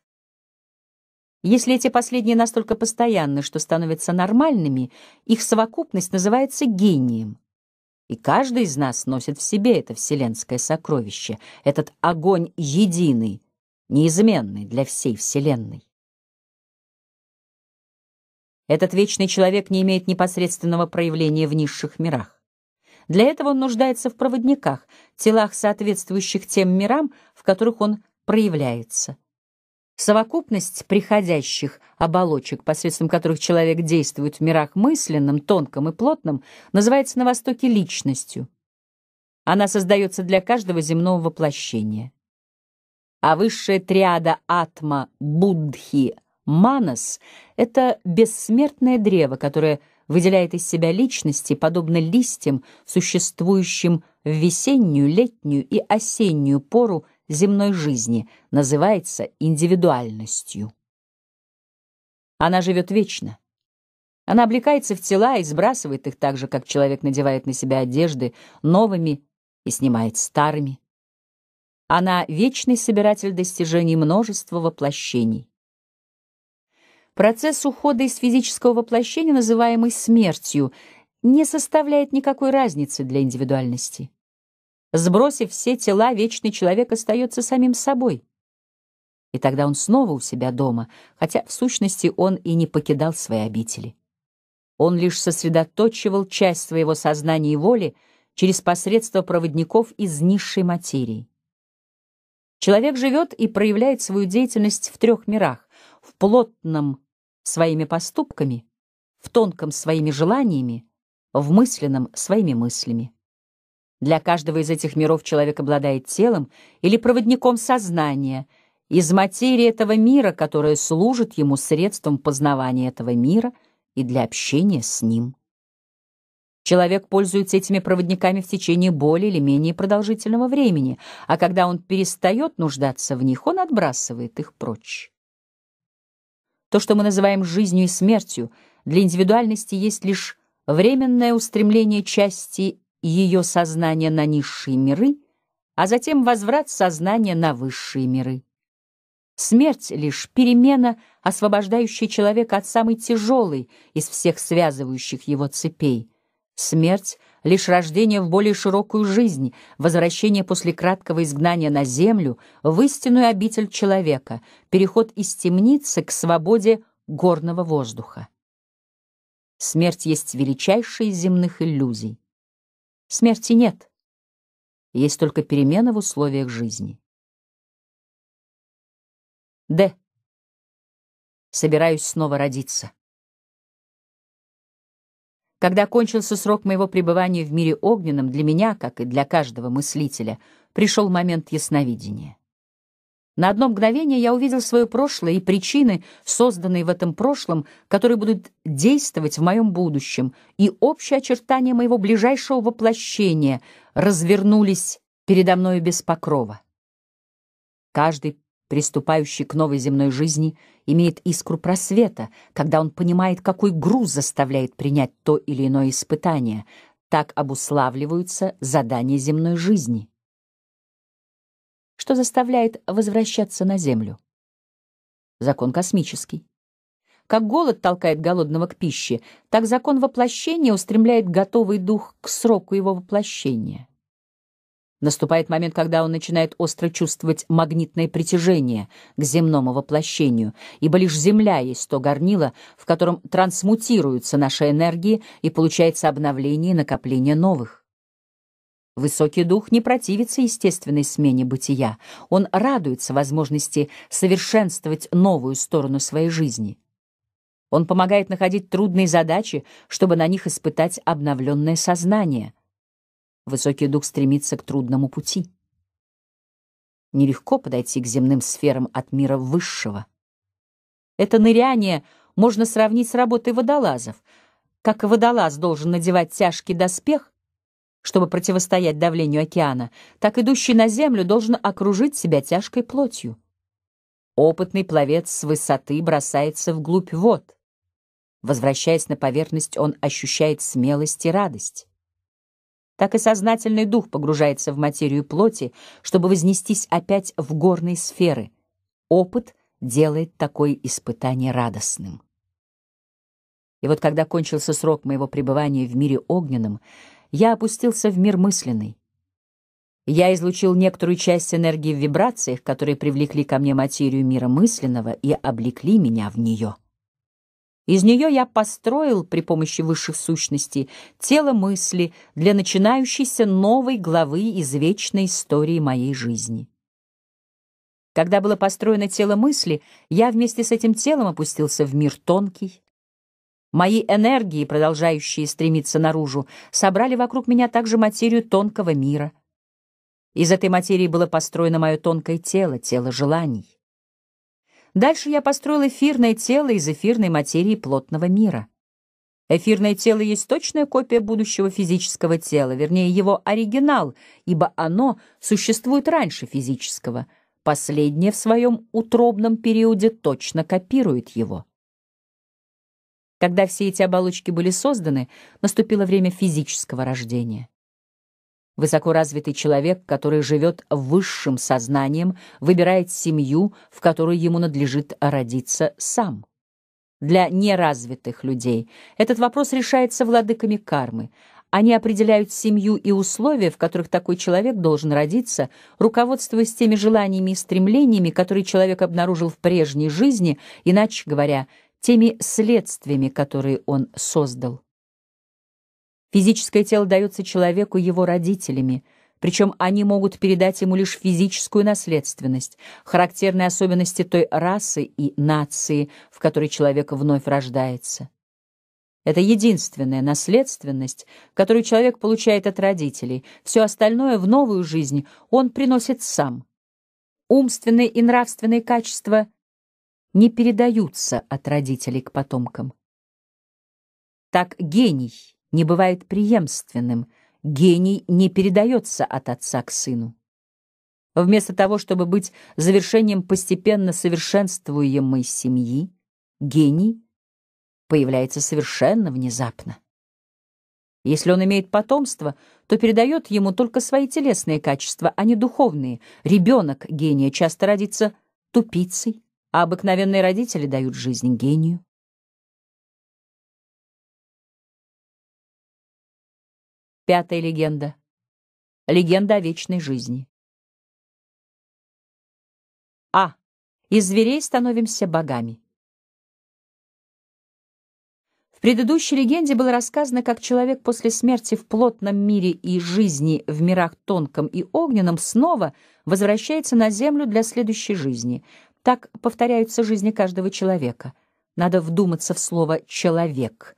Если эти последние настолько постоянны, что становятся нормальными, их совокупность называется гением. И каждый из нас носит в себе это вселенское сокровище, этот огонь единый, неизменный для всей Вселенной. Этот вечный человек не имеет непосредственного проявления в низших мирах. Для этого он нуждается в проводниках, телах, соответствующих тем мирам, в которых он проявляется. Совокупность приходящих оболочек, посредством которых человек действует в мирах мысленном, тонком и плотном, называется на Востоке личностью. Она создается для каждого земного воплощения. А высшая триада атма, буддхи, манас — это бессмертное древо, которое выделяет из себя личности, подобно листьям, существующим в весеннюю, летнюю и осеннюю пору земной жизни, называется индивидуальностью. Она живет вечно. Она облекается в тела и сбрасывает их так же, как человек надевает на себя одежды новыми и снимает старыми. Она — вечный собиратель достижений множества воплощений. Процесс ухода из физического воплощения, называемый смертью, не составляет никакой разницы для индивидуальности. Сбросив все тела, вечный человек остается самим собой. И тогда он снова у себя дома, хотя в сущности он и не покидал свои обители. Он лишь сосредоточивал часть своего сознания и воли через посредство проводников из низшей материи. Человек живет и проявляет свою деятельность в трех мирах, в плотном своими поступками, в тонком своими желаниями, в мысленном своими мыслями. Для каждого из этих миров человек обладает телом или проводником сознания из материи этого мира, которая служит ему средством познавания этого мира и для общения с ним. Человек пользуется этими проводниками в течение более или менее продолжительного времени, а когда он перестает нуждаться в них, он отбрасывает их прочь. То, что мы называем жизнью и смертью, для индивидуальности есть лишь временное устремление части ее сознание на низшие миры, а затем возврат сознания на высшие миры. Смерть — лишь перемена, освобождающая человека от самой тяжелой из всех связывающих его цепей. Смерть — лишь рождение в более широкую жизнь, возвращение после краткого изгнания на землю в истинную обитель человека, переход из темницы к свободе горного воздуха. Смерть есть величайшая из земных иллюзий. Смерти нет. Есть только перемена в условиях жизни. Д. Собираюсь снова родиться. Когда кончился срок моего пребывания в мире огненном, для меня, как и для каждого мыслителя, пришел момент ясновидения. На одно мгновение я увидел свое прошлое и причины, созданные в этом прошлом, которые будут действовать в моем будущем, и общие очертания моего ближайшего воплощения развернулись передо мною без покрова. Каждый, приступающий к новой земной жизни, имеет искру просвета, когда он понимает, какой груз заставляет принять то или иное испытание. Так обуславливаются задания земной жизни что заставляет возвращаться на Землю. Закон космический. Как голод толкает голодного к пище, так закон воплощения устремляет готовый дух к сроку его воплощения. Наступает момент, когда он начинает остро чувствовать магнитное притяжение к земному воплощению, ибо лишь Земля есть то горнило, в котором трансмутируются наши энергии и получается обновление и накопление новых. Высокий дух не противится естественной смене бытия, он радуется возможности совершенствовать новую сторону своей жизни. Он помогает находить трудные задачи, чтобы на них испытать обновленное сознание. Высокий дух стремится к трудному пути. Нелегко подойти к земным сферам от мира высшего. Это ныряние можно сравнить с работой водолазов. Как водолаз должен надевать тяжкий доспех, чтобы противостоять давлению океана, так идущий на землю должен окружить себя тяжкой плотью. Опытный пловец с высоты бросается вглубь вод. Возвращаясь на поверхность, он ощущает смелость и радость. Так и сознательный дух погружается в материю плоти, чтобы вознестись опять в горные сферы. Опыт делает такое испытание радостным. И вот когда кончился срок моего пребывания в мире огненном, я опустился в мир мысленный. Я излучил некоторую часть энергии в вибрациях, которые привлекли ко мне материю мира мысленного и облекли меня в нее. Из нее я построил при помощи высших сущностей тело мысли для начинающейся новой главы из вечной истории моей жизни. Когда было построено тело мысли, я вместе с этим телом опустился в мир тонкий, Мои энергии, продолжающие стремиться наружу, собрали вокруг меня также материю тонкого мира. Из этой материи было построено мое тонкое тело, тело желаний. Дальше я построил эфирное тело из эфирной материи плотного мира. Эфирное тело есть точная копия будущего физического тела, вернее, его оригинал, ибо оно существует раньше физического. Последнее в своем утробном периоде точно копирует его. Когда все эти оболочки были созданы, наступило время физического рождения. Высокоразвитый человек, который живет высшим сознанием, выбирает семью, в которую ему надлежит родиться сам. Для неразвитых людей этот вопрос решается владыками кармы. Они определяют семью и условия, в которых такой человек должен родиться, руководствуясь теми желаниями и стремлениями, которые человек обнаружил в прежней жизни, иначе говоря – теми следствиями, которые он создал. Физическое тело дается человеку его родителями, причем они могут передать ему лишь физическую наследственность, характерные особенности той расы и нации, в которой человек вновь рождается. Это единственная наследственность, которую человек получает от родителей. Все остальное в новую жизнь он приносит сам. Умственные и нравственные качества не передаются от родителей к потомкам. Так гений не бывает преемственным, гений не передается от отца к сыну. Вместо того, чтобы быть завершением постепенно совершенствуемой семьи, гений появляется совершенно внезапно. Если он имеет потомство, то передает ему только свои телесные качества, а не духовные. Ребенок гения часто родится тупицей, а обыкновенные родители дают жизнь гению. Пятая легенда. Легенда о вечной жизни. А. Из зверей становимся богами. В предыдущей легенде было рассказано, как человек после смерти в плотном мире и жизни в мирах тонком и огненном снова возвращается на землю для следующей жизни. Так повторяются жизни каждого человека. Надо вдуматься в слово «человек».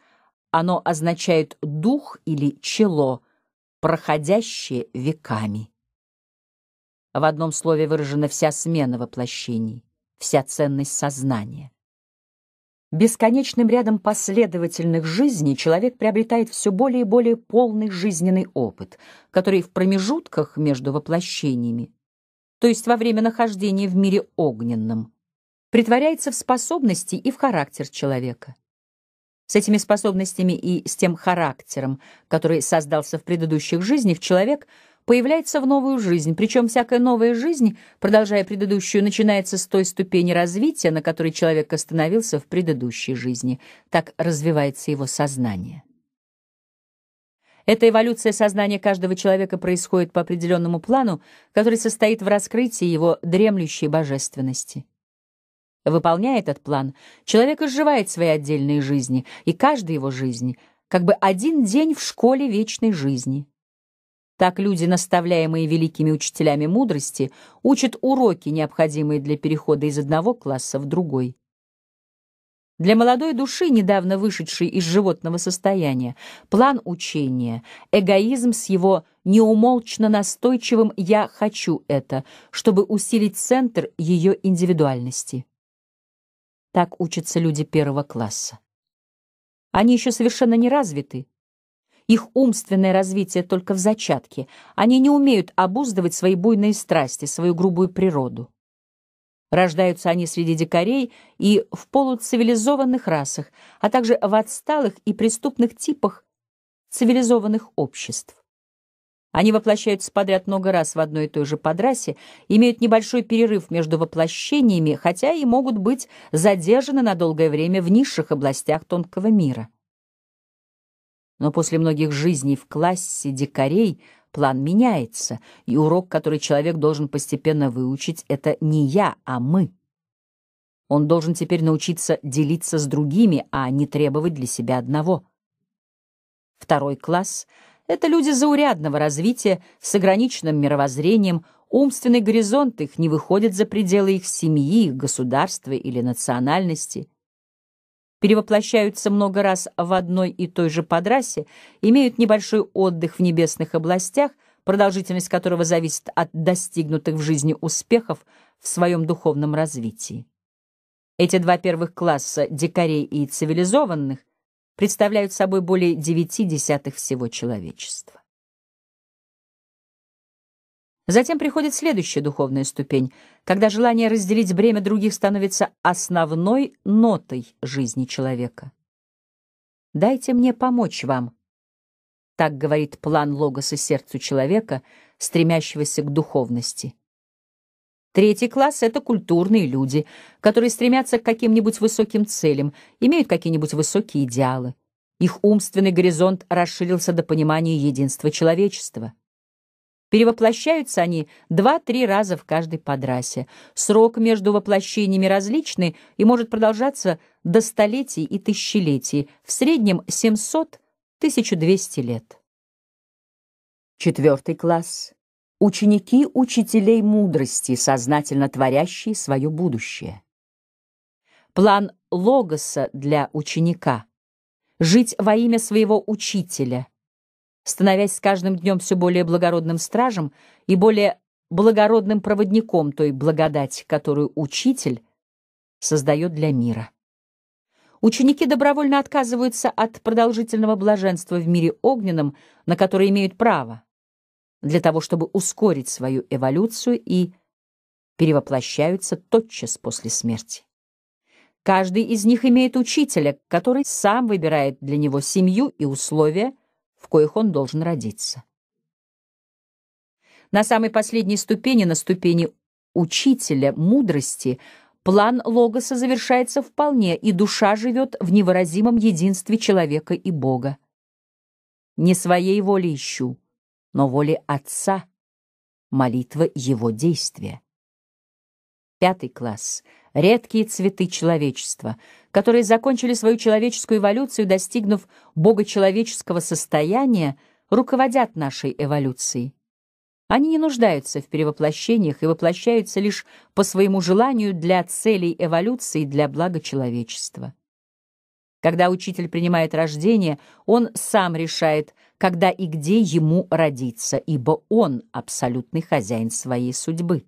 Оно означает «дух» или «чело», проходящее веками. В одном слове выражена вся смена воплощений, вся ценность сознания. Бесконечным рядом последовательных жизней человек приобретает все более и более полный жизненный опыт, который в промежутках между воплощениями то есть во время нахождения в мире огненном, притворяется в способности и в характер человека. С этими способностями и с тем характером, который создался в предыдущих жизнях, человек появляется в новую жизнь, причем всякая новая жизнь, продолжая предыдущую, начинается с той ступени развития, на которой человек остановился в предыдущей жизни. Так развивается его сознание. Эта эволюция сознания каждого человека происходит по определенному плану, который состоит в раскрытии его дремлющей божественности. Выполняя этот план, человек изживает свои отдельные жизни, и каждая его жизнь — как бы один день в школе вечной жизни. Так люди, наставляемые великими учителями мудрости, учат уроки, необходимые для перехода из одного класса в другой. Для молодой души, недавно вышедшей из животного состояния, план учения, эгоизм с его неумолчно настойчивым «я хочу это», чтобы усилить центр ее индивидуальности. Так учатся люди первого класса. Они еще совершенно не развиты. Их умственное развитие только в зачатке. Они не умеют обуздывать свои буйные страсти, свою грубую природу. Рождаются они среди дикарей и в полуцивилизованных расах, а также в отсталых и преступных типах цивилизованных обществ. Они воплощаются подряд много раз в одной и той же подрасе, имеют небольшой перерыв между воплощениями, хотя и могут быть задержаны на долгое время в низших областях тонкого мира. Но после многих жизней в классе дикарей – План меняется, и урок, который человек должен постепенно выучить, это не я, а мы. Он должен теперь научиться делиться с другими, а не требовать для себя одного. Второй класс — это люди заурядного развития, с ограниченным мировоззрением, умственный горизонт их не выходит за пределы их семьи, их государства или национальности — перевоплощаются много раз в одной и той же подрасе, имеют небольшой отдых в небесных областях, продолжительность которого зависит от достигнутых в жизни успехов в своем духовном развитии. Эти два первых класса, дикарей и цивилизованных, представляют собой более девяти десятых всего человечества. Затем приходит следующая духовная ступень, когда желание разделить бремя других становится основной нотой жизни человека. «Дайте мне помочь вам», — так говорит план логоса сердцу человека, стремящегося к духовности. Третий класс — это культурные люди, которые стремятся к каким-нибудь высоким целям, имеют какие-нибудь высокие идеалы. Их умственный горизонт расширился до понимания единства человечества. Перевоплощаются они два-три раза в каждой подрасе. Срок между воплощениями различный и может продолжаться до столетий и тысячелетий, в среднем 700-1200 лет. Четвертый класс. Ученики учителей мудрости, сознательно творящие свое будущее. План логоса для ученика — жить во имя своего учителя — становясь с каждым днем все более благородным стражем и более благородным проводником той благодати, которую учитель создает для мира. Ученики добровольно отказываются от продолжительного блаженства в мире огненном, на которое имеют право, для того, чтобы ускорить свою эволюцию и перевоплощаются тотчас после смерти. Каждый из них имеет учителя, который сам выбирает для него семью и условия – в коих он должен родиться. На самой последней ступени, на ступени учителя мудрости, план Логоса завершается вполне, и душа живет в невыразимом единстве человека и Бога. Не своей воли ищу, но воли Отца, молитва его действия. Пятый класс — редкие цветы человечества, которые закончили свою человеческую эволюцию, достигнув богочеловеческого состояния, руководят нашей эволюцией. Они не нуждаются в перевоплощениях и воплощаются лишь по своему желанию для целей эволюции для блага человечества. Когда учитель принимает рождение, он сам решает, когда и где ему родиться, ибо он абсолютный хозяин своей судьбы.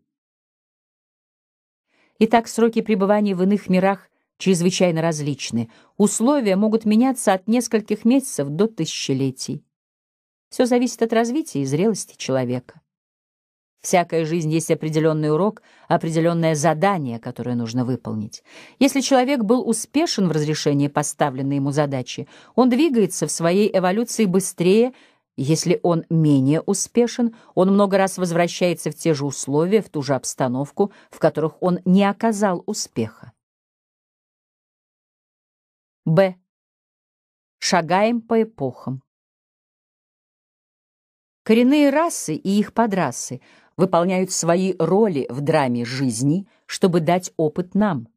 Итак, сроки пребывания в иных мирах чрезвычайно различны. Условия могут меняться от нескольких месяцев до тысячелетий. Все зависит от развития и зрелости человека. Всякая жизнь есть определенный урок, определенное задание, которое нужно выполнить. Если человек был успешен в разрешении поставленной ему задачи, он двигается в своей эволюции быстрее, если он менее успешен, он много раз возвращается в те же условия, в ту же обстановку, в которых он не оказал успеха. Б. Шагаем по эпохам. Коренные расы и их подрасы выполняют свои роли в драме жизни, чтобы дать опыт нам.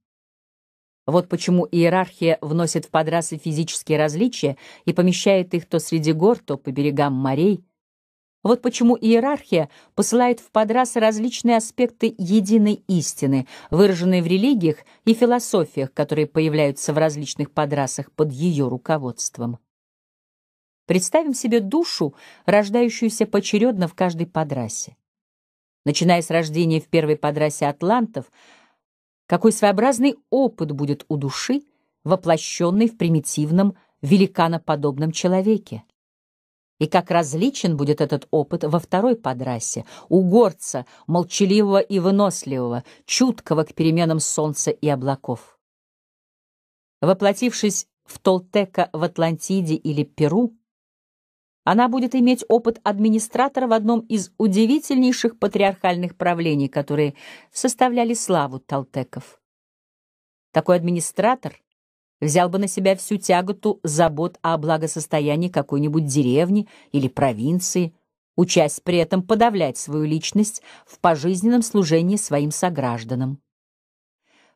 Вот почему иерархия вносит в подрасы физические различия и помещает их то среди гор, то по берегам морей. Вот почему иерархия посылает в подрасы различные аспекты единой истины, выраженные в религиях и философиях, которые появляются в различных подрасах под ее руководством. Представим себе душу, рождающуюся поочередно в каждой подрасе. Начиная с рождения в первой подрасе атлантов – какой своеобразный опыт будет у души, воплощенной в примитивном, великаноподобном человеке. И как различен будет этот опыт во второй подрасе, у горца, молчаливого и выносливого, чуткого к переменам солнца и облаков. Воплотившись в Толтека в Атлантиде или Перу, она будет иметь опыт администратора в одном из удивительнейших патриархальных правлений, которые составляли славу толтеков. Такой администратор взял бы на себя всю тяготу забот о благосостоянии какой-нибудь деревни или провинции, учась при этом подавлять свою личность в пожизненном служении своим согражданам.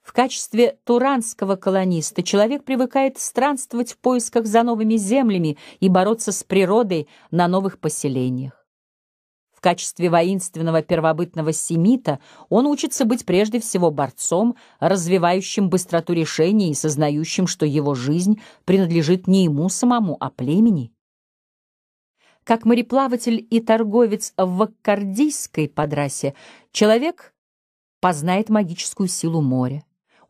В качестве туранского колониста человек привыкает странствовать в поисках за новыми землями и бороться с природой на новых поселениях. В качестве воинственного первобытного семита он учится быть прежде всего борцом, развивающим быстроту решений и сознающим, что его жизнь принадлежит не ему самому, а племени. Как мореплаватель и торговец в ваккардийской подрасе, человек познает магическую силу моря.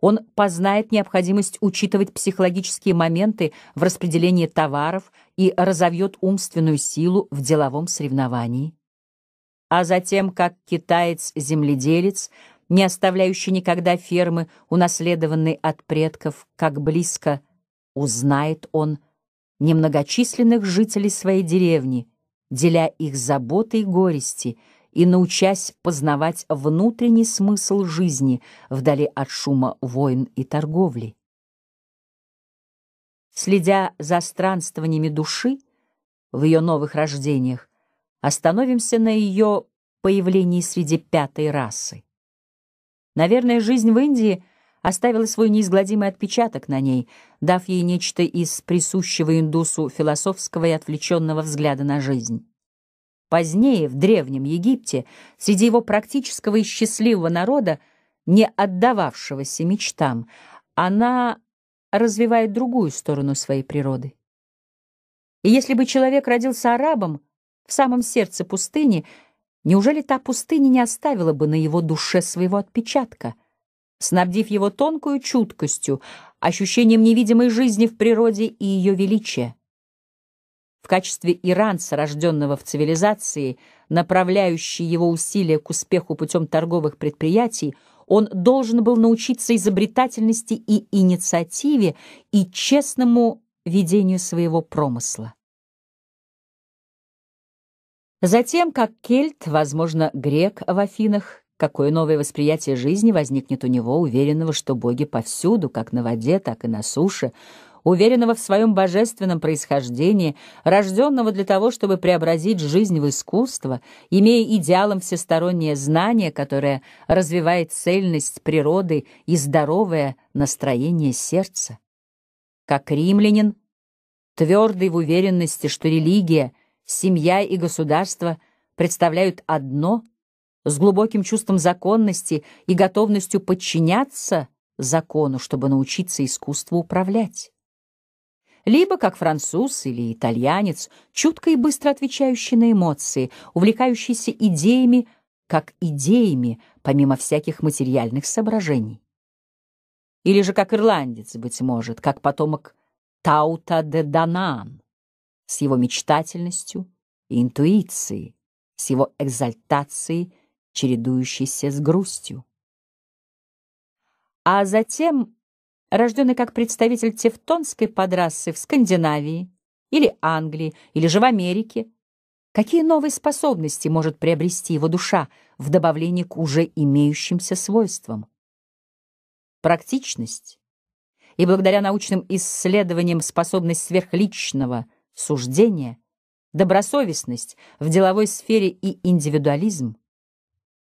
Он познает необходимость учитывать психологические моменты в распределении товаров и разовьет умственную силу в деловом соревновании. А затем, как китаец-земледелец, не оставляющий никогда фермы, унаследованной от предков, как близко узнает он немногочисленных жителей своей деревни, деля их заботы и горести — и научась познавать внутренний смысл жизни вдали от шума войн и торговли. Следя за странствованиями души в ее новых рождениях, остановимся на ее появлении среди пятой расы. Наверное, жизнь в Индии оставила свой неизгладимый отпечаток на ней, дав ей нечто из присущего индусу философского и отвлеченного взгляда на жизнь. Позднее, в Древнем Египте, среди его практического и счастливого народа, не отдававшегося мечтам, она развивает другую сторону своей природы. И если бы человек родился арабом в самом сердце пустыни, неужели та пустыня не оставила бы на его душе своего отпечатка, снабдив его тонкую чуткостью, ощущением невидимой жизни в природе и ее величия? в качестве иранца, рожденного в цивилизации, направляющий его усилия к успеху путем торговых предприятий, он должен был научиться изобретательности и инициативе и честному ведению своего промысла. Затем, как кельт, возможно, грек в Афинах, какое новое восприятие жизни возникнет у него, уверенного, что боги повсюду, как на воде, так и на суше, уверенного в своем божественном происхождении, рожденного для того, чтобы преобразить жизнь в искусство, имея идеалом всестороннее знание, которое развивает цельность природы и здоровое настроение сердца. Как римлянин, твердый в уверенности, что религия, семья и государство представляют одно, с глубоким чувством законности и готовностью подчиняться закону, чтобы научиться искусству управлять либо как француз или итальянец, чутко и быстро отвечающий на эмоции, увлекающийся идеями, как идеями, помимо всяких материальных соображений. Или же как ирландец, быть может, как потомок Таута де Данан, с его мечтательностью и интуицией, с его экзальтацией, чередующейся с грустью. А затем рожденный как представитель тевтонской подрасы в Скандинавии или Англии, или же в Америке, какие новые способности может приобрести его душа в добавлении к уже имеющимся свойствам? Практичность и благодаря научным исследованиям способность сверхличного суждения, добросовестность в деловой сфере и индивидуализм.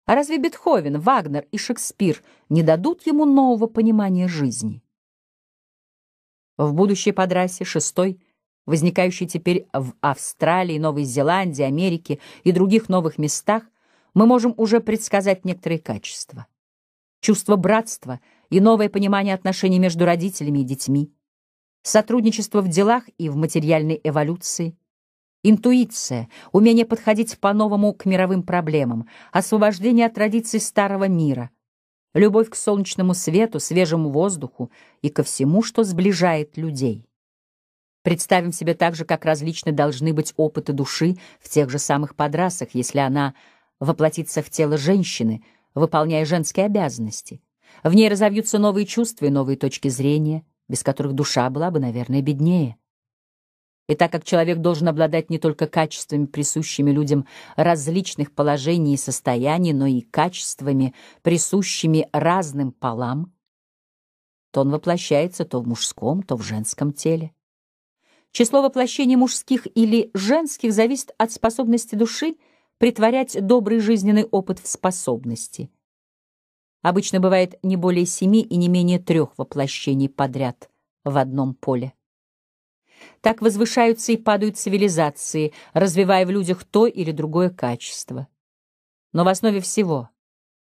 А разве Бетховен, Вагнер и Шекспир не дадут ему нового понимания жизни? в будущей подрасе, шестой, возникающей теперь в Австралии, Новой Зеландии, Америке и других новых местах, мы можем уже предсказать некоторые качества. Чувство братства и новое понимание отношений между родителями и детьми, сотрудничество в делах и в материальной эволюции, интуиция, умение подходить по-новому к мировым проблемам, освобождение от традиций старого мира — любовь к солнечному свету, свежему воздуху и ко всему, что сближает людей. Представим себе также, как различны должны быть опыты души в тех же самых подрасах, если она воплотится в тело женщины, выполняя женские обязанности. В ней разовьются новые чувства и новые точки зрения, без которых душа была бы, наверное, беднее. И так как человек должен обладать не только качествами, присущими людям различных положений и состояний, но и качествами, присущими разным полам, то он воплощается то в мужском, то в женском теле. Число воплощений мужских или женских зависит от способности души притворять добрый жизненный опыт в способности. Обычно бывает не более семи и не менее трех воплощений подряд в одном поле. Так возвышаются и падают цивилизации, развивая в людях то или другое качество. Но в основе всего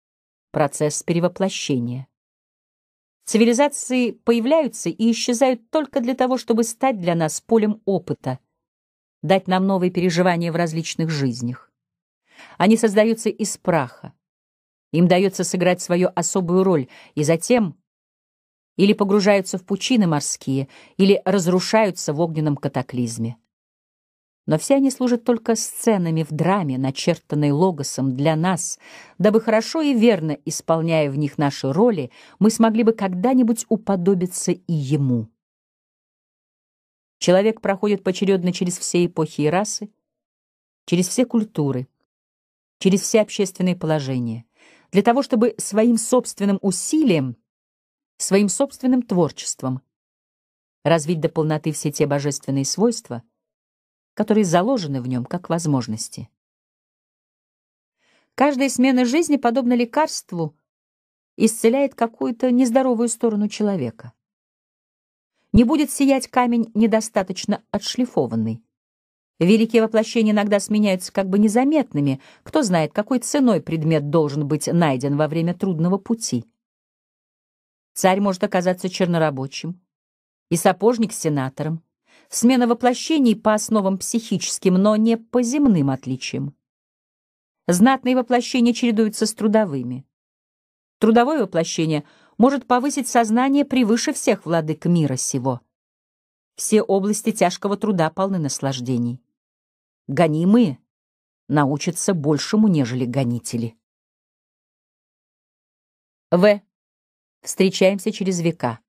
— процесс перевоплощения. Цивилизации появляются и исчезают только для того, чтобы стать для нас полем опыта, дать нам новые переживания в различных жизнях. Они создаются из праха. Им дается сыграть свою особую роль, и затем или погружаются в пучины морские, или разрушаются в огненном катаклизме. Но все они служат только сценами в драме, начертанной логосом для нас, дабы хорошо и верно исполняя в них наши роли, мы смогли бы когда-нибудь уподобиться и ему. Человек проходит поочередно через все эпохи и расы, через все культуры, через все общественные положения, для того, чтобы своим собственным усилием своим собственным творчеством, развить до полноты все те божественные свойства, которые заложены в нем как возможности. Каждая смена жизни, подобно лекарству, исцеляет какую-то нездоровую сторону человека. Не будет сиять камень недостаточно отшлифованный. Великие воплощения иногда сменяются как бы незаметными. Кто знает, какой ценой предмет должен быть найден во время трудного пути. Царь может оказаться чернорабочим. И сапожник — сенатором. Смена воплощений по основам психическим, но не по земным отличиям. Знатные воплощения чередуются с трудовыми. Трудовое воплощение может повысить сознание превыше всех владык мира сего. Все области тяжкого труда полны наслаждений. Гонимые научатся большему, нежели гонители. В встречаемся через века.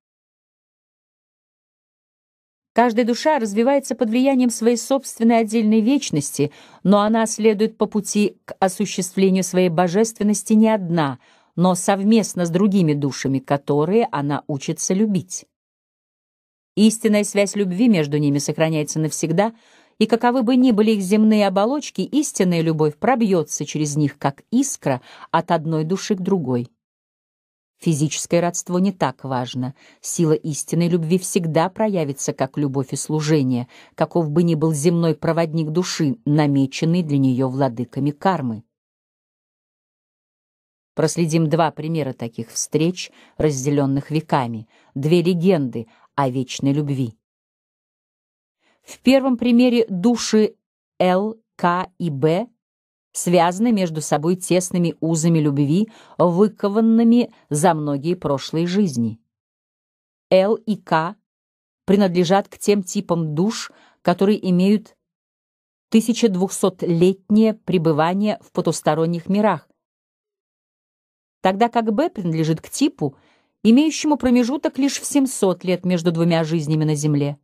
Каждая душа развивается под влиянием своей собственной отдельной вечности, но она следует по пути к осуществлению своей божественности не одна, но совместно с другими душами, которые она учится любить. Истинная связь любви между ними сохраняется навсегда, и каковы бы ни были их земные оболочки, истинная любовь пробьется через них, как искра от одной души к другой. Физическое родство не так важно. Сила истинной любви всегда проявится как любовь и служение, каков бы ни был земной проводник души, намеченный для нее владыками кармы. Проследим два примера таких встреч, разделенных веками, две легенды о вечной любви. В первом примере души Л, К и Б связаны между собой тесными узами любви, выкованными за многие прошлые жизни. Л и К принадлежат к тем типам душ, которые имеют 1200-летнее пребывание в потусторонних мирах, тогда как Б принадлежит к типу, имеющему промежуток лишь в 700 лет между двумя жизнями на Земле.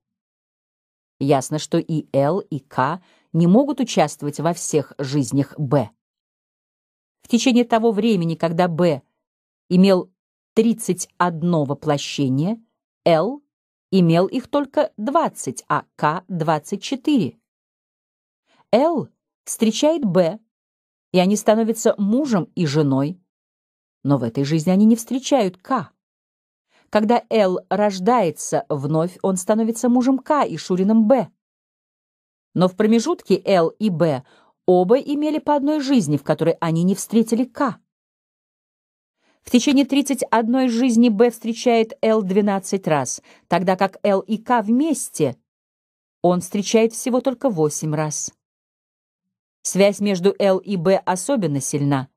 Ясно, что и Л, и К — не могут участвовать во всех жизнях Б. В течение того времени, когда Б имел 31 воплощение, Л имел их только 20, а К — 24. Л встречает Б, и они становятся мужем и женой, но в этой жизни они не встречают К. Когда Л рождается вновь, он становится мужем К и Шурином Б. Но в промежутке Л и Б оба имели по одной жизни, в которой они не встретили К. В течение 31 жизни Б встречает Л 12 раз, тогда как Л и К вместе он встречает всего только 8 раз. Связь между Л и Б особенно сильна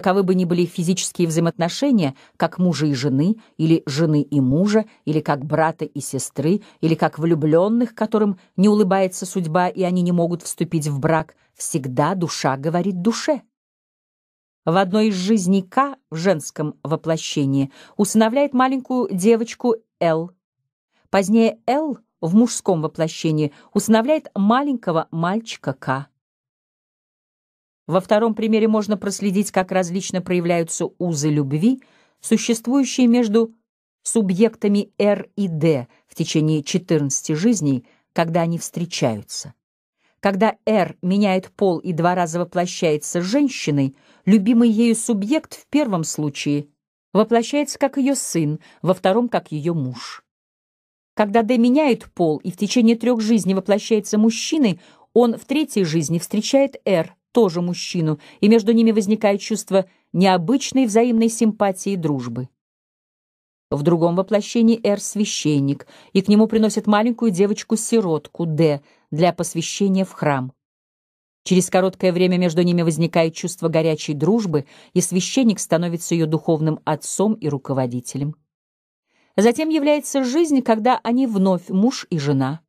каковы бы ни были физические взаимоотношения, как мужа и жены, или жены и мужа, или как брата и сестры, или как влюбленных, которым не улыбается судьба, и они не могут вступить в брак, всегда душа говорит душе. В одной из жизней К в женском воплощении усыновляет маленькую девочку Л. Позднее Л в мужском воплощении усыновляет маленького мальчика К. Во втором примере можно проследить, как различно проявляются узы любви, существующие между субъектами R и D в течение 14 жизней, когда они встречаются. Когда R меняет пол и два раза воплощается женщиной, любимый ею субъект в первом случае воплощается как ее сын, во втором — как ее муж. Когда Д меняет пол и в течение трех жизней воплощается мужчиной, он в третьей жизни встречает R, тоже мужчину, и между ними возникает чувство необычной взаимной симпатии и дружбы. В другом воплощении Р — священник, и к нему приносят маленькую девочку-сиротку Д для посвящения в храм. Через короткое время между ними возникает чувство горячей дружбы, и священник становится ее духовным отцом и руководителем. Затем является жизнь, когда они вновь муж и жена —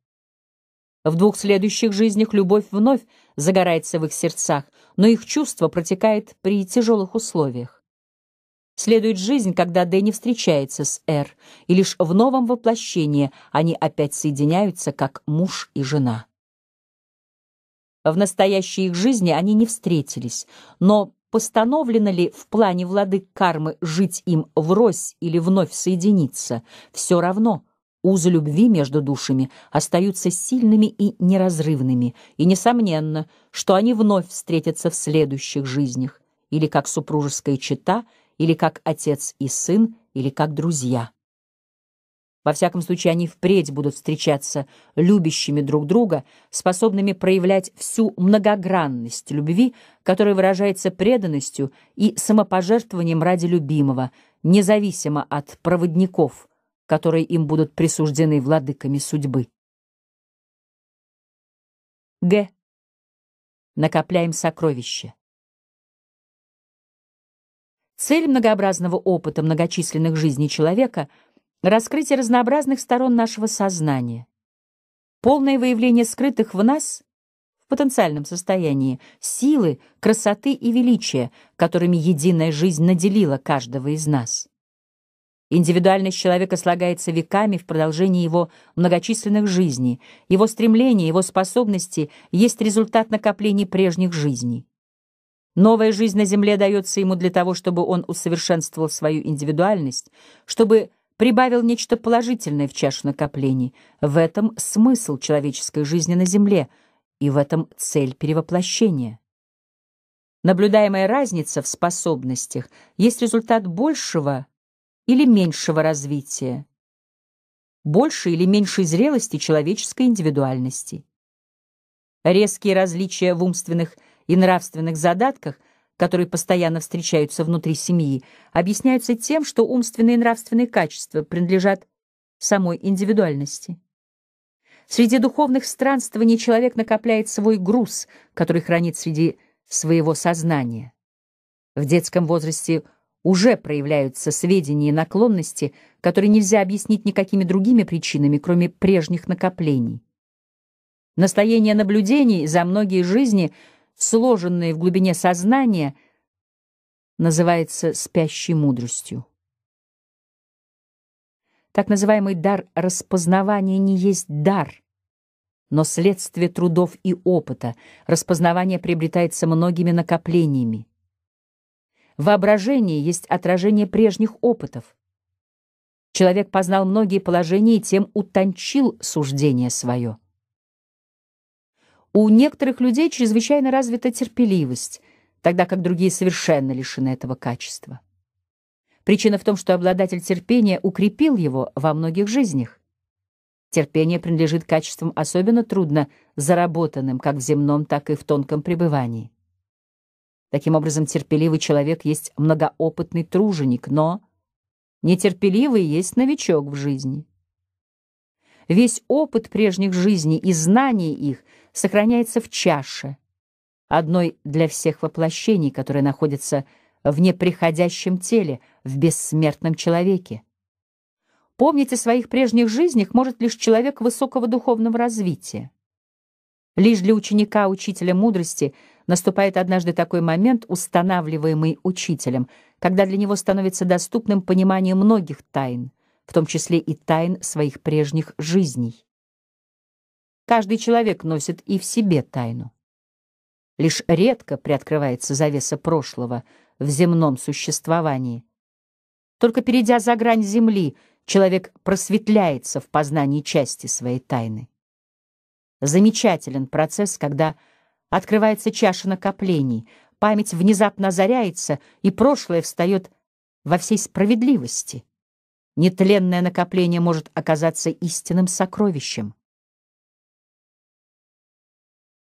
в двух следующих жизнях любовь вновь загорается в их сердцах, но их чувство протекает при тяжелых условиях. Следует жизнь, когда Дэнни встречается с Эр, и лишь в новом воплощении они опять соединяются как муж и жена. В настоящей их жизни они не встретились, но постановлено ли в плане владык кармы жить им врозь или вновь соединиться, все равно – узы любви между душами остаются сильными и неразрывными, и несомненно, что они вновь встретятся в следующих жизнях, или как супружеская чета, или как отец и сын, или как друзья. Во всяком случае, они впредь будут встречаться любящими друг друга, способными проявлять всю многогранность любви, которая выражается преданностью и самопожертвованием ради любимого, независимо от проводников – которые им будут присуждены владыками судьбы. Г. Накопляем сокровища. Цель многообразного опыта многочисленных жизней человека — раскрытие разнообразных сторон нашего сознания. Полное выявление скрытых в нас, в потенциальном состоянии, силы, красоты и величия, которыми единая жизнь наделила каждого из нас. Индивидуальность человека слагается веками в продолжении его многочисленных жизней. Его стремления, его способности есть результат накоплений прежних жизней. Новая жизнь на Земле дается ему для того, чтобы он усовершенствовал свою индивидуальность, чтобы прибавил нечто положительное в чашу накоплений. В этом смысл человеческой жизни на Земле, и в этом цель перевоплощения. Наблюдаемая разница в способностях есть результат большего – или меньшего развития, большей или меньшей зрелости человеческой индивидуальности. Резкие различия в умственных и нравственных задатках, которые постоянно встречаются внутри семьи, объясняются тем, что умственные и нравственные качества принадлежат самой индивидуальности. Среди духовных странствований человек накопляет свой груз, который хранит среди своего сознания. В детском возрасте – уже проявляются сведения и наклонности, которые нельзя объяснить никакими другими причинами, кроме прежних накоплений. Настояние наблюдений за многие жизни, сложенные в глубине сознания, называется спящей мудростью. Так называемый дар распознавания не есть дар, но следствие трудов и опыта. Распознавание приобретается многими накоплениями. Воображение есть отражение прежних опытов. Человек познал многие положения и тем утончил суждение свое. У некоторых людей чрезвычайно развита терпеливость, тогда как другие совершенно лишены этого качества. Причина в том, что обладатель терпения укрепил его во многих жизнях. Терпение принадлежит качествам особенно трудно заработанным как в земном, так и в тонком пребывании. Таким образом, терпеливый человек есть многоопытный труженик, но нетерпеливый есть новичок в жизни. Весь опыт прежних жизней и знаний их сохраняется в чаше, одной для всех воплощений, которые находятся в неприходящем теле, в бессмертном человеке. Помнить о своих прежних жизнях может лишь человек высокого духовного развития. Лишь для ученика учителя мудрости наступает однажды такой момент, устанавливаемый учителем, когда для него становится доступным понимание многих тайн, в том числе и тайн своих прежних жизней. Каждый человек носит и в себе тайну. Лишь редко приоткрывается завеса прошлого в земном существовании. Только перейдя за грань земли, человек просветляется в познании части своей тайны. Замечателен процесс, когда открывается чаша накоплений, память внезапно озаряется, и прошлое встает во всей справедливости. Нетленное накопление может оказаться истинным сокровищем.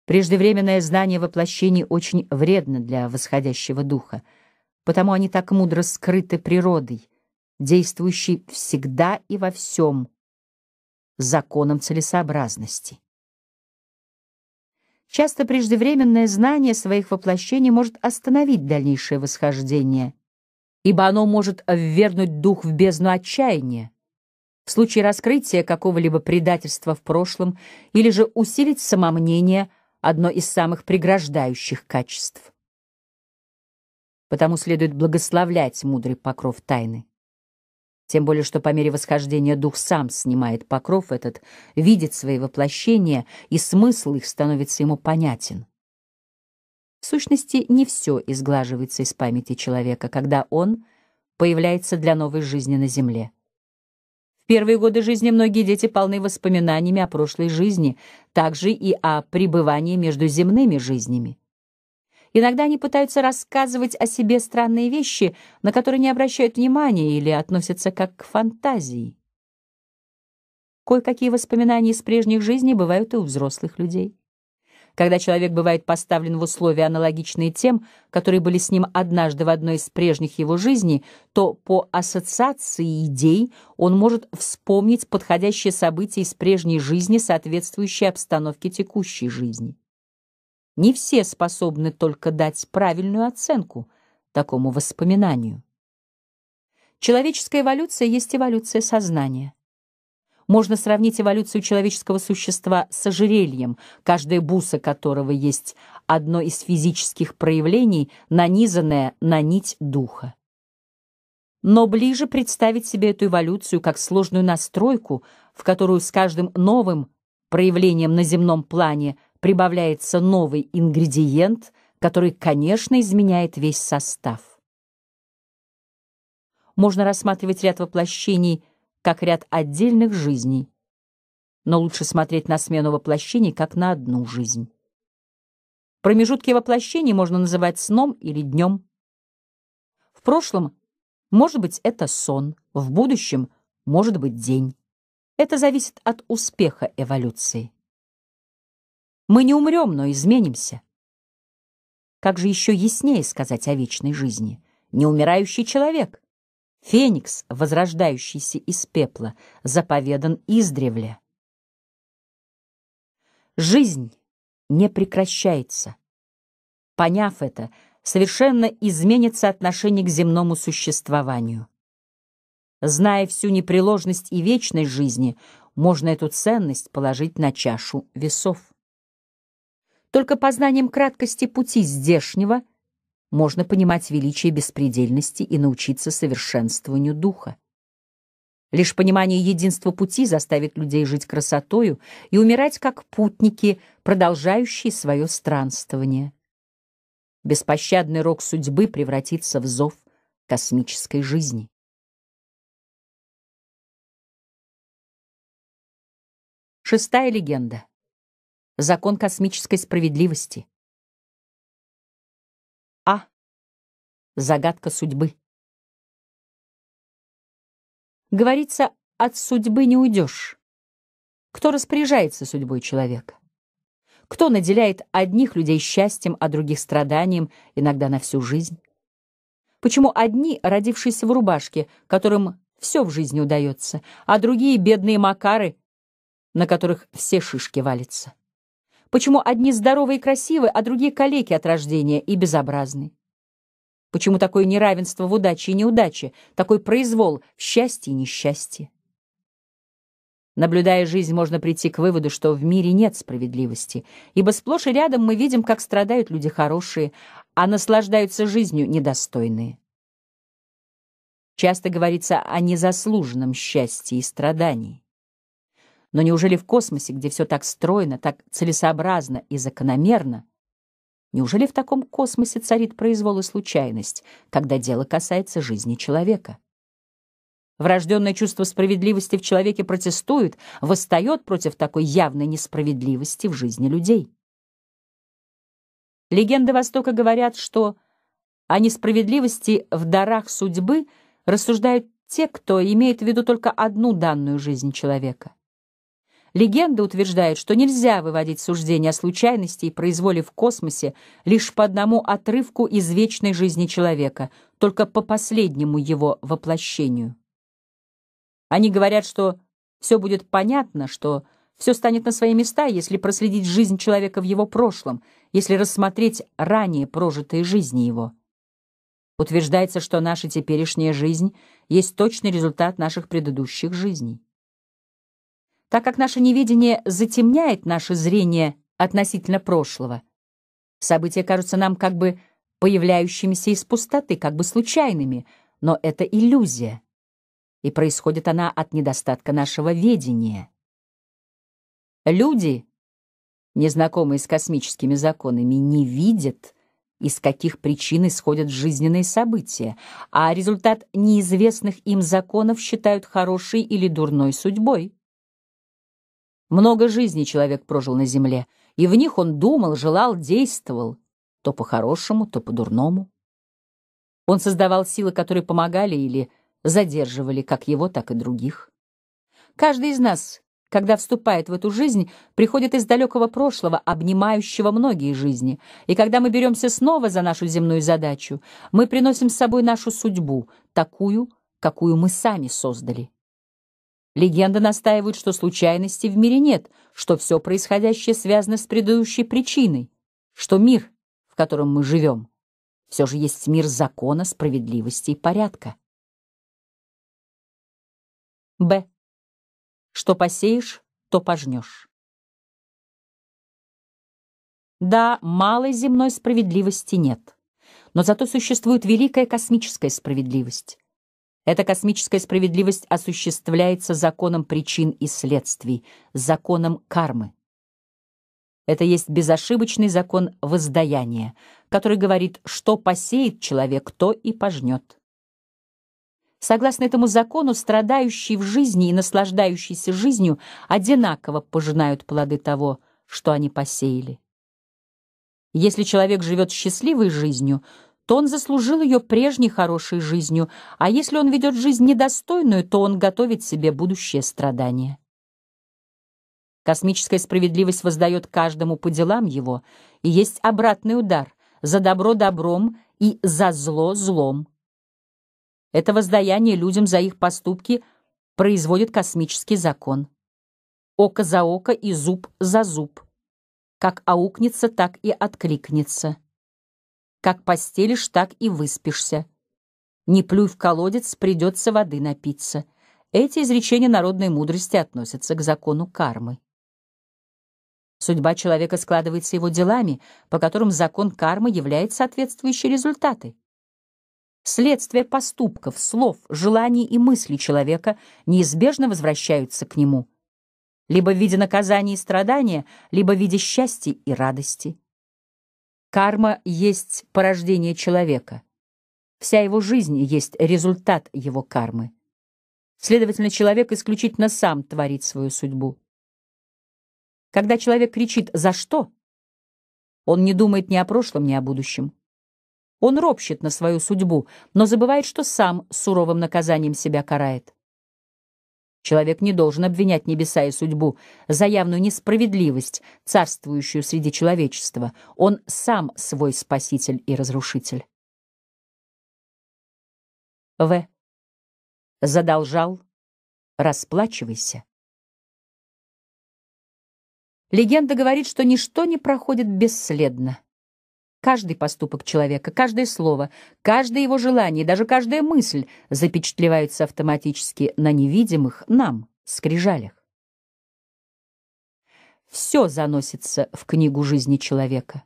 Преждевременное знание воплощений очень вредно для восходящего духа, потому они так мудро скрыты природой, действующей всегда и во всем законом целесообразности. Часто преждевременное знание своих воплощений может остановить дальнейшее восхождение, ибо оно может ввергнуть дух в бездну отчаяния в случае раскрытия какого-либо предательства в прошлом или же усилить самомнение – одно из самых преграждающих качеств. Потому следует благословлять мудрый покров тайны. Тем более, что по мере восхождения дух сам снимает покров этот, видит свои воплощения, и смысл их становится ему понятен. В сущности, не все изглаживается из памяти человека, когда он появляется для новой жизни на земле. В первые годы жизни многие дети полны воспоминаниями о прошлой жизни, также и о пребывании между земными жизнями. Иногда они пытаются рассказывать о себе странные вещи, на которые не обращают внимания или относятся как к фантазии. Кое-какие воспоминания из прежних жизней бывают и у взрослых людей. Когда человек бывает поставлен в условия, аналогичные тем, которые были с ним однажды в одной из прежних его жизней, то по ассоциации идей он может вспомнить подходящее событие из прежней жизни, соответствующее обстановке текущей жизни. Не все способны только дать правильную оценку такому воспоминанию. Человеческая эволюция есть эволюция сознания. Можно сравнить эволюцию человеческого существа с ожерельем, каждая буса которого есть одно из физических проявлений, нанизанное на нить духа. Но ближе представить себе эту эволюцию как сложную настройку, в которую с каждым новым проявлением на земном плане – прибавляется новый ингредиент, который, конечно, изменяет весь состав. Можно рассматривать ряд воплощений как ряд отдельных жизней, но лучше смотреть на смену воплощений как на одну жизнь. Промежутки воплощений можно называть сном или днем. В прошлом, может быть, это сон, в будущем, может быть, день. Это зависит от успеха эволюции. Мы не умрем, но изменимся. Как же еще яснее сказать о вечной жизни? Неумирающий человек. Феникс, возрождающийся из пепла, заповедан издревле. Жизнь не прекращается. Поняв это, совершенно изменится отношение к земному существованию. Зная всю непреложность и вечность жизни, можно эту ценность положить на чашу весов. Только по знаниям краткости пути здешнего можно понимать величие беспредельности и научиться совершенствованию духа. Лишь понимание единства пути заставит людей жить красотою и умирать как путники, продолжающие свое странствование. Беспощадный рок судьбы превратится в зов космической жизни. Шестая легенда. Закон космической справедливости. А. Загадка судьбы. Говорится, от судьбы не уйдешь. Кто распоряжается судьбой человека? Кто наделяет одних людей счастьем, а других страданием, иногда на всю жизнь? Почему одни, родившиеся в рубашке, которым все в жизни удается, а другие — бедные макары, на которых все шишки валятся? Почему одни здоровы и красивы, а другие калеки от рождения и безобразны? Почему такое неравенство в удаче и неудаче, такой произвол в счастье и несчастье? Наблюдая жизнь, можно прийти к выводу, что в мире нет справедливости, ибо сплошь и рядом мы видим, как страдают люди хорошие, а наслаждаются жизнью недостойные. Часто говорится о незаслуженном счастье и страдании. Но неужели в космосе, где все так стройно, так целесообразно и закономерно, неужели в таком космосе царит произвол и случайность, когда дело касается жизни человека? Врожденное чувство справедливости в человеке протестует, восстает против такой явной несправедливости в жизни людей. Легенды Востока говорят, что о несправедливости в дарах судьбы рассуждают те, кто имеет в виду только одну данную жизнь человека — Легенда утверждает, что нельзя выводить суждения о случайности и произволе в космосе лишь по одному отрывку из вечной жизни человека, только по последнему его воплощению. Они говорят, что все будет понятно, что все станет на свои места, если проследить жизнь человека в его прошлом, если рассмотреть ранее прожитые жизни его. Утверждается, что наша теперешняя жизнь есть точный результат наших предыдущих жизней. Так как наше неведение затемняет наше зрение относительно прошлого, события кажутся нам как бы появляющимися из пустоты, как бы случайными, но это иллюзия, и происходит она от недостатка нашего ведения. Люди, незнакомые с космическими законами, не видят, из каких причин исходят жизненные события, а результат неизвестных им законов считают хорошей или дурной судьбой. Много жизней человек прожил на земле, и в них он думал, желал, действовал, то по-хорошему, то по-дурному. Он создавал силы, которые помогали или задерживали как его, так и других. Каждый из нас, когда вступает в эту жизнь, приходит из далекого прошлого, обнимающего многие жизни. И когда мы беремся снова за нашу земную задачу, мы приносим с собой нашу судьбу, такую, какую мы сами создали. Легенды настаивают, что случайности в мире нет, что все происходящее связано с предыдущей причиной, что мир, в котором мы живем, все же есть мир закона, справедливости и порядка. Б. Что посеешь, то пожнешь. Да, малой земной справедливости нет, но зато существует великая космическая справедливость. Эта космическая справедливость осуществляется законом причин и следствий, законом кармы. Это есть безошибочный закон воздаяния, который говорит, что посеет человек, то и пожнет. Согласно этому закону, страдающие в жизни и наслаждающиеся жизнью одинаково пожинают плоды того, что они посеяли. Если человек живет счастливой жизнью, то он заслужил ее прежней хорошей жизнью, а если он ведет жизнь недостойную, то он готовит себе будущее страдание. Космическая справедливость воздает каждому по делам его, и есть обратный удар — за добро добром и за зло злом. Это воздаяние людям за их поступки производит космический закон. Око за око и зуб за зуб. Как аукнется, так и откликнется. Как постелишь, так и выспишься. Не плюй в колодец, придется воды напиться. Эти изречения народной мудрости относятся к закону кармы. Судьба человека складывается его делами, по которым закон кармы являет соответствующие результаты. Следствие поступков, слов, желаний и мыслей человека неизбежно возвращаются к нему, либо в виде наказания и страдания, либо в виде счастья и радости. Карма есть порождение человека. Вся его жизнь есть результат его кармы. Следовательно, человек исключительно сам творит свою судьбу. Когда человек кричит «За что?», он не думает ни о прошлом, ни о будущем. Он ропщет на свою судьбу, но забывает, что сам суровым наказанием себя карает. Человек не должен обвинять небеса и судьбу за явную несправедливость, царствующую среди человечества. Он сам свой спаситель и разрушитель. В. Задолжал. Расплачивайся. Легенда говорит, что ничто не проходит бесследно. Каждый поступок человека, каждое слово, каждое его желание, даже каждая мысль запечатлеваются автоматически на невидимых нам скрижалях. Все заносится в книгу жизни человека.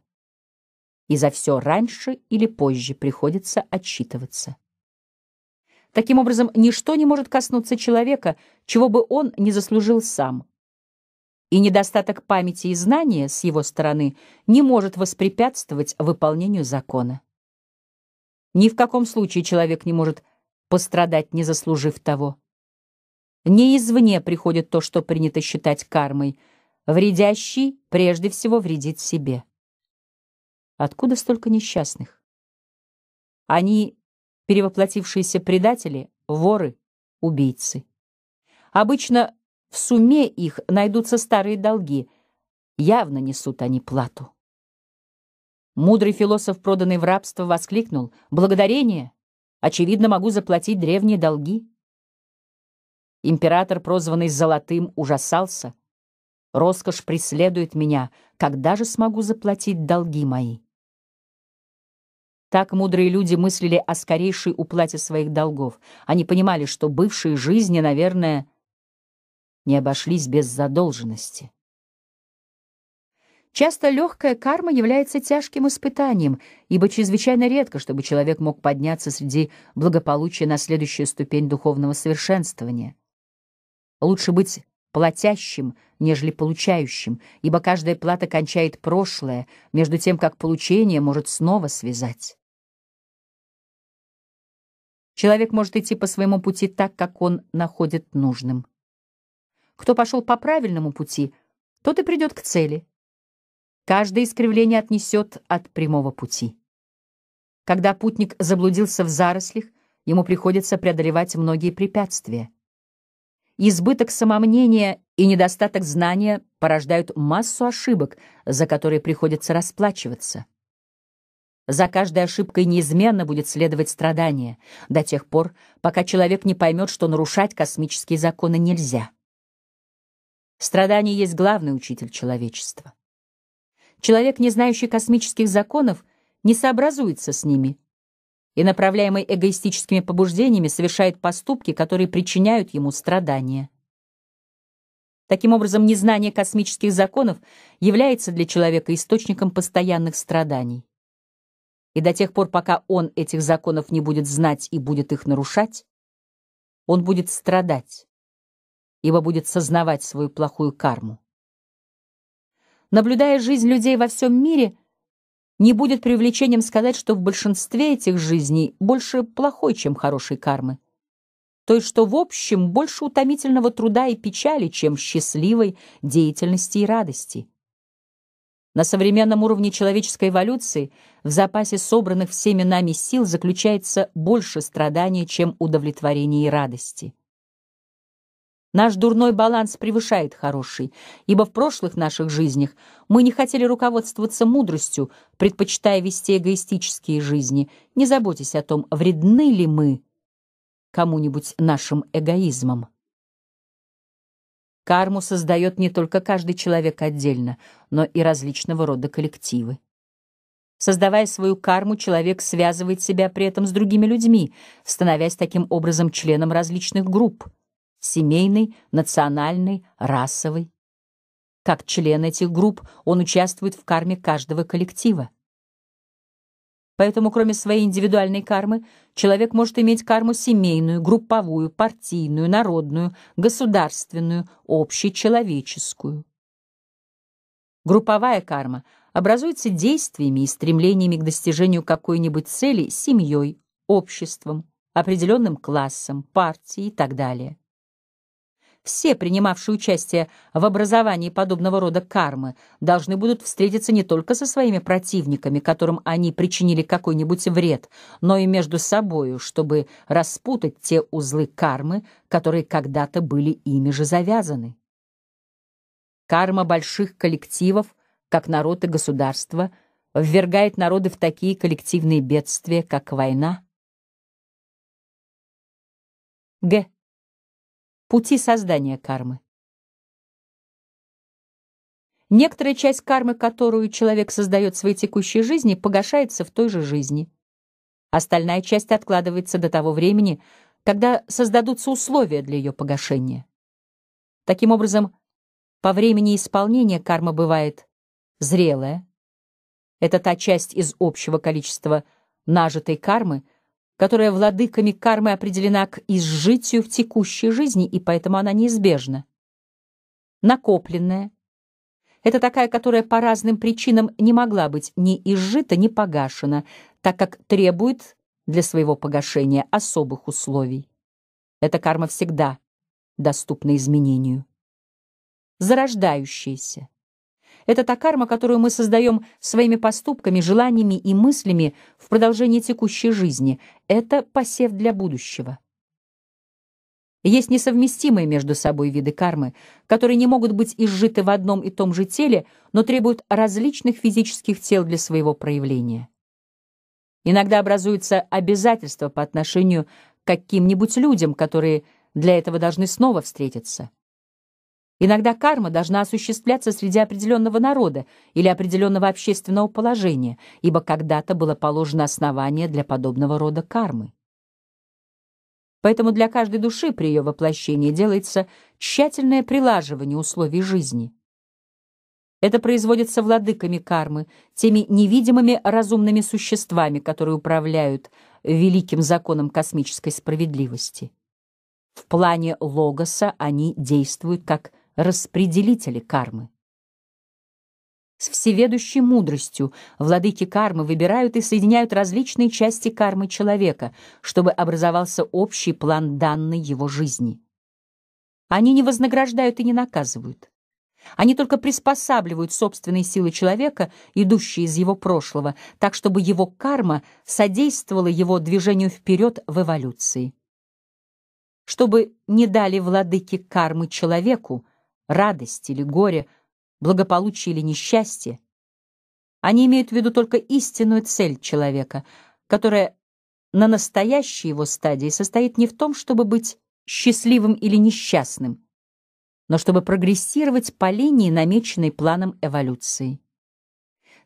И за все раньше или позже приходится отчитываться. Таким образом, ничто не может коснуться человека, чего бы он не заслужил сам – и недостаток памяти и знания с его стороны не может воспрепятствовать выполнению закона. Ни в каком случае человек не может пострадать, не заслужив того. Не извне приходит то, что принято считать кармой. Вредящий прежде всего вредит себе. Откуда столько несчастных? Они перевоплотившиеся предатели, воры, убийцы. Обычно в сумме их найдутся старые долги. Явно несут они плату. Мудрый философ, проданный в рабство, воскликнул. «Благодарение! Очевидно, могу заплатить древние долги». Император, прозванный Золотым, ужасался. «Роскошь преследует меня. Когда же смогу заплатить долги мои?» Так мудрые люди мыслили о скорейшей уплате своих долгов. Они понимали, что бывшие жизни, наверное, — не обошлись без задолженности. Часто легкая карма является тяжким испытанием, ибо чрезвычайно редко, чтобы человек мог подняться среди благополучия на следующую ступень духовного совершенствования. Лучше быть платящим, нежели получающим, ибо каждая плата кончает прошлое, между тем, как получение может снова связать. Человек может идти по своему пути так, как он находит нужным. Кто пошел по правильному пути, тот и придет к цели. Каждое искривление отнесет от прямого пути. Когда путник заблудился в зарослях, ему приходится преодолевать многие препятствия. Избыток самомнения и недостаток знания порождают массу ошибок, за которые приходится расплачиваться. За каждой ошибкой неизменно будет следовать страдание, до тех пор, пока человек не поймет, что нарушать космические законы нельзя. Страдание есть главный учитель человечества. Человек, не знающий космических законов, не сообразуется с ними и, направляемый эгоистическими побуждениями, совершает поступки, которые причиняют ему страдания. Таким образом, незнание космических законов является для человека источником постоянных страданий. И до тех пор, пока он этих законов не будет знать и будет их нарушать, он будет страдать ибо будет сознавать свою плохую карму. Наблюдая жизнь людей во всем мире, не будет привлечением сказать, что в большинстве этих жизней больше плохой, чем хорошей кармы. То есть, что в общем больше утомительного труда и печали, чем счастливой деятельности и радости. На современном уровне человеческой эволюции в запасе собранных всеми нами сил заключается больше страдания, чем удовлетворения и радости. Наш дурной баланс превышает хороший, ибо в прошлых наших жизнях мы не хотели руководствоваться мудростью, предпочитая вести эгоистические жизни, не заботясь о том, вредны ли мы кому-нибудь нашим эгоизмом. Карму создает не только каждый человек отдельно, но и различного рода коллективы. Создавая свою карму, человек связывает себя при этом с другими людьми, становясь таким образом членом различных групп — семейной, национальной, расовой. Как член этих групп он участвует в карме каждого коллектива. Поэтому, кроме своей индивидуальной кармы, человек может иметь карму семейную, групповую, партийную, народную, государственную, общечеловеческую. Групповая карма образуется действиями и стремлениями к достижению какой-нибудь цели семьей, обществом, определенным классом, партией и так далее все, принимавшие участие в образовании подобного рода кармы, должны будут встретиться не только со своими противниками, которым они причинили какой-нибудь вред, но и между собою, чтобы распутать те узлы кармы, которые когда-то были ими же завязаны. Карма больших коллективов, как народ и государство, ввергает народы в такие коллективные бедствия, как война. Г. Пути создания кармы. Некоторая часть кармы, которую человек создает в своей текущей жизни, погашается в той же жизни. Остальная часть откладывается до того времени, когда создадутся условия для ее погашения. Таким образом, по времени исполнения карма бывает зрелая. Это та часть из общего количества нажитой кармы, которая владыками кармы определена к изжитию в текущей жизни, и поэтому она неизбежна. Накопленная — это такая, которая по разным причинам не могла быть ни изжита, ни погашена, так как требует для своего погашения особых условий. Эта карма всегда доступна изменению. Зарождающаяся — это та карма, которую мы создаем своими поступками, желаниями и мыслями в продолжении текущей жизни. Это посев для будущего. Есть несовместимые между собой виды кармы, которые не могут быть изжиты в одном и том же теле, но требуют различных физических тел для своего проявления. Иногда образуются обязательства по отношению к каким-нибудь людям, которые для этого должны снова встретиться. Иногда карма должна осуществляться среди определенного народа или определенного общественного положения, ибо когда-то было положено основание для подобного рода кармы. Поэтому для каждой души при ее воплощении делается тщательное прилаживание условий жизни. Это производится владыками кармы, теми невидимыми разумными существами, которые управляют великим законом космической справедливости. В плане логоса они действуют как распределители кармы. С всеведущей мудростью владыки кармы выбирают и соединяют различные части кармы человека, чтобы образовался общий план данной его жизни. Они не вознаграждают и не наказывают. Они только приспосабливают собственные силы человека, идущие из его прошлого, так, чтобы его карма содействовала его движению вперед в эволюции. Чтобы не дали владыки кармы человеку, радость или горе, благополучие или несчастье. Они имеют в виду только истинную цель человека, которая на настоящей его стадии состоит не в том, чтобы быть счастливым или несчастным, но чтобы прогрессировать по линии, намеченной планом эволюции.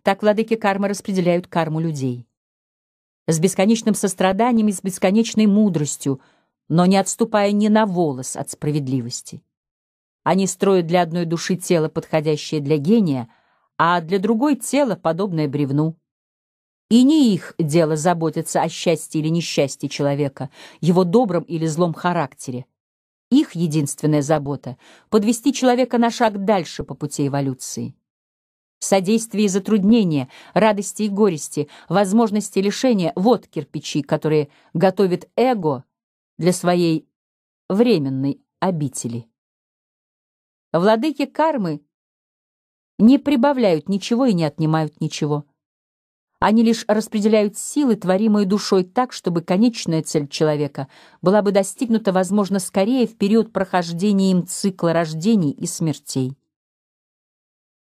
Так владыки кармы распределяют карму людей. С бесконечным состраданием и с бесконечной мудростью, но не отступая ни на волос от справедливости. Они строят для одной души тело, подходящее для гения, а для другой тело, подобное бревну. И не их дело заботиться о счастье или несчастье человека, его добром или злом характере. Их единственная забота — подвести человека на шаг дальше по пути эволюции. Содействие и затруднение, радости и горести, возможности и лишения — вот кирпичи, которые готовит эго для своей временной обители. Владыки кармы не прибавляют ничего и не отнимают ничего. Они лишь распределяют силы, творимые душой, так, чтобы конечная цель человека была бы достигнута, возможно, скорее в период прохождения им цикла рождений и смертей.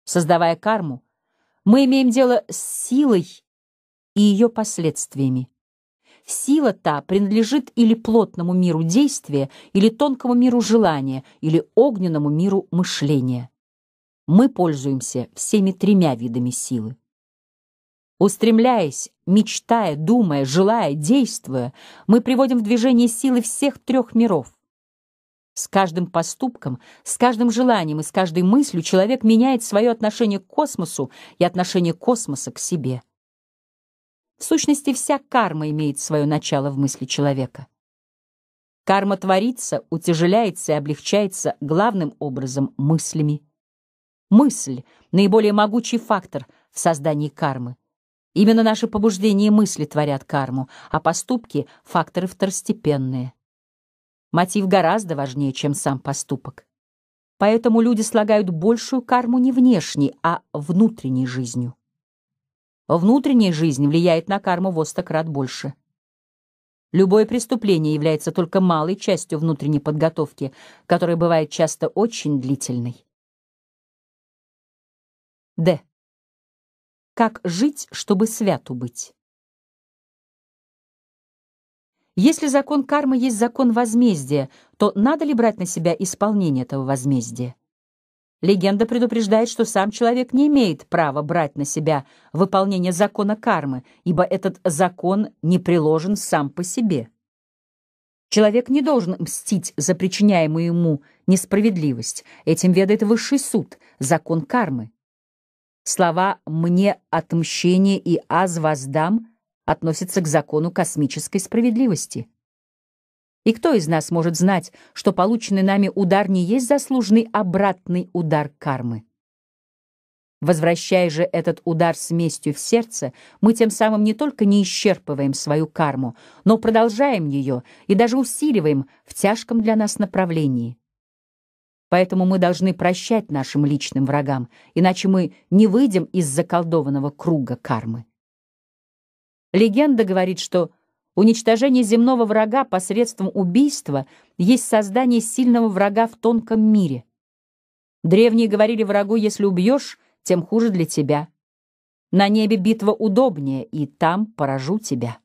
Создавая карму, мы имеем дело с силой и ее последствиями. Сила та принадлежит или плотному миру действия, или тонкому миру желания, или огненному миру мышления. Мы пользуемся всеми тремя видами силы. Устремляясь, мечтая, думая, желая, действуя, мы приводим в движение силы всех трех миров. С каждым поступком, с каждым желанием и с каждой мыслью человек меняет свое отношение к космосу и отношение космоса к себе. В сущности, вся карма имеет свое начало в мысли человека. Карма творится, утяжеляется и облегчается главным образом мыслями. Мысль — наиболее могучий фактор в создании кармы. Именно наши побуждения и мысли творят карму, а поступки — факторы второстепенные. Мотив гораздо важнее, чем сам поступок. Поэтому люди слагают большую карму не внешней, а внутренней жизнью. Внутренняя жизнь влияет на карму во сто крат больше. Любое преступление является только малой частью внутренней подготовки, которая бывает часто очень длительной. Д. Как жить, чтобы святу быть? Если закон кармы есть закон возмездия, то надо ли брать на себя исполнение этого возмездия? Легенда предупреждает, что сам человек не имеет права брать на себя выполнение закона кармы, ибо этот закон не приложен сам по себе. Человек не должен мстить за причиняемую ему несправедливость. Этим ведает высший суд, закон кармы. Слова «мне отмщение» и «аз воздам» относятся к закону космической справедливости. И кто из нас может знать, что полученный нами удар не есть заслуженный обратный удар кармы? Возвращая же этот удар с местью в сердце, мы тем самым не только не исчерпываем свою карму, но продолжаем ее и даже усиливаем в тяжком для нас направлении. Поэтому мы должны прощать нашим личным врагам, иначе мы не выйдем из заколдованного круга кармы. Легенда говорит, что Уничтожение земного врага посредством убийства есть создание сильного врага в тонком мире. Древние говорили врагу, если убьешь, тем хуже для тебя. На небе битва удобнее, и там поражу тебя.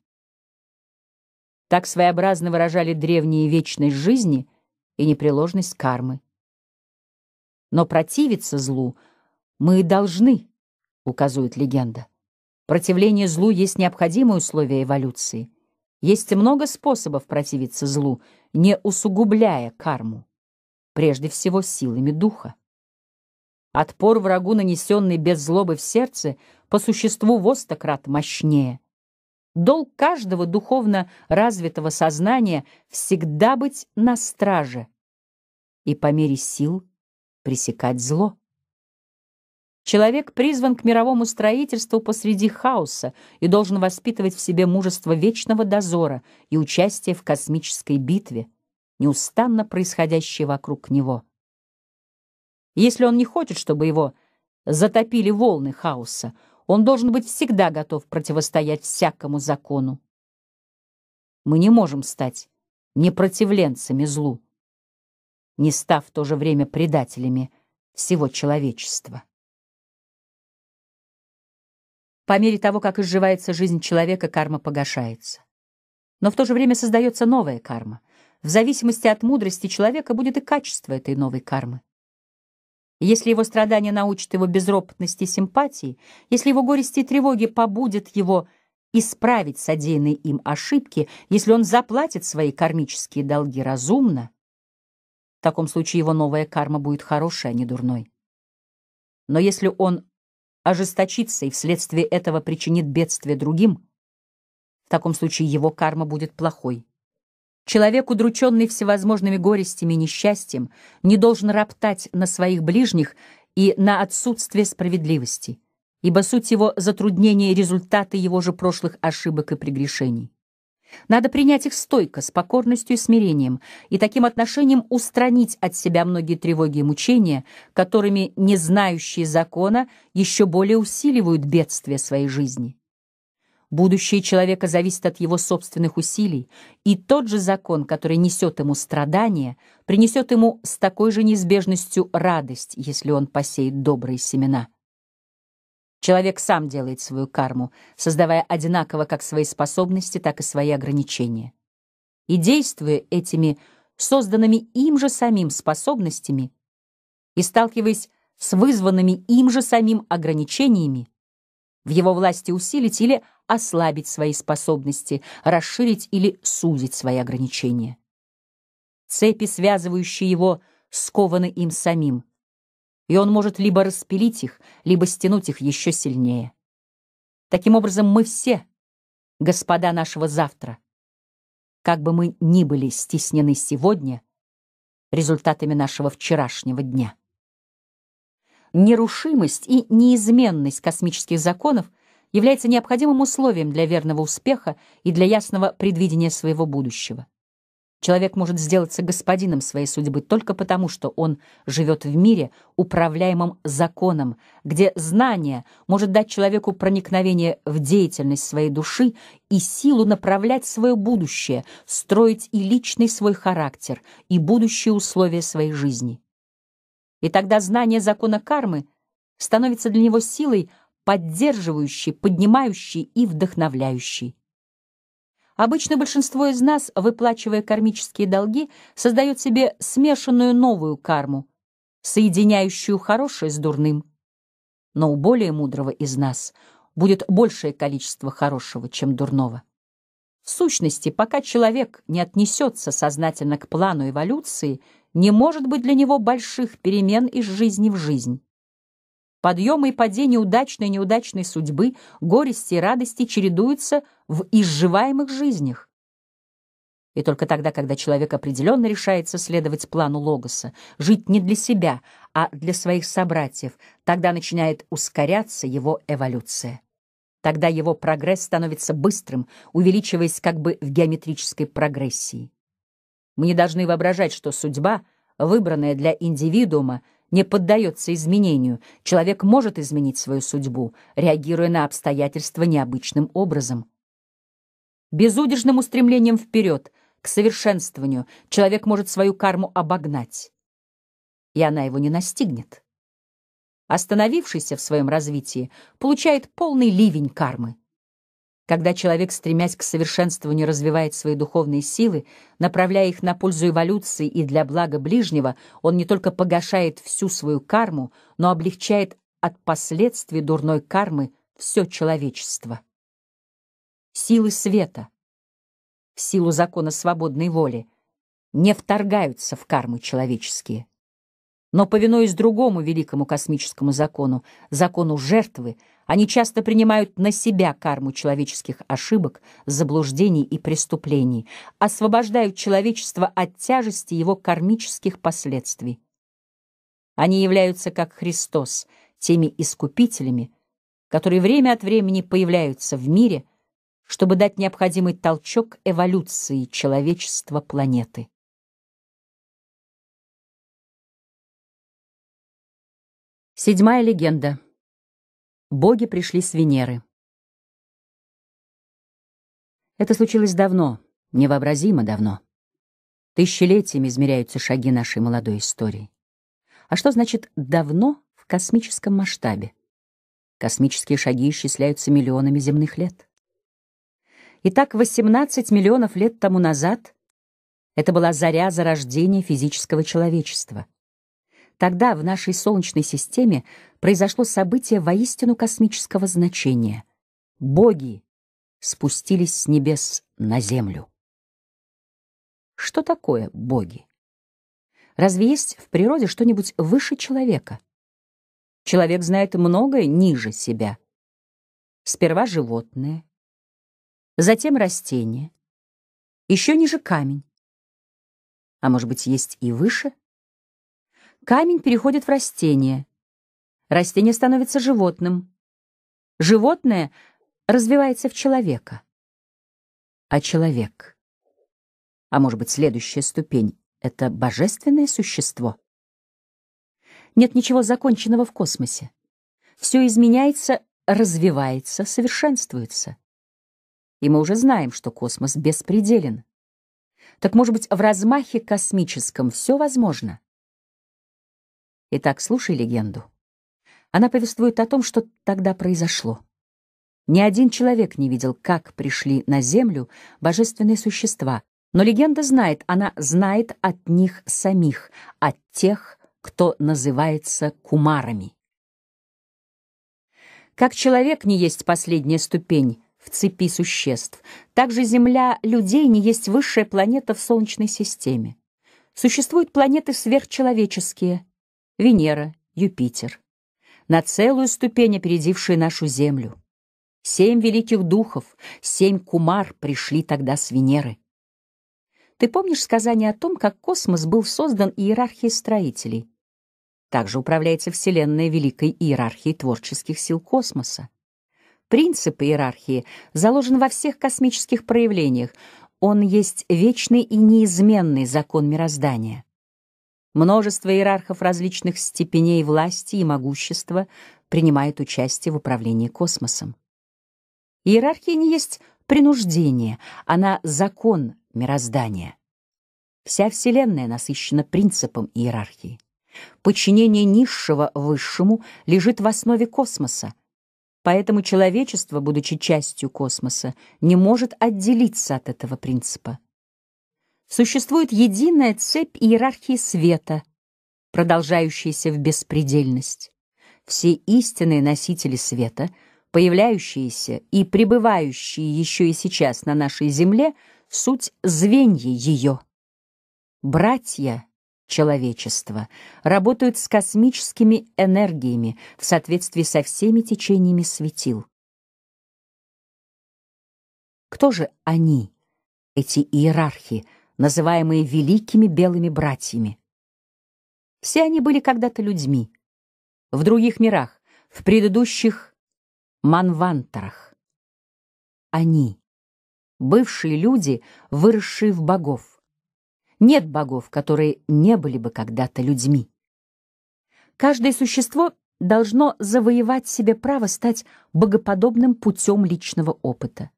Так своеобразно выражали древние вечность жизни и непреложность кармы. Но противиться злу мы должны, указывает легенда. Противление злу есть необходимое условие эволюции. Есть много способов противиться злу, не усугубляя карму, прежде всего силами духа. Отпор врагу, нанесенный без злобы в сердце, по существу во сто крат мощнее. Долг каждого духовно развитого сознания всегда быть на страже и по мере сил пресекать зло. Человек призван к мировому строительству посреди хаоса и должен воспитывать в себе мужество вечного дозора и участие в космической битве, неустанно происходящей вокруг него. Если он не хочет, чтобы его затопили волны хаоса, он должен быть всегда готов противостоять всякому закону. Мы не можем стать непротивленцами злу, не став в то же время предателями всего человечества. По мере того, как изживается жизнь человека, карма погашается. Но в то же время создается новая карма. В зависимости от мудрости человека будет и качество этой новой кармы. Если его страдания научат его безропотности и симпатии, если его горести и тревоги побудят его исправить содеянные им ошибки, если он заплатит свои кармические долги разумно, в таком случае его новая карма будет хорошей, а не дурной. Но если он ожесточится и вследствие этого причинит бедствие другим, в таком случае его карма будет плохой. Человек, удрученный всевозможными горестями и несчастьем, не должен роптать на своих ближних и на отсутствие справедливости, ибо суть его затруднения — результаты его же прошлых ошибок и прегрешений. Надо принять их стойко, с покорностью и смирением, и таким отношением устранить от себя многие тревоги и мучения, которыми не знающие закона еще более усиливают бедствие своей жизни. Будущее человека зависит от его собственных усилий, и тот же закон, который несет ему страдания, принесет ему с такой же неизбежностью радость, если он посеет добрые семена. Человек сам делает свою карму, создавая одинаково как свои способности, так и свои ограничения. И действуя этими созданными им же самим способностями и сталкиваясь с вызванными им же самим ограничениями, в его власти усилить или ослабить свои способности, расширить или сузить свои ограничения. Цепи, связывающие его, скованы им самим и он может либо распилить их, либо стянуть их еще сильнее. Таким образом, мы все, господа нашего завтра, как бы мы ни были стеснены сегодня результатами нашего вчерашнего дня. Нерушимость и неизменность космических законов является необходимым условием для верного успеха и для ясного предвидения своего будущего. Человек может сделаться господином своей судьбы только потому, что он живет в мире, управляемом законом, где знание может дать человеку проникновение в деятельность своей души и силу направлять свое будущее, строить и личный свой характер, и будущие условия своей жизни. И тогда знание закона кармы становится для него силой, поддерживающей, поднимающей и вдохновляющей. Обычно большинство из нас, выплачивая кармические долги, создает себе смешанную новую карму, соединяющую хорошее с дурным. Но у более мудрого из нас будет большее количество хорошего, чем дурного. В сущности, пока человек не отнесется сознательно к плану эволюции, не может быть для него больших перемен из жизни в жизнь. Подъемы и падения удачной и неудачной судьбы, горести и радости чередуются в изживаемых жизнях. И только тогда, когда человек определенно решается следовать плану Логоса, жить не для себя, а для своих собратьев, тогда начинает ускоряться его эволюция. Тогда его прогресс становится быстрым, увеличиваясь как бы в геометрической прогрессии. Мы не должны воображать, что судьба, выбранная для индивидуума, не поддается изменению. Человек может изменить свою судьбу, реагируя на обстоятельства необычным образом. Безудержным устремлением вперед, к совершенствованию, человек может свою карму обогнать. И она его не настигнет. Остановившийся в своем развитии получает полный ливень кармы. Когда человек, стремясь к совершенствованию, развивает свои духовные силы, направляя их на пользу эволюции и для блага ближнего, он не только погашает всю свою карму, но облегчает от последствий дурной кармы все человечество. Силы света, в силу закона свободной воли, не вторгаются в кармы человеческие. Но, повинуясь другому великому космическому закону, закону жертвы, они часто принимают на себя карму человеческих ошибок, заблуждений и преступлений, освобождают человечество от тяжести его кармических последствий. Они являются, как Христос, теми искупителями, которые время от времени появляются в мире, чтобы дать необходимый толчок эволюции человечества планеты. Седьмая легенда. Боги пришли с Венеры. Это случилось давно, невообразимо давно. Тысячелетиями измеряются шаги нашей молодой истории. А что значит «давно» в космическом масштабе? Космические шаги исчисляются миллионами земных лет. Итак, 18 миллионов лет тому назад это была заря зарождения физического человечества — Тогда в нашей Солнечной системе произошло событие воистину космического значения. Боги спустились с небес на Землю. Что такое боги? Разве есть в природе что-нибудь выше человека? Человек знает многое ниже себя. Сперва животные, затем растения, еще ниже камень. А может быть, есть и выше? — Камень переходит в растение. Растение становится животным. Животное развивается в человека. А человек, а может быть, следующая ступень — это божественное существо? Нет ничего законченного в космосе. Все изменяется, развивается, совершенствуется. И мы уже знаем, что космос беспределен. Так, может быть, в размахе космическом все возможно? Итак, слушай легенду. Она повествует о том, что тогда произошло. Ни один человек не видел, как пришли на землю божественные существа, но легенда знает, она знает от них самих, от тех, кто называется кумарами. Как человек не есть последняя ступень в цепи существ, так же Земля людей не есть высшая планета в Солнечной системе. Существуют планеты сверхчеловеческие — Венера, Юпитер. На целую ступень опередившие нашу Землю. Семь великих духов, семь кумар пришли тогда с Венеры. Ты помнишь сказание о том, как космос был создан иерархией строителей? Также управляется Вселенная великой иерархией творческих сил космоса. Принцип иерархии заложен во всех космических проявлениях. Он есть вечный и неизменный закон мироздания. Множество иерархов различных степеней власти и могущества принимает участие в управлении космосом. Иерархия не есть принуждение, она закон мироздания. Вся Вселенная насыщена принципом иерархии. Подчинение низшего высшему лежит в основе космоса, поэтому человечество, будучи частью космоса, не может отделиться от этого принципа существует единая цепь иерархии света, продолжающаяся в беспредельность. Все истинные носители света, появляющиеся и пребывающие еще и сейчас на нашей земле, суть звенья ее. Братья человечества работают с космическими энергиями в соответствии со всеми течениями светил. Кто же они, эти иерархи, называемые великими белыми братьями. Все они были когда-то людьми. В других мирах, в предыдущих манвантарах. Они, бывшие люди, выросшие в богов. Нет богов, которые не были бы когда-то людьми. Каждое существо должно завоевать себе право стать богоподобным путем личного опыта.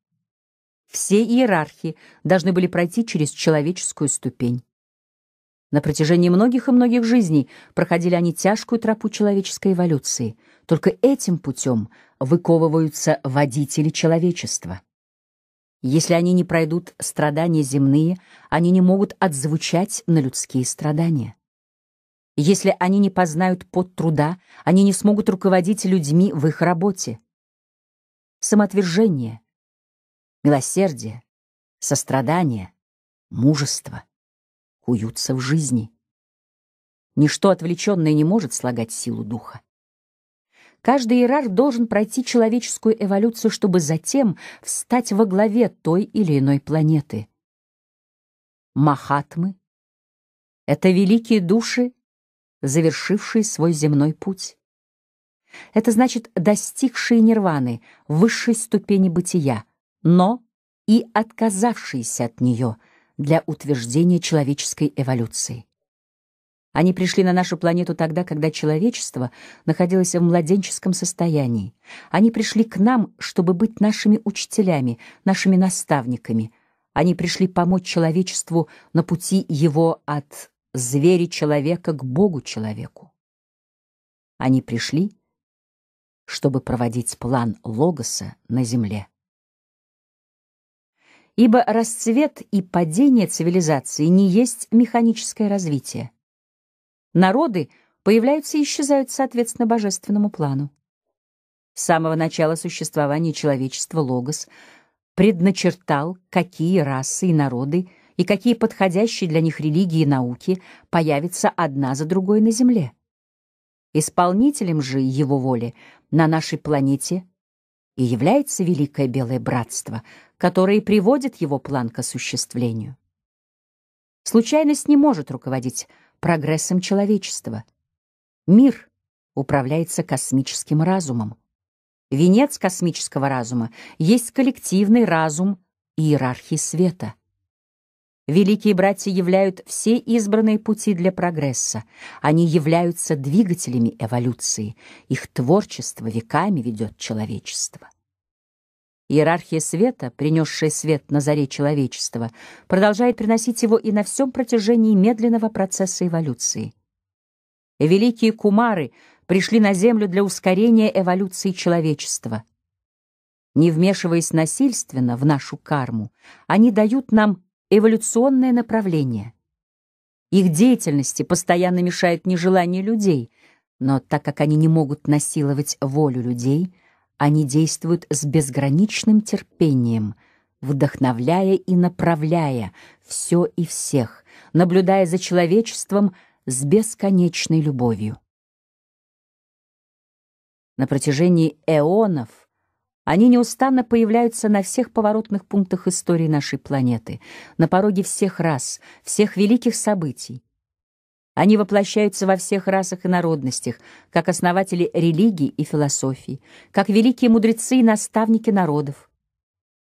Все иерархи должны были пройти через человеческую ступень. На протяжении многих и многих жизней проходили они тяжкую тропу человеческой эволюции. Только этим путем выковываются водители человечества. Если они не пройдут страдания земные, они не могут отзвучать на людские страдания. Если они не познают под труда, они не смогут руководить людьми в их работе. Самоотвержение — милосердие, сострадание, мужество куются в жизни. Ничто отвлеченное не может слагать силу духа. Каждый иерарх должен пройти человеческую эволюцию, чтобы затем встать во главе той или иной планеты. Махатмы — это великие души, завершившие свой земной путь. Это значит достигшие нирваны, высшей ступени бытия, но и отказавшиеся от нее для утверждения человеческой эволюции. Они пришли на нашу планету тогда, когда человечество находилось в младенческом состоянии. Они пришли к нам, чтобы быть нашими учителями, нашими наставниками. Они пришли помочь человечеству на пути его от звери-человека к Богу-человеку. Они пришли, чтобы проводить план Логоса на Земле ибо расцвет и падение цивилизации не есть механическое развитие. Народы появляются и исчезают соответственно божественному плану. С самого начала существования человечества Логос предначертал, какие расы и народы и какие подходящие для них религии и науки появятся одна за другой на Земле. Исполнителем же его воли на нашей планете и является Великое Белое Братство, которое приводит его план к осуществлению. Случайность не может руководить прогрессом человечества. Мир управляется космическим разумом. Венец космического разума есть коллективный разум иерархии света — Великие братья являют все избранные пути для прогресса. Они являются двигателями эволюции. Их творчество веками ведет человечество. Иерархия света, принесшая свет на заре человечества, продолжает приносить его и на всем протяжении медленного процесса эволюции. Великие кумары пришли на Землю для ускорения эволюции человечества. Не вмешиваясь насильственно в нашу карму, они дают нам эволюционное направление. Их деятельности постоянно мешает нежелание людей, но так как они не могут насиловать волю людей, они действуют с безграничным терпением, вдохновляя и направляя все и всех, наблюдая за человечеством с бесконечной любовью. На протяжении эонов – они неустанно появляются на всех поворотных пунктах истории нашей планеты, на пороге всех рас, всех великих событий. Они воплощаются во всех расах и народностях, как основатели религий и философий, как великие мудрецы и наставники народов.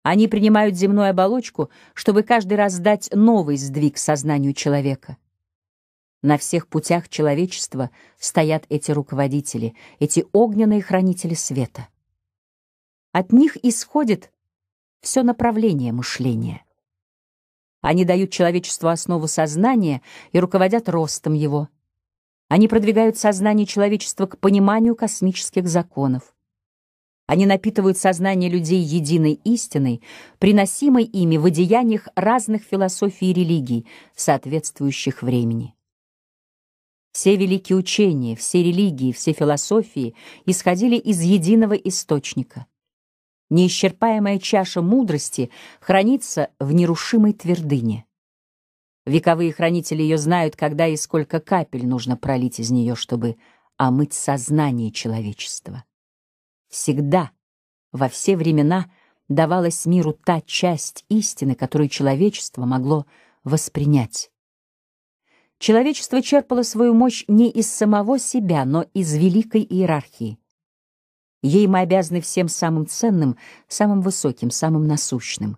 Они принимают земную оболочку, чтобы каждый раз дать новый сдвиг сознанию человека. На всех путях человечества стоят эти руководители, эти огненные хранители света. От них исходит все направление мышления. Они дают человечеству основу сознания и руководят ростом его. Они продвигают сознание человечества к пониманию космических законов. Они напитывают сознание людей единой истиной, приносимой ими в одеяниях разных философий и религий, соответствующих времени. Все великие учения, все религии, все философии исходили из единого источника неисчерпаемая чаша мудрости хранится в нерушимой твердыне. Вековые хранители ее знают, когда и сколько капель нужно пролить из нее, чтобы омыть сознание человечества. Всегда, во все времена, давалась миру та часть истины, которую человечество могло воспринять. Человечество черпало свою мощь не из самого себя, но из великой иерархии. Ей мы обязаны всем самым ценным, самым высоким, самым насущным.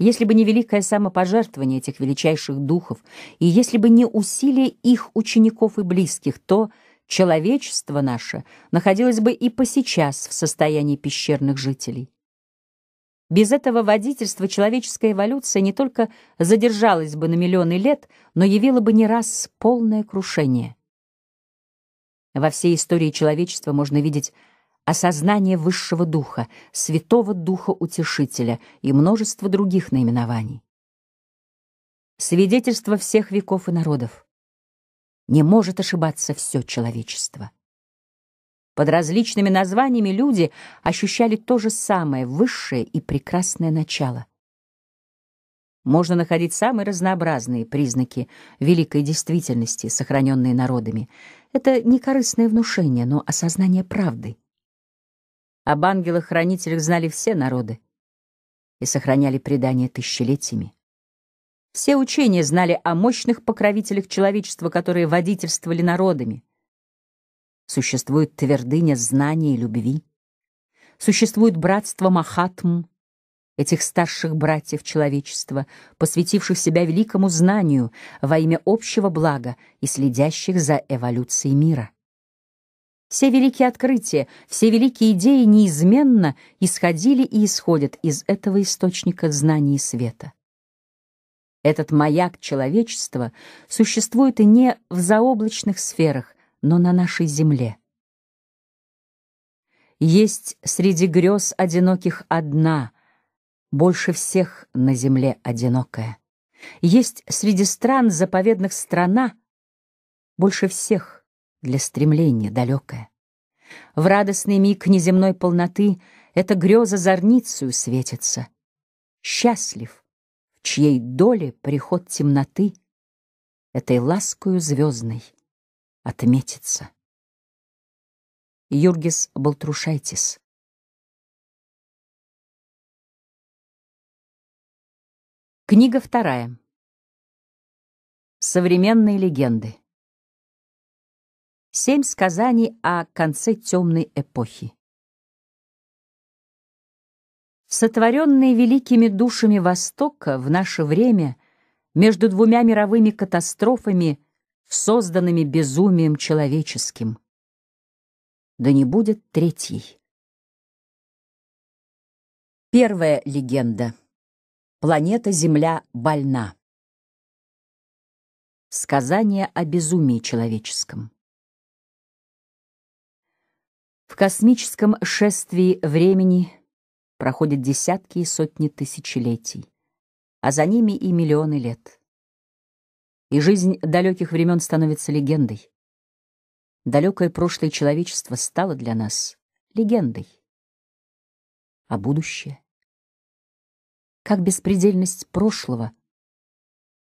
Если бы не великое самопожертвование этих величайших духов, и если бы не усилия их учеников и близких, то человечество наше находилось бы и по посейчас в состоянии пещерных жителей. Без этого водительства человеческая эволюция не только задержалась бы на миллионы лет, но явила бы не раз полное крушение. Во всей истории человечества можно видеть осознание высшего духа, святого духа утешителя и множество других наименований. Свидетельство всех веков и народов. Не может ошибаться все человечество. Под различными названиями люди ощущали то же самое высшее и прекрасное начало. Можно находить самые разнообразные признаки великой действительности, сохраненные народами. Это не корыстное внушение, но осознание правды — об ангелах-хранителях знали все народы и сохраняли предания тысячелетиями. Все учения знали о мощных покровителях человечества, которые водительствовали народами. Существует твердыня знания и любви. Существует братство Махатм, этих старших братьев человечества, посвятивших себя великому знанию во имя общего блага и следящих за эволюцией мира. Все великие открытия, все великие идеи неизменно исходили и исходят из этого источника знаний и света. Этот маяк человечества существует и не в заоблачных сферах, но на нашей земле. Есть среди грез одиноких одна, больше всех на земле одинокая. Есть среди стран заповедных страна, больше всех для стремления далекое. В радостный миг неземной полноты эта греза зорницею светится. Счастлив, в чьей доле приход темноты этой ласкою звездной отметится. Юргис Балтрушайтис Книга вторая. Современные легенды. Семь сказаний о конце темной эпохи. Сотворенный великими душами Востока в наше время между двумя мировыми катастрофами, созданными безумием человеческим. Да не будет третьей. Первая легенда. Планета Земля больна. Сказание о безумии человеческом. В космическом шествии времени проходят десятки и сотни тысячелетий, а за ними и миллионы лет. И жизнь далеких времен становится легендой. Далекое прошлое человечества стало для нас легендой. А будущее? Как беспредельность прошлого,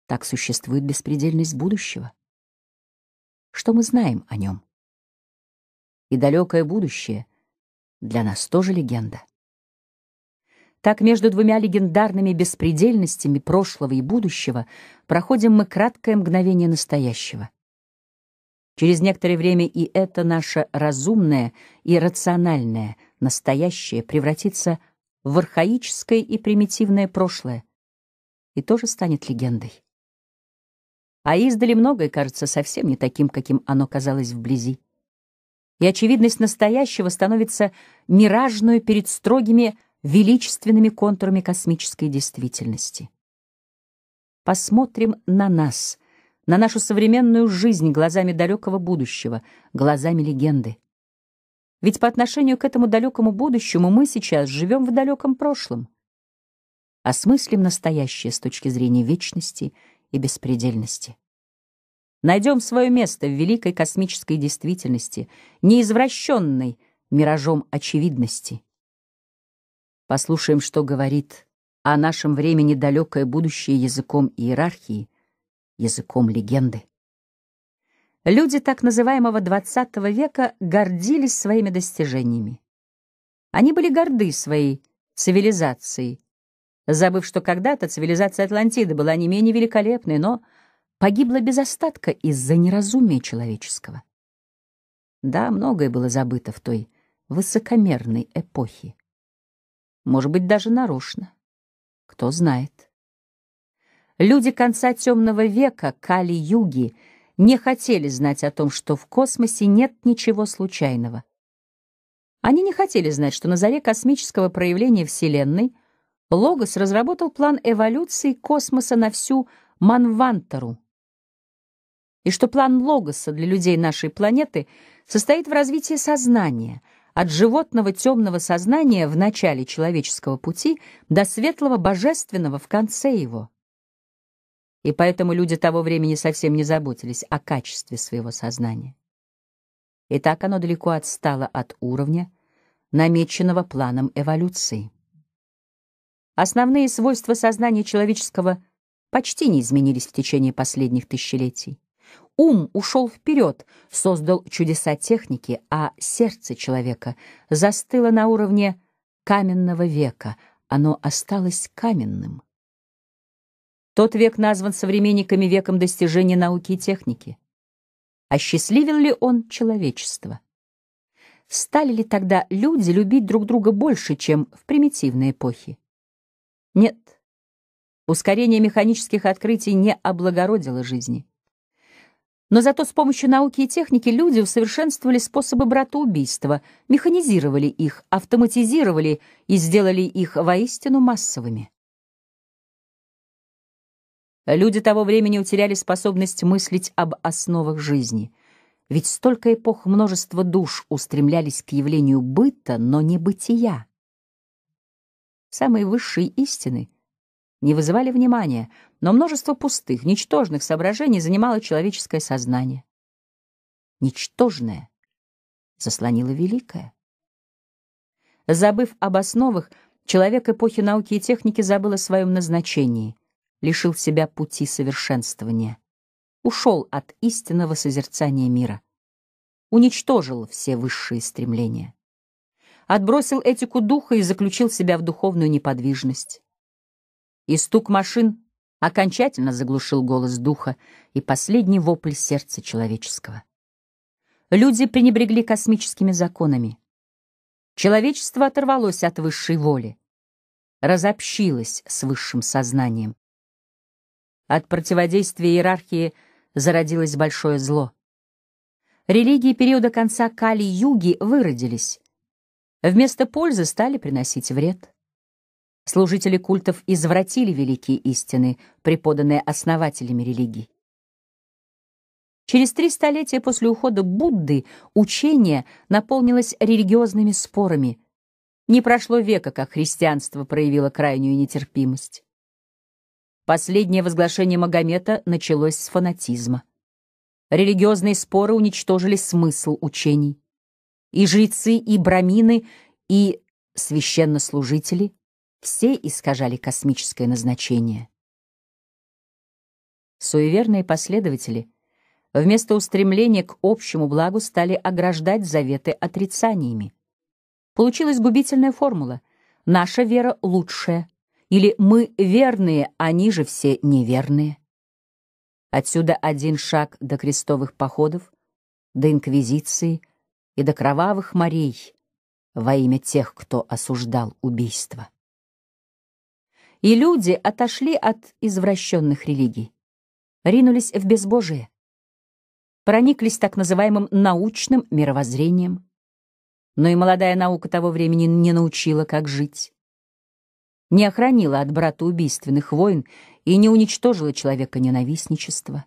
так существует беспредельность будущего. Что мы знаем о нем? и далекое будущее для нас тоже легенда. Так между двумя легендарными беспредельностями прошлого и будущего проходим мы краткое мгновение настоящего. Через некоторое время и это наше разумное и рациональное настоящее превратится в архаическое и примитивное прошлое и тоже станет легендой. А издали многое кажется совсем не таким, каким оно казалось вблизи и очевидность настоящего становится миражную перед строгими величественными контурами космической действительности. Посмотрим на нас, на нашу современную жизнь глазами далекого будущего, глазами легенды. Ведь по отношению к этому далекому будущему мы сейчас живем в далеком прошлом. Осмыслим настоящее с точки зрения вечности и беспредельности. Найдем свое место в великой космической действительности, неизвращенной миражом очевидности. Послушаем, что говорит о нашем времени далекое будущее языком иерархии, языком легенды. Люди так называемого XX века гордились своими достижениями. Они были горды своей цивилизацией, забыв, что когда-то цивилизация Атлантиды была не менее великолепной, но Погибла без остатка из-за неразумия человеческого. Да, многое было забыто в той высокомерной эпохе. Может быть, даже нарочно. Кто знает. Люди конца темного века, Кали-Юги, не хотели знать о том, что в космосе нет ничего случайного. Они не хотели знать, что на заре космического проявления Вселенной Логос разработал план эволюции космоса на всю Манвантару, и что план Логоса для людей нашей планеты состоит в развитии сознания, от животного темного сознания в начале человеческого пути до светлого божественного в конце его. И поэтому люди того времени совсем не заботились о качестве своего сознания. И так оно далеко отстало от уровня, намеченного планом эволюции. Основные свойства сознания человеческого почти не изменились в течение последних тысячелетий. Ум ушел вперед, создал чудеса техники, а сердце человека застыло на уровне каменного века, оно осталось каменным. Тот век назван современниками веком достижения науки и техники. Осчастливил ли он человечество? Стали ли тогда люди любить друг друга больше, чем в примитивной эпохе? Нет. Ускорение механических открытий не облагородило жизни. Но зато с помощью науки и техники люди усовершенствовали способы братоубийства, механизировали их, автоматизировали и сделали их воистину массовыми. Люди того времени утеряли способность мыслить об основах жизни. Ведь столько эпох множество душ устремлялись к явлению быта, но не бытия. Самые высшие истины — не вызывали внимания, но множество пустых, ничтожных соображений занимало человеческое сознание. Ничтожное заслонило великое. Забыв об основах, человек эпохи науки и техники забыл о своем назначении, лишил себя пути совершенствования, ушел от истинного созерцания мира, уничтожил все высшие стремления, отбросил этику духа и заключил себя в духовную неподвижность и стук машин окончательно заглушил голос духа и последний вопль сердца человеческого. Люди пренебрегли космическими законами. Человечество оторвалось от высшей воли, разобщилось с высшим сознанием. От противодействия иерархии зародилось большое зло. Религии периода конца Кали-Юги выродились. Вместо пользы стали приносить вред. Служители культов извратили великие истины, преподанные основателями религий. Через три столетия после ухода Будды учение наполнилось религиозными спорами. Не прошло века, как христианство проявило крайнюю нетерпимость. Последнее возглашение Магомета началось с фанатизма. Религиозные споры уничтожили смысл учений. И жрецы, и брамины, и священнослужители все искажали космическое назначение. Суеверные последователи вместо устремления к общему благу стали ограждать заветы отрицаниями. Получилась губительная формула «наша вера лучшая» или «мы верные, они а же все неверные». Отсюда один шаг до крестовых походов, до инквизиции и до кровавых морей во имя тех, кто осуждал убийство и люди отошли от извращенных религий, ринулись в безбожие, прониклись так называемым научным мировоззрением. Но и молодая наука того времени не научила, как жить. Не охранила от брата убийственных войн и не уничтожила человека ненавистничества.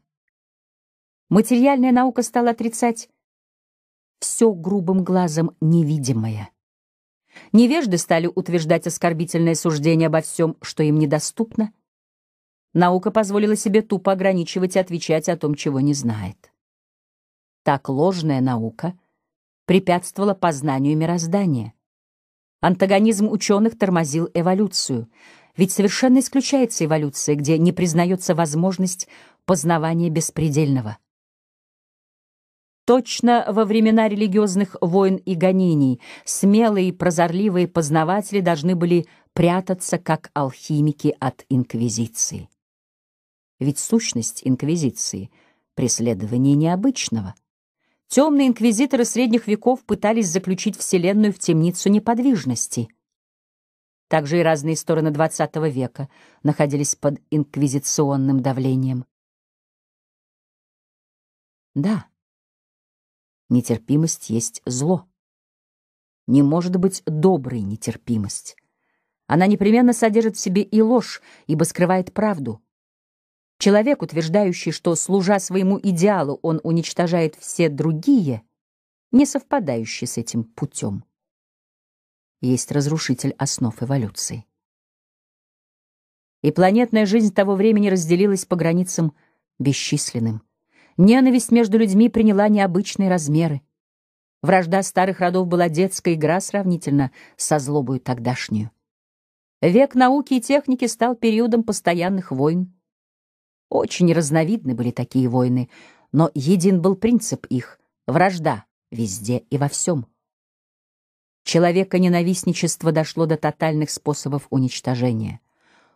Материальная наука стала отрицать все грубым глазом невидимое. Невежды стали утверждать оскорбительное суждение обо всем, что им недоступно. Наука позволила себе тупо ограничивать и отвечать о том, чего не знает. Так ложная наука препятствовала познанию мироздания. Антагонизм ученых тормозил эволюцию, ведь совершенно исключается эволюция, где не признается возможность познавания беспредельного. Точно во времена религиозных войн и гонений смелые и прозорливые познаватели должны были прятаться, как алхимики от инквизиции. Ведь сущность инквизиции — преследование необычного. Темные инквизиторы средних веков пытались заключить Вселенную в темницу неподвижности. Также и разные стороны XX века находились под инквизиционным давлением. Да. Нетерпимость есть зло. Не может быть доброй нетерпимость. Она непременно содержит в себе и ложь, ибо скрывает правду. Человек, утверждающий, что, служа своему идеалу, он уничтожает все другие, не совпадающие с этим путем. Есть разрушитель основ эволюции. И планетная жизнь того времени разделилась по границам бесчисленным. Ненависть между людьми приняла необычные размеры. Вражда старых родов была детская игра сравнительно со злобою тогдашнюю. Век науки и техники стал периодом постоянных войн. Очень разновидны были такие войны, но един был принцип их — вражда везде и во всем. Человека ненавистничество дошло до тотальных способов уничтожения.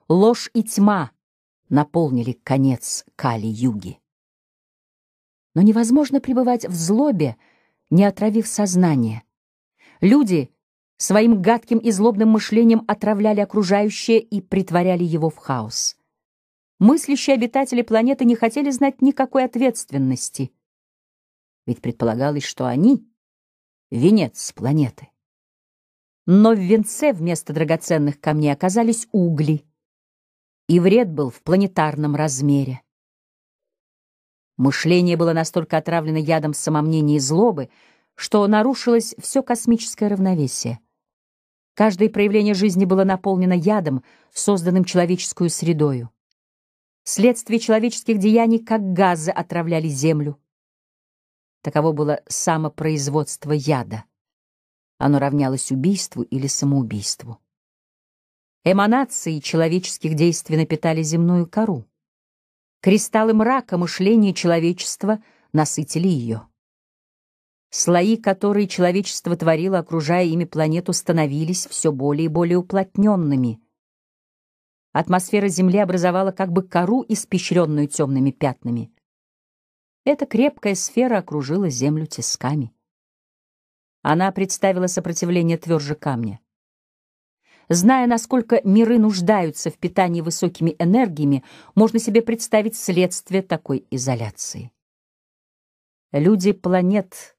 Ложь и тьма наполнили конец Кали-Юги. Но невозможно пребывать в злобе, не отравив сознание. Люди своим гадким и злобным мышлением отравляли окружающее и притворяли его в хаос. Мыслящие обитатели планеты не хотели знать никакой ответственности, ведь предполагалось, что они — венец планеты. Но в венце вместо драгоценных камней оказались угли, и вред был в планетарном размере. Мышление было настолько отравлено ядом самомнения и злобы, что нарушилось все космическое равновесие. Каждое проявление жизни было наполнено ядом, созданным человеческую средою. Следствие человеческих деяний, как газы, отравляли землю. Таково было самопроизводство яда. Оно равнялось убийству или самоубийству. Эманации человеческих действий напитали земную кору. Кристаллы мрака мышления человечества насытили ее. Слои, которые человечество творило, окружая ими планету, становились все более и более уплотненными. Атмосфера Земли образовала как бы кору, испещренную темными пятнами. Эта крепкая сфера окружила Землю тисками. Она представила сопротивление тверже камня. Зная, насколько миры нуждаются в питании высокими энергиями, можно себе представить следствие такой изоляции. Люди планет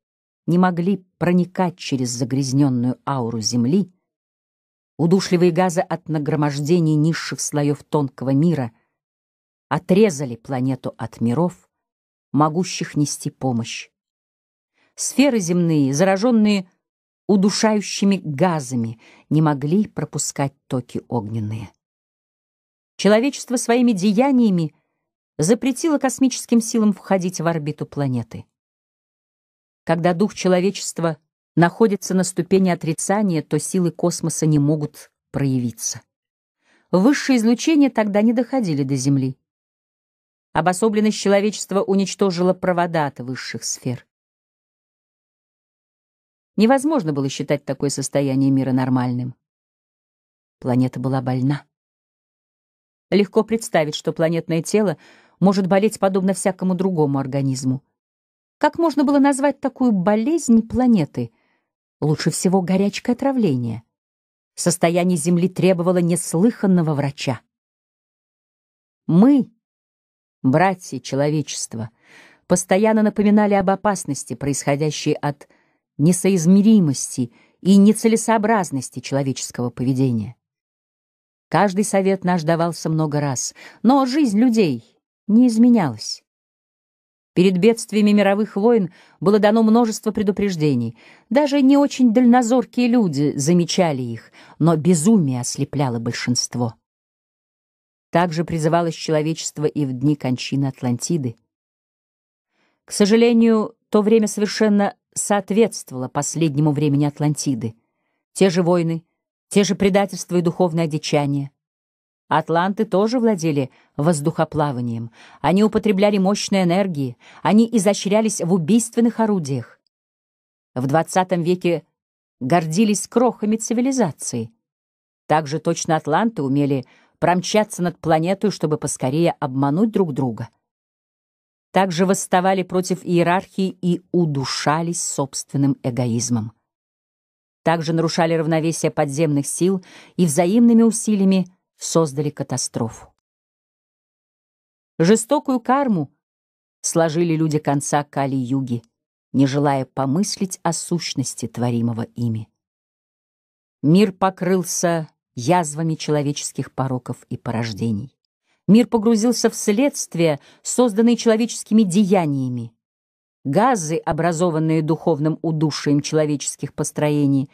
не могли проникать через загрязненную ауру Земли. Удушливые газы от нагромождений низших слоев тонкого мира отрезали планету от миров, могущих нести помощь. Сферы земные, зараженные удушающими газами не могли пропускать токи огненные. Человечество своими деяниями запретило космическим силам входить в орбиту планеты. Когда дух человечества находится на ступени отрицания, то силы космоса не могут проявиться. Высшие излучения тогда не доходили до Земли. Обособленность человечества уничтожила провода от высших сфер. Невозможно было считать такое состояние мира нормальным. Планета была больна. Легко представить, что планетное тело может болеть подобно всякому другому организму. Как можно было назвать такую болезнь планеты? Лучше всего горячкое отравление. Состояние Земли требовало неслыханного врача. Мы, братья человечества, постоянно напоминали об опасности, происходящей от несоизмеримости и нецелесообразности человеческого поведения. Каждый совет наш давался много раз, но жизнь людей не изменялась. Перед бедствиями мировых войн было дано множество предупреждений. Даже не очень дальнозоркие люди замечали их, но безумие ослепляло большинство. Также призывалось человечество и в дни кончины Атлантиды. К сожалению, то время совершенно соответствовала последнему времени Атлантиды. Те же войны, те же предательства и духовное одичание. Атланты тоже владели воздухоплаванием. Они употребляли мощные энергии, они изощрялись в убийственных орудиях. В XX веке гордились крохами цивилизации. Также точно атланты умели промчаться над планетой, чтобы поскорее обмануть друг друга — также восставали против иерархии и удушались собственным эгоизмом. Также нарушали равновесие подземных сил и взаимными усилиями создали катастрофу. Жестокую карму сложили люди конца Кали-Юги, не желая помыслить о сущности творимого ими. Мир покрылся язвами человеческих пороков и порождений. Мир погрузился в следствие, созданные человеческими деяниями. Газы, образованные духовным удушием человеческих построений,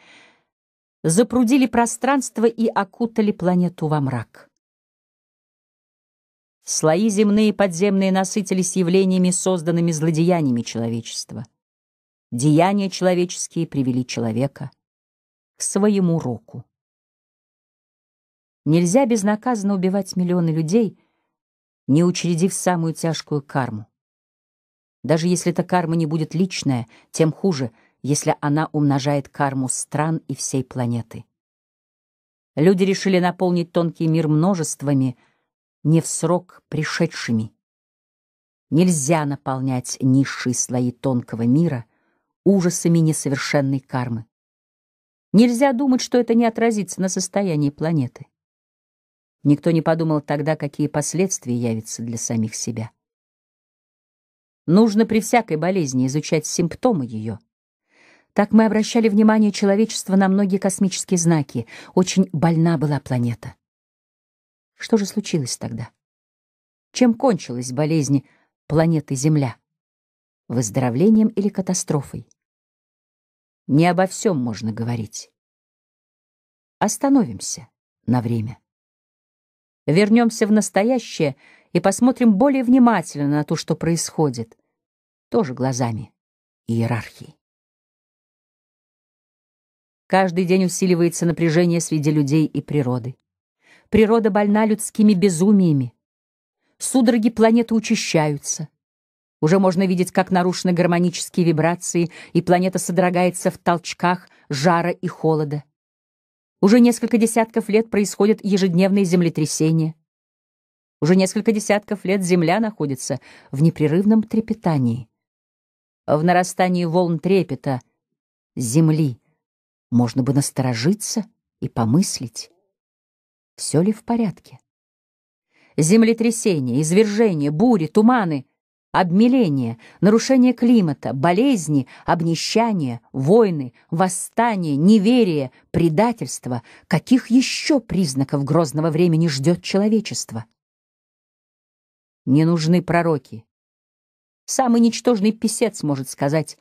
запрудили пространство и окутали планету во мрак. Слои земные и подземные насытились явлениями, созданными злодеяниями человечества. Деяния человеческие привели человека к своему року. Нельзя безнаказанно убивать миллионы людей — не учредив самую тяжкую карму. Даже если эта карма не будет личная, тем хуже, если она умножает карму стран и всей планеты. Люди решили наполнить тонкий мир множествами, не в срок пришедшими. Нельзя наполнять низшие слои тонкого мира ужасами несовершенной кармы. Нельзя думать, что это не отразится на состоянии планеты. Никто не подумал тогда, какие последствия явятся для самих себя. Нужно при всякой болезни изучать симптомы ее. Так мы обращали внимание человечества на многие космические знаки. Очень больна была планета. Что же случилось тогда? Чем кончилась болезнь планеты Земля? Выздоровлением или катастрофой? Не обо всем можно говорить. Остановимся на время. Вернемся в настоящее и посмотрим более внимательно на то, что происходит, тоже глазами иерархии. Каждый день усиливается напряжение среди людей и природы. Природа больна людскими безумиями. Судороги планеты учащаются. Уже можно видеть, как нарушены гармонические вибрации, и планета содрогается в толчках жара и холода. Уже несколько десятков лет происходят ежедневные землетрясения. Уже несколько десятков лет Земля находится в непрерывном трепетании. В нарастании волн трепета Земли можно бы насторожиться и помыслить, все ли в порядке. Землетрясения, извержения, бури, туманы обмеление, нарушение климата, болезни, обнищание, войны, восстания, неверие, предательство. Каких еще признаков грозного времени ждет человечество? Не нужны пророки. Самый ничтожный писец может сказать,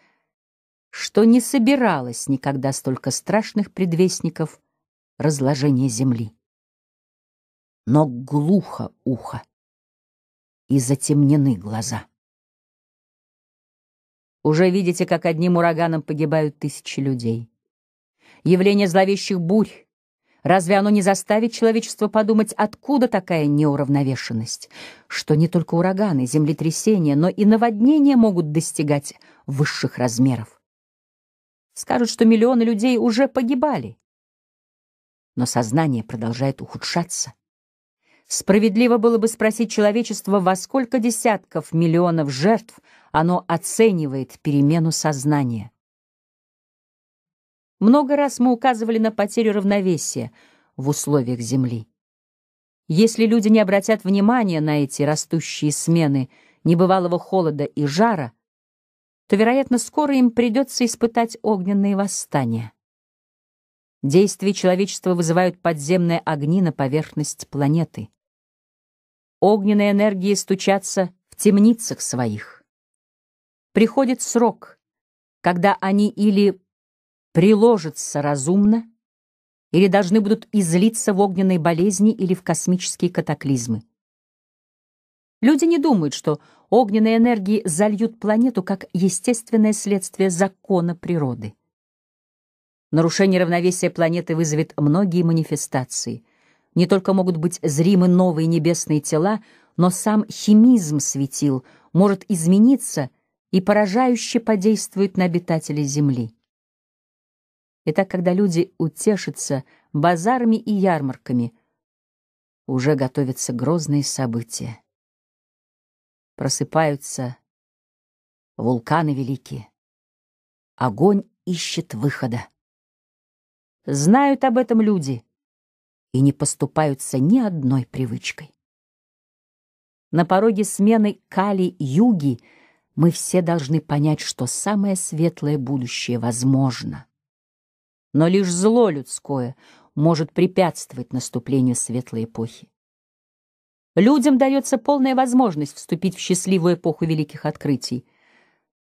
что не собиралось никогда столько страшных предвестников разложения земли. Но глухо ухо и затемнены глаза. Уже видите, как одним ураганом погибают тысячи людей. Явление зловещих бурь. Разве оно не заставит человечество подумать, откуда такая неуравновешенность? Что не только ураганы, землетрясения, но и наводнения могут достигать высших размеров. Скажут, что миллионы людей уже погибали. Но сознание продолжает ухудшаться. Справедливо было бы спросить человечество, во сколько десятков миллионов жертв – оно оценивает перемену сознания. Много раз мы указывали на потерю равновесия в условиях Земли. Если люди не обратят внимания на эти растущие смены небывалого холода и жара, то, вероятно, скоро им придется испытать огненные восстания. Действия человечества вызывают подземные огни на поверхность планеты. Огненные энергии стучатся в темницах своих приходит срок, когда они или приложатся разумно, или должны будут излиться в огненной болезни или в космические катаклизмы. Люди не думают, что огненные энергии зальют планету как естественное следствие закона природы. Нарушение равновесия планеты вызовет многие манифестации. Не только могут быть зримы новые небесные тела, но сам химизм светил может измениться — и поражающе подействует на обитателей земли. Итак, когда люди утешатся базарами и ярмарками, уже готовятся грозные события. Просыпаются вулканы великие. Огонь ищет выхода. Знают об этом люди и не поступаются ни одной привычкой. На пороге смены кали-юги — мы все должны понять, что самое светлое будущее возможно. Но лишь зло людское может препятствовать наступлению светлой эпохи. Людям дается полная возможность вступить в счастливую эпоху великих открытий,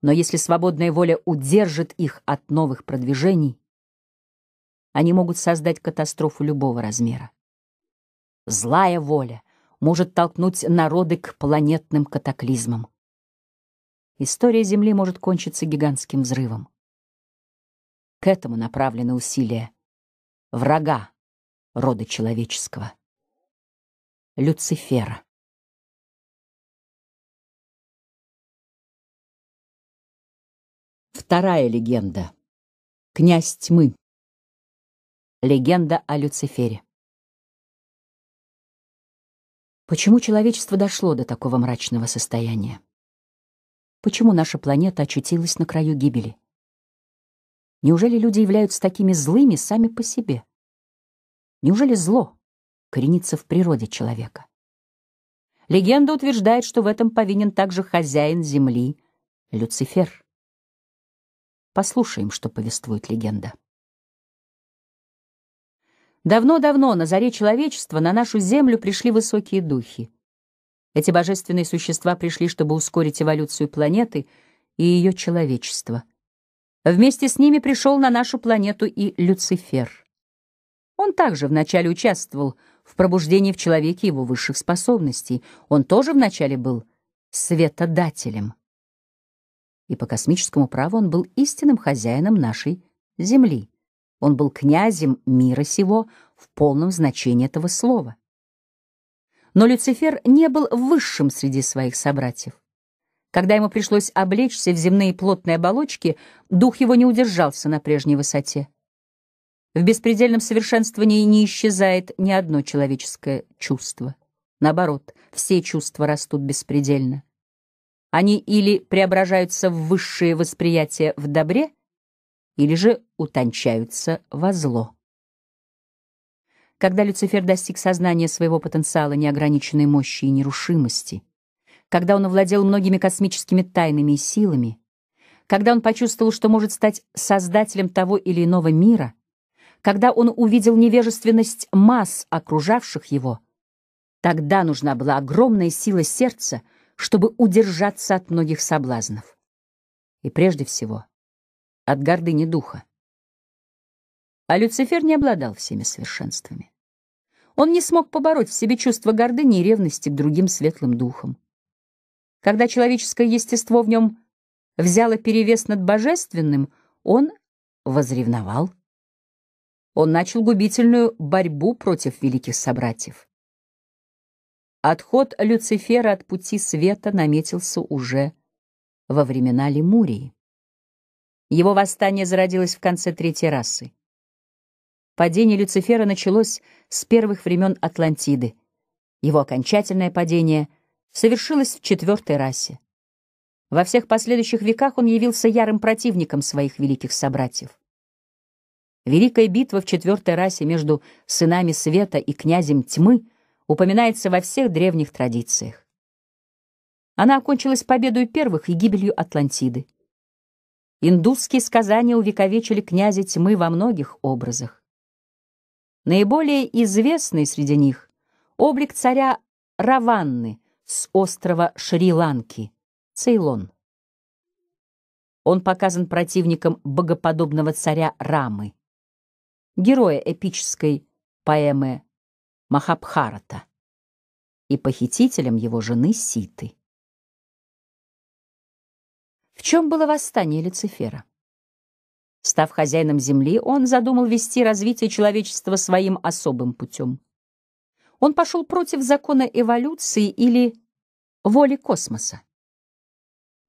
но если свободная воля удержит их от новых продвижений, они могут создать катастрофу любого размера. Злая воля может толкнуть народы к планетным катаклизмам история Земли может кончиться гигантским взрывом. К этому направлены усилия врага рода человеческого — Люцифера. Вторая легенда. Князь тьмы. Легенда о Люцифере. Почему человечество дошло до такого мрачного состояния? почему наша планета очутилась на краю гибели. Неужели люди являются такими злыми сами по себе? Неужели зло коренится в природе человека? Легенда утверждает, что в этом повинен также хозяин земли Люцифер. Послушаем, что повествует легенда. Давно-давно на заре человечества на нашу землю пришли высокие духи — эти божественные существа пришли, чтобы ускорить эволюцию планеты и ее человечества. Вместе с ними пришел на нашу планету и Люцифер. Он также вначале участвовал в пробуждении в человеке его высших способностей. Он тоже вначале был светодателем. И по космическому праву он был истинным хозяином нашей Земли. Он был князем мира сего в полном значении этого слова но Люцифер не был высшим среди своих собратьев. Когда ему пришлось облечься в земные плотные оболочки, дух его не удержался на прежней высоте. В беспредельном совершенствовании не исчезает ни одно человеческое чувство. Наоборот, все чувства растут беспредельно. Они или преображаются в высшие восприятия в добре, или же утончаются во зло когда Люцифер достиг сознания своего потенциала неограниченной мощи и нерушимости, когда он овладел многими космическими тайнами и силами, когда он почувствовал, что может стать создателем того или иного мира, когда он увидел невежественность масс, окружавших его, тогда нужна была огромная сила сердца, чтобы удержаться от многих соблазнов. И прежде всего, от гордыни духа. А Люцифер не обладал всеми совершенствами. Он не смог побороть в себе чувство гордыни и ревности к другим светлым духам. Когда человеческое естество в нем взяло перевес над божественным, он возревновал. Он начал губительную борьбу против великих собратьев. Отход Люцифера от пути света наметился уже во времена Лемурии. Его восстание зародилось в конце третьей расы. Падение Люцифера началось с первых времен Атлантиды. Его окончательное падение совершилось в четвертой расе. Во всех последующих веках он явился ярым противником своих великих собратьев. Великая битва в четвертой расе между сынами света и князем тьмы упоминается во всех древних традициях. Она окончилась победой первых и гибелью Атлантиды. Индусские сказания увековечили князя тьмы во многих образах. Наиболее известный среди них — облик царя Раванны с острова Шри-Ланки, Цейлон. Он показан противником богоподобного царя Рамы, героя эпической поэмы Махабхарата и похитителем его жены Ситы. В чем было восстание Люцифера? Став хозяином Земли, он задумал вести развитие человечества своим особым путем. Он пошел против закона эволюции или воли космоса.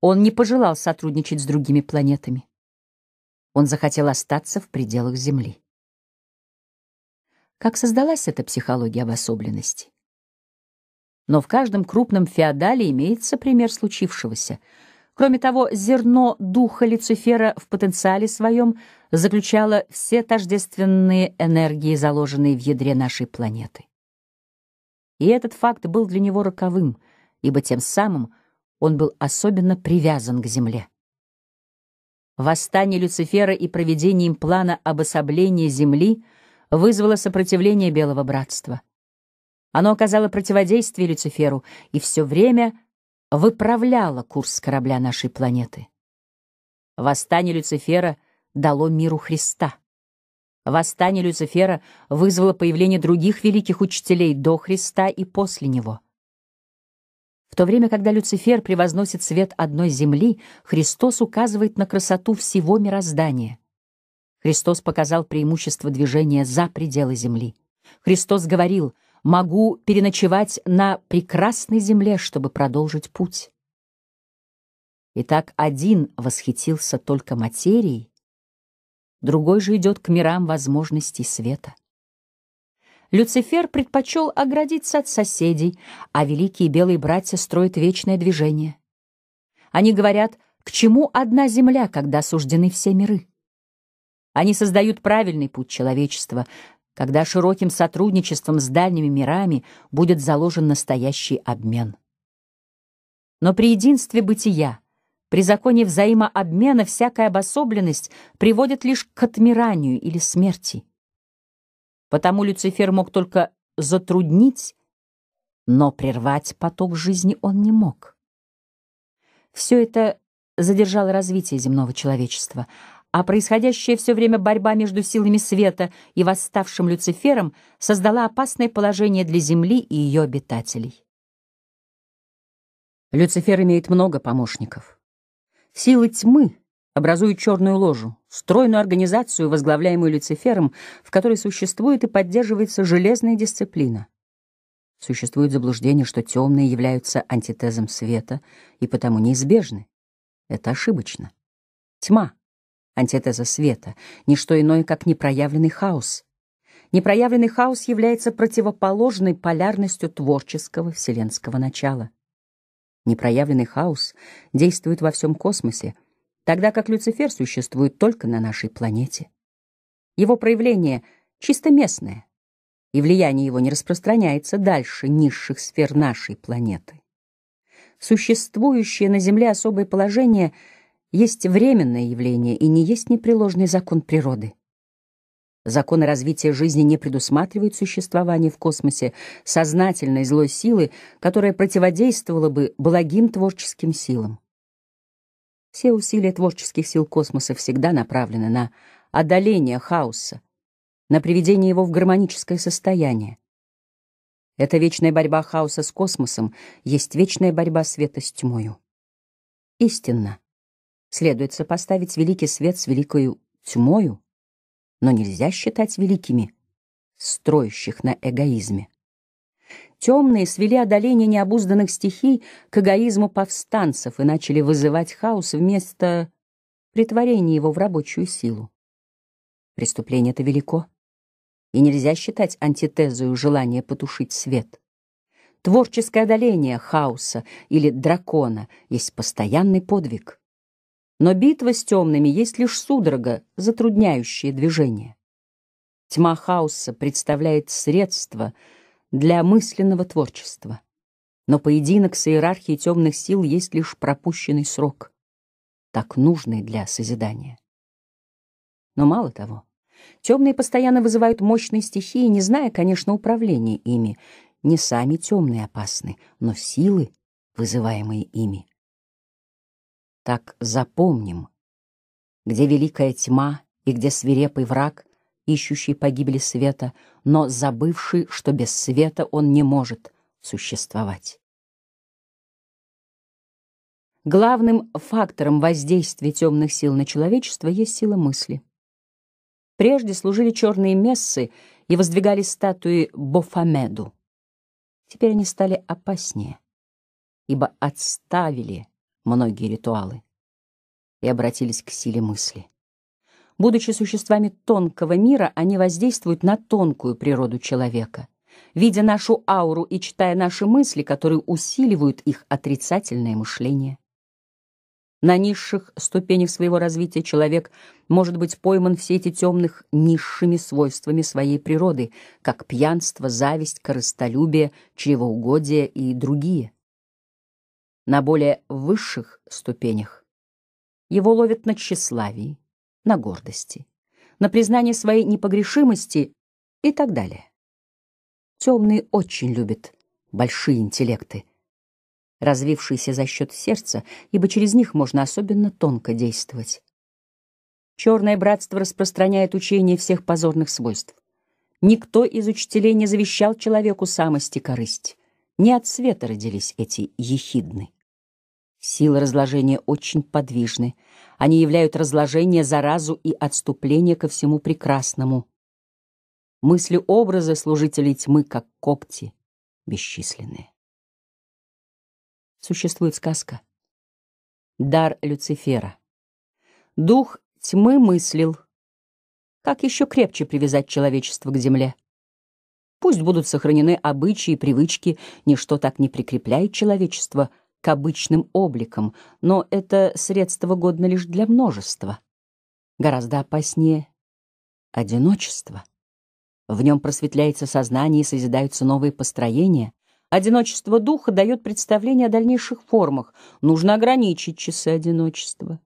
Он не пожелал сотрудничать с другими планетами. Он захотел остаться в пределах Земли. Как создалась эта психология обособленности? Но в каждом крупном феодале имеется пример случившегося — Кроме того, зерно духа Люцифера в потенциале своем заключало все тождественные энергии, заложенные в ядре нашей планеты. И этот факт был для него роковым, ибо тем самым он был особенно привязан к Земле. Восстание Люцифера и проведение им плана обособления Земли вызвало сопротивление Белого Братства. Оно оказало противодействие Люциферу и все время — выправляла курс корабля нашей планеты. Восстание Люцифера дало миру Христа. Восстание Люцифера вызвало появление других великих учителей до Христа и после него. В то время, когда Люцифер превозносит свет одной земли, Христос указывает на красоту всего мироздания. Христос показал преимущество движения за пределы земли. Христос говорил — могу переночевать на прекрасной земле, чтобы продолжить путь. Итак, один восхитился только материей, другой же идет к мирам возможностей света. Люцифер предпочел оградиться от соседей, а великие белые братья строят вечное движение. Они говорят, к чему одна земля, когда суждены все миры? Они создают правильный путь человечества, когда широким сотрудничеством с дальними мирами будет заложен настоящий обмен. Но при единстве бытия, при законе взаимообмена всякая обособленность приводит лишь к отмиранию или смерти. Потому Люцифер мог только затруднить, но прервать поток жизни он не мог. Все это задержало развитие земного человечества — а происходящая все время борьба между силами света и восставшим Люцифером создала опасное положение для Земли и ее обитателей. Люцифер имеет много помощников. Силы тьмы образуют черную ложу, стройную организацию, возглавляемую Люцифером, в которой существует и поддерживается железная дисциплина. Существует заблуждение, что темные являются антитезом света и потому неизбежны. Это ошибочно. Тьма — антитеза света, не что иное, как непроявленный хаос. Непроявленный хаос является противоположной полярностью творческого вселенского начала. Непроявленный хаос действует во всем космосе, тогда как Люцифер существует только на нашей планете. Его проявление чисто местное, и влияние его не распространяется дальше низших сфер нашей планеты. Существующее на Земле особое положение — есть временное явление и не есть непреложный закон природы. Законы развития жизни не предусматривают существование в космосе сознательной злой силы, которая противодействовала бы благим творческим силам. Все усилия творческих сил космоса всегда направлены на одоление хаоса, на приведение его в гармоническое состояние. Эта вечная борьба хаоса с космосом есть вечная борьба света с тьмою. Истинно. Следует сопоставить великий свет с великою тьмою, но нельзя считать великими строящих на эгоизме. Темные свели одоление необузданных стихий к эгоизму повстанцев и начали вызывать хаос вместо притворения его в рабочую силу. Преступление это велико, и нельзя считать антитезою желание потушить свет. Творческое одоление хаоса или дракона есть постоянный подвиг — но битва с темными есть лишь судорога, затрудняющая движение. Тьма хаоса представляет средство для мысленного творчества. Но поединок с иерархией темных сил есть лишь пропущенный срок, так нужный для созидания. Но мало того, темные постоянно вызывают мощные стихии, не зная, конечно, управления ими. Не сами темные опасны, но силы, вызываемые ими, так запомним, где великая тьма и где свирепый враг, ищущий погибели света, но забывший, что без света он не может существовать. Главным фактором воздействия темных сил на человечество есть сила мысли. Прежде служили черные мессы и воздвигали статуи Бофамеду. Теперь они стали опаснее, ибо отставили многие ритуалы и обратились к силе мысли. Будучи существами тонкого мира, они воздействуют на тонкую природу человека, видя нашу ауру и читая наши мысли, которые усиливают их отрицательное мышление. На низших ступенях своего развития человек может быть пойман в сети темных низшими свойствами своей природы, как пьянство, зависть, корыстолюбие, чревоугодие и другие – на более высших ступенях. Его ловят на тщеславии, на гордости, на признании своей непогрешимости и так далее. Темные очень любят большие интеллекты, развившиеся за счет сердца, ибо через них можно особенно тонко действовать. Черное братство распространяет учение всех позорных свойств. Никто из учителей не завещал человеку самости корысть. Не от света родились эти ехидны. Силы разложения очень подвижны. Они являют разложение, заразу и отступление ко всему прекрасному. Мысли образа служителей тьмы, как когти, бесчисленные. Существует сказка. Дар Люцифера. Дух тьмы мыслил. Как еще крепче привязать человечество к земле? Пусть будут сохранены обычаи и привычки, ничто так не прикрепляет человечество — к обычным обликам, но это средство годно лишь для множества. Гораздо опаснее одиночество. В нем просветляется сознание и созидаются новые построения. Одиночество духа дает представление о дальнейших формах. Нужно ограничить часы одиночества.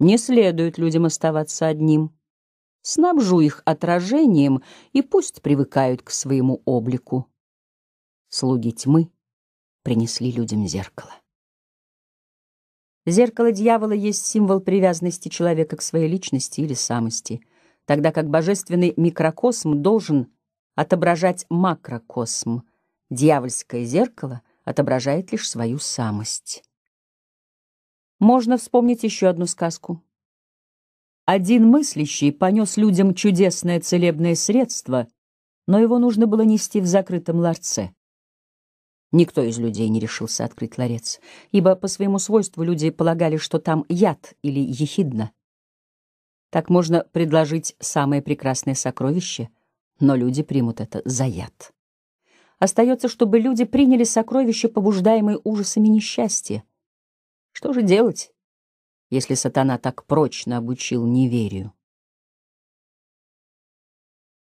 Не следует людям оставаться одним. Снабжу их отражением, и пусть привыкают к своему облику. Слуги тьмы принесли людям зеркало. Зеркало дьявола есть символ привязанности человека к своей личности или самости, тогда как божественный микрокосм должен отображать макрокосм. Дьявольское зеркало отображает лишь свою самость. Можно вспомнить еще одну сказку. Один мыслящий понес людям чудесное целебное средство, но его нужно было нести в закрытом ларце. Никто из людей не решился открыть ларец, ибо по своему свойству люди полагали, что там яд или ехидна. Так можно предложить самое прекрасное сокровище, но люди примут это за яд. Остается, чтобы люди приняли сокровище, побуждаемые ужасами несчастья. Что же делать, если сатана так прочно обучил неверию?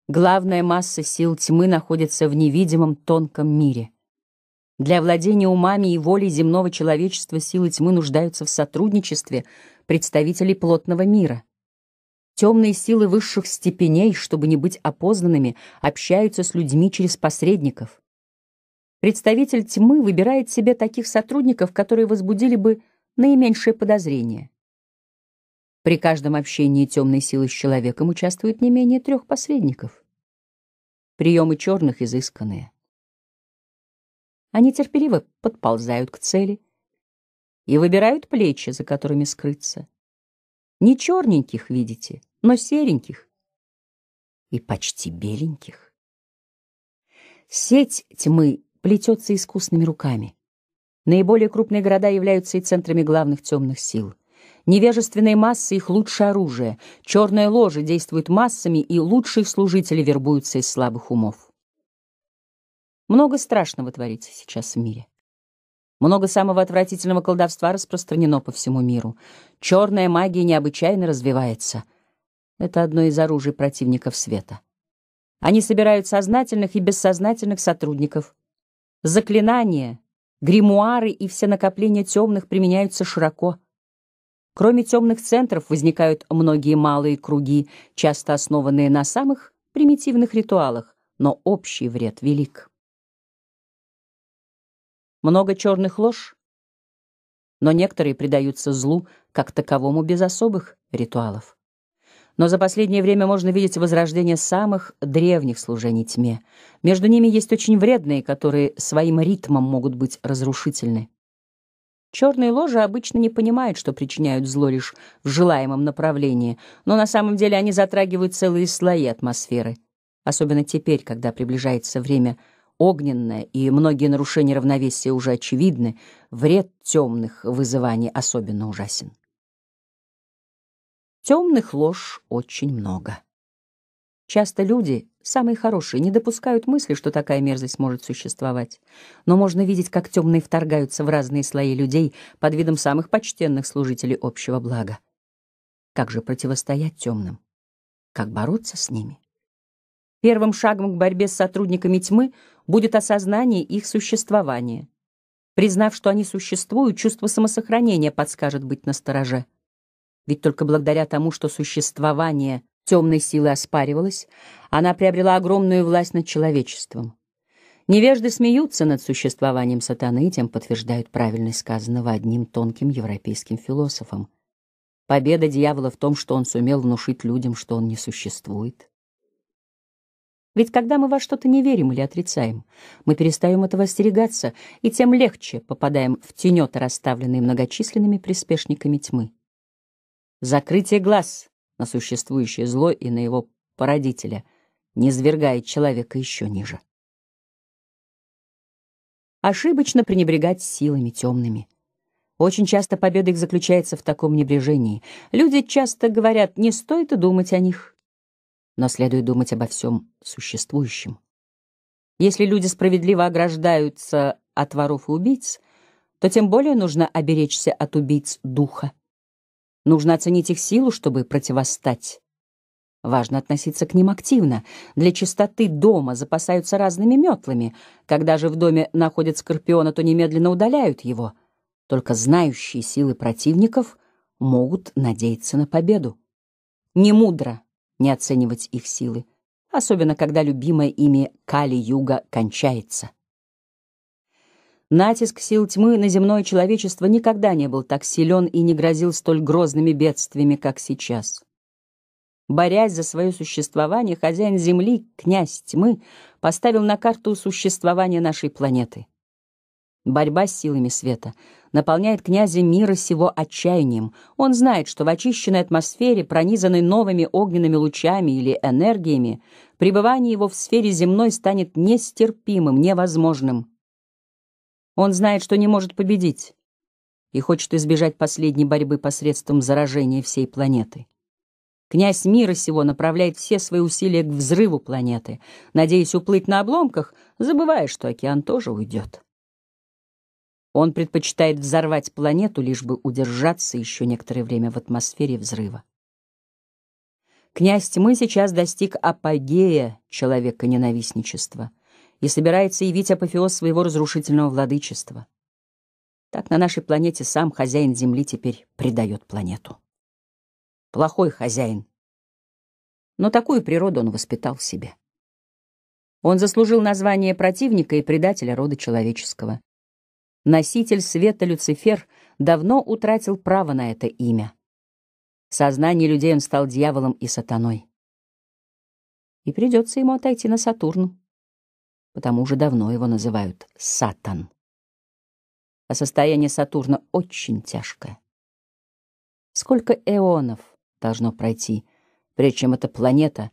Главная масса сил тьмы находится в невидимом тонком мире — для владения умами и волей земного человечества силы тьмы нуждаются в сотрудничестве представителей плотного мира. Темные силы высших степеней, чтобы не быть опознанными, общаются с людьми через посредников. Представитель тьмы выбирает себе таких сотрудников, которые возбудили бы наименьшее подозрение. При каждом общении темной силы с человеком участвует не менее трех посредников. Приемы черных изысканные. Они терпеливо подползают к цели и выбирают плечи, за которыми скрыться. Не черненьких видите, но сереньких и почти беленьких. Сеть тьмы плетется искусными руками. Наиболее крупные города являются и центрами главных темных сил. Невежественные массы — их лучшее оружие. Черная ложа действует массами, и лучшие служители вербуются из слабых умов. Много страшного творится сейчас в мире. Много самого отвратительного колдовства распространено по всему миру. Черная магия необычайно развивается. Это одно из оружий противников света. Они собирают сознательных и бессознательных сотрудников. Заклинания, гримуары и все накопления темных применяются широко. Кроме темных центров возникают многие малые круги, часто основанные на самых примитивных ритуалах, но общий вред велик. Много черных лож, но некоторые предаются злу как таковому без особых ритуалов. Но за последнее время можно видеть возрождение самых древних служений тьме. Между ними есть очень вредные, которые своим ритмом могут быть разрушительны. Черные ложи обычно не понимают, что причиняют зло лишь в желаемом направлении, но на самом деле они затрагивают целые слои атмосферы, особенно теперь, когда приближается время – огненная, и многие нарушения равновесия уже очевидны, вред темных вызываний особенно ужасен. Темных лож очень много. Часто люди, самые хорошие, не допускают мысли, что такая мерзость может существовать. Но можно видеть, как темные вторгаются в разные слои людей под видом самых почтенных служителей общего блага. Как же противостоять темным? Как бороться с ними? Первым шагом к борьбе с сотрудниками тьмы будет осознание их существования. Признав, что они существуют, чувство самосохранения подскажет быть настороже. Ведь только благодаря тому, что существование темной силы оспаривалось, она приобрела огромную власть над человечеством. Невежды смеются над существованием сатаны и тем подтверждают правильность сказанного одним тонким европейским философом. Победа дьявола в том, что он сумел внушить людям, что он не существует. Ведь когда мы во что-то не верим или отрицаем, мы перестаем этого остерегаться, и тем легче попадаем в тенета, расставленные многочисленными приспешниками тьмы. Закрытие глаз на существующее зло и на его породителя не свергает человека еще ниже. Ошибочно пренебрегать силами темными. Очень часто победа их заключается в таком небрежении. Люди часто говорят, не стоит и думать о них но следует думать обо всем существующем. Если люди справедливо ограждаются от воров и убийц, то тем более нужно оберечься от убийц духа. Нужно оценить их силу, чтобы противостать. Важно относиться к ним активно. Для чистоты дома запасаются разными метлами. Когда же в доме находят скорпиона, то немедленно удаляют его. Только знающие силы противников могут надеяться на победу. Не мудро не оценивать их силы, особенно когда любимое ими Кали-Юга кончается. Натиск сил тьмы на земное человечество никогда не был так силен и не грозил столь грозными бедствиями, как сейчас. Борясь за свое существование, хозяин Земли, князь тьмы, поставил на карту существование нашей планеты — Борьба с силами света наполняет князя мира сего отчаянием. Он знает, что в очищенной атмосфере, пронизанной новыми огненными лучами или энергиями, пребывание его в сфере земной станет нестерпимым, невозможным. Он знает, что не может победить и хочет избежать последней борьбы посредством заражения всей планеты. Князь мира сего направляет все свои усилия к взрыву планеты, надеясь уплыть на обломках, забывая, что океан тоже уйдет. Он предпочитает взорвать планету, лишь бы удержаться еще некоторое время в атмосфере взрыва. Князь тьмы сейчас достиг апогея человека ненавистничества и собирается явить апофеоз своего разрушительного владычества. Так на нашей планете сам хозяин Земли теперь предает планету. Плохой хозяин. Но такую природу он воспитал в себе. Он заслужил название противника и предателя рода человеческого. Носитель света Люцифер давно утратил право на это имя. В сознании людей он стал дьяволом и сатаной. И придется ему отойти на Сатурн, потому уже давно его называют Сатан. А состояние Сатурна очень тяжкое. Сколько эонов должно пройти, прежде чем эта планета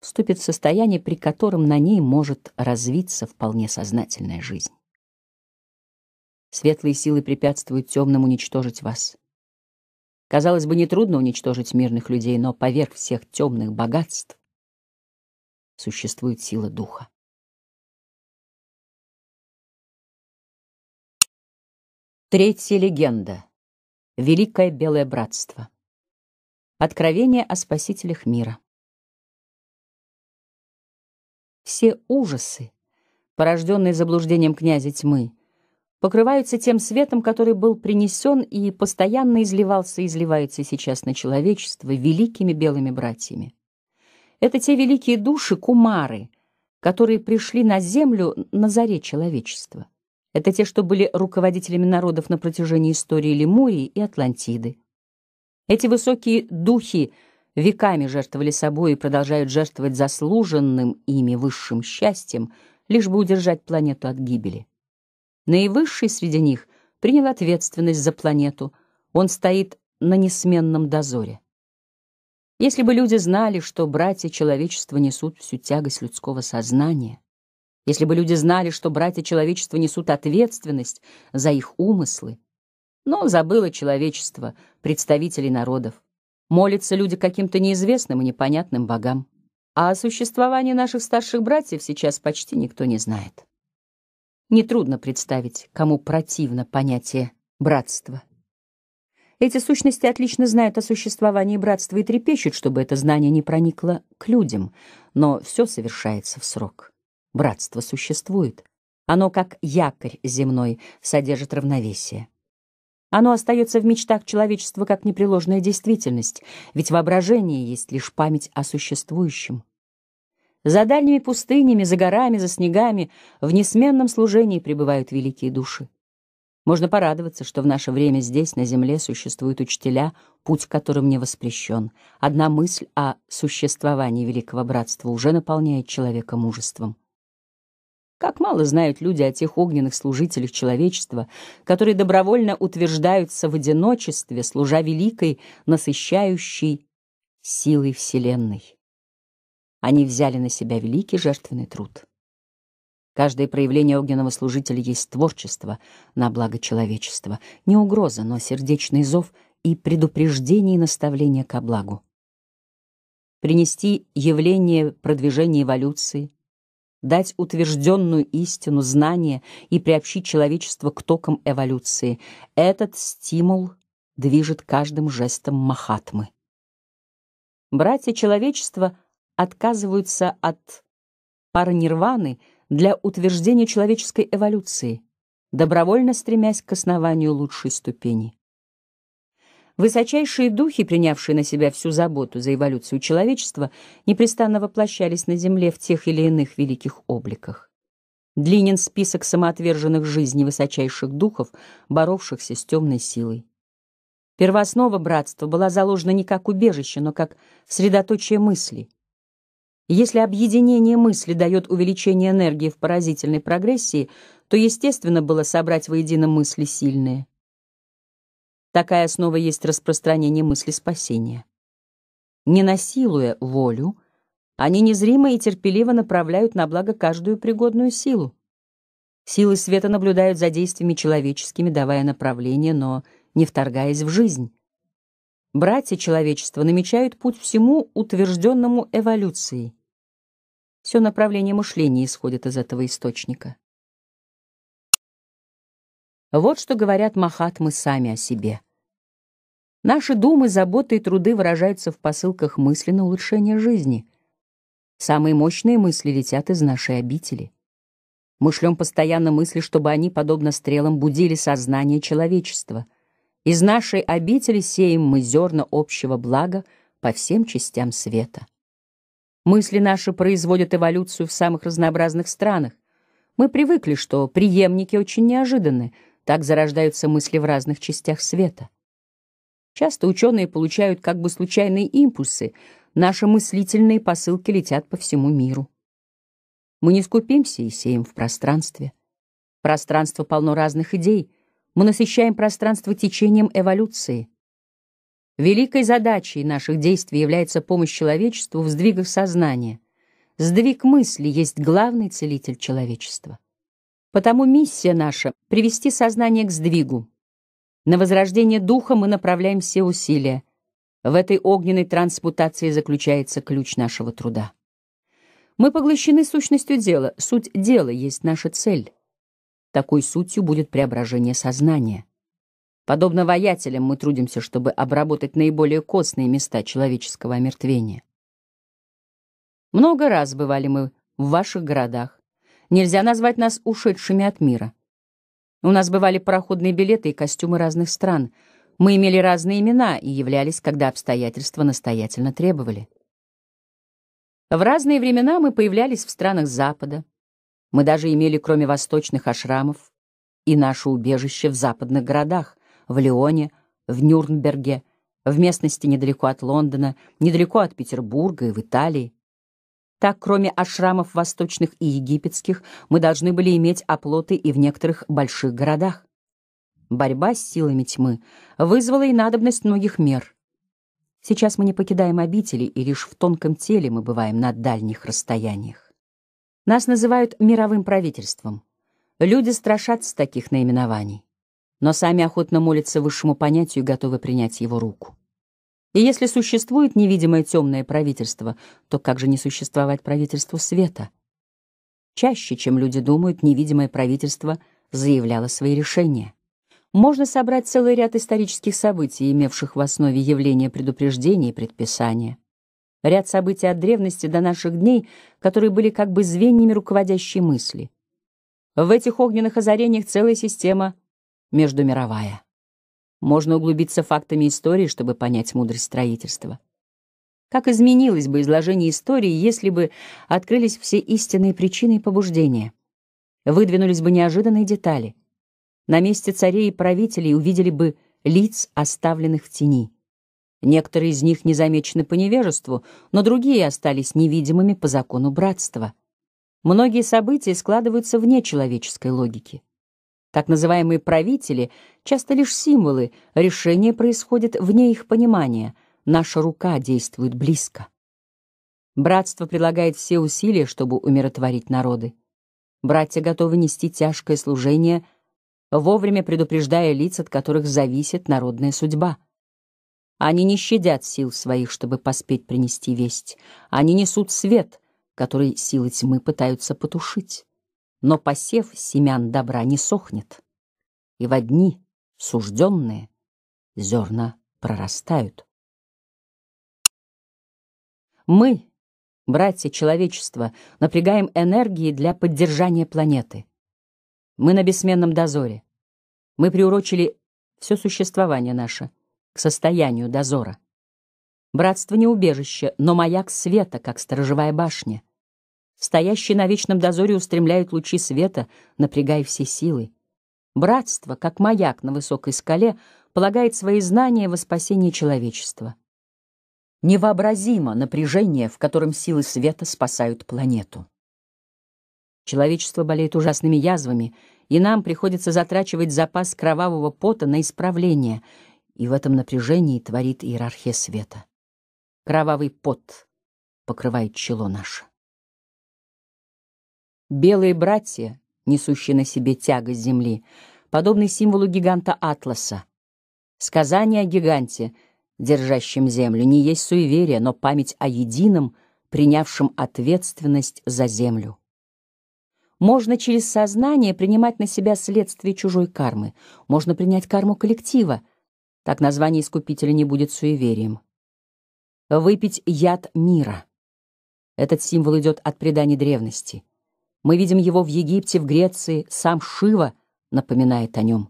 вступит в состояние, при котором на ней может развиться вполне сознательная жизнь? Светлые силы препятствуют темным уничтожить вас. Казалось бы, нетрудно уничтожить мирных людей, но поверх всех темных богатств существует сила духа. Третья легенда. Великое Белое Братство. Откровение о спасителях мира. Все ужасы, порожденные заблуждением князя тьмы, покрываются тем светом, который был принесен и постоянно изливался и изливается сейчас на человечество великими белыми братьями. Это те великие души, кумары, которые пришли на землю на заре человечества. Это те, что были руководителями народов на протяжении истории Лемурии и Атлантиды. Эти высокие духи веками жертвовали собой и продолжают жертвовать заслуженным ими высшим счастьем, лишь бы удержать планету от гибели. Наивысший среди них принял ответственность за планету. Он стоит на несменном дозоре. Если бы люди знали, что братья человечества несут всю тягость людского сознания, если бы люди знали, что братья человечества несут ответственность за их умыслы, но забыло человечество, представителей народов. Молятся люди каким-то неизвестным и непонятным богам. А о существовании наших старших братьев сейчас почти никто не знает. Нетрудно представить, кому противно понятие «братство». Эти сущности отлично знают о существовании братства и трепещут, чтобы это знание не проникло к людям, но все совершается в срок. Братство существует. Оно, как якорь земной, содержит равновесие. Оно остается в мечтах человечества как непреложная действительность, ведь воображение есть лишь память о существующем. За дальними пустынями, за горами, за снегами в несменном служении пребывают великие души. Можно порадоваться, что в наше время здесь, на земле, существуют учителя, путь которым не воспрещен. Одна мысль о существовании великого братства уже наполняет человека мужеством. Как мало знают люди о тех огненных служителях человечества, которые добровольно утверждаются в одиночестве, служа великой, насыщающей силой Вселенной они взяли на себя великий жертвенный труд. Каждое проявление огненного служителя есть творчество на благо человечества, не угроза, но сердечный зов и предупреждение и наставление ко благу. Принести явление продвижения эволюции, дать утвержденную истину, знание и приобщить человечество к токам эволюции. Этот стимул движет каждым жестом Махатмы. Братья человечества — отказываются от пары нирваны для утверждения человеческой эволюции, добровольно стремясь к основанию лучшей ступени. Высочайшие духи, принявшие на себя всю заботу за эволюцию человечества, непрестанно воплощались на Земле в тех или иных великих обликах. Длинен список самоотверженных жизней высочайших духов, боровшихся с темной силой. Первооснова братства была заложена не как убежище, но как средоточие мыслей если объединение мысли дает увеличение энергии в поразительной прогрессии, то естественно было собрать воедино мысли сильные. Такая основа есть распространение мысли спасения. Не насилуя волю, они незримо и терпеливо направляют на благо каждую пригодную силу. Силы света наблюдают за действиями человеческими, давая направление, но не вторгаясь в жизнь. Братья человечества намечают путь всему утвержденному эволюцией. Все направление мышления исходит из этого источника. Вот что говорят махатмы сами о себе. Наши думы, заботы и труды выражаются в посылках мысли на улучшение жизни. Самые мощные мысли летят из нашей обители. Мы шлем постоянно мысли, чтобы они, подобно стрелам, будили сознание человечества. Из нашей обители сеем мы зерна общего блага по всем частям света. Мысли наши производят эволюцию в самых разнообразных странах. Мы привыкли, что преемники очень неожиданны. Так зарождаются мысли в разных частях света. Часто ученые получают как бы случайные импульсы. Наши мыслительные посылки летят по всему миру. Мы не скупимся и сеем в пространстве. Пространство полно разных идей. Мы насыщаем пространство течением эволюции. Великой задачей наших действий является помощь человечеству в сдвигах сознания. Сдвиг мысли есть главный целитель человечества. Потому миссия наша — привести сознание к сдвигу. На возрождение духа мы направляем все усилия. В этой огненной трансмутации заключается ключ нашего труда. Мы поглощены сущностью дела, суть дела есть наша цель. Такой сутью будет преображение сознания. Подобно воятелям мы трудимся, чтобы обработать наиболее костные места человеческого омертвения. Много раз бывали мы в ваших городах. Нельзя назвать нас ушедшими от мира. У нас бывали пароходные билеты и костюмы разных стран. Мы имели разные имена и являлись, когда обстоятельства настоятельно требовали. В разные времена мы появлялись в странах Запада. Мы даже имели, кроме восточных ашрамов, и наше убежище в западных городах в Лионе, в Нюрнберге, в местности недалеко от Лондона, недалеко от Петербурга и в Италии. Так, кроме ашрамов восточных и египетских, мы должны были иметь оплоты и в некоторых больших городах. Борьба с силами тьмы вызвала и надобность многих мер. Сейчас мы не покидаем обители, и лишь в тонком теле мы бываем на дальних расстояниях. Нас называют мировым правительством. Люди страшатся таких наименований но сами охотно молятся высшему понятию и готовы принять его руку. И если существует невидимое темное правительство, то как же не существовать правительству света? Чаще, чем люди думают, невидимое правительство заявляло свои решения. Можно собрать целый ряд исторических событий, имевших в основе явления предупреждения и предписания. Ряд событий от древности до наших дней, которые были как бы звеньями руководящей мысли. В этих огненных озарениях целая система — междумировая. Можно углубиться фактами истории, чтобы понять мудрость строительства. Как изменилось бы изложение истории, если бы открылись все истинные причины и побуждения? Выдвинулись бы неожиданные детали. На месте царей и правителей увидели бы лиц, оставленных в тени. Некоторые из них незамечены по невежеству, но другие остались невидимыми по закону братства. Многие события складываются вне человеческой логики. Так называемые правители часто лишь символы, решение происходит вне их понимания. Наша рука действует близко. Братство прилагает все усилия, чтобы умиротворить народы. Братья готовы нести тяжкое служение, вовремя предупреждая лиц, от которых зависит народная судьба. Они не щадят сил своих, чтобы поспеть принести весть. Они несут свет, который силы тьмы пытаются потушить но посев семян добра не сохнет, и в одни сужденные зерна прорастают. Мы, братья человечества, напрягаем энергии для поддержания планеты. Мы на бессменном дозоре. Мы приурочили все существование наше к состоянию дозора. Братство не убежище, но маяк света, как сторожевая башня. Стоящие на вечном дозоре устремляют лучи света, напрягая все силы. Братство, как маяк на высокой скале, полагает свои знания во спасение человечества. Невообразимо напряжение, в котором силы света спасают планету. Человечество болеет ужасными язвами, и нам приходится затрачивать запас кровавого пота на исправление, и в этом напряжении творит иерархия света. Кровавый пот покрывает чело наше. Белые братья, несущие на себе тягость земли, подобный символу гиганта Атласа. Сказание о гиганте, держащем землю, не есть суеверие, но память о едином, принявшем ответственность за землю. Можно через сознание принимать на себя следствие чужой кармы, можно принять карму коллектива. Так название искупителя не будет суеверием. Выпить яд мира. Этот символ идет от преданий древности — мы видим его в Египте, в Греции, сам Шива напоминает о нем.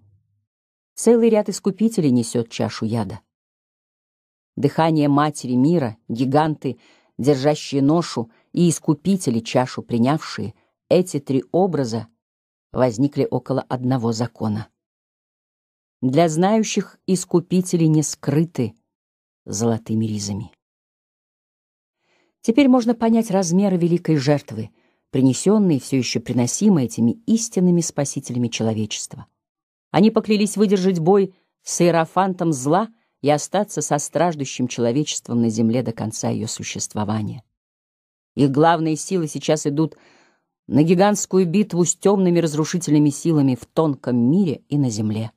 Целый ряд искупителей несет чашу яда. Дыхание матери мира, гиганты, держащие ношу, и искупители, чашу принявшие, эти три образа возникли около одного закона. Для знающих искупители не скрыты золотыми ризами. Теперь можно понять размеры великой жертвы, принесенные, и все еще приносимые этими истинными спасителями человечества. Они поклялись выдержать бой с иерофантом зла и остаться со страждущим человечеством на земле до конца ее существования. Их главные силы сейчас идут на гигантскую битву с темными разрушительными силами в тонком мире и на земле.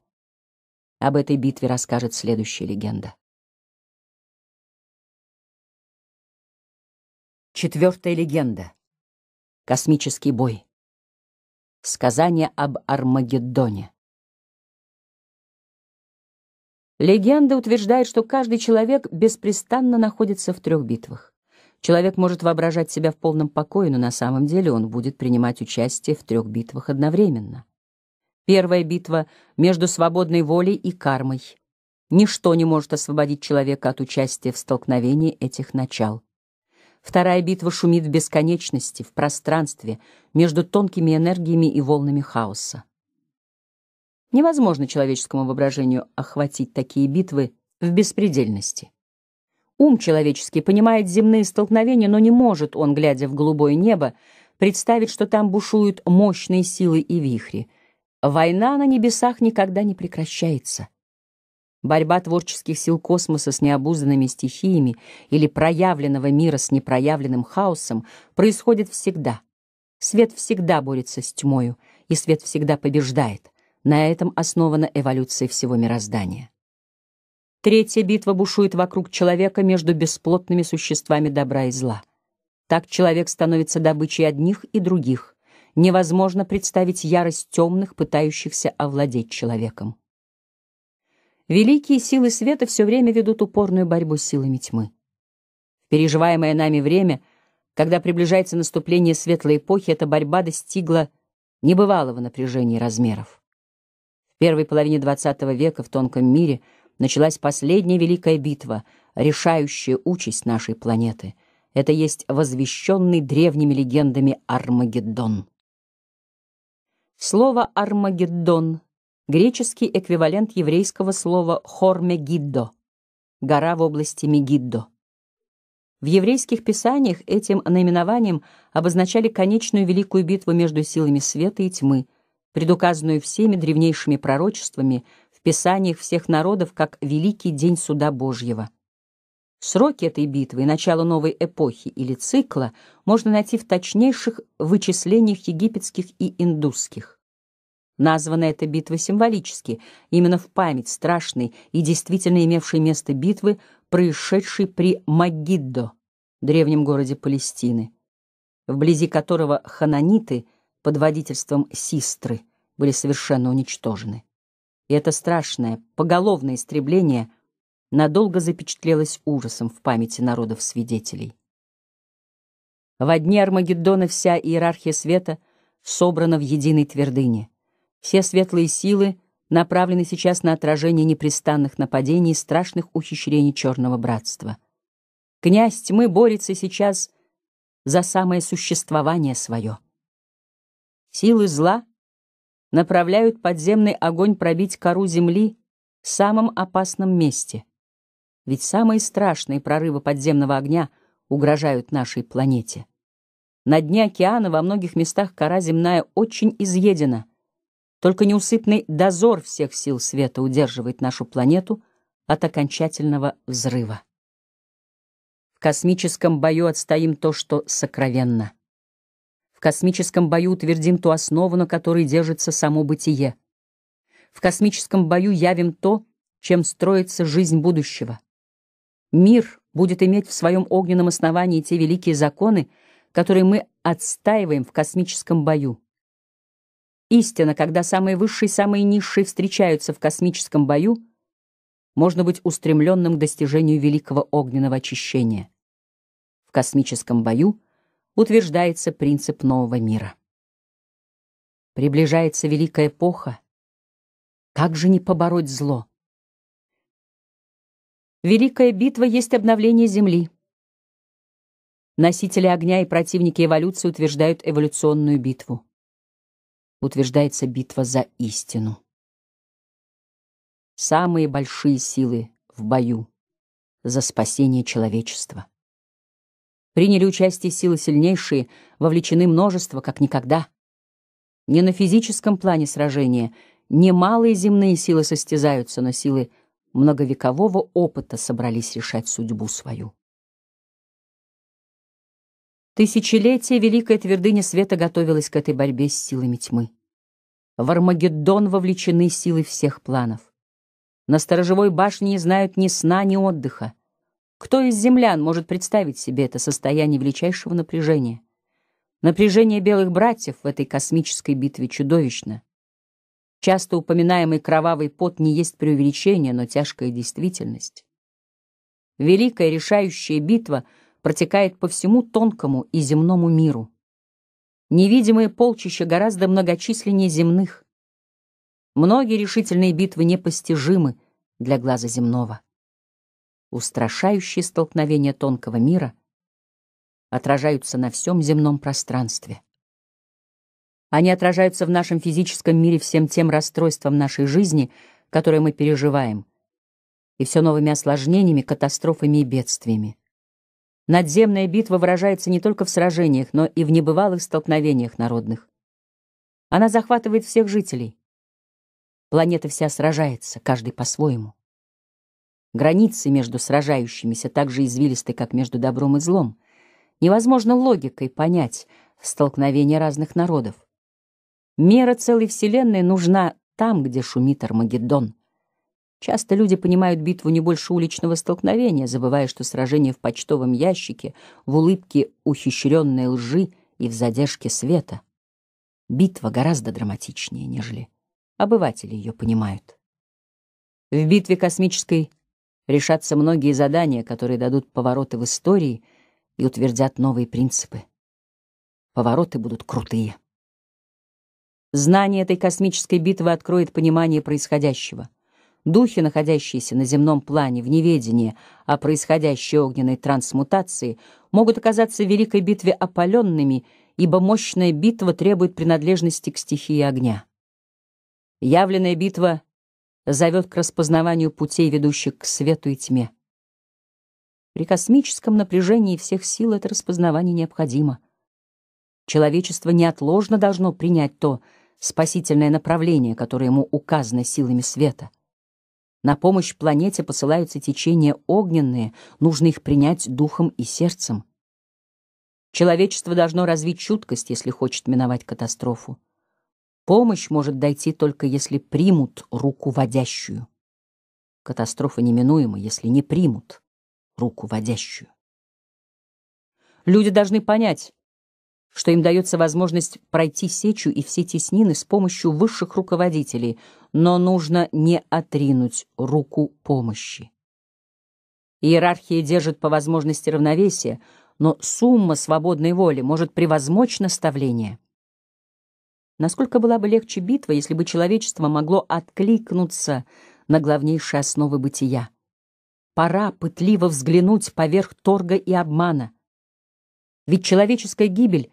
Об этой битве расскажет следующая легенда. Четвертая легенда. Космический бой. Сказание об Армагеддоне. Легенда утверждает, что каждый человек беспрестанно находится в трех битвах. Человек может воображать себя в полном покое, но на самом деле он будет принимать участие в трех битвах одновременно. Первая битва между свободной волей и кармой. Ничто не может освободить человека от участия в столкновении этих начал. Вторая битва шумит в бесконечности, в пространстве, между тонкими энергиями и волнами хаоса. Невозможно человеческому воображению охватить такие битвы в беспредельности. Ум человеческий понимает земные столкновения, но не может он, глядя в голубое небо, представить, что там бушуют мощные силы и вихри. Война на небесах никогда не прекращается. Борьба творческих сил космоса с необузданными стихиями или проявленного мира с непроявленным хаосом происходит всегда. Свет всегда борется с тьмою, и свет всегда побеждает. На этом основана эволюция всего мироздания. Третья битва бушует вокруг человека между бесплотными существами добра и зла. Так человек становится добычей одних и других. Невозможно представить ярость темных, пытающихся овладеть человеком. Великие силы света все время ведут упорную борьбу с силами тьмы. В переживаемое нами время, когда приближается наступление светлой эпохи, эта борьба достигла небывалого напряжения размеров. В первой половине XX века в тонком мире началась последняя великая битва, решающая участь нашей планеты. Это есть возвещенный древними легендами Армагеддон. Слово «Армагеддон» греческий эквивалент еврейского слова «хормегиддо» — гора в области Мегиддо. В еврейских писаниях этим наименованием обозначали конечную великую битву между силами света и тьмы, предуказанную всеми древнейшими пророчествами в писаниях всех народов как «Великий день суда Божьего». Сроки этой битвы и начало новой эпохи или цикла можно найти в точнейших вычислениях египетских и индусских. Названа эта битва символически, именно в память страшной и действительно имевшей место битвы, происшедшей при Магиддо, древнем городе Палестины, вблизи которого хананиты под водительством Систры были совершенно уничтожены. И это страшное, поголовное истребление надолго запечатлелось ужасом в памяти народов-свидетелей. Во дни Армагеддона вся иерархия света собрана в единой твердыне — все светлые силы направлены сейчас на отражение непрестанных нападений и страшных ухищрений черного братства. Князь тьмы борется сейчас за самое существование свое. Силы зла направляют подземный огонь пробить кору земли в самом опасном месте. Ведь самые страшные прорывы подземного огня угрожают нашей планете. На дне океана во многих местах кора земная очень изъедена — только неусыпный дозор всех сил света удерживает нашу планету от окончательного взрыва. В космическом бою отстоим то, что сокровенно. В космическом бою утвердим ту основу, на которой держится само бытие. В космическом бою явим то, чем строится жизнь будущего. Мир будет иметь в своем огненном основании те великие законы, которые мы отстаиваем в космическом бою. Истина, когда самые высшие и самые низшие встречаются в космическом бою, можно быть устремленным к достижению великого огненного очищения. В космическом бою утверждается принцип нового мира. Приближается великая эпоха. Как же не побороть зло? Великая битва есть обновление Земли. Носители огня и противники эволюции утверждают эволюционную битву утверждается битва за истину. Самые большие силы в бою за спасение человечества. Приняли участие силы сильнейшие, вовлечены множество, как никогда. Не на физическом плане сражения, малые земные силы состязаются, но силы многовекового опыта собрались решать судьбу свою. Тысячелетия Великая Твердыня Света готовилась к этой борьбе с силами тьмы. В Армагеддон вовлечены силы всех планов. На сторожевой башне не знают ни сна, ни отдыха. Кто из землян может представить себе это состояние величайшего напряжения? Напряжение белых братьев в этой космической битве чудовищно. Часто упоминаемый кровавый пот не есть преувеличение, но тяжкая действительность. Великая решающая битва — протекает по всему тонкому и земному миру. Невидимые полчища гораздо многочисленнее земных. Многие решительные битвы непостижимы для глаза земного. Устрашающие столкновения тонкого мира отражаются на всем земном пространстве. Они отражаются в нашем физическом мире всем тем расстройством нашей жизни, которое мы переживаем, и все новыми осложнениями, катастрофами и бедствиями. Надземная битва выражается не только в сражениях, но и в небывалых столкновениях народных. Она захватывает всех жителей. Планета вся сражается, каждый по-своему. Границы между сражающимися так же извилисты, как между добром и злом. Невозможно логикой понять столкновение разных народов. Мера целой Вселенной нужна там, где шумит Армагеддон. Часто люди понимают битву не больше уличного столкновения, забывая, что сражение в почтовом ящике, в улыбке ухищренной лжи и в задержке света. Битва гораздо драматичнее, нежели обыватели ее понимают. В битве космической решатся многие задания, которые дадут повороты в истории и утвердят новые принципы. Повороты будут крутые. Знание этой космической битвы откроет понимание происходящего — Духи, находящиеся на земном плане в неведении о происходящей огненной трансмутации, могут оказаться в великой битве опаленными, ибо мощная битва требует принадлежности к стихии огня. Явленная битва зовет к распознаванию путей, ведущих к свету и тьме. При космическом напряжении всех сил это распознавание необходимо. Человечество неотложно должно принять то спасительное направление, которое ему указано силами света — на помощь планете посылаются течения огненные, нужно их принять духом и сердцем. Человечество должно развить чуткость, если хочет миновать катастрофу. Помощь может дойти только если примут руку водящую. Катастрофа неминуема, если не примут руку водящую. Люди должны понять, что им дается возможность пройти сечу и все теснины с помощью высших руководителей, но нужно не отринуть руку помощи. Иерархия держит по возможности равновесие, но сумма свободной воли может превозмочь наставление. Насколько была бы легче битва, если бы человечество могло откликнуться на главнейшие основы бытия? Пора пытливо взглянуть поверх торга и обмана. Ведь человеческая гибель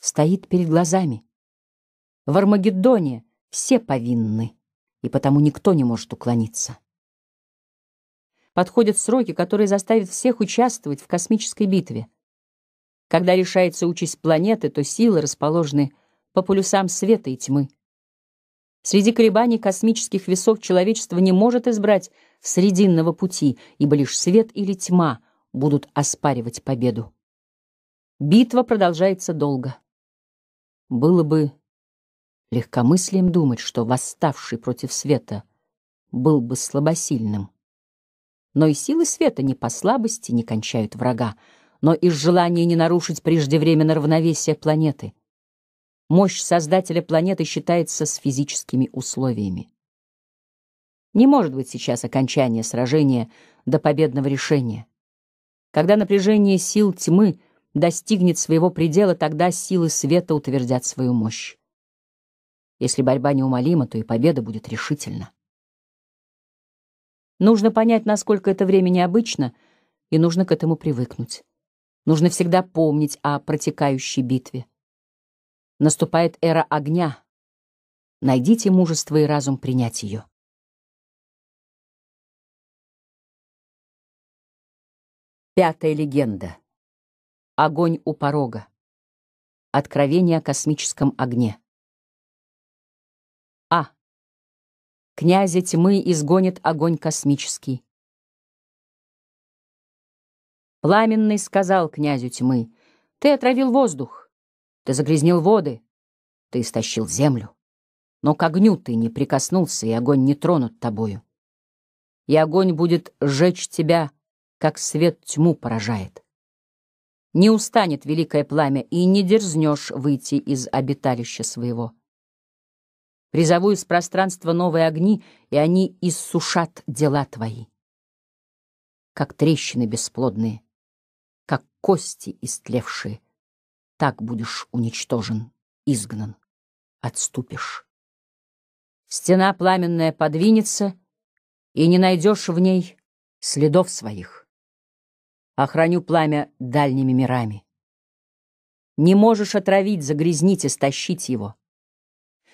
стоит перед глазами. В Армагеддоне все повинны, и потому никто не может уклониться. Подходят сроки, которые заставят всех участвовать в космической битве. Когда решается участь планеты, то силы расположены по полюсам света и тьмы. Среди колебаний космических весов человечество не может избрать срединного пути, ибо лишь свет или тьма будут оспаривать победу. Битва продолжается долго. Было бы легкомыслием думать, что восставший против света был бы слабосильным. Но и силы света ни по слабости не кончают врага, но из желания не нарушить преждевременно равновесие планеты. Мощь создателя планеты считается с физическими условиями. Не может быть сейчас окончания сражения до победного решения. Когда напряжение сил тьмы — достигнет своего предела, тогда силы света утвердят свою мощь. Если борьба неумолима, то и победа будет решительна. Нужно понять, насколько это время необычно, и нужно к этому привыкнуть. Нужно всегда помнить о протекающей битве. Наступает эра огня. Найдите мужество и разум принять ее. Пятая легенда. Огонь у порога. Откровение о космическом огне. А. Князя тьмы изгонит огонь космический. Пламенный сказал князю тьмы, «Ты отравил воздух, ты загрязнил воды, ты истощил землю, но к огню ты не прикоснулся, и огонь не тронут тобою. И огонь будет сжечь тебя, как свет тьму поражает» не устанет великое пламя, и не дерзнешь выйти из обиталища своего. Призову из пространства новые огни, и они иссушат дела твои, как трещины бесплодные, как кости истлевшие. Так будешь уничтожен, изгнан, отступишь. Стена пламенная подвинется, и не найдешь в ней следов своих. Охраню пламя дальними мирами. Не можешь отравить, загрязнить, истощить его.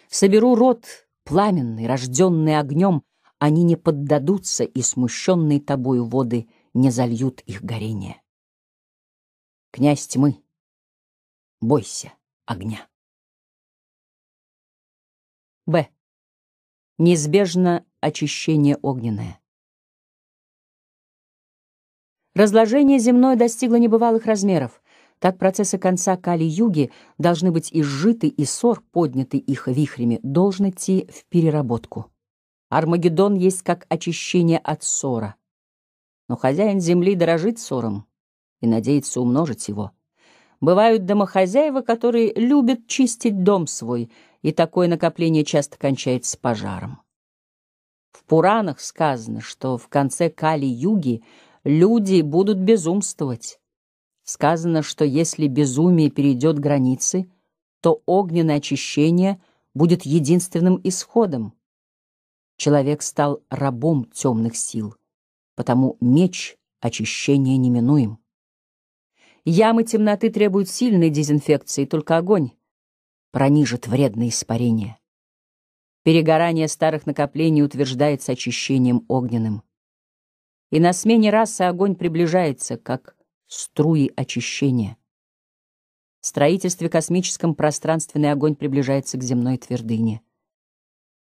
Соберу рот пламенный, рожденный огнем, они не поддадутся, и смущенные тобою воды не зальют их горение. Князь тьмы, бойся огня. Б. Неизбежно очищение огненное. Разложение земное достигло небывалых размеров. Так процессы конца Кали-Юги должны быть изжиты, и ссор, поднятый их вихрями, должен идти в переработку. Армагеддон есть как очищение от ссора. Но хозяин земли дорожит ссором и надеется умножить его. Бывают домохозяева, которые любят чистить дом свой, и такое накопление часто кончается пожаром. В Пуранах сказано, что в конце Кали-Юги — люди будут безумствовать. Сказано, что если безумие перейдет границы, то огненное очищение будет единственным исходом. Человек стал рабом темных сил, потому меч очищения неминуем. Ямы темноты требуют сильной дезинфекции, только огонь пронижит вредные испарения. Перегорание старых накоплений утверждается очищением огненным и на смене расы огонь приближается, как струи очищения. В строительстве космическом пространственный огонь приближается к земной твердыне.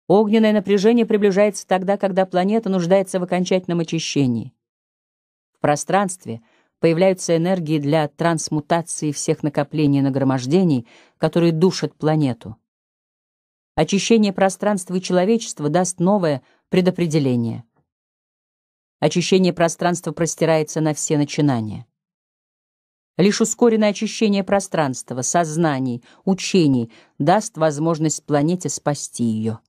Огненное напряжение приближается тогда, когда планета нуждается в окончательном очищении. В пространстве появляются энергии для трансмутации всех накоплений и нагромождений, которые душат планету. Очищение пространства и человечества даст новое предопределение. Очищение пространства простирается на все начинания. Лишь ускоренное очищение пространства, сознаний, учений даст возможность планете спасти ее.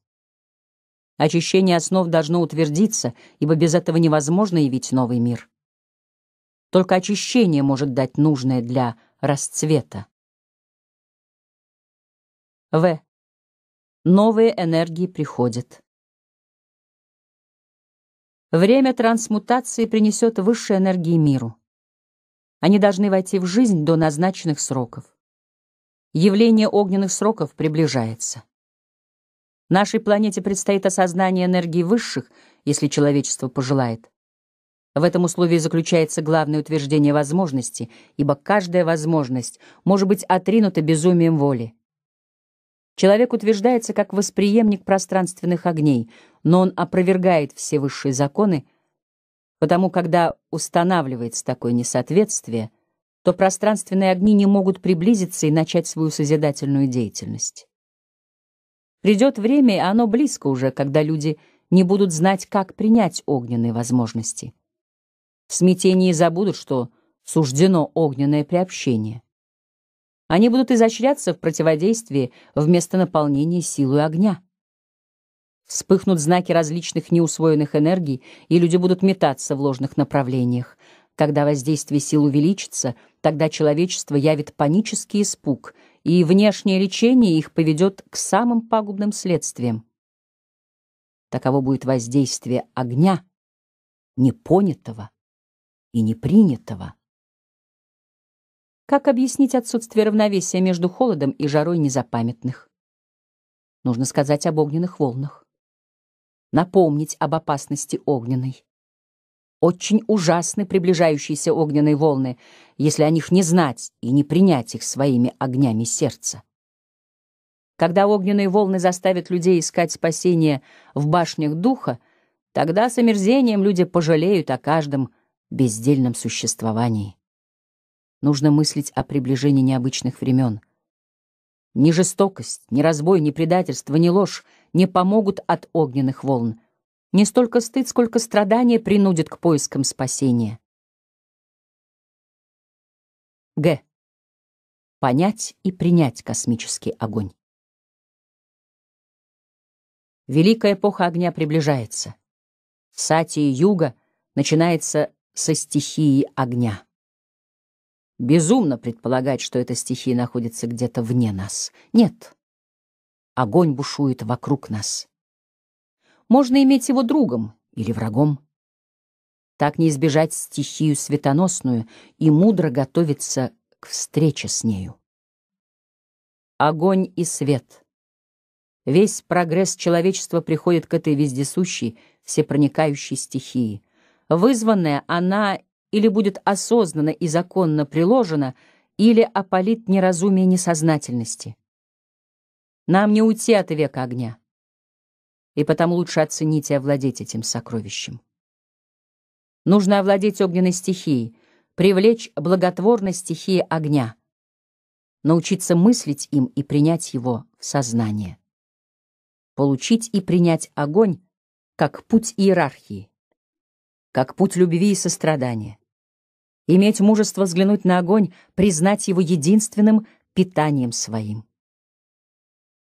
Очищение основ должно утвердиться, ибо без этого невозможно явить новый мир. Только очищение может дать нужное для расцвета. В. Новые энергии приходят. Время трансмутации принесет высшие энергии миру. Они должны войти в жизнь до назначенных сроков. Явление огненных сроков приближается. Нашей планете предстоит осознание энергии высших, если человечество пожелает. В этом условии заключается главное утверждение возможности, ибо каждая возможность может быть отринута безумием воли. Человек утверждается как восприемник пространственных огней, но он опровергает все высшие законы, потому когда устанавливается такое несоответствие, то пространственные огни не могут приблизиться и начать свою созидательную деятельность. Придет время, и оно близко уже, когда люди не будут знать, как принять огненные возможности. В смятении забудут, что суждено огненное приобщение — они будут изощряться в противодействии вместо наполнения силой огня. Вспыхнут знаки различных неусвоенных энергий, и люди будут метаться в ложных направлениях. Когда воздействие сил увеличится, тогда человечество явит панический испуг, и внешнее лечение их поведет к самым пагубным следствиям. Таково будет воздействие огня, непонятого и непринятого. Как объяснить отсутствие равновесия между холодом и жарой незапамятных? Нужно сказать об огненных волнах. Напомнить об опасности огненной. Очень ужасны приближающиеся огненные волны, если о них не знать и не принять их своими огнями сердца. Когда огненные волны заставят людей искать спасение в башнях духа, тогда с омерзением люди пожалеют о каждом бездельном существовании. Нужно мыслить о приближении необычных времен. Ни жестокость, ни разбой, ни предательство, ни ложь не помогут от огненных волн. Не столько стыд, сколько страдания принудят к поискам спасения. Г. Понять и принять космический огонь. Великая эпоха огня приближается. Сати юга начинается со стихии огня. Безумно предполагать, что эта стихия находится где-то вне нас. Нет. Огонь бушует вокруг нас. Можно иметь его другом или врагом. Так не избежать стихию светоносную и мудро готовиться к встрече с нею. Огонь и свет. Весь прогресс человечества приходит к этой вездесущей, всепроникающей стихии. Вызванная она или будет осознанно и законно приложено, или опалит неразумие несознательности. Нам не уйти от века огня. И потому лучше оценить и овладеть этим сокровищем. Нужно овладеть огненной стихией, привлечь благотворной стихии огня, научиться мыслить им и принять его в сознание. Получить и принять огонь как путь иерархии, как путь любви и сострадания иметь мужество взглянуть на огонь, признать его единственным питанием своим.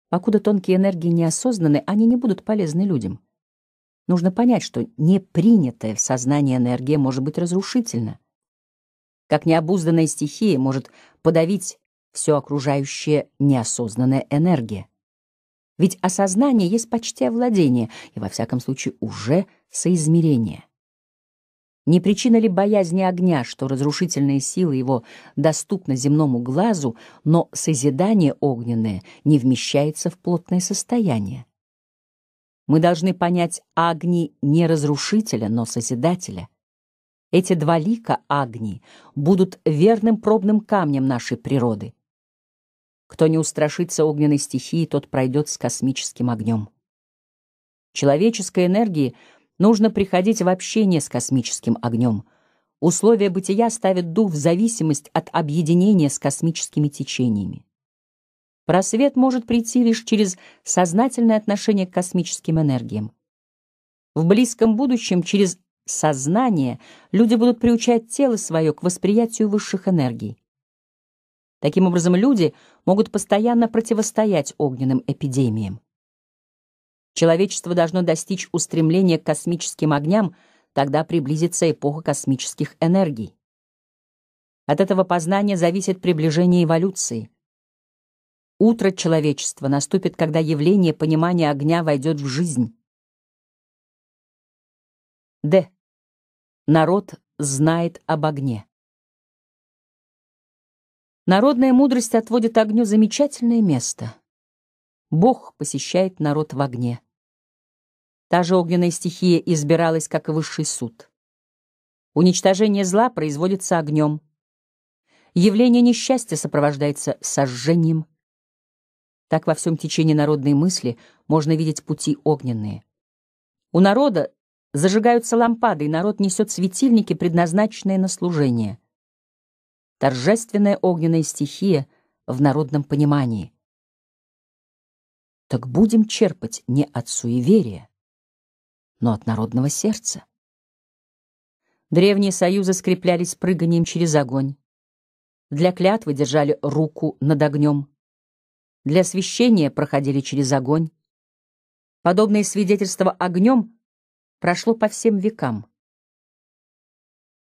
Покуда тонкие энергии неосознаны, они не будут полезны людям. Нужно понять, что непринятая в сознании энергия может быть разрушительна. Как необузданная стихия может подавить все окружающее неосознанная энергия. Ведь осознание есть почти овладение и, во всяком случае, уже соизмерение — не причина ли боязни огня, что разрушительные силы его доступны земному глазу, но созидание огненное не вмещается в плотное состояние? Мы должны понять огни не разрушителя, но созидателя. Эти два лика Агни будут верным пробным камнем нашей природы. Кто не устрашится огненной стихии, тот пройдет с космическим огнем. Человеческой энергии — Нужно приходить в общение с космическим огнем. Условия бытия ставят дух в зависимость от объединения с космическими течениями. Просвет может прийти лишь через сознательное отношение к космическим энергиям. В близком будущем через сознание люди будут приучать тело свое к восприятию высших энергий. Таким образом, люди могут постоянно противостоять огненным эпидемиям. Человечество должно достичь устремления к космическим огням, тогда приблизится эпоха космических энергий. От этого познания зависит приближение эволюции. Утро человечества наступит, когда явление понимания огня войдет в жизнь. Д. Народ знает об огне. Народная мудрость отводит огню замечательное место — Бог посещает народ в огне. Та же огненная стихия избиралась как высший суд. Уничтожение зла производится огнем. Явление несчастья сопровождается сожжением. Так во всем течении народной мысли можно видеть пути огненные. У народа зажигаются лампады, и народ несет светильники, предназначенные на служение. Торжественная огненная стихия в народном понимании. Так будем черпать не от суеверия, но от народного сердца. Древние союзы скреплялись прыганием через огонь. Для клятвы держали руку над огнем. Для священия проходили через огонь. Подобное свидетельство огнем прошло по всем векам.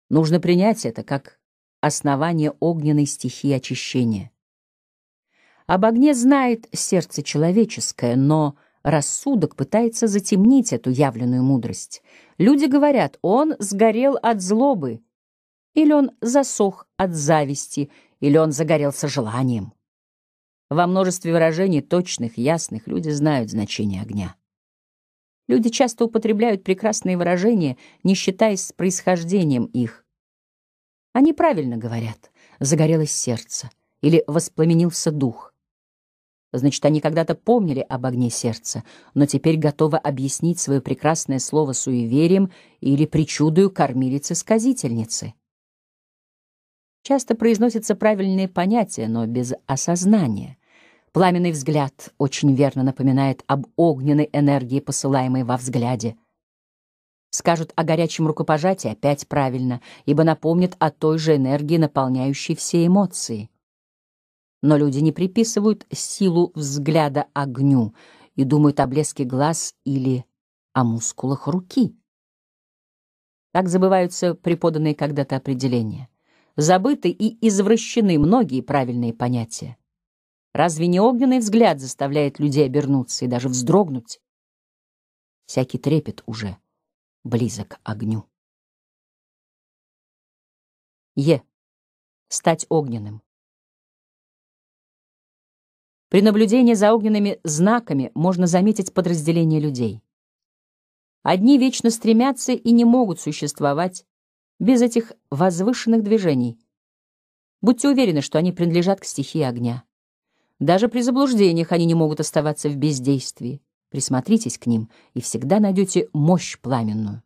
Нужно принять это как основание огненной стихии очищения. Об огне знает сердце человеческое, но рассудок пытается затемнить эту явленную мудрость. Люди говорят, он сгорел от злобы, или он засох от зависти, или он загорелся желанием. Во множестве выражений точных, ясных, люди знают значение огня. Люди часто употребляют прекрасные выражения, не считаясь с происхождением их. Они правильно говорят «загорелось сердце» или «воспламенился дух». Значит, они когда-то помнили об огне сердца, но теперь готовы объяснить свое прекрасное слово суеверием или причудою кормилицы-сказительницы. Часто произносятся правильные понятия, но без осознания. Пламенный взгляд очень верно напоминает об огненной энергии, посылаемой во взгляде. Скажут о горячем рукопожатии опять правильно, ибо напомнит о той же энергии, наполняющей все эмоции. Но люди не приписывают силу взгляда огню и думают о блеске глаз или о мускулах руки. Так забываются преподанные когда-то определения. Забыты и извращены многие правильные понятия. Разве не огненный взгляд заставляет людей обернуться и даже вздрогнуть? Всякий трепет уже близок огню. Е. Стать огненным. При наблюдении за огненными знаками можно заметить подразделение людей. Одни вечно стремятся и не могут существовать без этих возвышенных движений. Будьте уверены, что они принадлежат к стихии огня. Даже при заблуждениях они не могут оставаться в бездействии. Присмотритесь к ним, и всегда найдете мощь пламенную.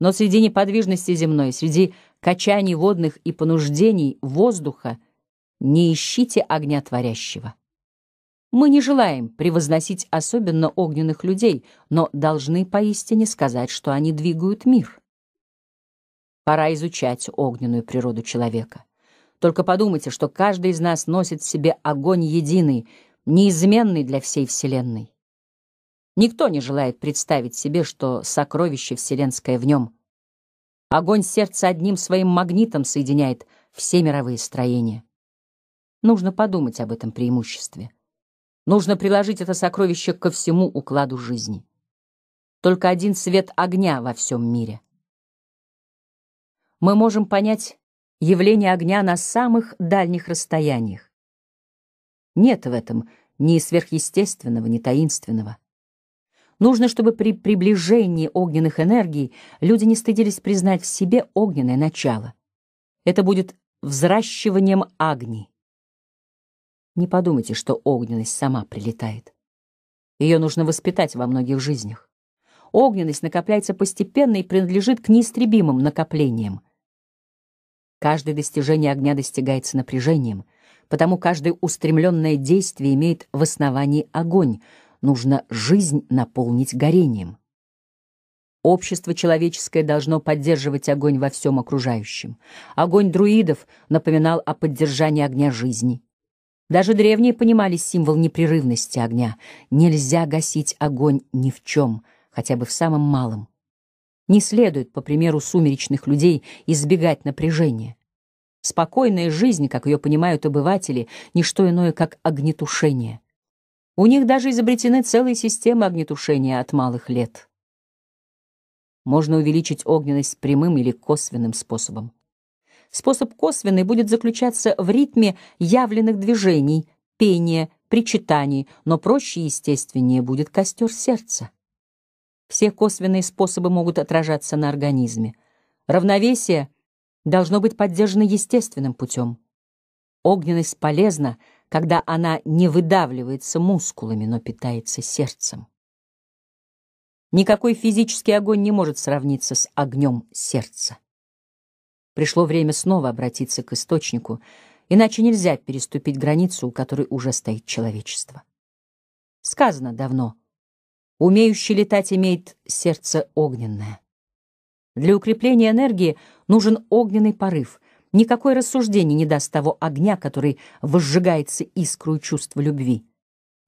Но среди неподвижности земной, среди качаний водных и понуждений воздуха не ищите огня творящего. Мы не желаем превозносить особенно огненных людей, но должны поистине сказать, что они двигают мир. Пора изучать огненную природу человека. Только подумайте, что каждый из нас носит в себе огонь единый, неизменный для всей Вселенной. Никто не желает представить себе, что сокровище вселенское в нем. Огонь сердца одним своим магнитом соединяет все мировые строения. Нужно подумать об этом преимуществе. Нужно приложить это сокровище ко всему укладу жизни. Только один свет огня во всем мире. Мы можем понять явление огня на самых дальних расстояниях. Нет в этом ни сверхъестественного, ни таинственного. Нужно, чтобы при приближении огненных энергий люди не стыдились признать в себе огненное начало. Это будет взращиванием огней. Не подумайте, что огненность сама прилетает. Ее нужно воспитать во многих жизнях. Огненность накопляется постепенно и принадлежит к неистребимым накоплениям. Каждое достижение огня достигается напряжением, потому каждое устремленное действие имеет в основании огонь. Нужно жизнь наполнить горением. Общество человеческое должно поддерживать огонь во всем окружающем. Огонь друидов напоминал о поддержании огня жизни. Даже древние понимали символ непрерывности огня. Нельзя гасить огонь ни в чем, хотя бы в самом малом. Не следует, по примеру сумеречных людей, избегать напряжения. Спокойная жизнь, как ее понимают обыватели, не что иное, как огнетушение. У них даже изобретены целые системы огнетушения от малых лет. Можно увеличить огненность прямым или косвенным способом. Способ косвенный будет заключаться в ритме явленных движений, пения, причитаний, но проще и естественнее будет костер сердца. Все косвенные способы могут отражаться на организме. Равновесие должно быть поддержано естественным путем. Огненность полезна, когда она не выдавливается мускулами, но питается сердцем. Никакой физический огонь не может сравниться с огнем сердца. Пришло время снова обратиться к источнику, иначе нельзя переступить границу, у которой уже стоит человечество. Сказано давно. Умеющий летать имеет сердце огненное. Для укрепления энергии нужен огненный порыв. Никакое рассуждение не даст того огня, который возжигается искру чувства любви.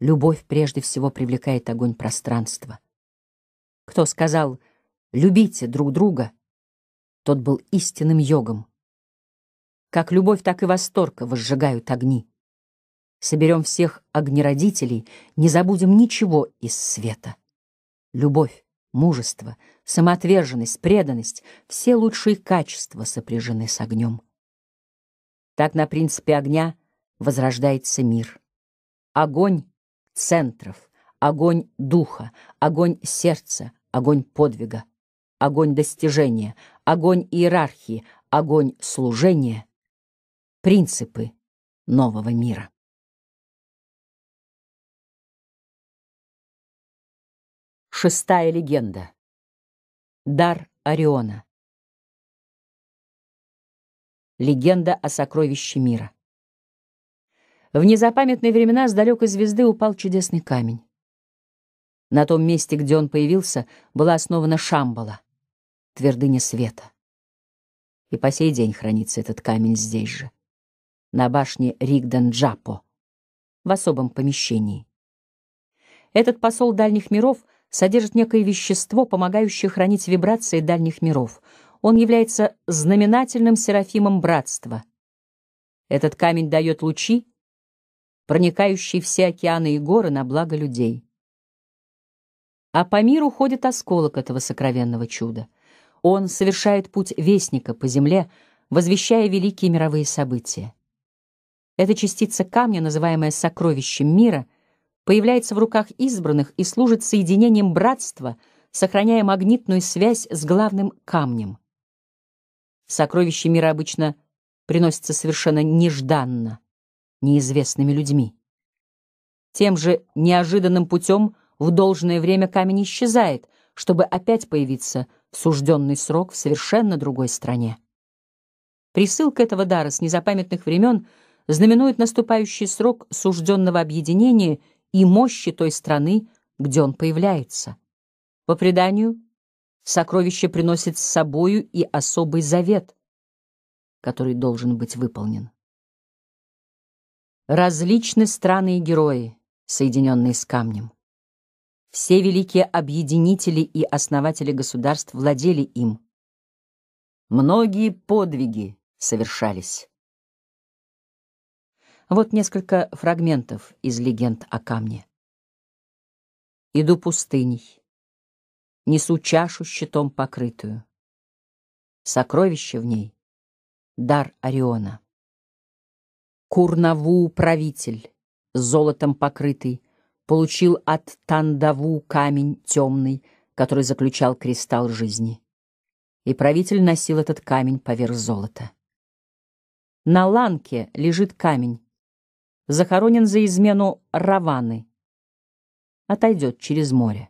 Любовь прежде всего привлекает огонь пространства. Кто сказал «любите друг друга», тот был истинным йогом. Как любовь, так и восторг возжигают огни. Соберем всех огнеродителей, не забудем ничего из света. Любовь, мужество, самоотверженность, преданность — все лучшие качества сопряжены с огнем. Так на принципе огня возрождается мир. Огонь центров, огонь духа, огонь сердца, огонь подвига, огонь достижения, огонь иерархии, огонь служения, принципы нового мира. Шестая легенда. Дар Ориона. Легенда о сокровище мира. В незапамятные времена с далекой звезды упал чудесный камень. На том месте, где он появился, была основана Шамбала — твердыня света. И по сей день хранится этот камень здесь же, на башне Ригден джапо в особом помещении. Этот посол дальних миров содержит некое вещество, помогающее хранить вибрации дальних миров. Он является знаменательным серафимом братства. Этот камень дает лучи, проникающие все океаны и горы на благо людей. А по миру ходит осколок этого сокровенного чуда — он совершает путь вестника по земле, возвещая великие мировые события. Эта частица камня, называемая сокровищем мира, появляется в руках избранных и служит соединением братства, сохраняя магнитную связь с главным камнем. Сокровище мира обычно приносится совершенно нежданно, неизвестными людьми. Тем же неожиданным путем в должное время камень исчезает, чтобы опять появиться – в сужденный срок в совершенно другой стране. Присылка этого дара с незапамятных времен знаменует наступающий срок сужденного объединения и мощи той страны, где он появляется. По преданию, сокровище приносит с собою и особый завет, который должен быть выполнен. Различны страны и герои, соединенные с камнем. Все великие объединители и основатели государств владели им. Многие подвиги совершались. Вот несколько фрагментов из легенд о камне. Иду пустыней, несу чашу щитом покрытую. Сокровище в ней — дар Ориона. Курнаву правитель, золотом покрытый, получил от Тандаву камень темный, который заключал кристалл жизни. И правитель носил этот камень поверх золота. На ланке лежит камень. Захоронен за измену Раваны. Отойдет через море.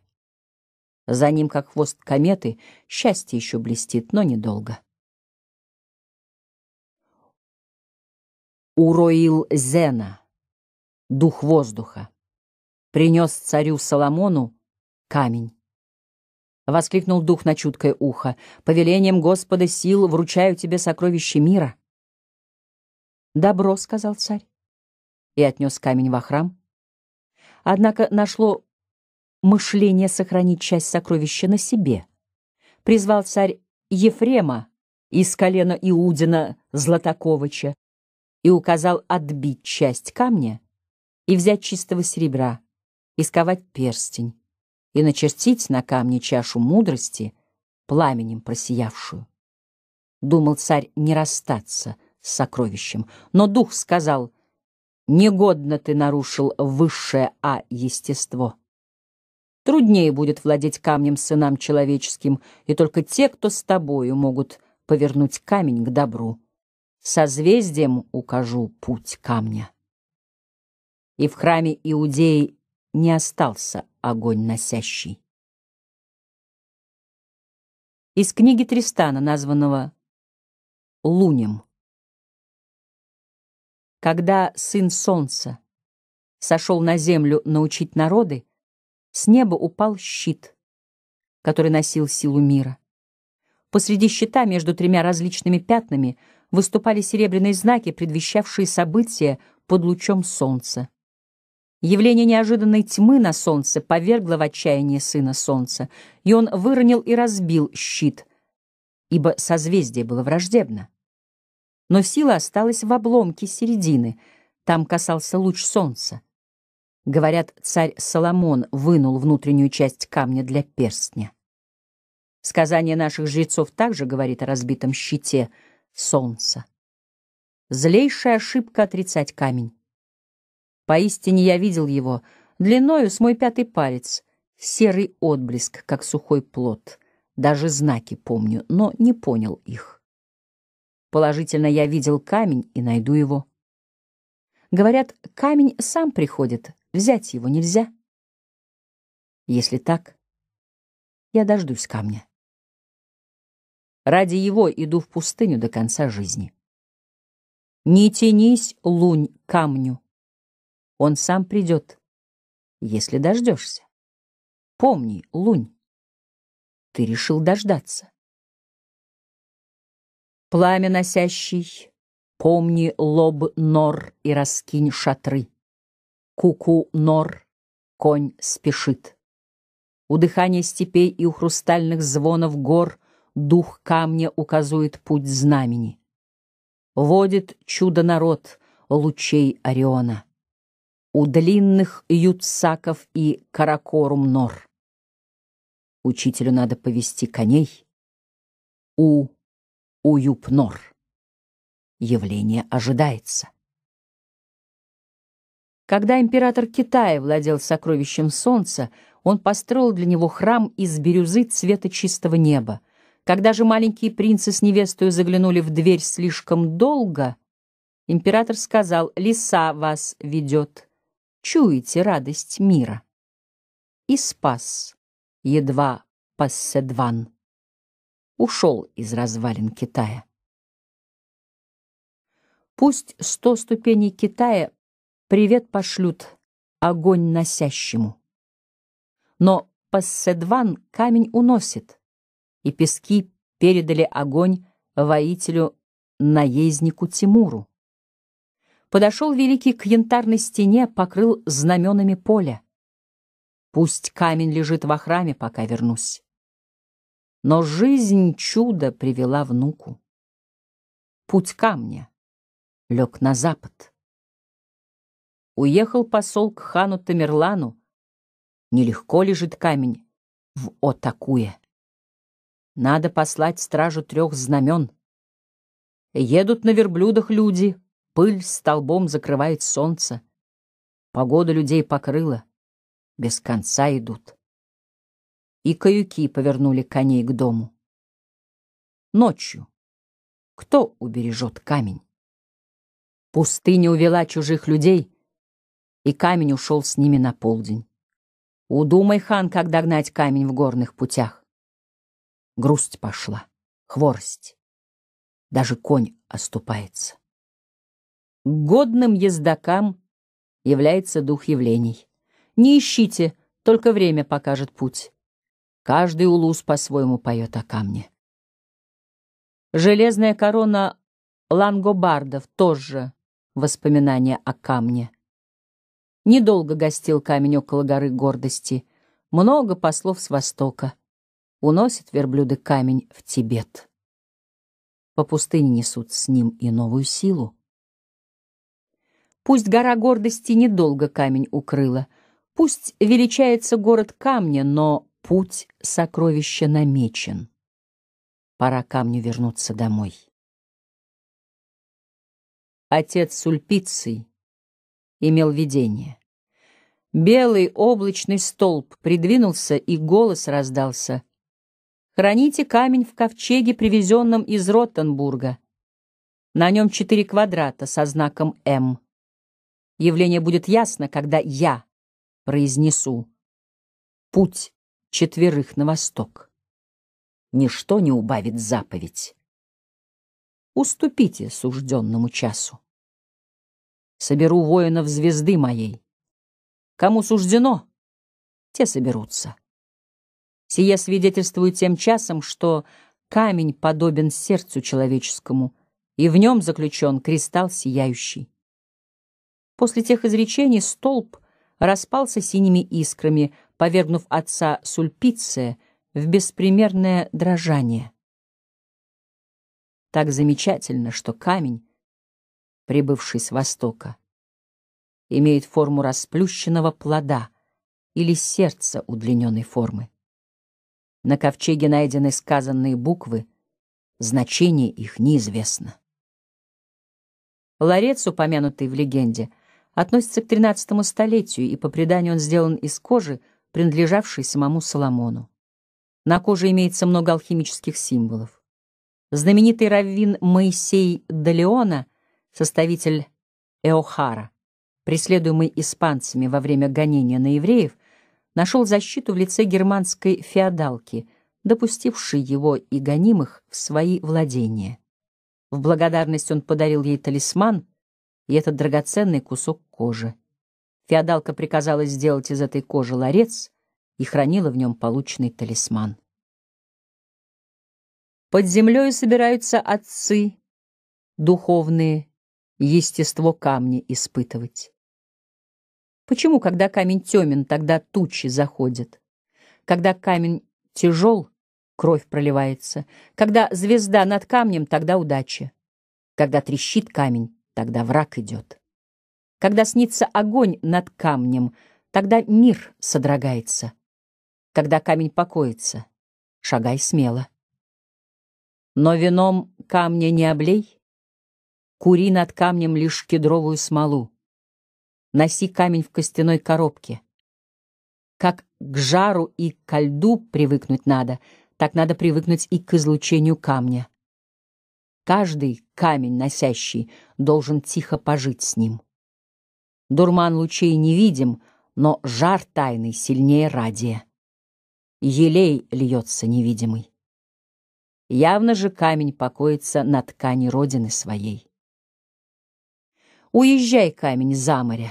За ним, как хвост кометы, счастье еще блестит, но недолго. Уроил Зена, дух воздуха принес царю Соломону камень. Воскликнул дух на чуткое ухо. «Повелением Господа сил вручаю тебе сокровище мира». «Добро», — сказал царь, и отнес камень во храм. Однако нашло мышление сохранить часть сокровища на себе. Призвал царь Ефрема из колена Иудина Златаковича и указал отбить часть камня и взять чистого серебра, исковать перстень, и начертить на камне чашу мудрости, пламенем просиявшую. Думал царь не расстаться с сокровищем, но дух сказал, «Негодно ты нарушил высшее А естество». Труднее будет владеть камнем сынам человеческим, и только те, кто с тобою, могут повернуть камень к добру. Созвездием укажу путь камня. И в храме Иудеи не остался огонь носящий. Из книги Тристана, названного «Лунем». Когда сын солнца сошел на землю научить народы, с неба упал щит, который носил силу мира. Посреди щита между тремя различными пятнами выступали серебряные знаки, предвещавшие события под лучом солнца. Явление неожиданной тьмы на солнце повергло в отчаяние сына солнца, и он выронил и разбил щит, ибо созвездие было враждебно. Но сила осталась в обломке середины, там касался луч солнца. Говорят, царь Соломон вынул внутреннюю часть камня для перстня. Сказание наших жрецов также говорит о разбитом щите солнца. Злейшая ошибка отрицать камень. Поистине я видел его, длиною с мой пятый палец, серый отблеск, как сухой плод. Даже знаки помню, но не понял их. Положительно, я видел камень и найду его. Говорят, камень сам приходит, взять его нельзя. Если так, я дождусь камня. Ради его иду в пустыню до конца жизни. Не тянись, лунь, камню. Он сам придет, если дождешься. Помни, Лунь, ты решил дождаться. Пламя носящий, помни лоб нор и раскинь шатры. Куку -ку нор, конь спешит. У дыхания степей и у хрустальных звонов гор дух камня указует путь знамени. Водит чудо народ лучей Ориона у длинных ютсаков и каракорум нор. Учителю надо повести коней у уюпнор. Явление ожидается. Когда император Китая владел сокровищем солнца, он построил для него храм из бирюзы цвета чистого неба. Когда же маленькие принцы с невестой заглянули в дверь слишком долго, император сказал «Лиса вас ведет» чуете радость мира. И спас, едва Пасседван, ушел из развалин Китая. Пусть сто ступеней Китая привет пошлют огонь носящему. Но Пасседван камень уносит, и пески передали огонь воителю наезднику Тимуру. Подошел великий к янтарной стене, покрыл знаменами поля. Пусть камень лежит во храме, пока вернусь. Но жизнь чудо привела внуку. Путь камня лег на запад. Уехал посол к хану Тамерлану. Нелегко лежит камень в Отакуе. Надо послать стражу трех знамен. Едут на верблюдах люди, Пыль столбом закрывает солнце. Погода людей покрыла. Без конца идут. И каюки повернули коней к дому. Ночью. Кто убережет камень? Пустыня увела чужих людей, и камень ушел с ними на полдень. Удумай, хан, как догнать камень в горных путях. Грусть пошла, хворость. Даже конь оступается. Годным ездакам является дух явлений. Не ищите, только время покажет путь. Каждый улус по-своему поет о камне. Железная корона лангобардов тоже воспоминание о камне. Недолго гостил камень около горы гордости. Много послов с востока. Уносят верблюды камень в Тибет. По пустыне несут с ним и новую силу. Пусть гора гордости недолго камень укрыла, пусть величается город камня, но путь сокровища намечен. Пора камню вернуться домой. Отец Сульпиций имел видение. Белый облачный столб придвинулся, и голос раздался. «Храните камень в ковчеге, привезенном из Роттенбурга. На нем четыре квадрата со знаком «М». Явление будет ясно, когда я произнесу путь четверых на восток. Ничто не убавит заповедь. Уступите сужденному часу. Соберу воинов звезды моей. Кому суждено, те соберутся. Сие свидетельствует тем часом, что камень подобен сердцу человеческому, и в нем заключен кристалл сияющий. После тех изречений столб распался синими искрами, повергнув отца Сульпиция в беспримерное дрожание. Так замечательно, что камень, прибывший с востока, имеет форму расплющенного плода или сердца удлиненной формы. На ковчеге найдены сказанные буквы, значение их неизвестно. Ларец, упомянутый в легенде, — относится к тринадцатому столетию, и по преданию он сделан из кожи, принадлежавшей самому Соломону. На коже имеется много алхимических символов. Знаменитый раввин Моисей Далеона, составитель Эохара, преследуемый испанцами во время гонения на евреев, нашел защиту в лице германской феодалки, допустившей его и гонимых в свои владения. В благодарность он подарил ей талисман, и этот драгоценный кусок кожи. Феодалка приказала сделать из этой кожи ларец и хранила в нем полученный талисман. Под землей собираются отцы, духовные, естество камня испытывать. Почему, когда камень темен, тогда тучи заходят? Когда камень тяжел, кровь проливается. Когда звезда над камнем, тогда удача. Когда трещит камень, тогда враг идет. Когда снится огонь над камнем, тогда мир содрогается. Когда камень покоится, шагай смело. Но вином камня не облей, кури над камнем лишь кедровую смолу. Носи камень в костяной коробке. Как к жару и ко льду привыкнуть надо, так надо привыкнуть и к излучению камня. Каждый камень носящий должен тихо пожить с ним. Дурман лучей невидим, но жар тайный сильнее радия. Елей льется невидимый. Явно же камень покоится на ткани родины своей. Уезжай, камень, за море.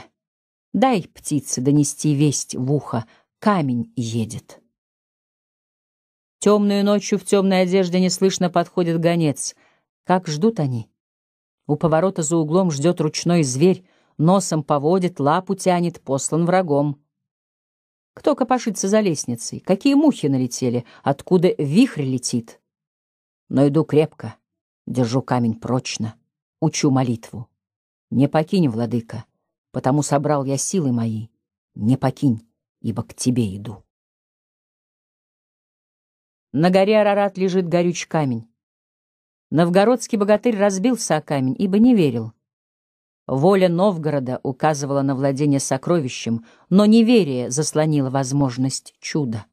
Дай птице донести весть в ухо. Камень едет. Темную ночью в темной одежде неслышно подходит гонец — как ждут они. У поворота за углом ждет ручной зверь, носом поводит, лапу тянет, послан врагом. Кто копошится за лестницей? Какие мухи налетели? Откуда вихрь летит? Но иду крепко, держу камень прочно, учу молитву. Не покинь, владыка, потому собрал я силы мои. Не покинь, ибо к тебе иду. На горе Арарат лежит горюч камень. Новгородский богатырь разбился о камень, ибо не верил. Воля Новгорода указывала на владение сокровищем, но неверие заслонило возможность чуда.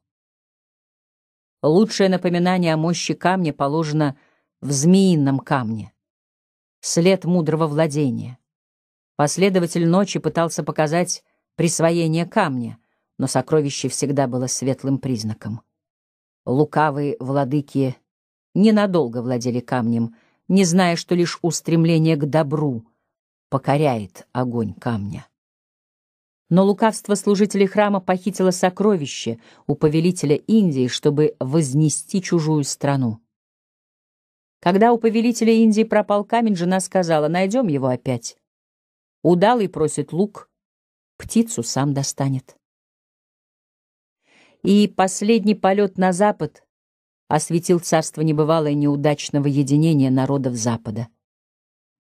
Лучшее напоминание о мощи камня положено в змеином камне. След мудрого владения. Последователь ночи пытался показать присвоение камня, но сокровище всегда было светлым признаком. Лукавые владыки — ненадолго владели камнем, не зная, что лишь устремление к добру покоряет огонь камня. Но лукавство служителей храма похитило сокровище у повелителя Индии, чтобы вознести чужую страну. Когда у повелителя Индии пропал камень, жена сказала, найдем его опять. Удалый просит лук, птицу сам достанет. И последний полет на запад осветил царство небывалое неудачного единения народов Запада.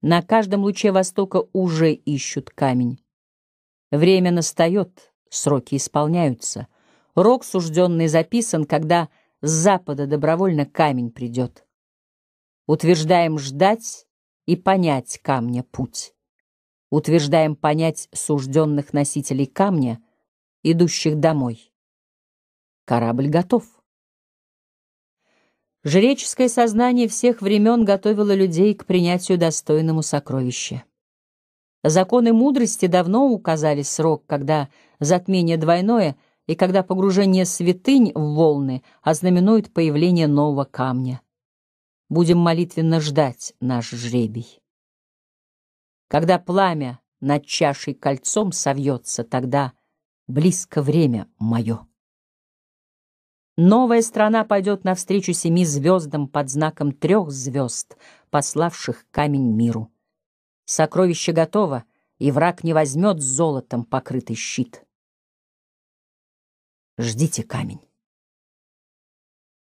На каждом луче Востока уже ищут камень. Время настает, сроки исполняются. Рок сужденный записан, когда с Запада добровольно камень придет. Утверждаем ждать и понять камня путь. Утверждаем понять сужденных носителей камня, идущих домой. Корабль готов. Жреческое сознание всех времен готовило людей к принятию достойному сокровища. Законы мудрости давно указали срок, когда затмение двойное и когда погружение святынь в волны ознаменует появление нового камня. Будем молитвенно ждать наш жребий. Когда пламя над чашей кольцом совьется, тогда близко время мое. Новая страна пойдет навстречу семи звездам под знаком трех звезд, пославших камень миру. Сокровище готово, и враг не возьмет золотом покрытый щит. Ждите камень.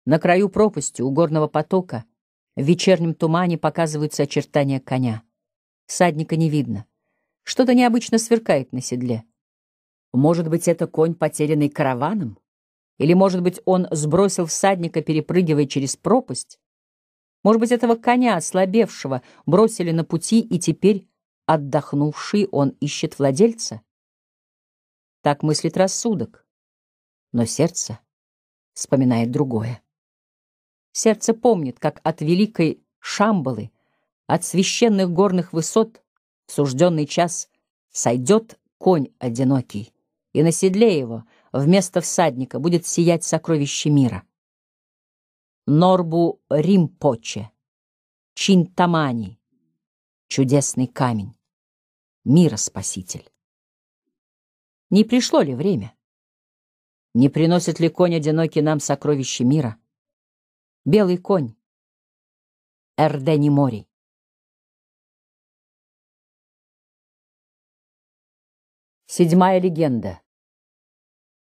На краю пропасти у горного потока в вечернем тумане показываются очертания коня. Садника не видно. Что-то необычно сверкает на седле. Может быть, это конь, потерянный караваном? Или, может быть, он сбросил всадника, перепрыгивая через пропасть? Может быть, этого коня, ослабевшего, бросили на пути, и теперь, отдохнувший, он ищет владельца? Так мыслит рассудок. Но сердце вспоминает другое. Сердце помнит, как от великой Шамбалы, от священных горных высот в сужденный час сойдет конь одинокий, и на седле его — вместо всадника будет сиять сокровище мира. Норбу Римпоче, Чинтамани, чудесный камень, мира спаситель. Не пришло ли время? Не приносит ли конь одинокий нам сокровище мира? Белый конь, Эрдени Мори. Седьмая легенда.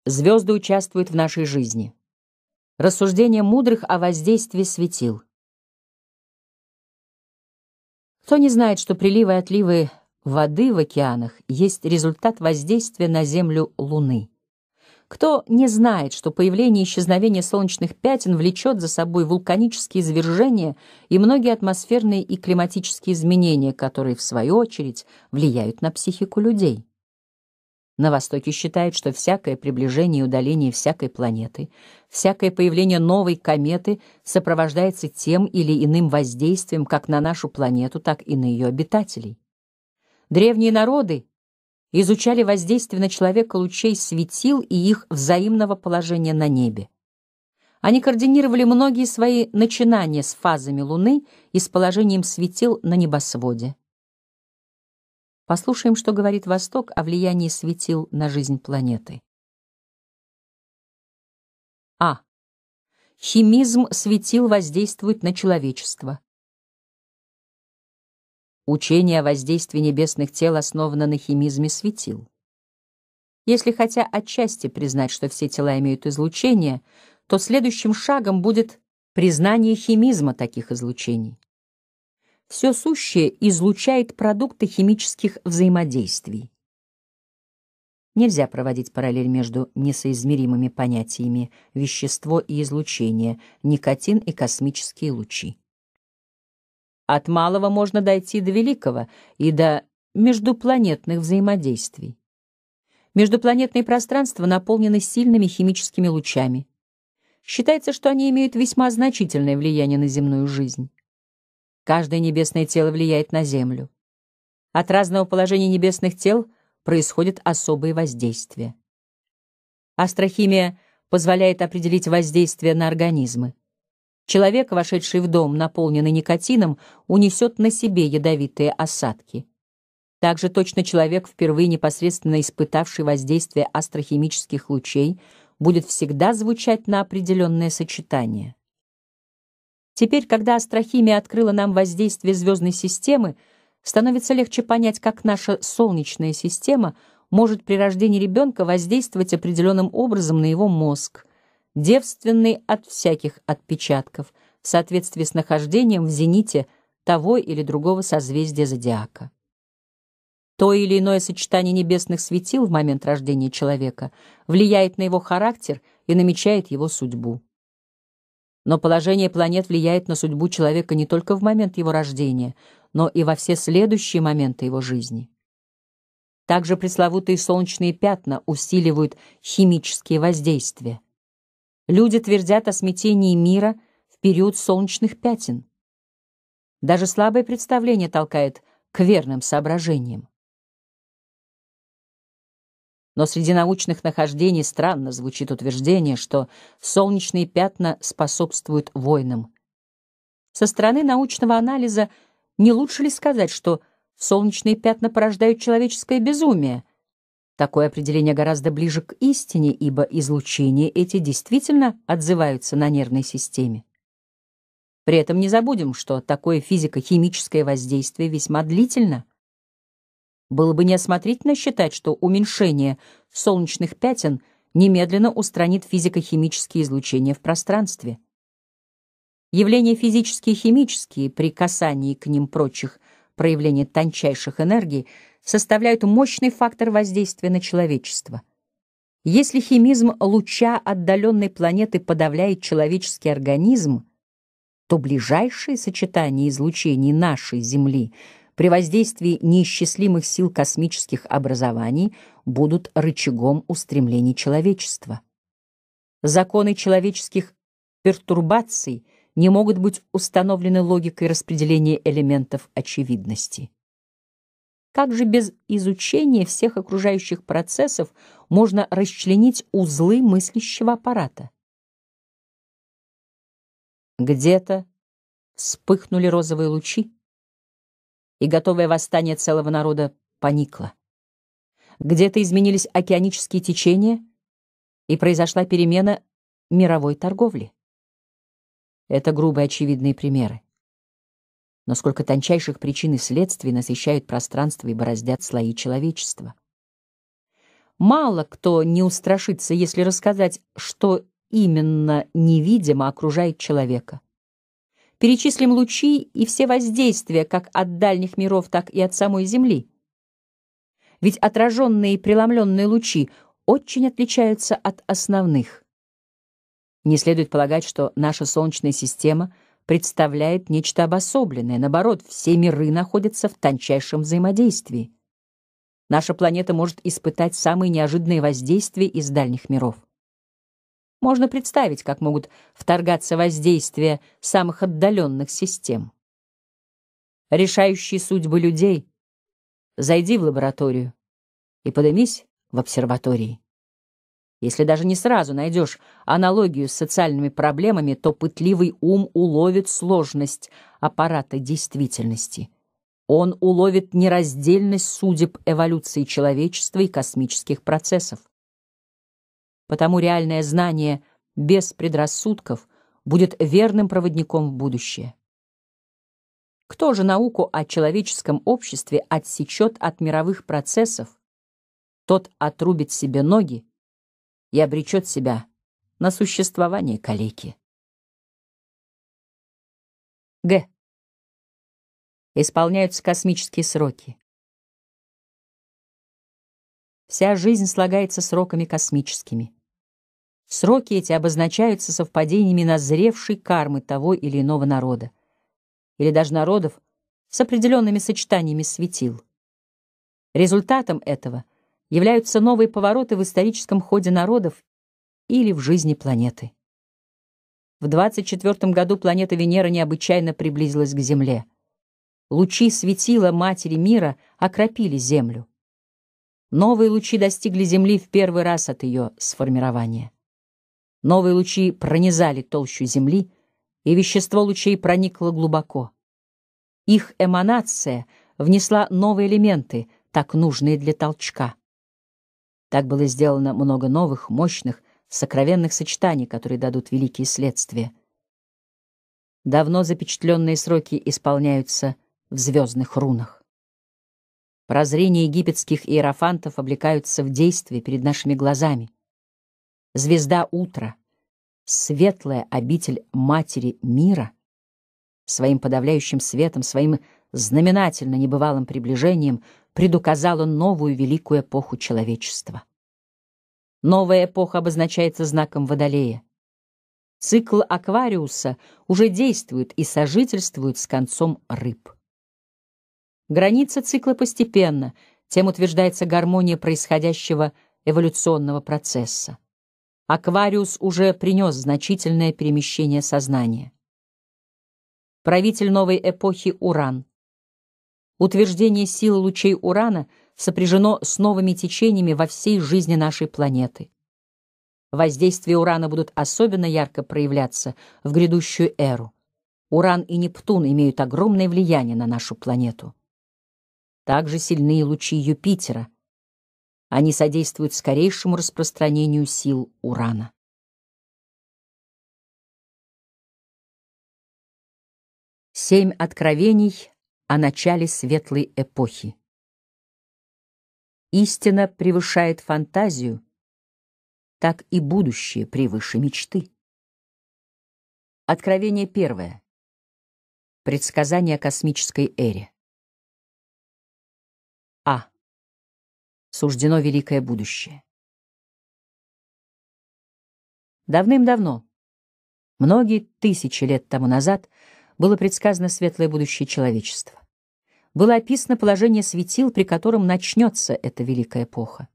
Звезды участвуют в нашей жизни. Рассуждение мудрых о воздействии светил. Кто не знает, что приливы и отливы воды в океанах есть результат воздействия на Землю Луны? Кто не знает, что появление и исчезновение солнечных пятен влечет за собой вулканические извержения и многие атмосферные и климатические изменения, которые, в свою очередь, влияют на психику людей? На Востоке считают, что всякое приближение и удаление всякой планеты, всякое появление новой кометы сопровождается тем или иным воздействием как на нашу планету, так и на ее обитателей. Древние народы изучали воздействие на человека лучей светил и их взаимного положения на небе. Они координировали многие свои начинания с фазами Луны и с положением светил на небосводе. Послушаем, что говорит Восток о влиянии светил на жизнь планеты. А. Химизм светил воздействует на человечество. Учение о воздействии небесных тел основано на химизме светил. Если хотя отчасти признать, что все тела имеют излучение, то следующим шагом будет признание химизма таких излучений все сущее излучает продукты химических взаимодействий. Нельзя проводить параллель между несоизмеримыми понятиями «вещество» и «излучение», «никотин» и «космические лучи». От малого можно дойти до великого и до междупланетных взаимодействий. Междупланетные пространства наполнены сильными химическими лучами. Считается, что они имеют весьма значительное влияние на земную жизнь. Каждое небесное тело влияет на Землю. От разного положения небесных тел происходят особые воздействия. Астрохимия позволяет определить воздействие на организмы. Человек, вошедший в дом, наполненный никотином, унесет на себе ядовитые осадки. Также точно человек, впервые непосредственно испытавший воздействие астрохимических лучей, будет всегда звучать на определенное сочетание. Теперь, когда астрохимия открыла нам воздействие звездной системы, становится легче понять, как наша Солнечная система может при рождении ребенка воздействовать определенным образом на его мозг, девственный от всяких отпечатков, в соответствии с нахождением в зените того или другого созвездия зодиака. То или иное сочетание небесных светил в момент рождения человека влияет на его характер и намечает его судьбу. Но положение планет влияет на судьбу человека не только в момент его рождения, но и во все следующие моменты его жизни. Также пресловутые солнечные пятна усиливают химические воздействия. Люди твердят о смятении мира в период солнечных пятен. Даже слабое представление толкает к верным соображениям. Но среди научных нахождений странно звучит утверждение, что солнечные пятна способствуют войнам. Со стороны научного анализа не лучше ли сказать, что солнечные пятна порождают человеческое безумие? Такое определение гораздо ближе к истине, ибо излучения эти действительно отзываются на нервной системе. При этом не забудем, что такое физико-химическое воздействие весьма длительно — было бы неосмотрительно считать, что уменьшение солнечных пятен немедленно устранит физико-химические излучения в пространстве. Явления физические и химические при касании к ним прочих проявлений тончайших энергий составляют мощный фактор воздействия на человечество. Если химизм луча отдаленной планеты подавляет человеческий организм, то ближайшие сочетания излучений нашей Земли – при воздействии неисчислимых сил космических образований будут рычагом устремлений человечества. Законы человеческих пертурбаций не могут быть установлены логикой распределения элементов очевидности. Как же без изучения всех окружающих процессов можно расчленить узлы мыслящего аппарата? Где-то вспыхнули розовые лучи, и готовое восстание целого народа поникло. Где-то изменились океанические течения, и произошла перемена мировой торговли. Это грубые очевидные примеры. Но сколько тончайших причин и следствий насыщают пространство и бороздят слои человечества. Мало кто не устрашится, если рассказать, что именно невидимо окружает человека перечислим лучи и все воздействия как от дальних миров, так и от самой Земли. Ведь отраженные и преломленные лучи очень отличаются от основных. Не следует полагать, что наша Солнечная система представляет нечто обособленное. Наоборот, все миры находятся в тончайшем взаимодействии. Наша планета может испытать самые неожиданные воздействия из дальних миров. Можно представить, как могут вторгаться воздействия самых отдаленных систем. Решающие судьбы людей. Зайди в лабораторию и подымись в обсерватории. Если даже не сразу найдешь аналогию с социальными проблемами, то пытливый ум уловит сложность аппарата действительности. Он уловит нераздельность судеб эволюции человечества и космических процессов. Потому реальное знание без предрассудков будет верным проводником в будущее. Кто же науку о человеческом обществе отсечет от мировых процессов, тот отрубит себе ноги и обречет себя на существование калеки. Г. Исполняются космические сроки. Вся жизнь слагается сроками космическими. Сроки эти обозначаются совпадениями назревшей кармы того или иного народа, или даже народов с определенными сочетаниями светил. Результатом этого являются новые повороты в историческом ходе народов или в жизни планеты. В 24 году планета Венера необычайно приблизилась к Земле. Лучи светила Матери Мира окропили Землю. Новые лучи достигли Земли в первый раз от ее сформирования. Новые лучи пронизали толщу земли, и вещество лучей проникло глубоко. Их эманация внесла новые элементы, так нужные для толчка. Так было сделано много новых, мощных, сокровенных сочетаний, которые дадут великие следствия. Давно запечатленные сроки исполняются в звездных рунах. Прозрения египетских иерофантов облекаются в действие перед нашими глазами звезда утра, светлая обитель матери мира, своим подавляющим светом, своим знаменательно небывалым приближением предуказала новую великую эпоху человечества. Новая эпоха обозначается знаком Водолея. Цикл Аквариуса уже действует и сожительствует с концом рыб. Граница цикла постепенно, тем утверждается гармония происходящего эволюционного процесса. Аквариус уже принес значительное перемещение сознания. Правитель новой эпохи Уран. Утверждение силы лучей Урана сопряжено с новыми течениями во всей жизни нашей планеты. Воздействия Урана будут особенно ярко проявляться в грядущую эру. Уран и Нептун имеют огромное влияние на нашу планету. Также сильные лучи Юпитера — они содействуют скорейшему распространению сил урана. Семь откровений о начале светлой эпохи. Истина превышает фантазию, так и будущее превыше мечты. Откровение первое. Предсказание о космической эре. А суждено великое будущее. Давным-давно, многие тысячи лет тому назад, было предсказано светлое будущее человечества. Было описано положение светил, при котором начнется эта великая эпоха.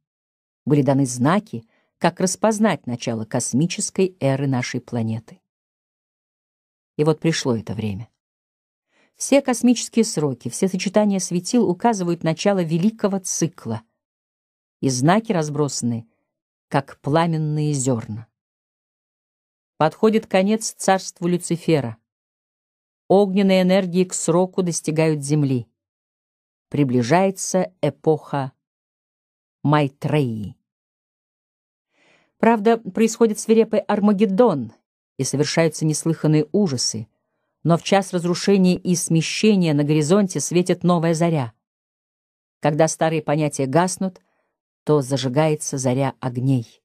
Были даны знаки, как распознать начало космической эры нашей планеты. И вот пришло это время. Все космические сроки, все сочетания светил указывают начало великого цикла — и знаки разбросаны, как пламенные зерна. Подходит конец царству Люцифера. Огненные энергии к сроку достигают земли. Приближается эпоха Майтреи. Правда, происходит свирепый Армагеддон, и совершаются неслыханные ужасы, но в час разрушения и смещения на горизонте светит новая заря. Когда старые понятия гаснут — то зажигается заря огней.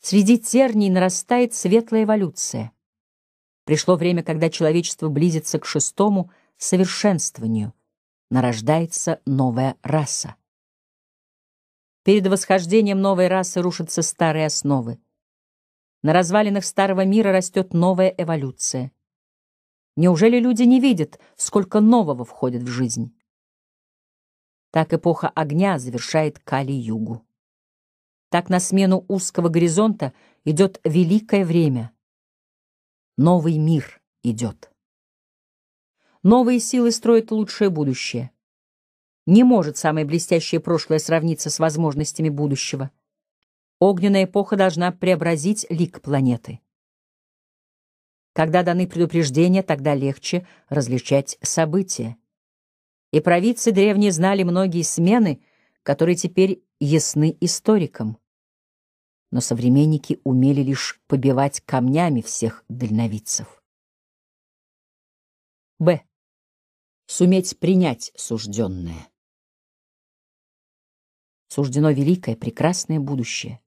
Среди терний нарастает светлая эволюция. Пришло время, когда человечество близится к шестому совершенствованию. Нарождается новая раса. Перед восхождением новой расы рушатся старые основы. На развалинах старого мира растет новая эволюция. Неужели люди не видят, сколько нового входит в жизнь? Так эпоха огня завершает Кали-югу. Так на смену узкого горизонта идет великое время. Новый мир идет. Новые силы строят лучшее будущее. Не может самое блестящее прошлое сравниться с возможностями будущего. Огненная эпоха должна преобразить лик планеты. Когда даны предупреждения, тогда легче различать события и провидцы древние знали многие смены, которые теперь ясны историкам. Но современники умели лишь побивать камнями всех дальновидцев. Б. Суметь принять сужденное. Суждено великое, прекрасное будущее.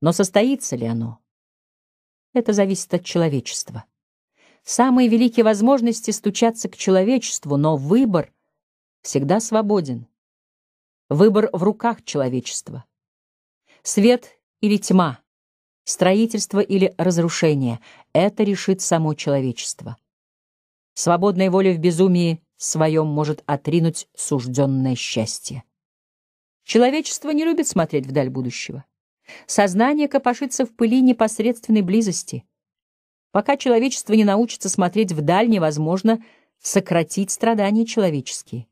Но состоится ли оно? Это зависит от человечества самые великие возможности стучаться к человечеству, но выбор всегда свободен. Выбор в руках человечества. Свет или тьма, строительство или разрушение — это решит само человечество. Свободная воля в безумии своем может отринуть сужденное счастье. Человечество не любит смотреть вдаль будущего. Сознание копошится в пыли непосредственной близости — Пока человечество не научится смотреть вдаль, невозможно сократить страдания человеческие.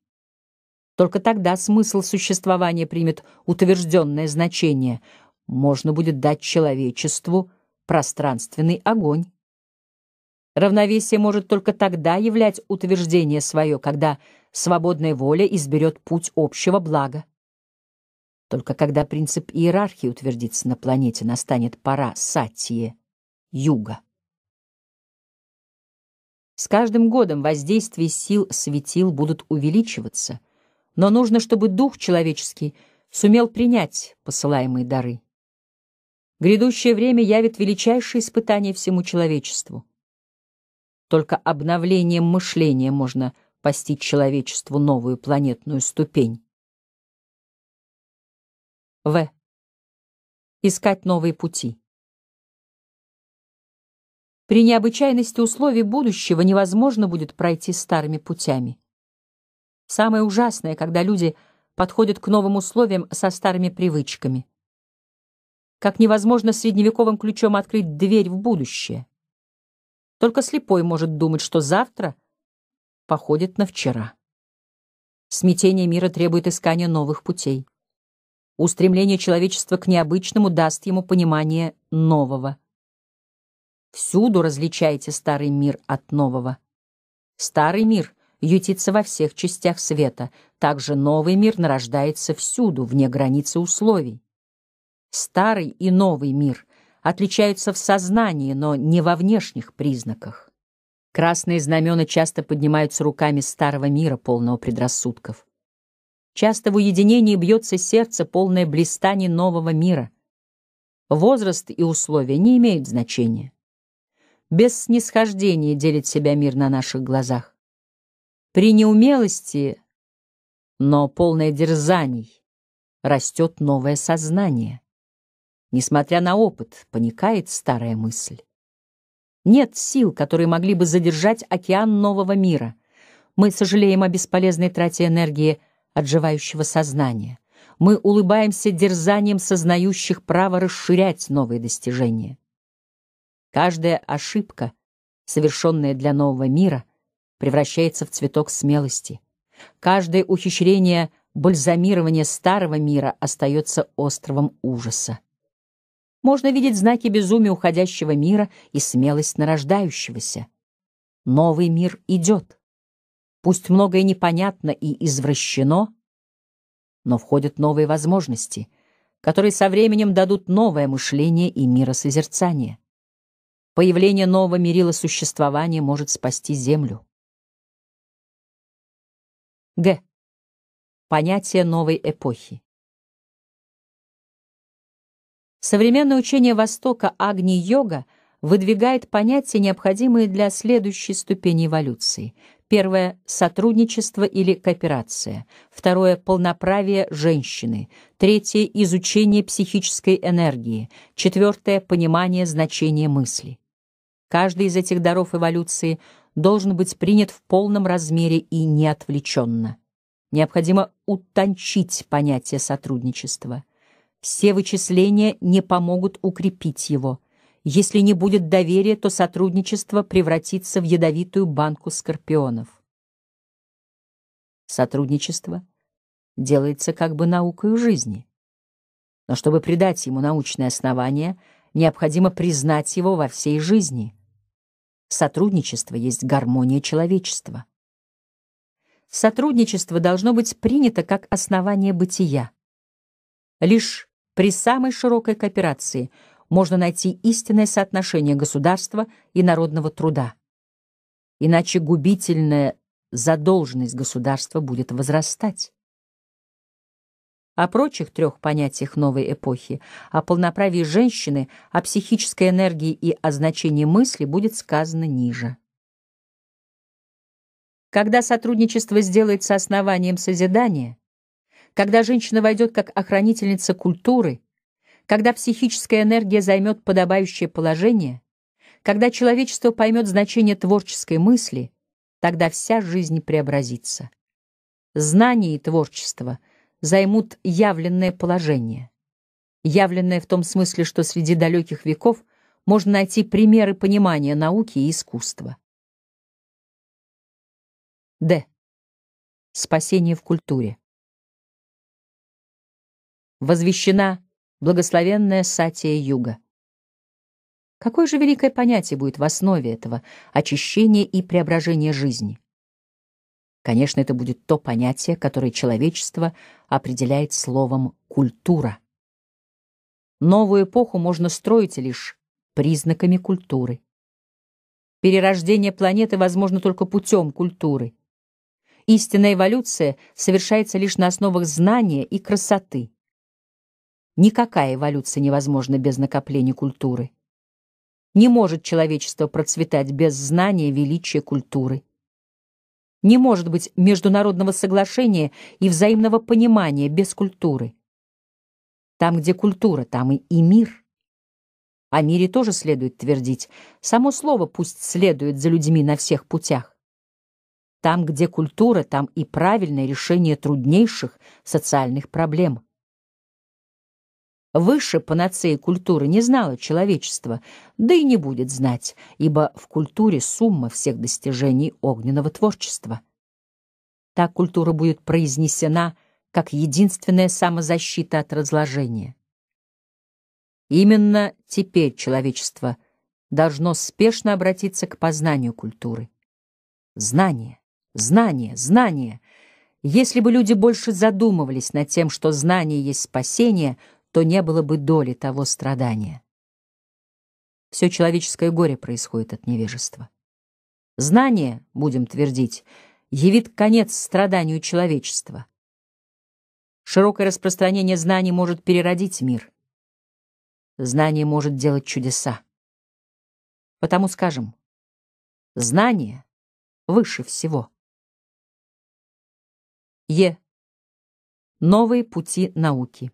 Только тогда смысл существования примет утвержденное значение. Можно будет дать человечеству пространственный огонь. Равновесие может только тогда являть утверждение свое, когда свободная воля изберет путь общего блага. Только когда принцип иерархии утвердится на планете, настанет пора сатии, юга. С каждым годом воздействие сил светил будут увеличиваться, но нужно, чтобы дух человеческий сумел принять посылаемые дары. Грядущее время явит величайшее испытание всему человечеству. Только обновлением мышления можно постичь человечеству новую планетную ступень. В. Искать новые пути. При необычайности условий будущего невозможно будет пройти старыми путями. Самое ужасное, когда люди подходят к новым условиям со старыми привычками. Как невозможно средневековым ключом открыть дверь в будущее. Только слепой может думать, что завтра походит на вчера. Смятение мира требует искания новых путей. Устремление человечества к необычному даст ему понимание нового. Всюду различаете старый мир от нового. Старый мир ютится во всех частях света, также новый мир нарождается всюду, вне границы условий. Старый и новый мир отличаются в сознании, но не во внешних признаках. Красные знамена часто поднимаются руками старого мира, полного предрассудков. Часто в уединении бьется сердце, полное блистаний нового мира. Возраст и условия не имеют значения без снисхождения делит себя мир на наших глазах. При неумелости, но полное дерзаний, растет новое сознание. Несмотря на опыт, паникает старая мысль. Нет сил, которые могли бы задержать океан нового мира. Мы сожалеем о бесполезной трате энергии отживающего сознания. Мы улыбаемся дерзанием сознающих право расширять новые достижения. Каждая ошибка, совершенная для нового мира, превращается в цветок смелости. Каждое ухищрение бальзамирования старого мира остается островом ужаса. Можно видеть знаки безумия уходящего мира и смелость нарождающегося. Новый мир идет. Пусть многое непонятно и извращено, но входят новые возможности, которые со временем дадут новое мышление и миросозерцание. Появление нового мерила существования может спасти Землю. Г. Понятие новой эпохи. Современное учение Востока Агни-йога выдвигает понятия, необходимые для следующей ступени эволюции. Первое — сотрудничество или кооперация. Второе — полноправие женщины. Третье — изучение психической энергии. Четвертое — понимание значения мысли. Каждый из этих даров эволюции должен быть принят в полном размере и неотвлеченно. Необходимо утончить понятие сотрудничества. Все вычисления не помогут укрепить его. Если не будет доверия, то сотрудничество превратится в ядовитую банку скорпионов. Сотрудничество делается как бы наукой жизни. Но чтобы придать ему научное основание, необходимо признать его во всей жизни — Сотрудничество есть гармония человечества. Сотрудничество должно быть принято как основание бытия. Лишь при самой широкой кооперации можно найти истинное соотношение государства и народного труда. Иначе губительная задолженность государства будет возрастать о прочих трех понятиях новой эпохи, о полноправии женщины, о психической энергии и о значении мысли будет сказано ниже. Когда сотрудничество сделается основанием созидания, когда женщина войдет как охранительница культуры, когда психическая энергия займет подобающее положение, когда человечество поймет значение творческой мысли, тогда вся жизнь преобразится. Знание и творчество — займут явленное положение. Явленное в том смысле, что среди далеких веков можно найти примеры понимания науки и искусства. Д. Спасение в культуре. Возвещена благословенная Сатия Юга. Какое же великое понятие будет в основе этого очищения и преображения жизни? Конечно, это будет то понятие, которое человечество определяет словом «культура». Новую эпоху можно строить лишь признаками культуры. Перерождение планеты возможно только путем культуры. Истинная эволюция совершается лишь на основах знания и красоты. Никакая эволюция невозможна без накопления культуры. Не может человечество процветать без знания величия культуры. Не может быть международного соглашения и взаимного понимания без культуры. Там, где культура, там и, и мир. О мире тоже следует твердить. Само слово пусть следует за людьми на всех путях. Там, где культура, там и правильное решение труднейших социальных проблем. Выше панацеи культуры не знало человечество, да и не будет знать, ибо в культуре сумма всех достижений огненного творчества. Так культура будет произнесена как единственная самозащита от разложения. Именно теперь человечество должно спешно обратиться к познанию культуры. Знание, знание, знание. Если бы люди больше задумывались над тем, что знание есть спасение — то не было бы доли того страдания. Все человеческое горе происходит от невежества. Знание, будем твердить, явит конец страданию человечества. Широкое распространение знаний может переродить мир. Знание может делать чудеса. Потому скажем, знание выше всего. Е. Новые пути науки.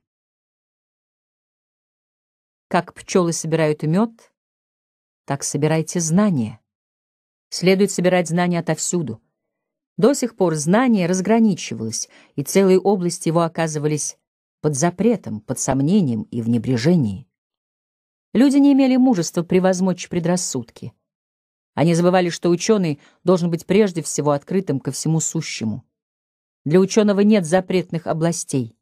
Как пчелы собирают мед, так собирайте знания. Следует собирать знания отовсюду. До сих пор знание разграничивалось, и целые области его оказывались под запретом, под сомнением и в небрежении. Люди не имели мужества превозмочь предрассудки. Они забывали, что ученый должен быть прежде всего открытым ко всему сущему. Для ученого нет запретных областей.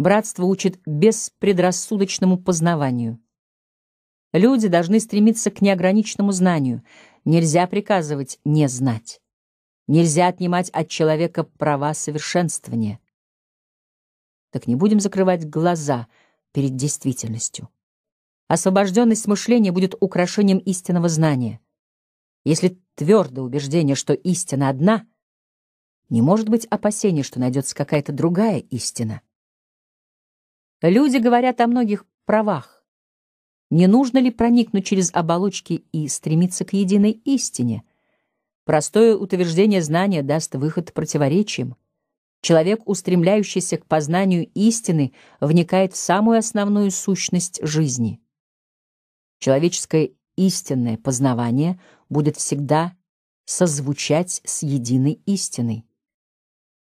Братство учит беспредрассудочному познаванию. Люди должны стремиться к неограниченному знанию. Нельзя приказывать не знать. Нельзя отнимать от человека права совершенствования. Так не будем закрывать глаза перед действительностью. Освобожденность мышления будет украшением истинного знания. Если твердо убеждение, что истина одна, не может быть опасения, что найдется какая-то другая истина. Люди говорят о многих правах. Не нужно ли проникнуть через оболочки и стремиться к единой истине? Простое утверждение знания даст выход противоречиям. Человек, устремляющийся к познанию истины, вникает в самую основную сущность жизни. Человеческое истинное познавание будет всегда созвучать с единой истиной.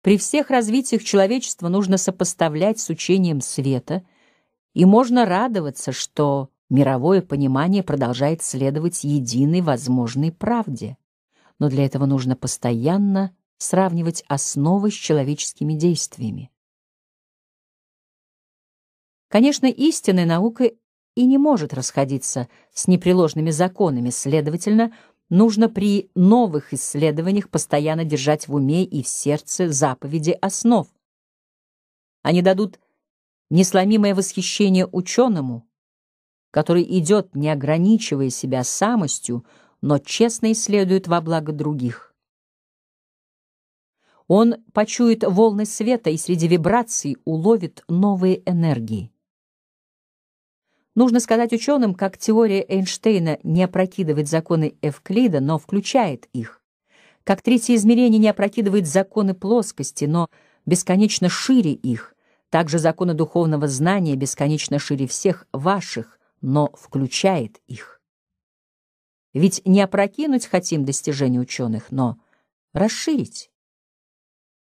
При всех развитиях человечества нужно сопоставлять с учением света, и можно радоваться, что мировое понимание продолжает следовать единой возможной правде. Но для этого нужно постоянно сравнивать основы с человеческими действиями. Конечно, истинная наука и не может расходиться с непреложными законами, следовательно, нужно при новых исследованиях постоянно держать в уме и в сердце заповеди основ. Они дадут несломимое восхищение ученому, который идет, не ограничивая себя самостью, но честно исследует во благо других. Он почует волны света и среди вибраций уловит новые энергии. Нужно сказать ученым, как теория Эйнштейна не опрокидывает законы Эвклида, но включает их. Как третье измерение не опрокидывает законы плоскости, но бесконечно шире их. Также законы духовного знания бесконечно шире всех ваших, но включает их. Ведь не опрокинуть хотим достижения ученых, но расширить.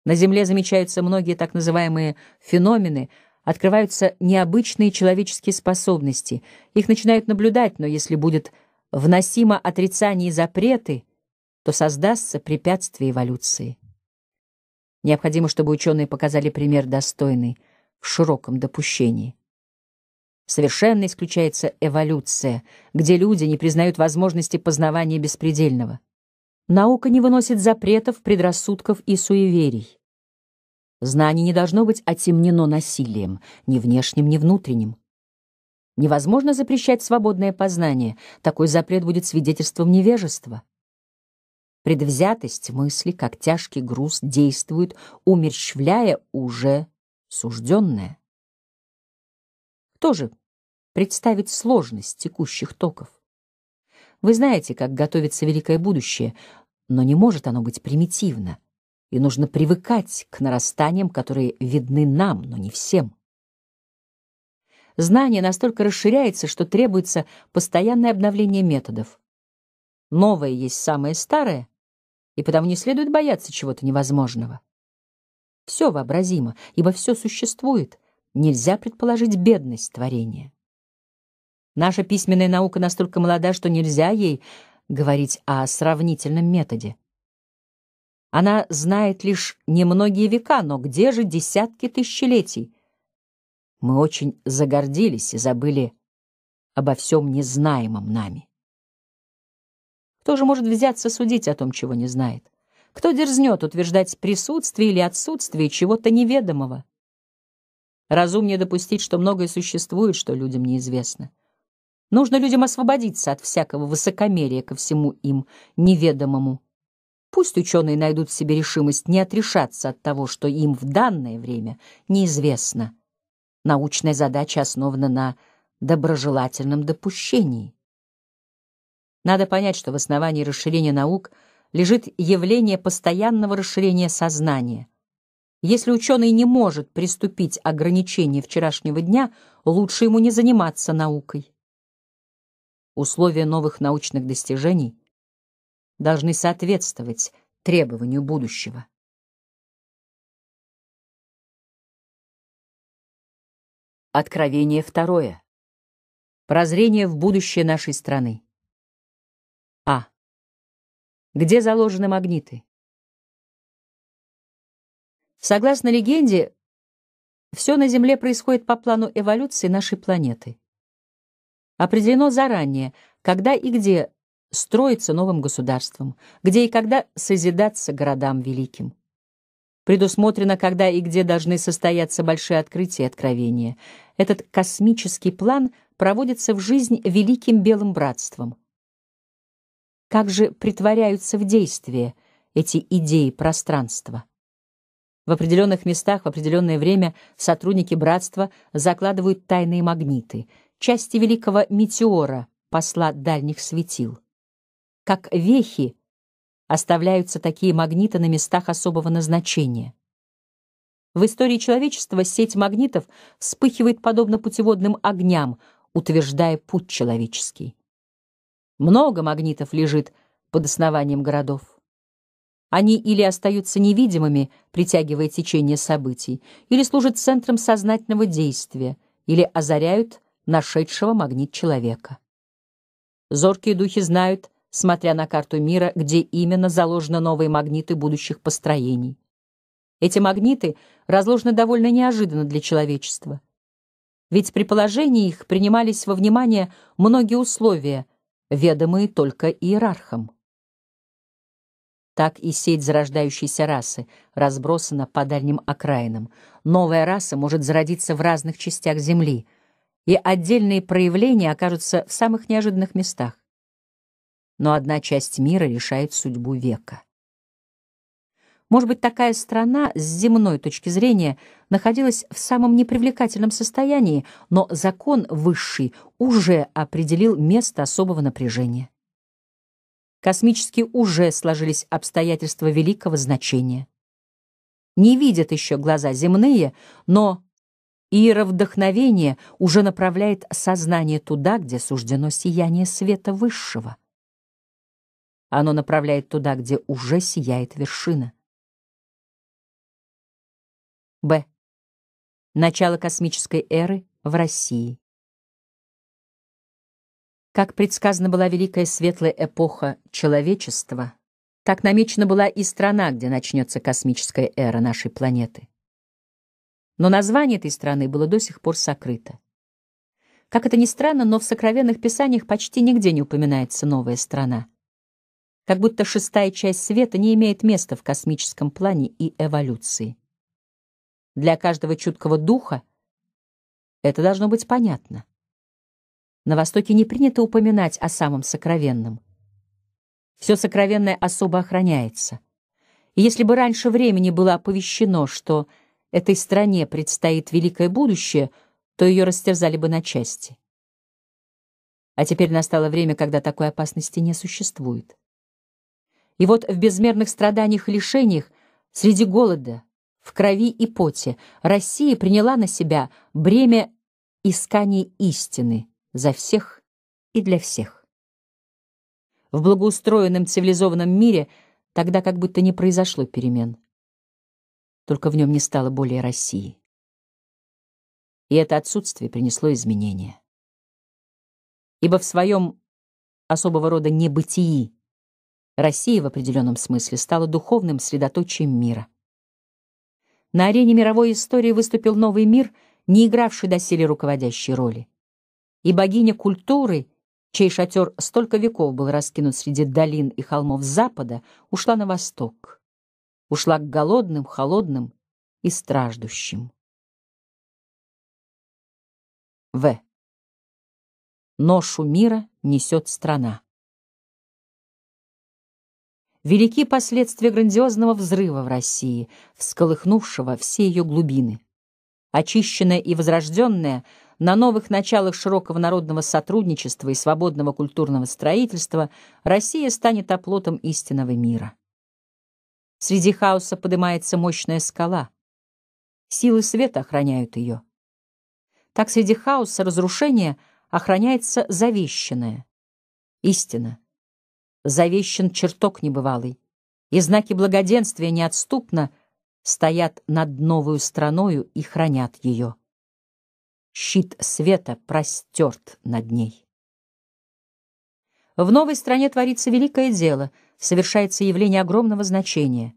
На Земле замечаются многие так называемые феномены – открываются необычные человеческие способности. Их начинают наблюдать, но если будет вносимо отрицание и запреты, то создастся препятствие эволюции. Необходимо, чтобы ученые показали пример достойный в широком допущении. Совершенно исключается эволюция, где люди не признают возможности познавания беспредельного. Наука не выносит запретов, предрассудков и суеверий. Знание не должно быть отемнено насилием, ни внешним, ни внутренним. Невозможно запрещать свободное познание, такой запрет будет свидетельством невежества. Предвзятость мысли, как тяжкий груз, действует, умерщвляя уже сужденное. Кто же представит сложность текущих токов? Вы знаете, как готовится великое будущее, но не может оно быть примитивно и нужно привыкать к нарастаниям, которые видны нам, но не всем. Знание настолько расширяется, что требуется постоянное обновление методов. Новое есть самое старое, и потому не следует бояться чего-то невозможного. Все вообразимо, ибо все существует. Нельзя предположить бедность творения. Наша письменная наука настолько молода, что нельзя ей говорить о сравнительном методе. Она знает лишь немногие века, но где же десятки тысячелетий? Мы очень загордились и забыли обо всем незнаемом нами. Кто же может взяться судить о том, чего не знает? Кто дерзнет утверждать присутствие или отсутствие чего-то неведомого? Разумнее допустить, что многое существует, что людям неизвестно. Нужно людям освободиться от всякого высокомерия ко всему им неведомому Пусть ученые найдут в себе решимость не отрешаться от того, что им в данное время неизвестно. Научная задача основана на доброжелательном допущении. Надо понять, что в основании расширения наук лежит явление постоянного расширения сознания. Если ученый не может приступить ограничению вчерашнего дня, лучше ему не заниматься наукой. Условия новых научных достижений — должны соответствовать требованию будущего. Откровение второе. Прозрение в будущее нашей страны. А. Где заложены магниты? Согласно легенде, все на Земле происходит по плану эволюции нашей планеты. Определено заранее, когда и где строиться новым государством, где и когда созидаться городам великим. Предусмотрено, когда и где должны состояться большие открытия и откровения. Этот космический план проводится в жизнь великим белым братством. Как же притворяются в действие эти идеи пространства? В определенных местах в определенное время сотрудники братства закладывают тайные магниты, части великого метеора, посла дальних светил как вехи, оставляются такие магниты на местах особого назначения. В истории человечества сеть магнитов вспыхивает подобно путеводным огням, утверждая путь человеческий. Много магнитов лежит под основанием городов. Они или остаются невидимыми, притягивая течение событий, или служат центром сознательного действия, или озаряют нашедшего магнит человека. Зоркие духи знают, смотря на карту мира, где именно заложены новые магниты будущих построений. Эти магниты разложены довольно неожиданно для человечества. Ведь при положении их принимались во внимание многие условия, ведомые только иерархам. Так и сеть зарождающейся расы разбросана по дальним окраинам. Новая раса может зародиться в разных частях Земли, и отдельные проявления окажутся в самых неожиданных местах но одна часть мира решает судьбу века. Может быть, такая страна с земной точки зрения находилась в самом непривлекательном состоянии, но закон высший уже определил место особого напряжения. Космически уже сложились обстоятельства великого значения. Не видят еще глаза земные, но иеровдохновение уже направляет сознание туда, где суждено сияние света высшего. Оно направляет туда, где уже сияет вершина. Б. Начало космической эры в России. Как предсказана была великая светлая эпоха человечества, так намечена была и страна, где начнется космическая эра нашей планеты. Но название этой страны было до сих пор сокрыто. Как это ни странно, но в сокровенных писаниях почти нигде не упоминается новая страна как будто шестая часть света не имеет места в космическом плане и эволюции. Для каждого чуткого духа это должно быть понятно. На Востоке не принято упоминать о самом сокровенном. Все сокровенное особо охраняется. И если бы раньше времени было оповещено, что этой стране предстоит великое будущее, то ее растерзали бы на части. А теперь настало время, когда такой опасности не существует. И вот в безмерных страданиях и лишениях, среди голода, в крови и поте, Россия приняла на себя бремя искания истины за всех и для всех. В благоустроенном цивилизованном мире тогда как будто не произошло перемен. Только в нем не стало более России. И это отсутствие принесло изменения. Ибо в своем особого рода небытии Россия в определенном смысле стала духовным средоточием мира. На арене мировой истории выступил новый мир, не игравший до доселе руководящей роли. И богиня культуры, чей шатер столько веков был раскинут среди долин и холмов Запада, ушла на восток. Ушла к голодным, холодным и страждущим. В. Ношу мира несет страна велики последствия грандиозного взрыва в России, всколыхнувшего все ее глубины. Очищенная и возрожденная на новых началах широкого народного сотрудничества и свободного культурного строительства Россия станет оплотом истинного мира. Среди хаоса поднимается мощная скала. Силы света охраняют ее. Так среди хаоса разрушения охраняется завещанное. Истина завещен чертог небывалый, и знаки благоденствия неотступно стоят над новую страною и хранят ее. Щит света простерт над ней. В новой стране творится великое дело, совершается явление огромного значения.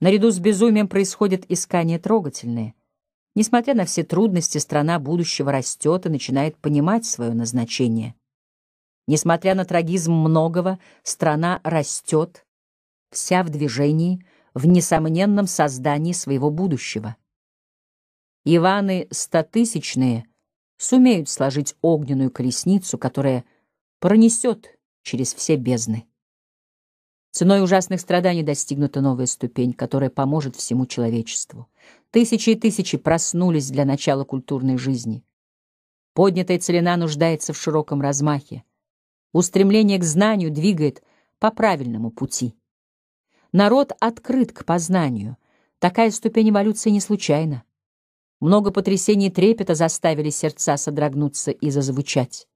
Наряду с безумием происходят искания трогательные. Несмотря на все трудности, страна будущего растет и начинает понимать свое назначение. Несмотря на трагизм многого, страна растет, вся в движении, в несомненном создании своего будущего. Иваны стотысячные сумеют сложить огненную колесницу, которая пронесет через все бездны. Ценой ужасных страданий достигнута новая ступень, которая поможет всему человечеству. Тысячи и тысячи проснулись для начала культурной жизни. Поднятая целина нуждается в широком размахе. Устремление к знанию двигает по правильному пути. Народ открыт к познанию. Такая ступень эволюции не случайна. Много потрясений и трепета заставили сердца содрогнуться и зазвучать.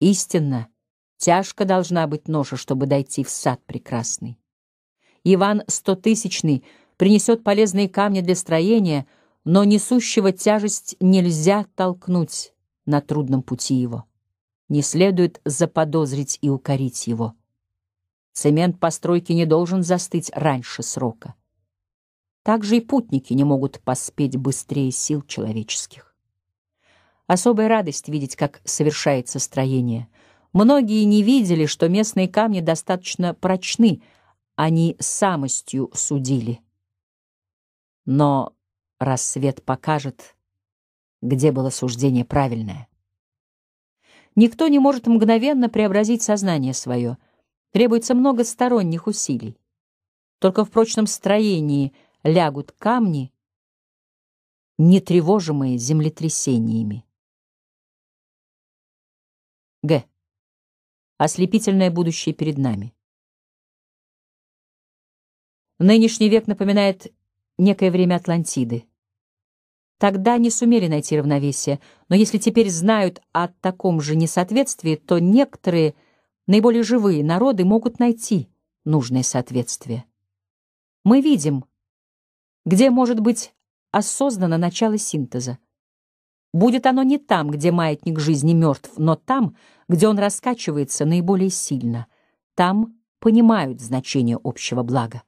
Истинно, тяжко должна быть ноша, чтобы дойти в сад прекрасный. Иван Стотысячный принесет полезные камни для строения, но несущего тяжесть нельзя толкнуть на трудном пути его не следует заподозрить и укорить его. Цемент постройки не должен застыть раньше срока. Также и путники не могут поспеть быстрее сил человеческих. Особая радость видеть, как совершается строение. Многие не видели, что местные камни достаточно прочны, они самостью судили. Но рассвет покажет, где было суждение правильное. Никто не может мгновенно преобразить сознание свое. Требуется много сторонних усилий. Только в прочном строении лягут камни, не тревожимые землетрясениями. Г. Ослепительное будущее перед нами. Нынешний век напоминает некое время Атлантиды. Тогда не сумели найти равновесие, но если теперь знают о таком же несоответствии, то некоторые, наиболее живые народы могут найти нужное соответствие. Мы видим, где может быть осознанно начало синтеза. Будет оно не там, где маятник жизни мертв, но там, где он раскачивается наиболее сильно. Там понимают значение общего блага.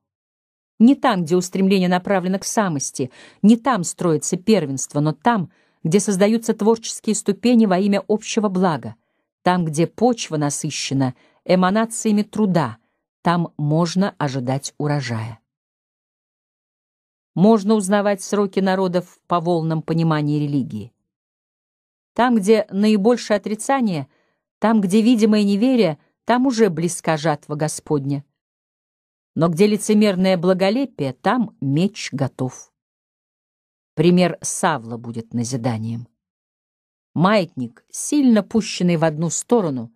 Не там, где устремление направлено к самости, не там строится первенство, но там, где создаются творческие ступени во имя общего блага, там, где почва насыщена эманациями труда, там можно ожидать урожая. Можно узнавать сроки народов по волнам понимания религии. Там, где наибольшее отрицание, там, где видимое неверие, там уже близка жатва Господня но где лицемерное благолепие, там меч готов. Пример Савла будет назиданием. Маятник, сильно пущенный в одну сторону,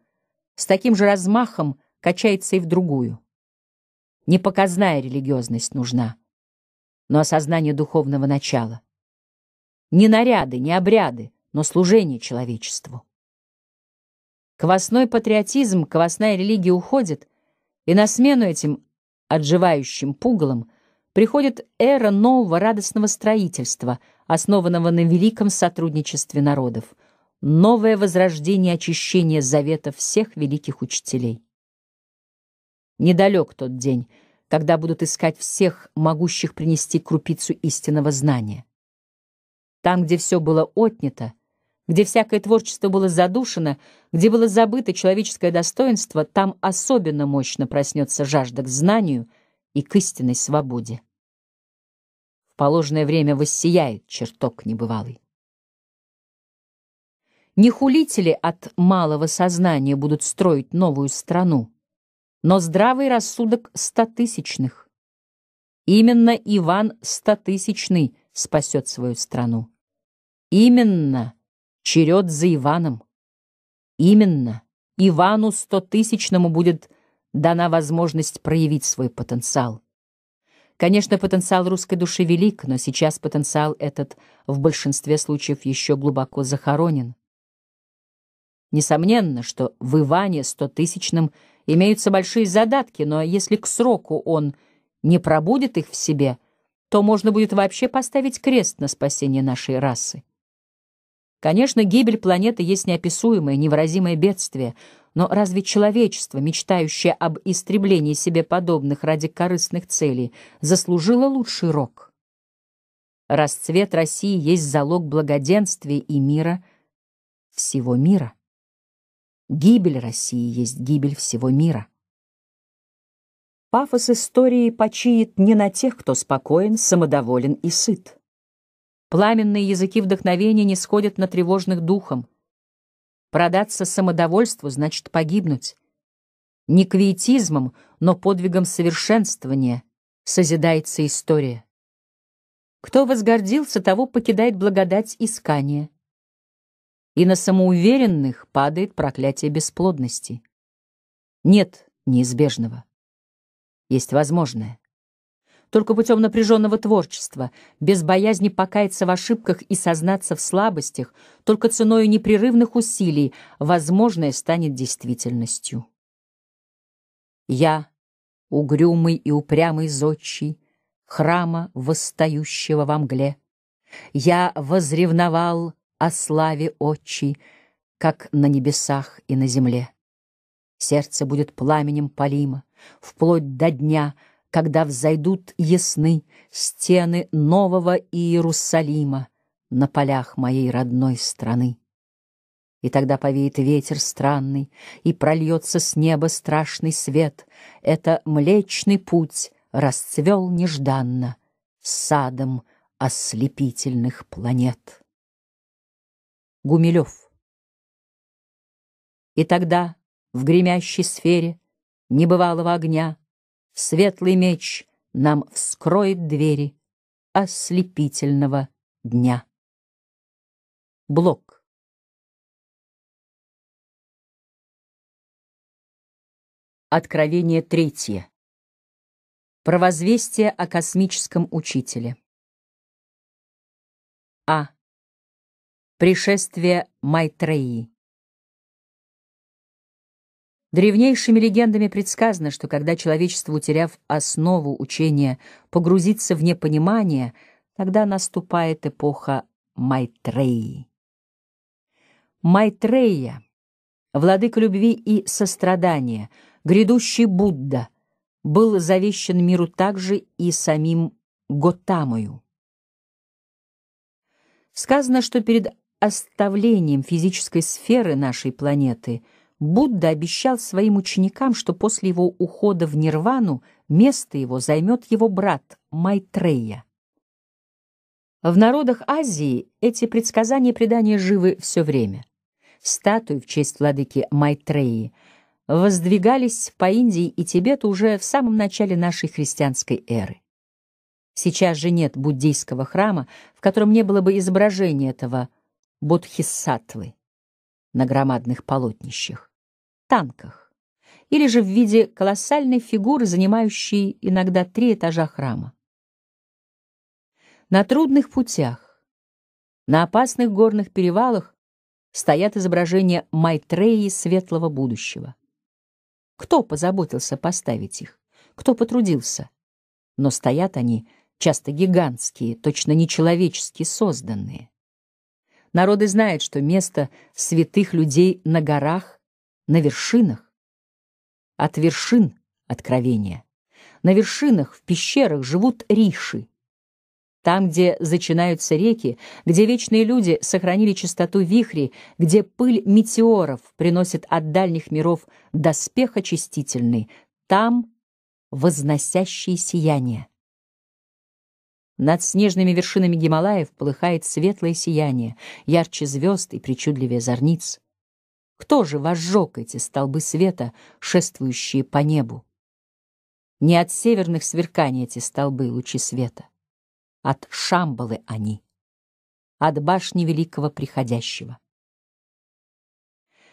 с таким же размахом качается и в другую. Непоказная религиозность нужна, но осознание духовного начала. Не наряды, не обряды, но служение человечеству. Квасной патриотизм, квасная религия уходит, и на смену этим отживающим пугалом, приходит эра нового радостного строительства, основанного на великом сотрудничестве народов, новое возрождение очищения завета всех великих учителей. Недалек тот день, когда будут искать всех, могущих принести крупицу истинного знания. Там, где все было отнято, — где всякое творчество было задушено, где было забыто человеческое достоинство, там особенно мощно проснется жажда к знанию и к истинной свободе. В положенное время воссияет чертог небывалый. Не хулители от малого сознания будут строить новую страну, но здравый рассудок стотысячных. Именно Иван Стотысячный спасет свою страну. Именно Черед за Иваном. Именно Ивану стотысячному будет дана возможность проявить свой потенциал. Конечно, потенциал русской души велик, но сейчас потенциал этот в большинстве случаев еще глубоко захоронен. Несомненно, что в Иване стотысячном имеются большие задатки, но если к сроку он не пробудет их в себе, то можно будет вообще поставить крест на спасение нашей расы. Конечно, гибель планеты есть неописуемое, невыразимое бедствие, но разве человечество, мечтающее об истреблении себе подобных ради корыстных целей, заслужило лучший рок? Расцвет России есть залог благоденствия и мира всего мира. Гибель России есть гибель всего мира. Пафос истории почиет не на тех, кто спокоен, самодоволен и сыт. Пламенные языки вдохновения не сходят на тревожных духом. Продаться самодовольству значит погибнуть. Не квиетизмом, но подвигом совершенствования созидается история. Кто возгордился, того покидает благодать искания. И на самоуверенных падает проклятие бесплодности. Нет неизбежного. Есть возможное. Только путем напряженного творчества, без боязни покаяться в ошибках и сознаться в слабостях, только ценой непрерывных усилий, возможное станет действительностью. Я, угрюмый и упрямый зодчий, храма, восстающего во мгле, я возревновал о славе отчий, как на небесах и на земле. Сердце будет пламенем полима, вплоть до дня — когда взойдут ясны стены нового Иерусалима на полях моей родной страны. И тогда повеет ветер странный, и прольется с неба страшный свет. Это млечный путь расцвел нежданно садом ослепительных планет. Гумилев И тогда в гремящей сфере небывалого огня Светлый меч нам вскроет двери ослепительного дня. Блок. Откровение третье. Провозвестие о космическом учителе. А. Пришествие Майтреи. Древнейшими легендами предсказано, что когда человечество, утеряв основу учения, погрузится в непонимание, тогда наступает эпоха Майтреи. Майтрея, владыка любви и сострадания, грядущий Будда, был завещен миру также и самим Готамою. Сказано, что перед оставлением физической сферы нашей планеты – Будда обещал своим ученикам, что после его ухода в нирвану место его займет его брат Майтрея. В народах Азии эти предсказания и предания живы все время. Статуи в честь владыки Майтреи воздвигались по Индии и Тибету уже в самом начале нашей христианской эры. Сейчас же нет буддийского храма, в котором не было бы изображения этого бодхисаттвы на громадных полотнищах, танках или же в виде колоссальной фигуры, занимающей иногда три этажа храма. На трудных путях, на опасных горных перевалах стоят изображения Майтреи светлого будущего. Кто позаботился поставить их? Кто потрудился? Но стоят они, часто гигантские, точно нечеловечески созданные. Народы знают, что место святых людей на горах, на вершинах. От вершин — откровения, На вершинах, в пещерах живут риши. Там, где зачинаются реки, где вечные люди сохранили чистоту вихрей, где пыль метеоров приносит от дальних миров доспех очистительный, там возносящие сияние. Над снежными вершинами Гималаев полыхает светлое сияние, ярче звезд и причудливее зорниц. Кто же возжег эти столбы света, шествующие по небу? Не от северных сверканий эти столбы лучи света. От Шамбалы они. От башни Великого Приходящего.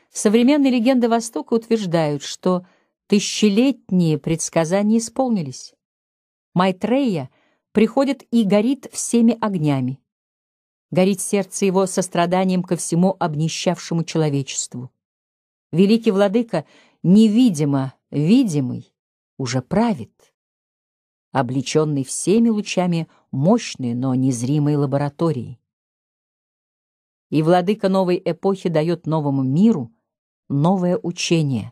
Современные легенды Востока утверждают, что тысячелетние предсказания исполнились. Майтрея — приходит и горит всеми огнями. Горит сердце его состраданием ко всему обнищавшему человечеству. Великий владыка, невидимо видимый, уже правит, облеченный всеми лучами мощной, но незримой лаборатории. И владыка новой эпохи дает новому миру новое учение.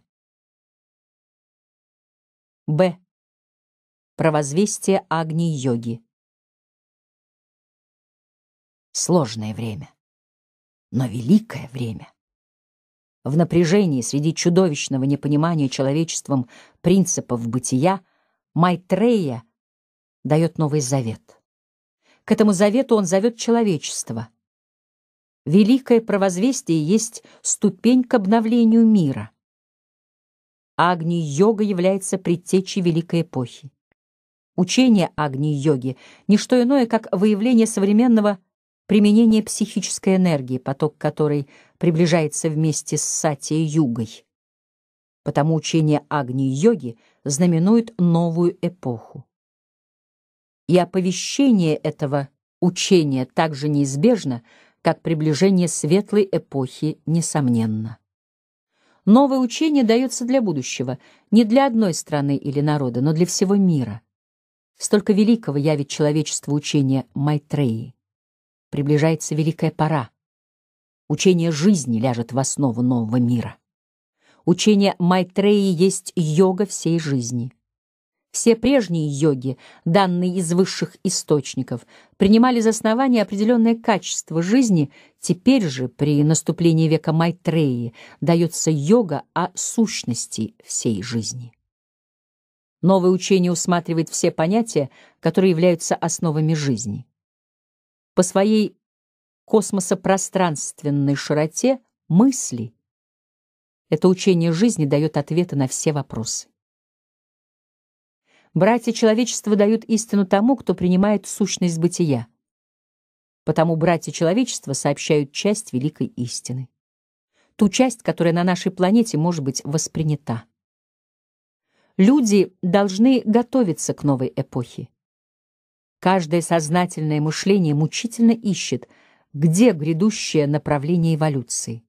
Б. Провозвестие Агни-йоги. Сложное время, но великое время. В напряжении среди чудовищного непонимания человечеством принципов бытия Майтрея дает Новый Завет. К этому завету он зовет человечество. Великое провозвестие есть ступень к обновлению мира. Агни-йога является предтечей Великой Эпохи. Учение Агни-йоги — не что иное, как выявление современного применения психической энергии, поток которой приближается вместе с сати-югой. Потому учение Агни-йоги знаменует новую эпоху. И оповещение этого учения также неизбежно, как приближение светлой эпохи, несомненно. Новое учение дается для будущего, не для одной страны или народа, но для всего мира — Столько великого явит человечество учение Майтреи. Приближается великая пора. Учение жизни ляжет в основу нового мира. Учение Майтреи есть йога всей жизни. Все прежние йоги, данные из высших источников, принимали за основание определенное качество жизни, теперь же при наступлении века Майтреи дается йога о сущности всей жизни. Новое учение усматривает все понятия, которые являются основами жизни. По своей космосопространственной широте мысли это учение жизни дает ответы на все вопросы. Братья человечества дают истину тому, кто принимает сущность бытия. Потому братья человечества сообщают часть великой истины. Ту часть, которая на нашей планете может быть воспринята. Люди должны готовиться к новой эпохе. Каждое сознательное мышление мучительно ищет, где грядущее направление эволюции.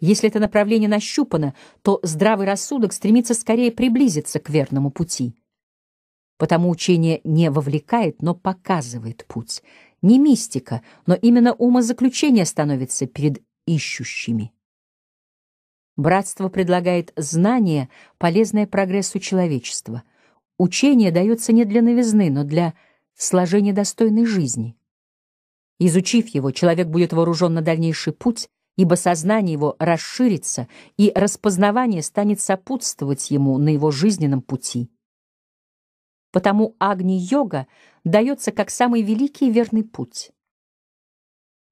Если это направление нащупано, то здравый рассудок стремится скорее приблизиться к верному пути. Потому учение не вовлекает, но показывает путь. Не мистика, но именно умозаключение становится перед ищущими. Братство предлагает знание, полезное прогрессу человечества. Учение дается не для новизны, но для сложения достойной жизни. Изучив его, человек будет вооружен на дальнейший путь, ибо сознание его расширится, и распознавание станет сопутствовать ему на его жизненном пути. Потому Агни-йога дается как самый великий и верный путь.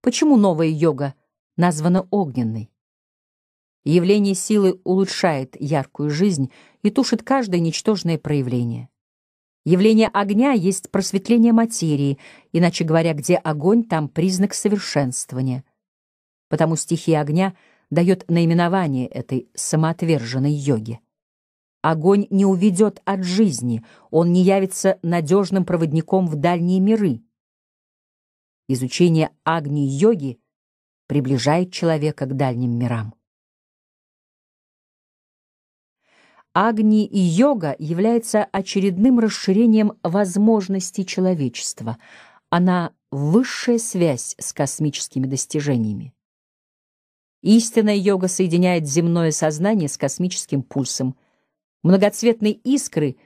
Почему новая йога названа огненной? Явление силы улучшает яркую жизнь и тушит каждое ничтожное проявление. Явление огня есть просветление материи, иначе говоря, где огонь, там признак совершенствования. Потому стихия огня дает наименование этой самоотверженной йоги. Огонь не уведет от жизни, он не явится надежным проводником в дальние миры. Изучение огни йоги приближает человека к дальним мирам. Агни и йога является очередным расширением возможностей человечества. Она — высшая связь с космическими достижениями. Истинная йога соединяет земное сознание с космическим пульсом. Многоцветные искры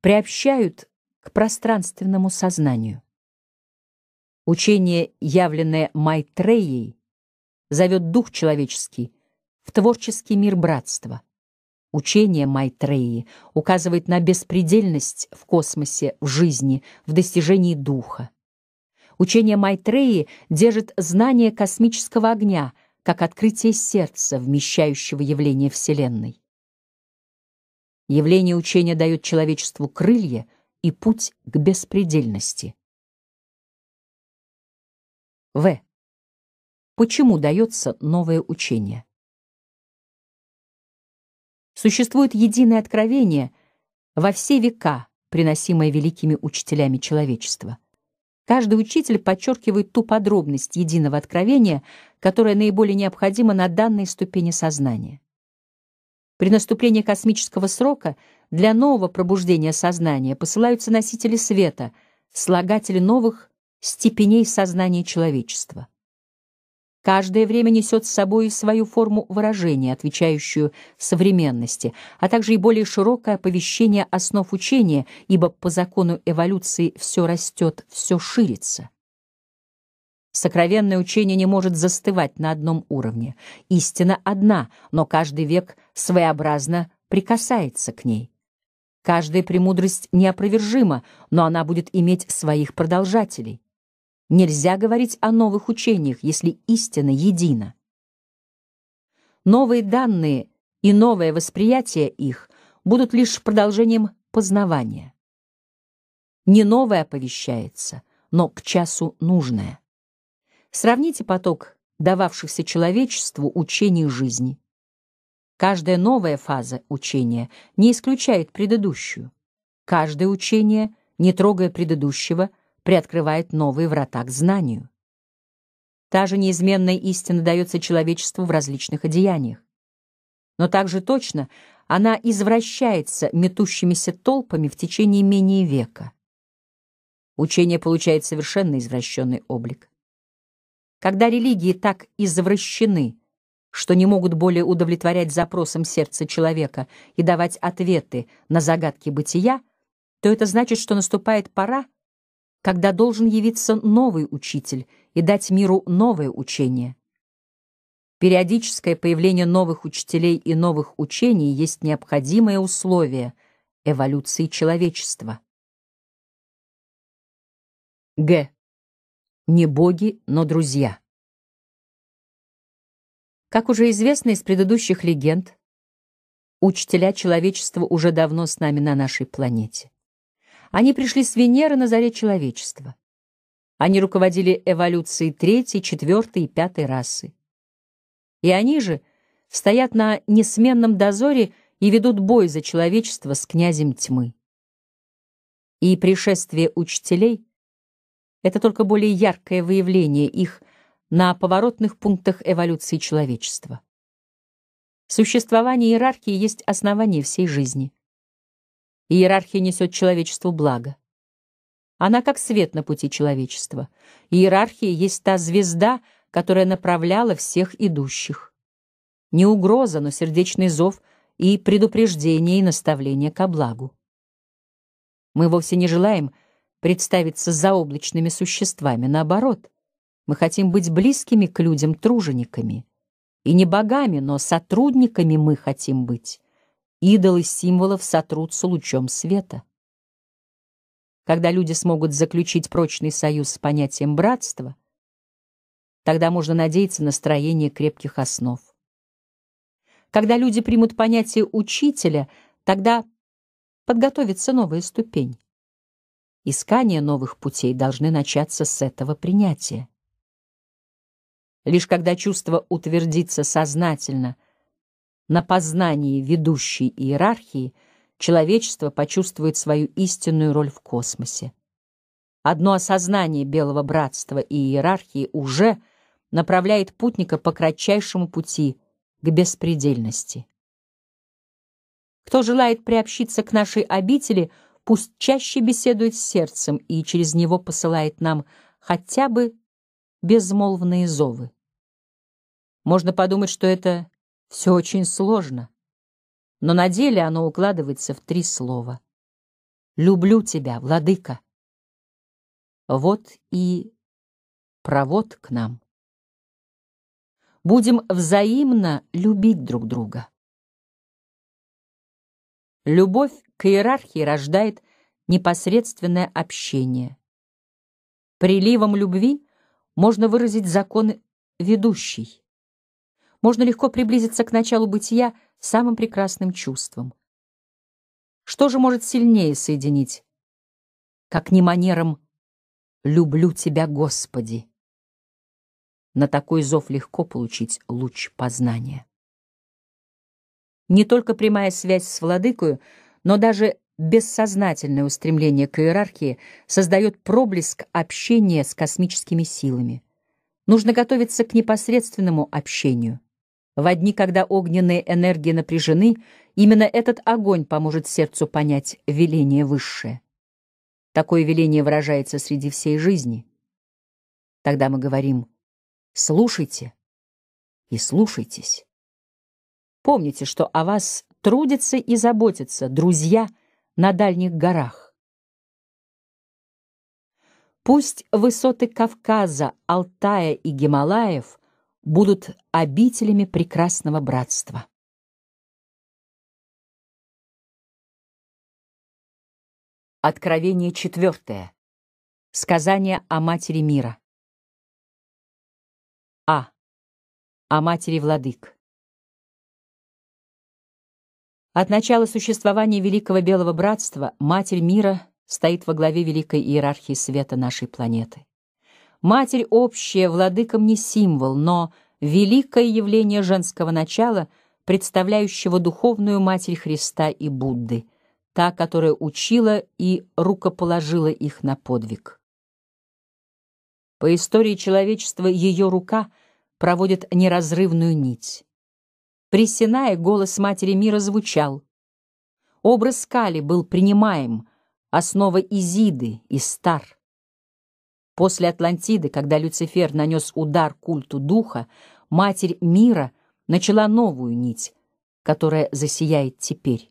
приобщают к пространственному сознанию. Учение, явленное Майтреей, зовет дух человеческий в творческий мир братства — Учение Майтреи указывает на беспредельность в космосе, в жизни, в достижении духа. Учение Майтреи держит знание космического огня как открытие сердца, вмещающего явление Вселенной. Явление учения дает человечеству крылья и путь к беспредельности. В. Почему дается новое учение? Существует единое откровение во все века, приносимое великими учителями человечества. Каждый учитель подчеркивает ту подробность единого откровения, которая наиболее необходима на данной ступени сознания. При наступлении космического срока для нового пробуждения сознания посылаются носители света, слагатели новых степеней сознания человечества. Каждое время несет с собой свою форму выражения, отвечающую современности, а также и более широкое оповещение основ учения, ибо по закону эволюции все растет, все ширится. Сокровенное учение не может застывать на одном уровне. Истина одна, но каждый век своеобразно прикасается к ней. Каждая премудрость неопровержима, но она будет иметь своих продолжателей. Нельзя говорить о новых учениях, если истина едина. Новые данные и новое восприятие их будут лишь продолжением познавания. Не новое оповещается, но к часу нужное. Сравните поток дававшихся человечеству учений жизни. Каждая новая фаза учения не исключает предыдущую. Каждое учение, не трогая предыдущего, приоткрывает новые врата к знанию. Та же неизменная истина дается человечеству в различных одеяниях. Но также точно она извращается метущимися толпами в течение менее века. Учение получает совершенно извращенный облик. Когда религии так извращены, что не могут более удовлетворять запросам сердца человека и давать ответы на загадки бытия, то это значит, что наступает пора, когда должен явиться новый учитель и дать миру новое учение. Периодическое появление новых учителей и новых учений есть необходимое условие эволюции человечества. Г. Не боги, но друзья. Как уже известно из предыдущих легенд, учителя человечества уже давно с нами на нашей планете. Они пришли с Венеры на заре человечества. Они руководили эволюцией третьей, четвертой и пятой расы. И они же стоят на несменном дозоре и ведут бой за человечество с князем тьмы. И пришествие учителей — это только более яркое выявление их на поворотных пунктах эволюции человечества. Существование иерархии есть основание всей жизни — Иерархия несет человечеству благо. Она как свет на пути человечества. Иерархия есть та звезда, которая направляла всех идущих. Не угроза, но сердечный зов и предупреждение и наставление ко благу. Мы вовсе не желаем представиться заоблачными существами, наоборот. Мы хотим быть близкими к людям-тружениками. И не богами, но сотрудниками мы хотим быть идолы символов сотрутся лучом света. Когда люди смогут заключить прочный союз с понятием братства, тогда можно надеяться на строение крепких основ. Когда люди примут понятие учителя, тогда подготовится новая ступень. Искание новых путей должны начаться с этого принятия. Лишь когда чувство утвердится сознательно – на познании ведущей иерархии человечество почувствует свою истинную роль в космосе. Одно осознание белого братства и иерархии уже направляет путника по кратчайшему пути к беспредельности. Кто желает приобщиться к нашей обители, пусть чаще беседует с сердцем и через него посылает нам хотя бы безмолвные зовы. Можно подумать, что это все очень сложно, но на деле оно укладывается в три слова. «Люблю тебя, владыка». Вот и провод к нам. Будем взаимно любить друг друга. Любовь к иерархии рождает непосредственное общение. Приливом любви можно выразить законы ведущий можно легко приблизиться к началу бытия самым прекрасным чувством. Что же может сильнее соединить? Как не манером «люблю тебя, Господи». На такой зов легко получить луч познания. Не только прямая связь с владыкою, но даже бессознательное устремление к иерархии создает проблеск общения с космическими силами. Нужно готовиться к непосредственному общению – в дни, когда огненные энергии напряжены, именно этот огонь поможет сердцу понять веление высшее. Такое веление выражается среди всей жизни. Тогда мы говорим «слушайте» и «слушайтесь». Помните, что о вас трудятся и заботятся друзья на дальних горах. Пусть высоты Кавказа, Алтая и Гималаев — будут обителями прекрасного братства. Откровение четвертое. Сказание о Матери мира. А. О Матери Владык. От начала существования Великого Белого Братства Матерь мира стоит во главе Великой Иерархии Света нашей планеты. Матерь общая, владыка мне символ, но великое явление женского начала, представляющего духовную Матерь Христа и Будды, та, которая учила и рукоположила их на подвиг. По истории человечества ее рука проводит неразрывную нить. При Синае голос Матери Мира звучал. Образ Кали был принимаем, основа Изиды и Стар — После Атлантиды, когда Люцифер нанес удар культу духа, Матерь мира начала новую нить, которая засияет теперь.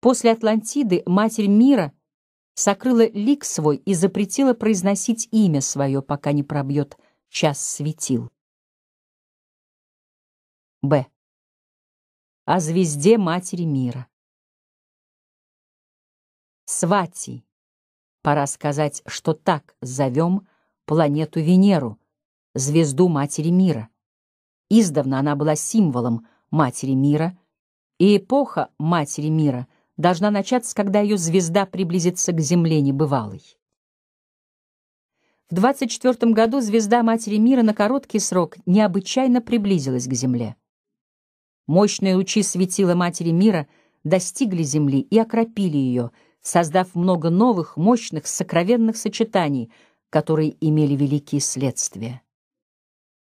После Атлантиды Матерь мира сокрыла лик свой и запретила произносить имя свое, пока не пробьет час светил. Б. О звезде Матери мира. Сватий. Пора сказать, что так зовем планету Венеру, звезду Матери Мира. Издавна она была символом Матери Мира, и эпоха Матери Мира должна начаться, когда ее звезда приблизится к Земле небывалой. В 24 году звезда Матери Мира на короткий срок необычайно приблизилась к Земле. Мощные лучи светила Матери Мира достигли Земли и окропили ее — создав много новых, мощных, сокровенных сочетаний, которые имели великие следствия.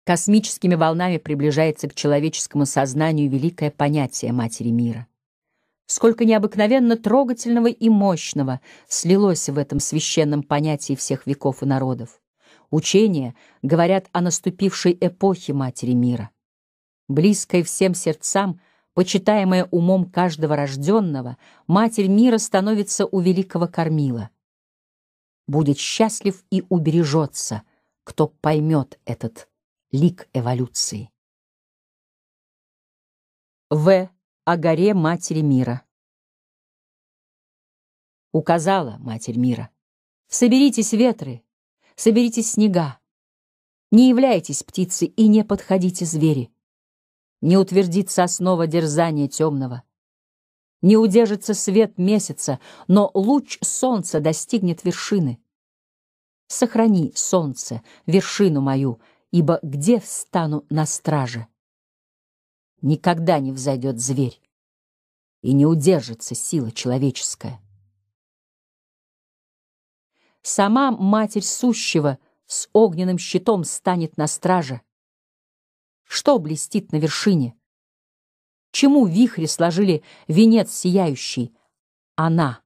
Космическими волнами приближается к человеческому сознанию великое понятие Матери Мира. Сколько необыкновенно трогательного и мощного слилось в этом священном понятии всех веков и народов. Учения говорят о наступившей эпохе Матери Мира. Близкая всем сердцам – почитаемая умом каждого рожденного, Матерь мира становится у великого кормила. Будет счастлив и убережется, кто поймет этот лик эволюции. В. О горе Матери мира. Указала Матерь мира. Соберитесь ветры, соберитесь снега. Не являйтесь птицы и не подходите звери не утвердится основа дерзания темного. Не удержится свет месяца, но луч солнца достигнет вершины. Сохрани, солнце, вершину мою, ибо где встану на страже? Никогда не взойдет зверь, и не удержится сила человеческая. Сама Матерь Сущего с огненным щитом станет на страже, что блестит на вершине? Чему вихри сложили венец сияющий? Она,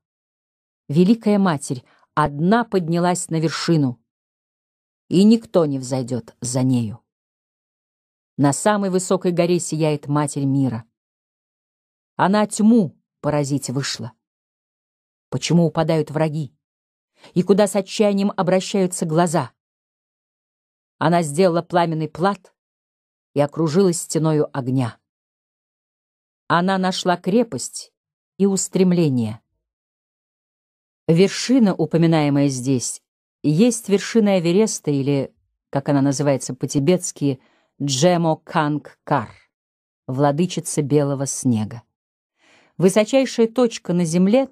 Великая Матерь, одна поднялась на вершину, и никто не взойдет за нею. На самой высокой горе сияет Матерь мира. Она тьму поразить вышла. Почему упадают враги? И куда с отчаянием обращаются глаза? Она сделала пламенный плат, и окружилась стеною огня. Она нашла крепость и устремление. Вершина, упоминаемая здесь, есть вершина Эвереста или, как она называется по-тибетски, Джемо Канг Кар, владычица белого снега. Высочайшая точка на Земле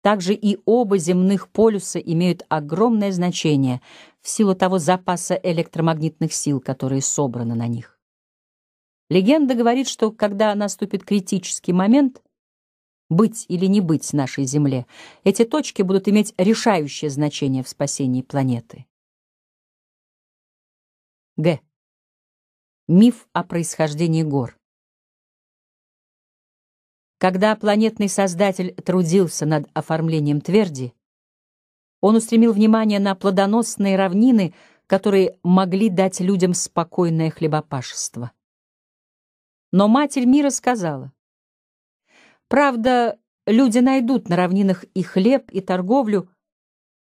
также и оба земных полюса имеют огромное значение в силу того запаса электромагнитных сил, которые собраны на них. Легенда говорит, что когда наступит критический момент, быть или не быть нашей Земле, эти точки будут иметь решающее значение в спасении планеты. Г. Миф о происхождении гор. Когда планетный создатель трудился над оформлением тверди, он устремил внимание на плодоносные равнины, которые могли дать людям спокойное хлебопашество. Но Матерь мира сказала, «Правда, люди найдут на равнинах и хлеб, и торговлю,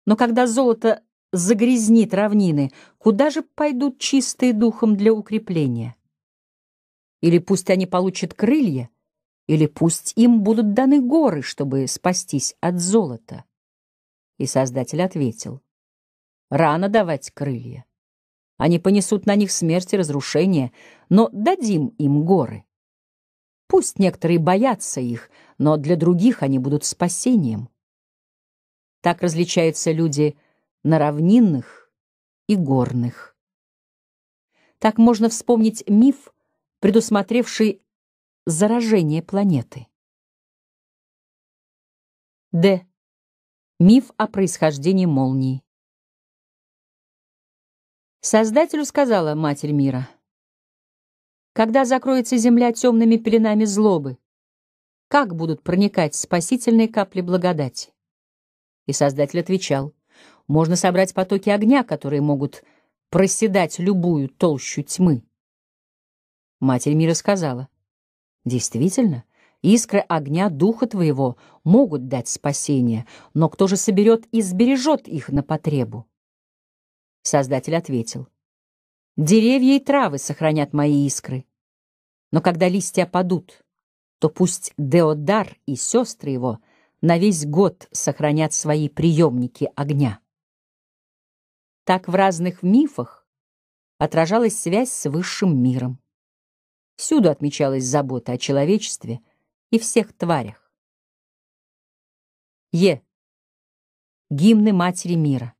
но когда золото загрязнит равнины, куда же пойдут чистые духом для укрепления? Или пусть они получат крылья, или пусть им будут даны горы, чтобы спастись от золота. И Создатель ответил, рано давать крылья. Они понесут на них смерть и разрушение, но дадим им горы. Пусть некоторые боятся их, но для других они будут спасением. Так различаются люди на равнинных и горных. Так можно вспомнить миф, предусмотревший заражение планеты. Д. Миф о происхождении молнии. Создателю сказала Матерь Мира, «Когда закроется земля темными пеленами злобы, как будут проникать спасительные капли благодати?» И Создатель отвечал, «Можно собрать потоки огня, которые могут проседать любую толщу тьмы». Матерь мира сказала, «Действительно, искры огня духа твоего могут дать спасение, но кто же соберет и сбережет их на потребу?» Создатель ответил. Деревья и травы сохранят мои искры. Но когда листья падут, то пусть Деодар и сестры его на весь год сохранят свои приемники огня. Так в разных мифах отражалась связь с высшим миром. Всюду отмечалась забота о человечестве и всех тварях. Е. Гимны Матери Мира.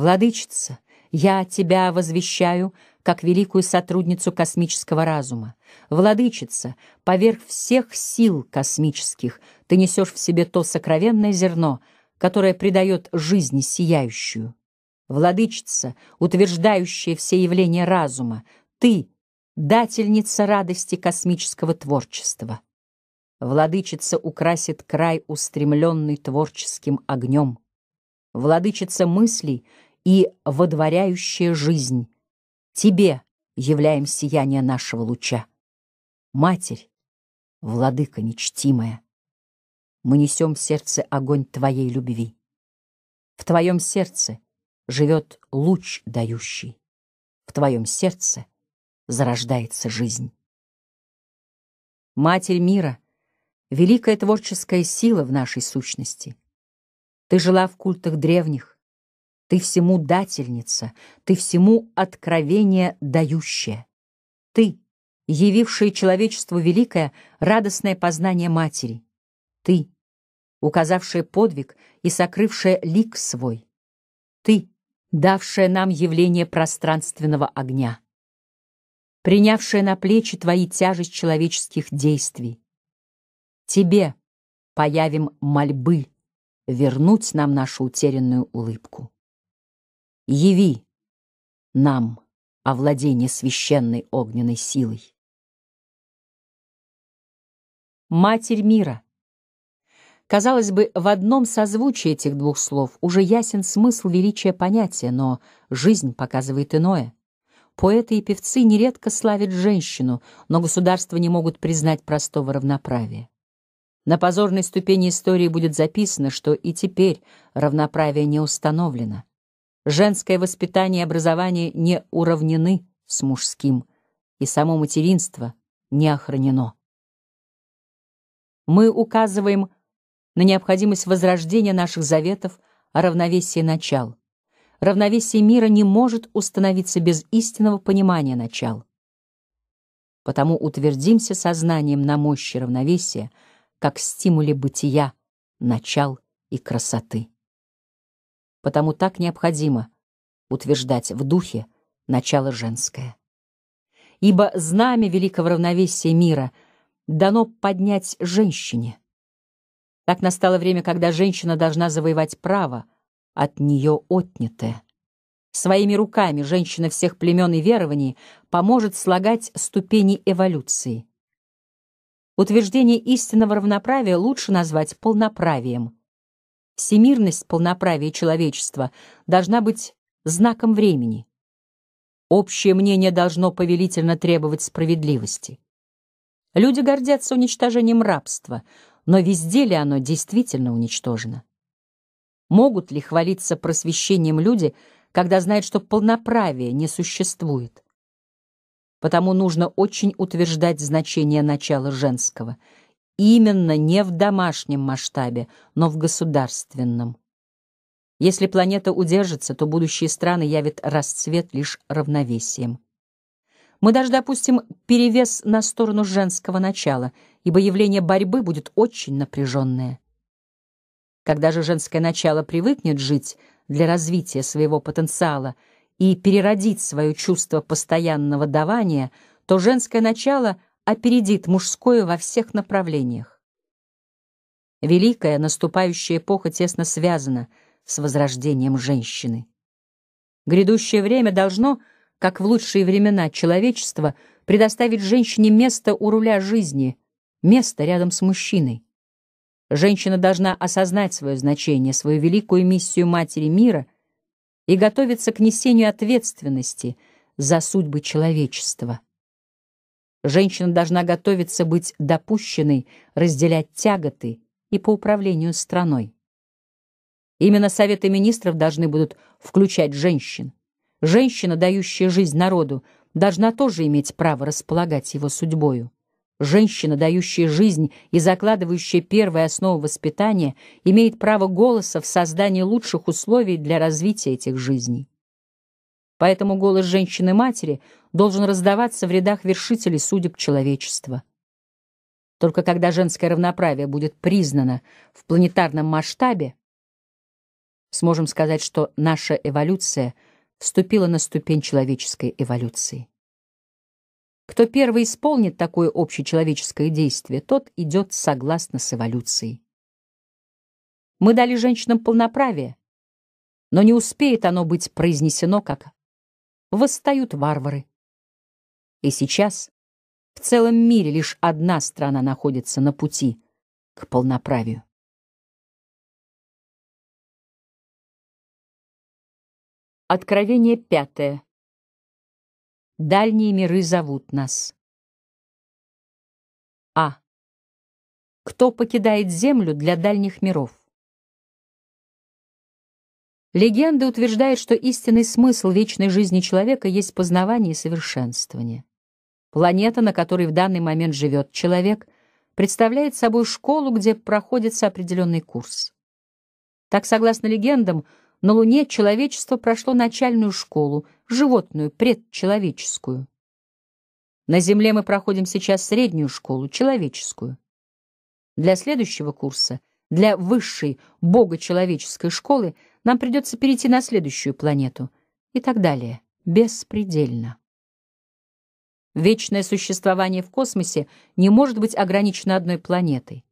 Владычица, я тебя возвещаю, как великую сотрудницу космического разума. Владычица, поверх всех сил космических ты несешь в себе то сокровенное зерно, которое придает жизни сияющую. Владычица, утверждающая все явления разума, ты — дательница радости космического творчества. Владычица украсит край, устремленный творческим огнем. Владычица мыслей — и водворяющая жизнь. Тебе являем сияние нашего луча. Матерь, владыка нечтимая, мы несем в сердце огонь твоей любви. В твоем сердце живет луч дающий, в твоем сердце зарождается жизнь. Матерь мира, великая творческая сила в нашей сущности. Ты жила в культах древних, ты всему дательница, ты всему откровение дающая. Ты, явившая человечеству великое, радостное познание матери. Ты, указавшая подвиг и сокрывшая лик свой. Ты, давшая нам явление пространственного огня. Принявшая на плечи твои тяжесть человеческих действий. Тебе появим мольбы вернуть нам нашу утерянную улыбку. Яви нам овладение священной огненной силой. Матерь мира. Казалось бы, в одном созвучии этих двух слов уже ясен смысл величия понятия, но жизнь показывает иное. Поэты и певцы нередко славят женщину, но государства не могут признать простого равноправия. На позорной ступени истории будет записано, что и теперь равноправие не установлено. Женское воспитание и образование не уравнены с мужским, и само материнство не охранено. Мы указываем на необходимость возрождения наших заветов о равновесии начал. Равновесие мира не может установиться без истинного понимания начал. Потому утвердимся сознанием на мощи равновесия как стимуле бытия, начал и красоты потому так необходимо утверждать в духе начало женское. Ибо знамя великого равновесия мира дано поднять женщине. Так настало время, когда женщина должна завоевать право, от нее отнятое. Своими руками женщина всех племен и верований поможет слагать ступени эволюции. Утверждение истинного равноправия лучше назвать полноправием – всемирность полноправия человечества должна быть знаком времени. Общее мнение должно повелительно требовать справедливости. Люди гордятся уничтожением рабства, но везде ли оно действительно уничтожено? Могут ли хвалиться просвещением люди, когда знают, что полноправия не существует? Потому нужно очень утверждать значение начала женского — именно не в домашнем масштабе, но в государственном. Если планета удержится, то будущие страны явят расцвет лишь равновесием. Мы даже допустим перевес на сторону женского начала, ибо явление борьбы будет очень напряженное. Когда же женское начало привыкнет жить для развития своего потенциала и переродить свое чувство постоянного давания, то женское начало — опередит мужское во всех направлениях. Великая наступающая эпоха тесно связана с возрождением женщины. Грядущее время должно, как в лучшие времена человечества, предоставить женщине место у руля жизни, место рядом с мужчиной. Женщина должна осознать свое значение, свою великую миссию матери мира и готовиться к несению ответственности за судьбы человечества. Женщина должна готовиться быть допущенной, разделять тяготы и по управлению страной. Именно Советы министров должны будут включать женщин. Женщина, дающая жизнь народу, должна тоже иметь право располагать его судьбою. Женщина, дающая жизнь и закладывающая первые основы воспитания, имеет право голоса в создании лучших условий для развития этих жизней. Поэтому голос женщины-матери — должен раздаваться в рядах вершителей судеб человечества. Только когда женское равноправие будет признано в планетарном масштабе, сможем сказать, что наша эволюция вступила на ступень человеческой эволюции. Кто первый исполнит такое общечеловеческое действие, тот идет согласно с эволюцией. Мы дали женщинам полноправие, но не успеет оно быть произнесено, как восстают варвары. И сейчас в целом мире лишь одна страна находится на пути к полноправию. Откровение пятое. Дальние миры зовут нас. А. Кто покидает землю для дальних миров? Легенды утверждают, что истинный смысл вечной жизни человека есть познавание и совершенствование. Планета, на которой в данный момент живет человек, представляет собой школу, где проходится определенный курс. Так, согласно легендам, на Луне человечество прошло начальную школу, животную, предчеловеческую. На Земле мы проходим сейчас среднюю школу, человеческую. Для следующего курса, для высшей богочеловеческой школы, нам придется перейти на следующую планету и так далее, беспредельно. Вечное существование в космосе не может быть ограничено одной планетой.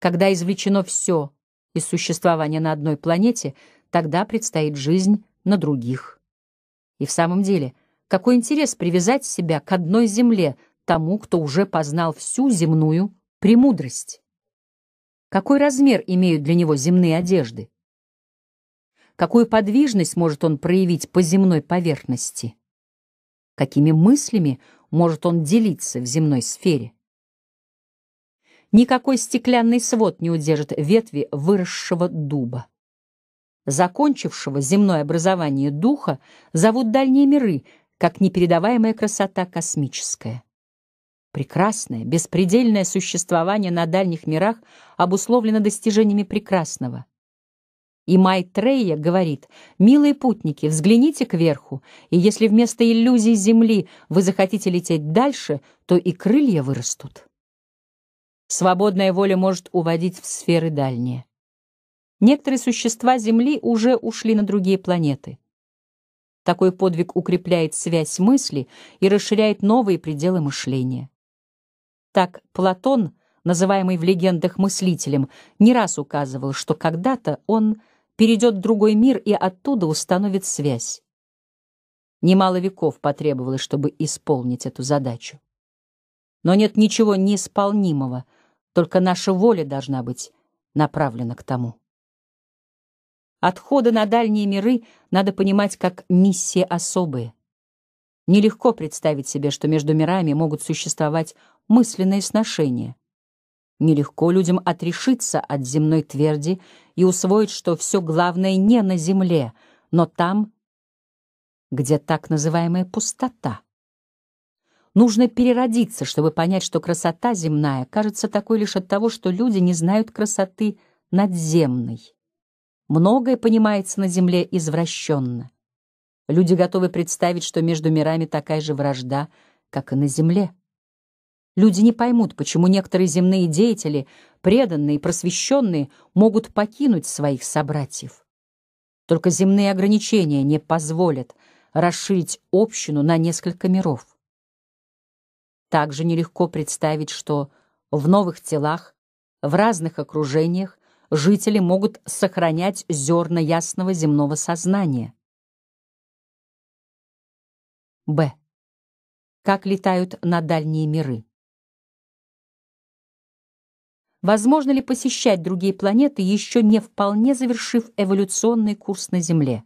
Когда извлечено все из существования на одной планете, тогда предстоит жизнь на других. И в самом деле, какой интерес привязать себя к одной Земле тому, кто уже познал всю земную премудрость? Какой размер имеют для него земные одежды? Какую подвижность может он проявить по земной поверхности? какими мыслями может он делиться в земной сфере. Никакой стеклянный свод не удержит ветви выросшего дуба. Закончившего земное образование духа зовут дальние миры, как непередаваемая красота космическая. Прекрасное, беспредельное существование на дальних мирах обусловлено достижениями прекрасного. И Майтрея говорит, «Милые путники, взгляните кверху, и если вместо иллюзий Земли вы захотите лететь дальше, то и крылья вырастут». Свободная воля может уводить в сферы дальние. Некоторые существа Земли уже ушли на другие планеты. Такой подвиг укрепляет связь мысли и расширяет новые пределы мышления. Так Платон, называемый в легендах мыслителем, не раз указывал, что когда-то он перейдет в другой мир и оттуда установит связь. Немало веков потребовалось, чтобы исполнить эту задачу. Но нет ничего неисполнимого, только наша воля должна быть направлена к тому. Отходы на дальние миры надо понимать как миссии особые. Нелегко представить себе, что между мирами могут существовать мысленные сношения. Нелегко людям отрешиться от земной тверди и усвоить, что все главное не на земле, но там, где так называемая пустота. Нужно переродиться, чтобы понять, что красота земная кажется такой лишь от того, что люди не знают красоты надземной. Многое понимается на земле извращенно. Люди готовы представить, что между мирами такая же вражда, как и на земле. Люди не поймут, почему некоторые земные деятели, преданные и просвещенные, могут покинуть своих собратьев. Только земные ограничения не позволят расширить общину на несколько миров. Также нелегко представить, что в новых телах, в разных окружениях жители могут сохранять зерна ясного земного сознания. Б. Как летают на дальние миры возможно ли посещать другие планеты, еще не вполне завершив эволюционный курс на Земле.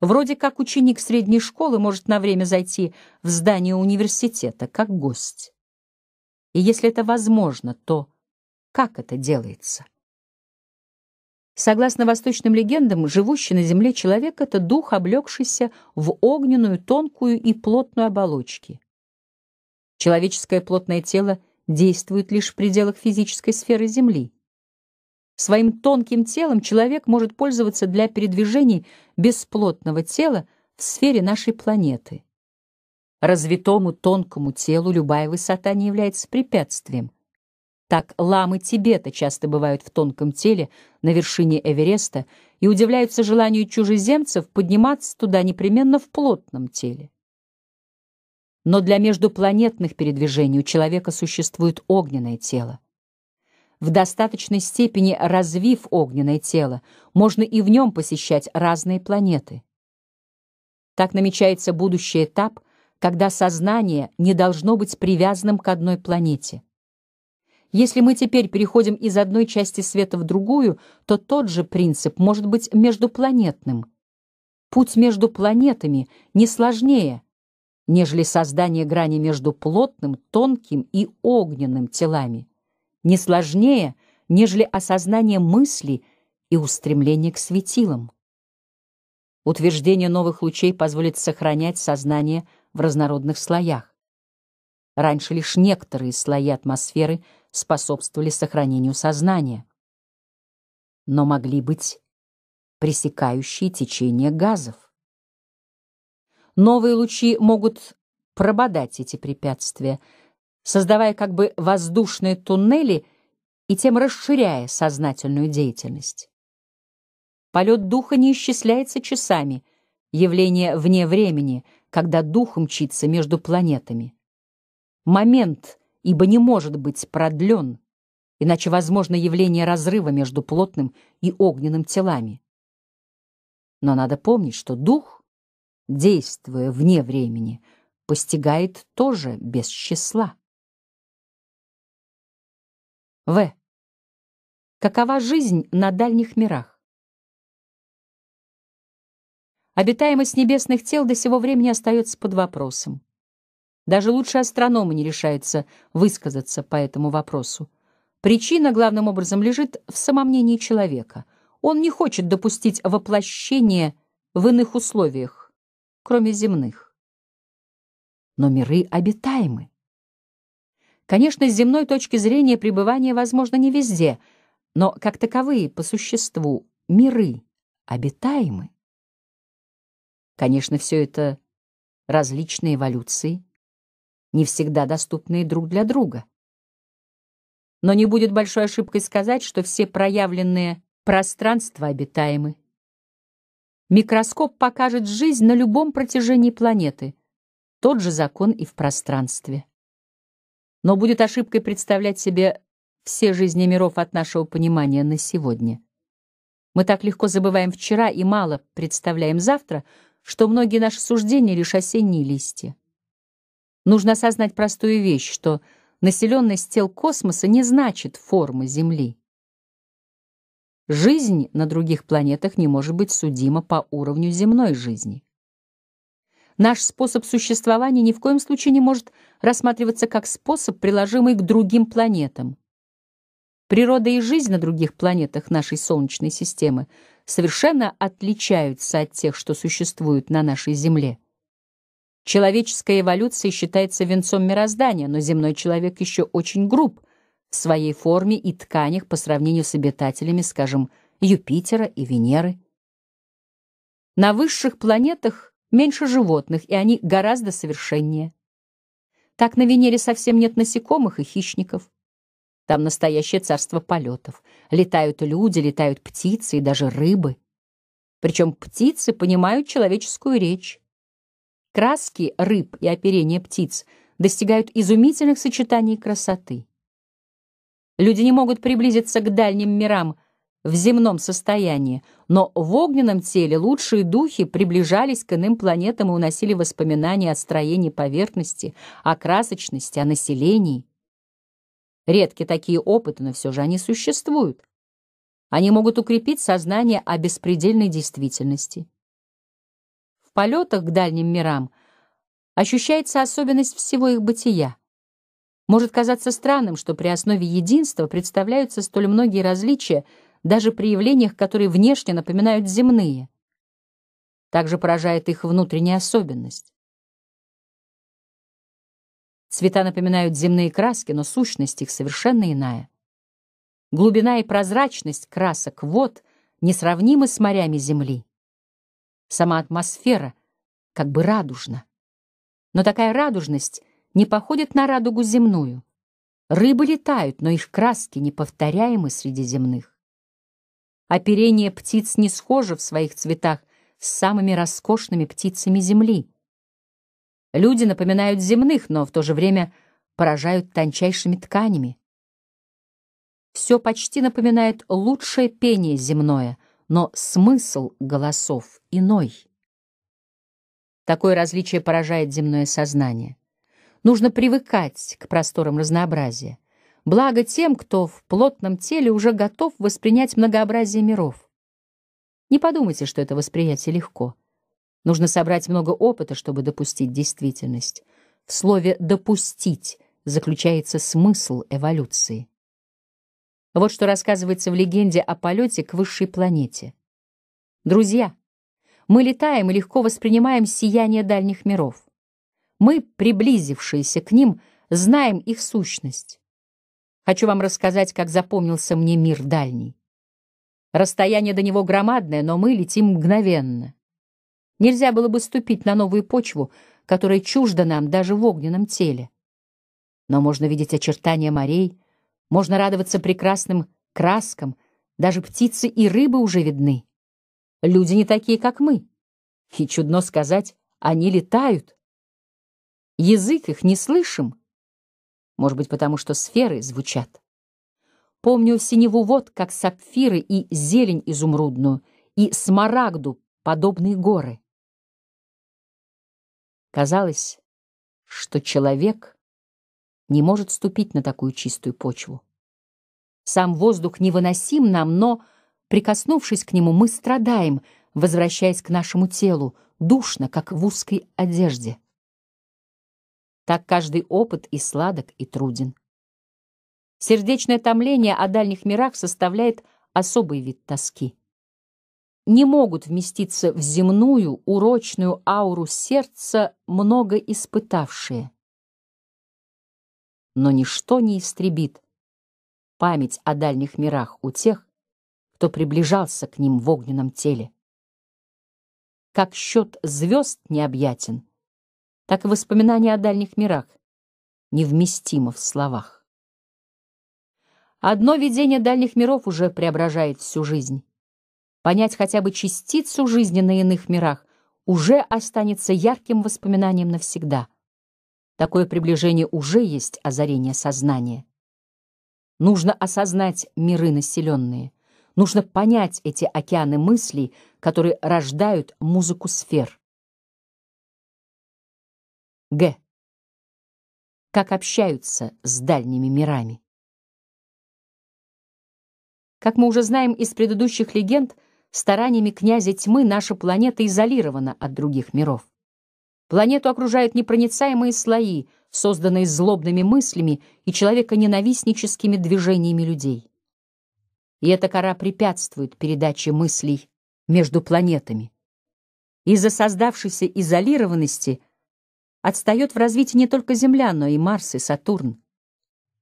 Вроде как ученик средней школы может на время зайти в здание университета как гость. И если это возможно, то как это делается? Согласно восточным легендам, живущий на земле человек — это дух, облегшийся в огненную, тонкую и плотную оболочки. Человеческое плотное тело — действует лишь в пределах физической сферы Земли. Своим тонким телом человек может пользоваться для передвижений бесплотного тела в сфере нашей планеты. Развитому тонкому телу любая высота не является препятствием. Так ламы Тибета часто бывают в тонком теле на вершине Эвереста и удивляются желанию чужеземцев подниматься туда непременно в плотном теле. Но для междупланетных передвижений у человека существует огненное тело. В достаточной степени развив огненное тело, можно и в нем посещать разные планеты. Так намечается будущий этап, когда сознание не должно быть привязанным к одной планете. Если мы теперь переходим из одной части света в другую, то тот же принцип может быть междупланетным. Путь между планетами не сложнее – нежели создание грани между плотным, тонким и огненным телами, не сложнее, нежели осознание мысли и устремление к светилам. Утверждение новых лучей позволит сохранять сознание в разнородных слоях. Раньше лишь некоторые слои атмосферы способствовали сохранению сознания, но могли быть пресекающие течение газов. Новые лучи могут прободать эти препятствия, создавая как бы воздушные туннели и тем расширяя сознательную деятельность. Полет духа не исчисляется часами, явление вне времени, когда дух мчится между планетами. Момент, ибо не может быть продлен, иначе возможно явление разрыва между плотным и огненным телами. Но надо помнить, что дух действуя вне времени, постигает тоже без числа. В. Какова жизнь на дальних мирах? Обитаемость небесных тел до сего времени остается под вопросом. Даже лучшие астрономы не решаются высказаться по этому вопросу. Причина, главным образом, лежит в самомнении человека. Он не хочет допустить воплощение в иных условиях, кроме земных. Но миры обитаемы. Конечно, с земной точки зрения пребывание возможно не везде, но как таковые по существу миры обитаемы. Конечно, все это различные эволюции, не всегда доступные друг для друга. Но не будет большой ошибкой сказать, что все проявленные пространства обитаемы. Микроскоп покажет жизнь на любом протяжении планеты. Тот же закон и в пространстве. Но будет ошибкой представлять себе все жизни миров от нашего понимания на сегодня. Мы так легко забываем вчера и мало представляем завтра, что многие наши суждения лишь осенние листья. Нужно осознать простую вещь, что населенность тел космоса не значит формы Земли. Жизнь на других планетах не может быть судима по уровню земной жизни. Наш способ существования ни в коем случае не может рассматриваться как способ, приложимый к другим планетам. Природа и жизнь на других планетах нашей Солнечной системы совершенно отличаются от тех, что существуют на нашей Земле. Человеческая эволюция считается венцом мироздания, но земной человек еще очень груб – в своей форме и тканях по сравнению с обитателями, скажем, Юпитера и Венеры. На высших планетах меньше животных, и они гораздо совершеннее. Так на Венере совсем нет насекомых и хищников. Там настоящее царство полетов. Летают люди, летают птицы и даже рыбы. Причем птицы понимают человеческую речь. Краски рыб и оперение птиц достигают изумительных сочетаний красоты. Люди не могут приблизиться к дальним мирам в земном состоянии, но в огненном теле лучшие духи приближались к иным планетам и уносили воспоминания о строении поверхности, о красочности, о населении. Редки такие опыты, но все же они существуют. Они могут укрепить сознание о беспредельной действительности. В полетах к дальним мирам ощущается особенность всего их бытия — может казаться странным, что при основе единства представляются столь многие различия, даже при явлениях, которые внешне напоминают земные. Также поражает их внутренняя особенность. Цвета напоминают земные краски, но сущность их совершенно иная. Глубина и прозрачность красок вод несравнимы с морями Земли. Сама атмосфера как бы радужна. Но такая радужность не походят на радугу земную. Рыбы летают, но их краски неповторяемы среди земных. Оперение птиц не схоже в своих цветах с самыми роскошными птицами земли. Люди напоминают земных, но в то же время поражают тончайшими тканями. Все почти напоминает лучшее пение земное, но смысл голосов иной. Такое различие поражает земное сознание. Нужно привыкать к просторам разнообразия. Благо тем, кто в плотном теле уже готов воспринять многообразие миров. Не подумайте, что это восприятие легко. Нужно собрать много опыта, чтобы допустить действительность. В слове «допустить» заключается смысл эволюции. Вот что рассказывается в легенде о полете к высшей планете. Друзья, мы летаем и легко воспринимаем сияние дальних миров. Мы, приблизившиеся к ним, знаем их сущность. Хочу вам рассказать, как запомнился мне мир дальний. Расстояние до него громадное, но мы летим мгновенно. Нельзя было бы ступить на новую почву, которая чужда нам даже в огненном теле. Но можно видеть очертания морей, можно радоваться прекрасным краскам, даже птицы и рыбы уже видны. Люди не такие, как мы. И чудно сказать, они летают. Язык их не слышим, может быть, потому что сферы звучат. Помню синеву вод, как сапфиры и зелень изумрудную, и смарагду, подобные горы. Казалось, что человек не может ступить на такую чистую почву. Сам воздух невыносим нам, но, прикоснувшись к нему, мы страдаем, возвращаясь к нашему телу, душно, как в узкой одежде. Так каждый опыт и сладок, и труден. Сердечное томление о дальних мирах составляет особый вид тоски. Не могут вместиться в земную, урочную ауру сердца много испытавшие. Но ничто не истребит память о дальних мирах у тех, кто приближался к ним в огненном теле. Как счет звезд необъятен — так и воспоминания о дальних мирах невместимо в словах. Одно видение дальних миров уже преображает всю жизнь. Понять хотя бы частицу жизни на иных мирах уже останется ярким воспоминанием навсегда. Такое приближение уже есть озарение сознания. Нужно осознать миры населенные. Нужно понять эти океаны мыслей, которые рождают музыку сфер. Г. Как общаются с дальними мирами? Как мы уже знаем из предыдущих легенд, стараниями князя тьмы наша планета изолирована от других миров. Планету окружают непроницаемые слои, созданные злобными мыслями и человеконенавистническими движениями людей. И эта кора препятствует передаче мыслей между планетами. Из-за создавшейся изолированности – Отстает в развитии не только Земля, но и Марс и Сатурн.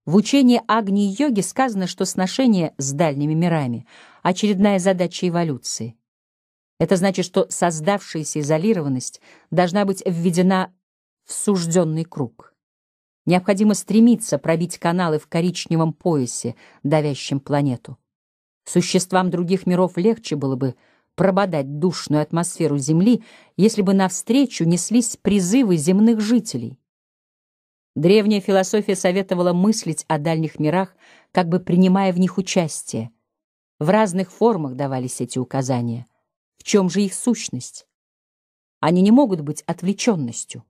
В учении Агни-йоги сказано, что сношение с дальними мирами — очередная задача эволюции. Это значит, что создавшаяся изолированность должна быть введена в сужденный круг. Необходимо стремиться пробить каналы в коричневом поясе, давящем планету. Существам других миров легче было бы — прободать душную атмосферу Земли, если бы навстречу неслись призывы земных жителей. Древняя философия советовала мыслить о дальних мирах, как бы принимая в них участие. В разных формах давались эти указания. В чем же их сущность? Они не могут быть отвлеченностью.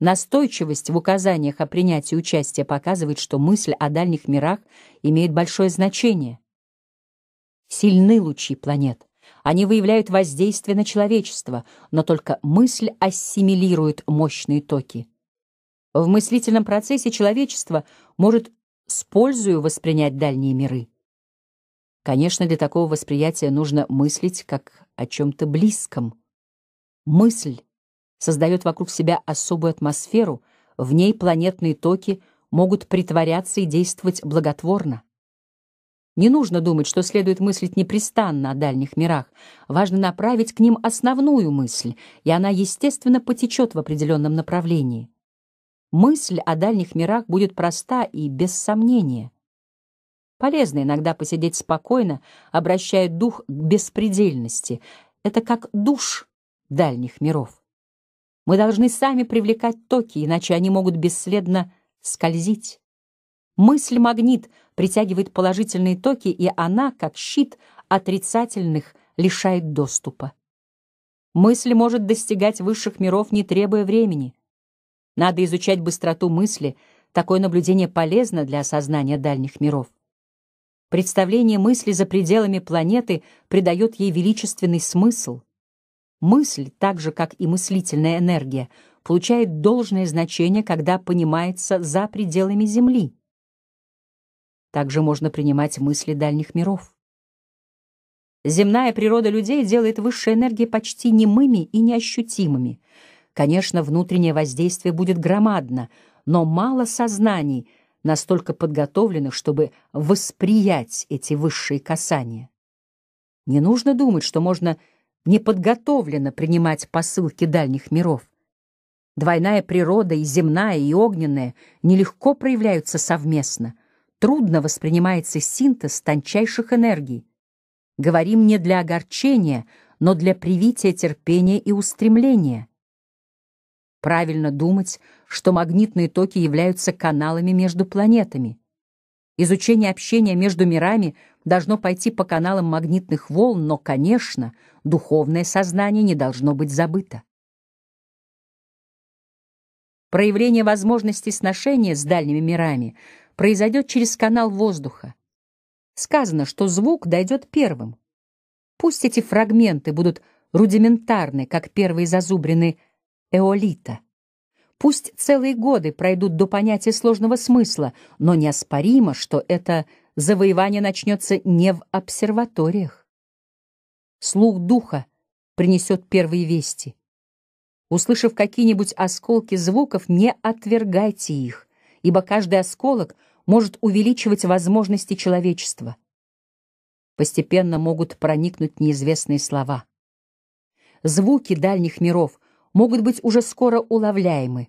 Настойчивость в указаниях о принятии участия показывает, что мысль о дальних мирах имеет большое значение. Сильны лучи планет — они выявляют воздействие на человечество, но только мысль ассимилирует мощные токи. В мыслительном процессе человечество может с пользою воспринять дальние миры. Конечно, для такого восприятия нужно мыслить как о чем-то близком. Мысль создает вокруг себя особую атмосферу, в ней планетные токи могут притворяться и действовать благотворно. Не нужно думать, что следует мыслить непрестанно о дальних мирах. Важно направить к ним основную мысль, и она, естественно, потечет в определенном направлении. Мысль о дальних мирах будет проста и без сомнения. Полезно иногда посидеть спокойно, обращая дух к беспредельности. Это как душ дальних миров. Мы должны сами привлекать токи, иначе они могут бесследно скользить. Мысль-магнит притягивает положительные токи, и она, как щит, отрицательных лишает доступа. Мысль может достигать высших миров, не требуя времени. Надо изучать быстроту мысли, такое наблюдение полезно для осознания дальних миров. Представление мысли за пределами планеты придает ей величественный смысл. Мысль, так же как и мыслительная энергия, получает должное значение, когда понимается за пределами Земли. Также можно принимать мысли дальних миров. Земная природа людей делает высшие энергии почти немыми и неощутимыми. Конечно, внутреннее воздействие будет громадно, но мало сознаний, настолько подготовленных, чтобы восприять эти высшие касания. Не нужно думать, что можно неподготовленно принимать посылки дальних миров. Двойная природа и земная, и огненная нелегко проявляются совместно — трудно воспринимается синтез тончайших энергий. Говорим не для огорчения, но для привития терпения и устремления. Правильно думать, что магнитные токи являются каналами между планетами. Изучение общения между мирами должно пойти по каналам магнитных волн, но, конечно, духовное сознание не должно быть забыто. Проявление возможностей сношения с дальними мирами — произойдет через канал воздуха. Сказано, что звук дойдет первым. Пусть эти фрагменты будут рудиментарны, как первые зазубрины эолита. Пусть целые годы пройдут до понятия сложного смысла, но неоспоримо, что это завоевание начнется не в обсерваториях. Слух духа принесет первые вести. Услышав какие-нибудь осколки звуков, не отвергайте их, ибо каждый осколок — может увеличивать возможности человечества. Постепенно могут проникнуть неизвестные слова. Звуки дальних миров могут быть уже скоро уловляемы.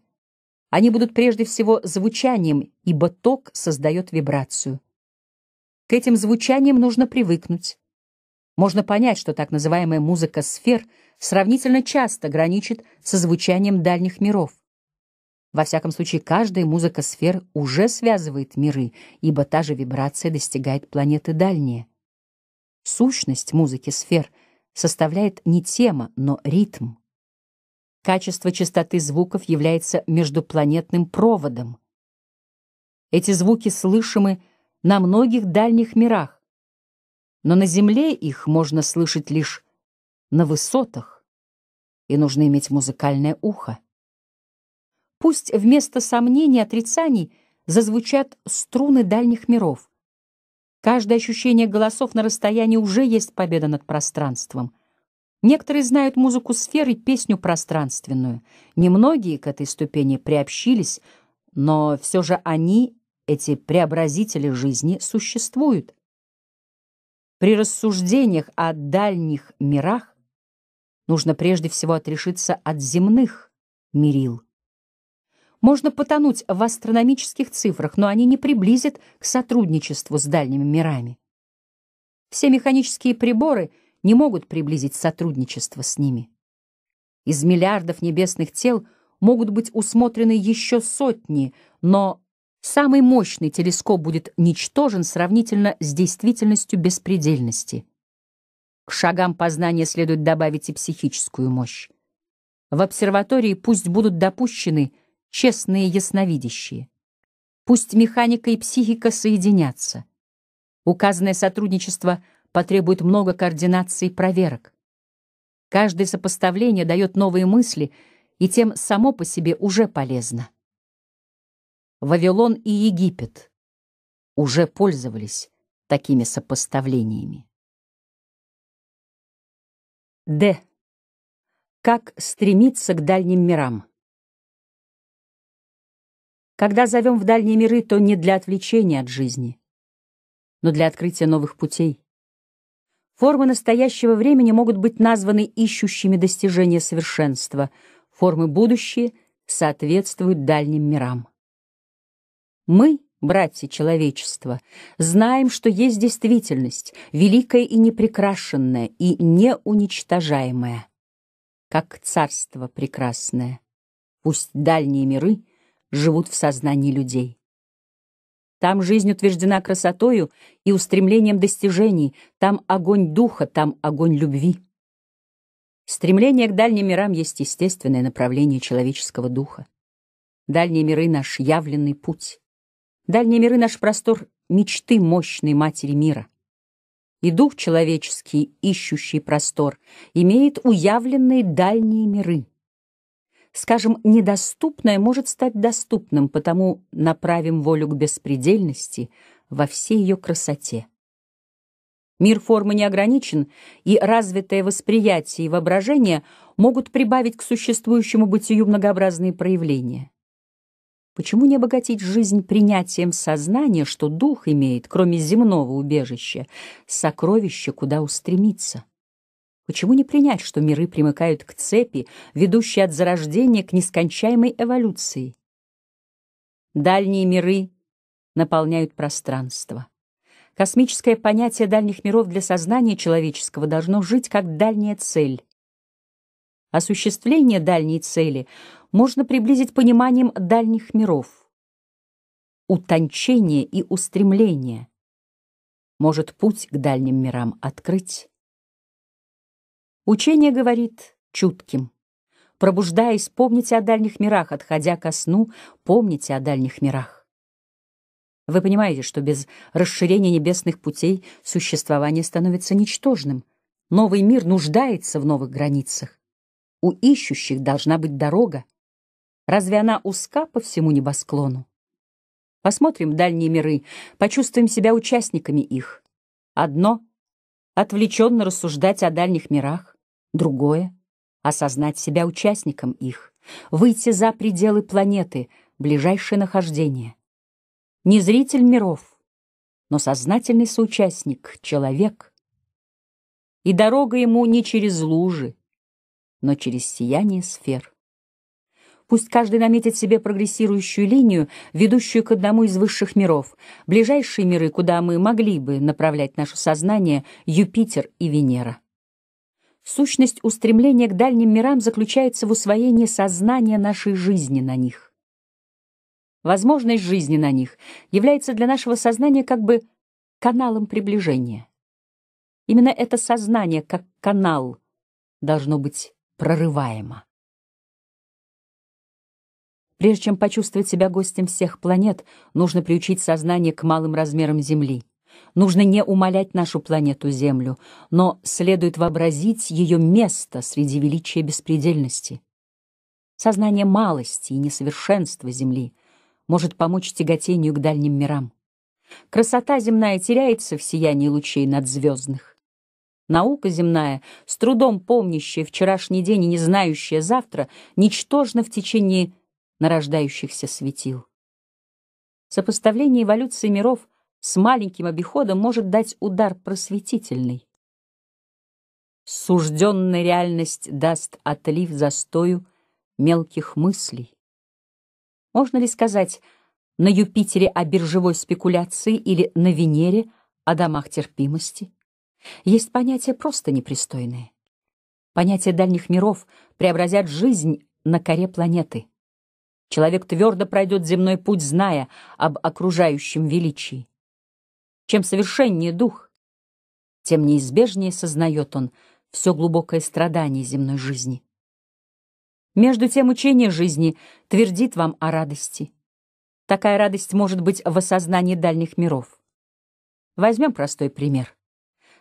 Они будут прежде всего звучанием, ибо ток создает вибрацию. К этим звучаниям нужно привыкнуть. Можно понять, что так называемая музыка сфер сравнительно часто граничит со звучанием дальних миров. Во всяком случае, каждая музыка сфер уже связывает миры, ибо та же вибрация достигает планеты дальние. Сущность музыки сфер составляет не тема, но ритм. Качество частоты звуков является междупланетным проводом. Эти звуки слышимы на многих дальних мирах, но на Земле их можно слышать лишь на высотах, и нужно иметь музыкальное ухо. Пусть вместо сомнений и отрицаний зазвучат струны дальних миров. Каждое ощущение голосов на расстоянии уже есть победа над пространством. Некоторые знают музыку сферы, песню пространственную. Немногие к этой ступени приобщились, но все же они, эти преобразители жизни, существуют. При рассуждениях о дальних мирах нужно прежде всего отрешиться от земных мирил. Можно потонуть в астрономических цифрах, но они не приблизят к сотрудничеству с дальними мирами. Все механические приборы не могут приблизить сотрудничество с ними. Из миллиардов небесных тел могут быть усмотрены еще сотни, но самый мощный телескоп будет ничтожен сравнительно с действительностью беспредельности. К шагам познания следует добавить и психическую мощь. В обсерватории пусть будут допущены – честные ясновидящие. Пусть механика и психика соединятся. Указанное сотрудничество потребует много координации и проверок. Каждое сопоставление дает новые мысли, и тем само по себе уже полезно. Вавилон и Египет уже пользовались такими сопоставлениями. Д. Как стремиться к дальним мирам? Когда зовем в дальние миры, то не для отвлечения от жизни, но для открытия новых путей. Формы настоящего времени могут быть названы ищущими достижения совершенства. Формы будущие соответствуют дальним мирам. Мы, братья человечества, знаем, что есть действительность, великая и непрекрашенная, и неуничтожаемая, как царство прекрасное. Пусть дальние миры — живут в сознании людей. Там жизнь утверждена красотою и устремлением достижений, там огонь духа, там огонь любви. Стремление к дальним мирам есть естественное направление человеческого духа. Дальние миры — наш явленный путь. Дальние миры — наш простор мечты мощной матери мира. И дух человеческий, ищущий простор, имеет уявленные дальние миры — Скажем, недоступное может стать доступным, потому направим волю к беспредельности во всей ее красоте. Мир формы не ограничен, и развитое восприятие и воображение могут прибавить к существующему бытию многообразные проявления. Почему не обогатить жизнь принятием сознания, что дух имеет, кроме земного убежища, сокровище, куда устремиться? Почему не принять, что миры примыкают к цепи, ведущей от зарождения к нескончаемой эволюции? Дальние миры наполняют пространство. Космическое понятие дальних миров для сознания человеческого должно жить как дальняя цель. Осуществление дальней цели можно приблизить пониманием дальних миров. Утончение и устремление может путь к дальним мирам открыть. Учение говорит чутким. Пробуждаясь, помните о дальних мирах, отходя ко сну, помните о дальних мирах. Вы понимаете, что без расширения небесных путей существование становится ничтожным. Новый мир нуждается в новых границах. У ищущих должна быть дорога. Разве она узка по всему небосклону? Посмотрим дальние миры, почувствуем себя участниками их. Одно — отвлеченно рассуждать о дальних мирах. Другое — осознать себя участником их, выйти за пределы планеты, ближайшее нахождение. Не зритель миров, но сознательный соучастник, человек. И дорога ему не через лужи, но через сияние сфер. Пусть каждый наметит себе прогрессирующую линию, ведущую к одному из высших миров. Ближайшие миры, куда мы могли бы направлять наше сознание, Юпитер и Венера. Сущность устремления к дальним мирам заключается в усвоении сознания нашей жизни на них. Возможность жизни на них является для нашего сознания как бы каналом приближения. Именно это сознание, как канал, должно быть прорываемо. Прежде чем почувствовать себя гостем всех планет, нужно приучить сознание к малым размерам Земли. Нужно не умолять нашу планету Землю, но следует вообразить ее место среди величия беспредельности. Сознание малости и несовершенства Земли может помочь тяготению к дальним мирам. Красота земная теряется в сиянии лучей надзвездных. Наука земная, с трудом помнящая вчерашний день и не знающая завтра, ничтожна в течение нарождающихся светил. Сопоставление эволюции миров — с маленьким обиходом может дать удар просветительный. Сужденная реальность даст отлив застою мелких мыслей. Можно ли сказать на Юпитере о биржевой спекуляции или на Венере о домах терпимости? Есть понятия просто непристойные. Понятия дальних миров преобразят жизнь на коре планеты. Человек твердо пройдет земной путь, зная об окружающем величии. Чем совершеннее дух, тем неизбежнее сознает он все глубокое страдание земной жизни. Между тем учение жизни твердит вам о радости. Такая радость может быть в осознании дальних миров. Возьмем простой пример.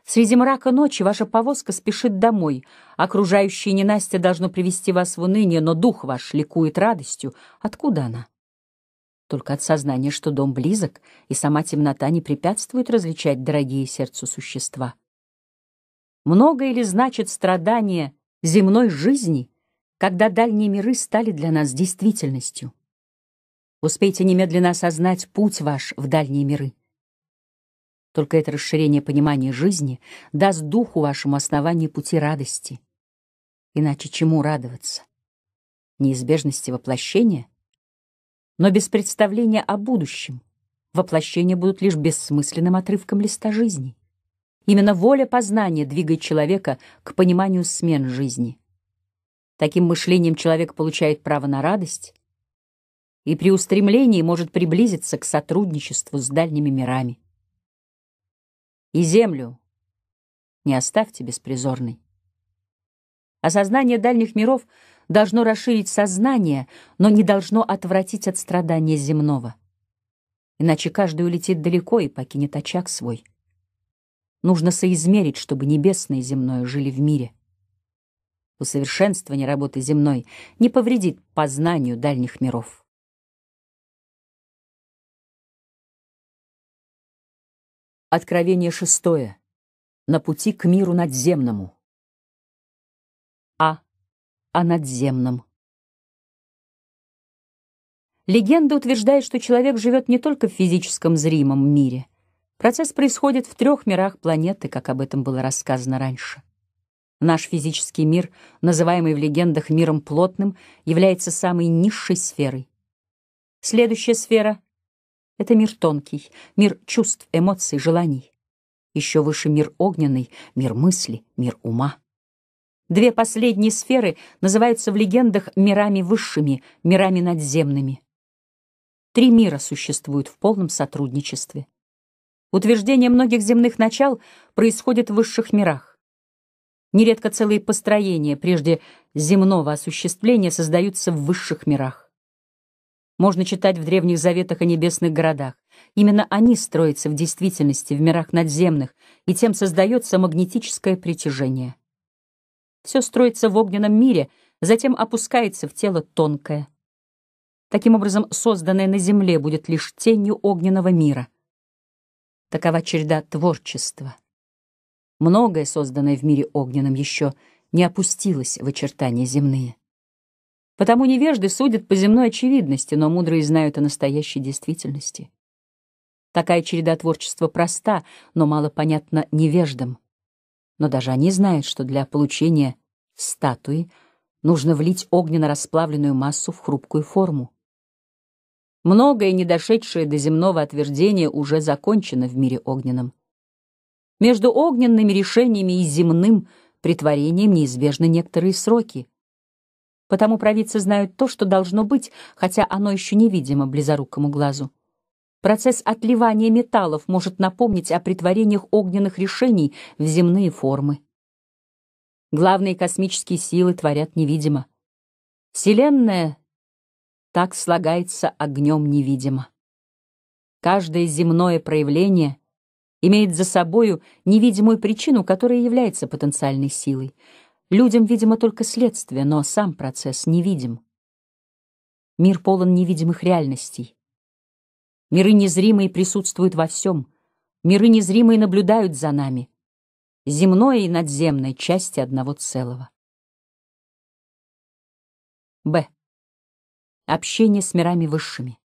Среди мрака ночи ваша повозка спешит домой. Окружающее ненастье должно привести вас в уныние, но дух ваш ликует радостью. Откуда она? только от сознания, что дом близок, и сама темнота не препятствует различать дорогие сердцу существа. Много или значит страдание земной жизни, когда дальние миры стали для нас действительностью? Успейте немедленно осознать путь ваш в дальние миры. Только это расширение понимания жизни даст духу вашему основание пути радости. Иначе чему радоваться? Неизбежности воплощения? но без представления о будущем. Воплощения будут лишь бессмысленным отрывком листа жизни. Именно воля познания двигает человека к пониманию смен жизни. Таким мышлением человек получает право на радость и при устремлении может приблизиться к сотрудничеству с дальними мирами. И землю не оставьте беспризорной. Осознание дальних миров — должно расширить сознание, но не должно отвратить от страдания земного. Иначе каждый улетит далеко и покинет очаг свой. Нужно соизмерить, чтобы небесное и земное жили в мире. Усовершенствование работы земной не повредит познанию дальних миров. Откровение шестое. На пути к миру надземному о надземном. Легенда утверждает, что человек живет не только в физическом зримом мире. Процесс происходит в трех мирах планеты, как об этом было рассказано раньше. Наш физический мир, называемый в легендах миром плотным, является самой низшей сферой. Следующая сфера — это мир тонкий, мир чувств, эмоций, желаний. Еще выше мир огненный, мир мысли, мир ума. Две последние сферы называются в легендах мирами высшими, мирами надземными. Три мира существуют в полном сотрудничестве. Утверждение многих земных начал происходит в высших мирах. Нередко целые построения, прежде земного осуществления, создаются в высших мирах. Можно читать в Древних Заветах о небесных городах. Именно они строятся в действительности в мирах надземных, и тем создается магнетическое притяжение. Все строится в огненном мире, затем опускается в тело тонкое. Таким образом, созданное на земле будет лишь тенью огненного мира. Такова череда творчества. Многое, созданное в мире огненном, еще не опустилось в очертания земные. Потому невежды судят по земной очевидности, но мудрые знают о настоящей действительности. Такая череда творчества проста, но мало понятна невеждам но даже они знают, что для получения статуи нужно влить огненно расплавленную массу в хрупкую форму. Многое, не дошедшее до земного отвердения, уже закончено в мире огненном. Между огненными решениями и земным притворением неизбежны некоторые сроки. Потому провидцы знают то, что должно быть, хотя оно еще невидимо близорукому глазу. Процесс отливания металлов может напомнить о притворениях огненных решений в земные формы. Главные космические силы творят невидимо. Вселенная так слагается огнем невидимо. Каждое земное проявление имеет за собою невидимую причину, которая является потенциальной силой. Людям, видимо, только следствие, но сам процесс невидим. Мир полон невидимых реальностей. Миры незримые присутствуют во всем. Миры незримые наблюдают за нами. Земное и надземное — части одного целого. Б. Общение с мирами высшими.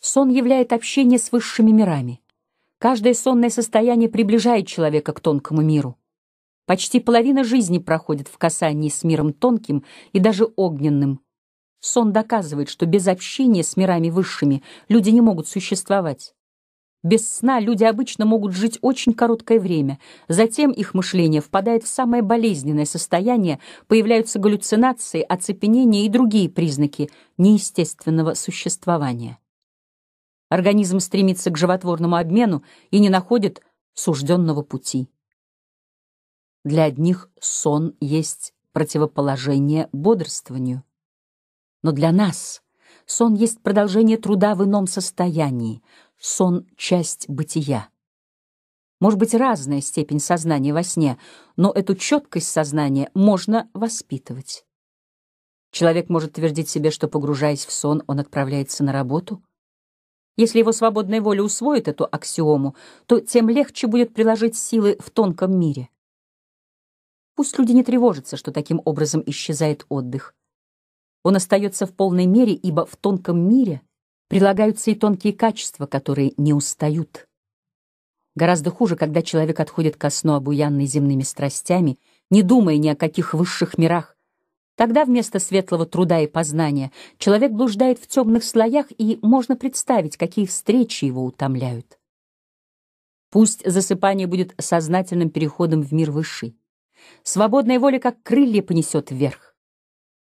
Сон являет общение с высшими мирами. Каждое сонное состояние приближает человека к тонкому миру. Почти половина жизни проходит в касании с миром тонким и даже огненным — Сон доказывает, что без общения с мирами высшими люди не могут существовать. Без сна люди обычно могут жить очень короткое время, затем их мышление впадает в самое болезненное состояние, появляются галлюцинации, оцепенение и другие признаки неестественного существования. Организм стремится к животворному обмену и не находит сужденного пути. Для одних сон есть противоположение бодрствованию. Но для нас сон есть продолжение труда в ином состоянии, сон — часть бытия. Может быть, разная степень сознания во сне, но эту четкость сознания можно воспитывать. Человек может твердить себе, что, погружаясь в сон, он отправляется на работу. Если его свободная воля усвоит эту аксиому, то тем легче будет приложить силы в тонком мире. Пусть люди не тревожатся, что таким образом исчезает отдых он остается в полной мере, ибо в тонком мире прилагаются и тонкие качества, которые не устают. Гораздо хуже, когда человек отходит ко сну, обуянный земными страстями, не думая ни о каких высших мирах. Тогда вместо светлого труда и познания человек блуждает в темных слоях, и можно представить, какие встречи его утомляют. Пусть засыпание будет сознательным переходом в мир высший. Свободная воля, как крылья, понесет вверх.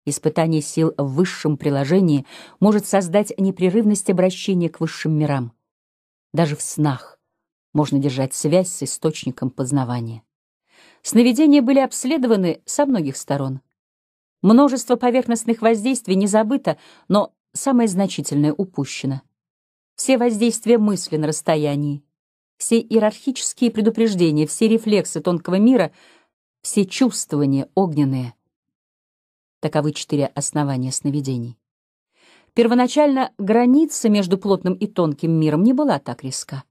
Испытание сил в высшем приложении может создать непрерывность обращения к высшим мирам. Даже в снах можно держать связь с источником познавания. Сновидения были обследованы со многих сторон. Множество поверхностных воздействий не забыто, но самое значительное упущено. Все воздействия мысли на расстоянии, все иерархические предупреждения, все рефлексы тонкого мира, все чувствования огненные — Таковы четыре основания сновидений. Первоначально граница между плотным и тонким миром не была так резка.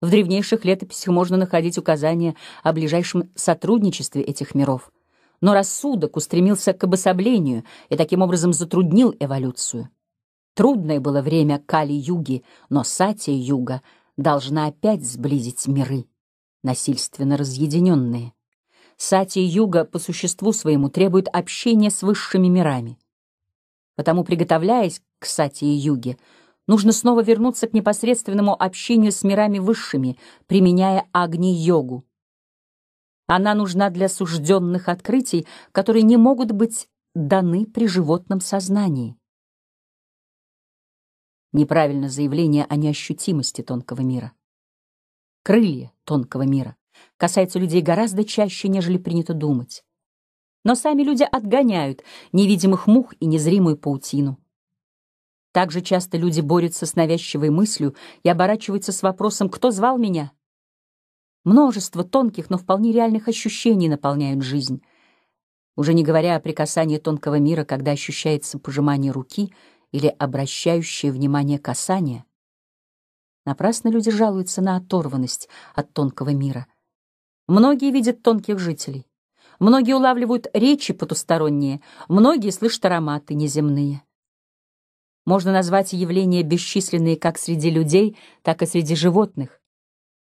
В древнейших летописях можно находить указания о ближайшем сотрудничестве этих миров. Но рассудок устремился к обособлению и таким образом затруднил эволюцию. Трудное было время Кали-юги, но сатия юга должна опять сблизить миры, насильственно разъединенные. Сати Юга по существу своему требует общения с высшими мирами. Потому, приготовляясь к Сати Юге, нужно снова вернуться к непосредственному общению с мирами высшими, применяя Агни-йогу. Она нужна для сужденных открытий, которые не могут быть даны при животном сознании. Неправильно заявление о неощутимости тонкого мира. Крылья тонкого мира касается людей гораздо чаще, нежели принято думать. Но сами люди отгоняют невидимых мух и незримую паутину. Также часто люди борются с навязчивой мыслью и оборачиваются с вопросом «Кто звал меня?». Множество тонких, но вполне реальных ощущений наполняют жизнь. Уже не говоря о прикасании тонкого мира, когда ощущается пожимание руки или обращающее внимание касание. Напрасно люди жалуются на оторванность от тонкого мира — Многие видят тонких жителей. Многие улавливают речи потусторонние, многие слышат ароматы неземные. Можно назвать явления бесчисленные как среди людей, так и среди животных.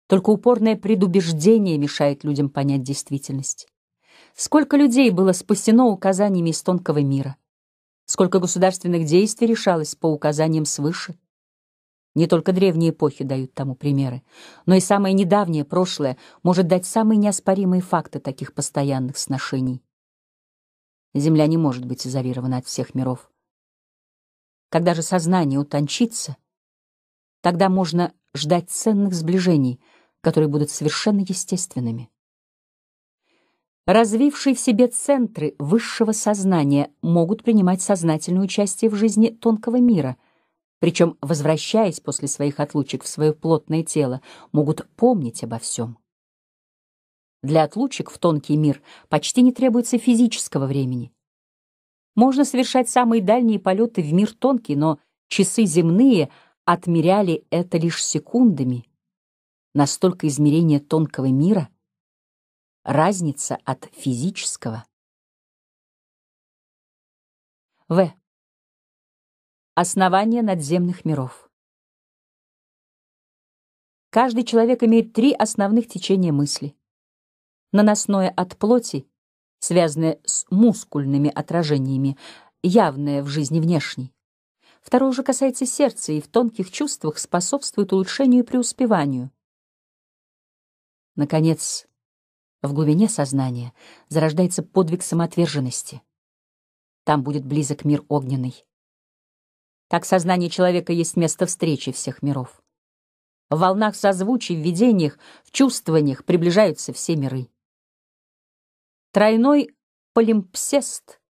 Только упорное предубеждение мешает людям понять действительность. Сколько людей было спасено указаниями из тонкого мира? Сколько государственных действий решалось по указаниям свыше? Не только древние эпохи дают тому примеры, но и самое недавнее прошлое может дать самые неоспоримые факты таких постоянных сношений. Земля не может быть изолирована от всех миров. Когда же сознание утончится, тогда можно ждать ценных сближений, которые будут совершенно естественными. Развившие в себе центры высшего сознания могут принимать сознательное участие в жизни тонкого мира — причем, возвращаясь после своих отлучек в свое плотное тело, могут помнить обо всем. Для отлучек в тонкий мир почти не требуется физического времени. Можно совершать самые дальние полеты в мир тонкий, но часы земные отмеряли это лишь секундами. Настолько измерение тонкого мира разница от физического. В. Основание надземных миров. Каждый человек имеет три основных течения мысли. Наносное от плоти, связанное с мускульными отражениями, явное в жизни внешней. Второе же касается сердца и в тонких чувствах способствует улучшению и преуспеванию. Наконец, в глубине сознания зарождается подвиг самоотверженности. Там будет близок мир огненный. Так сознание человека есть место встречи всех миров. В волнах созвучий, в видениях, в чувствованиях приближаются все миры. Тройной полимпсест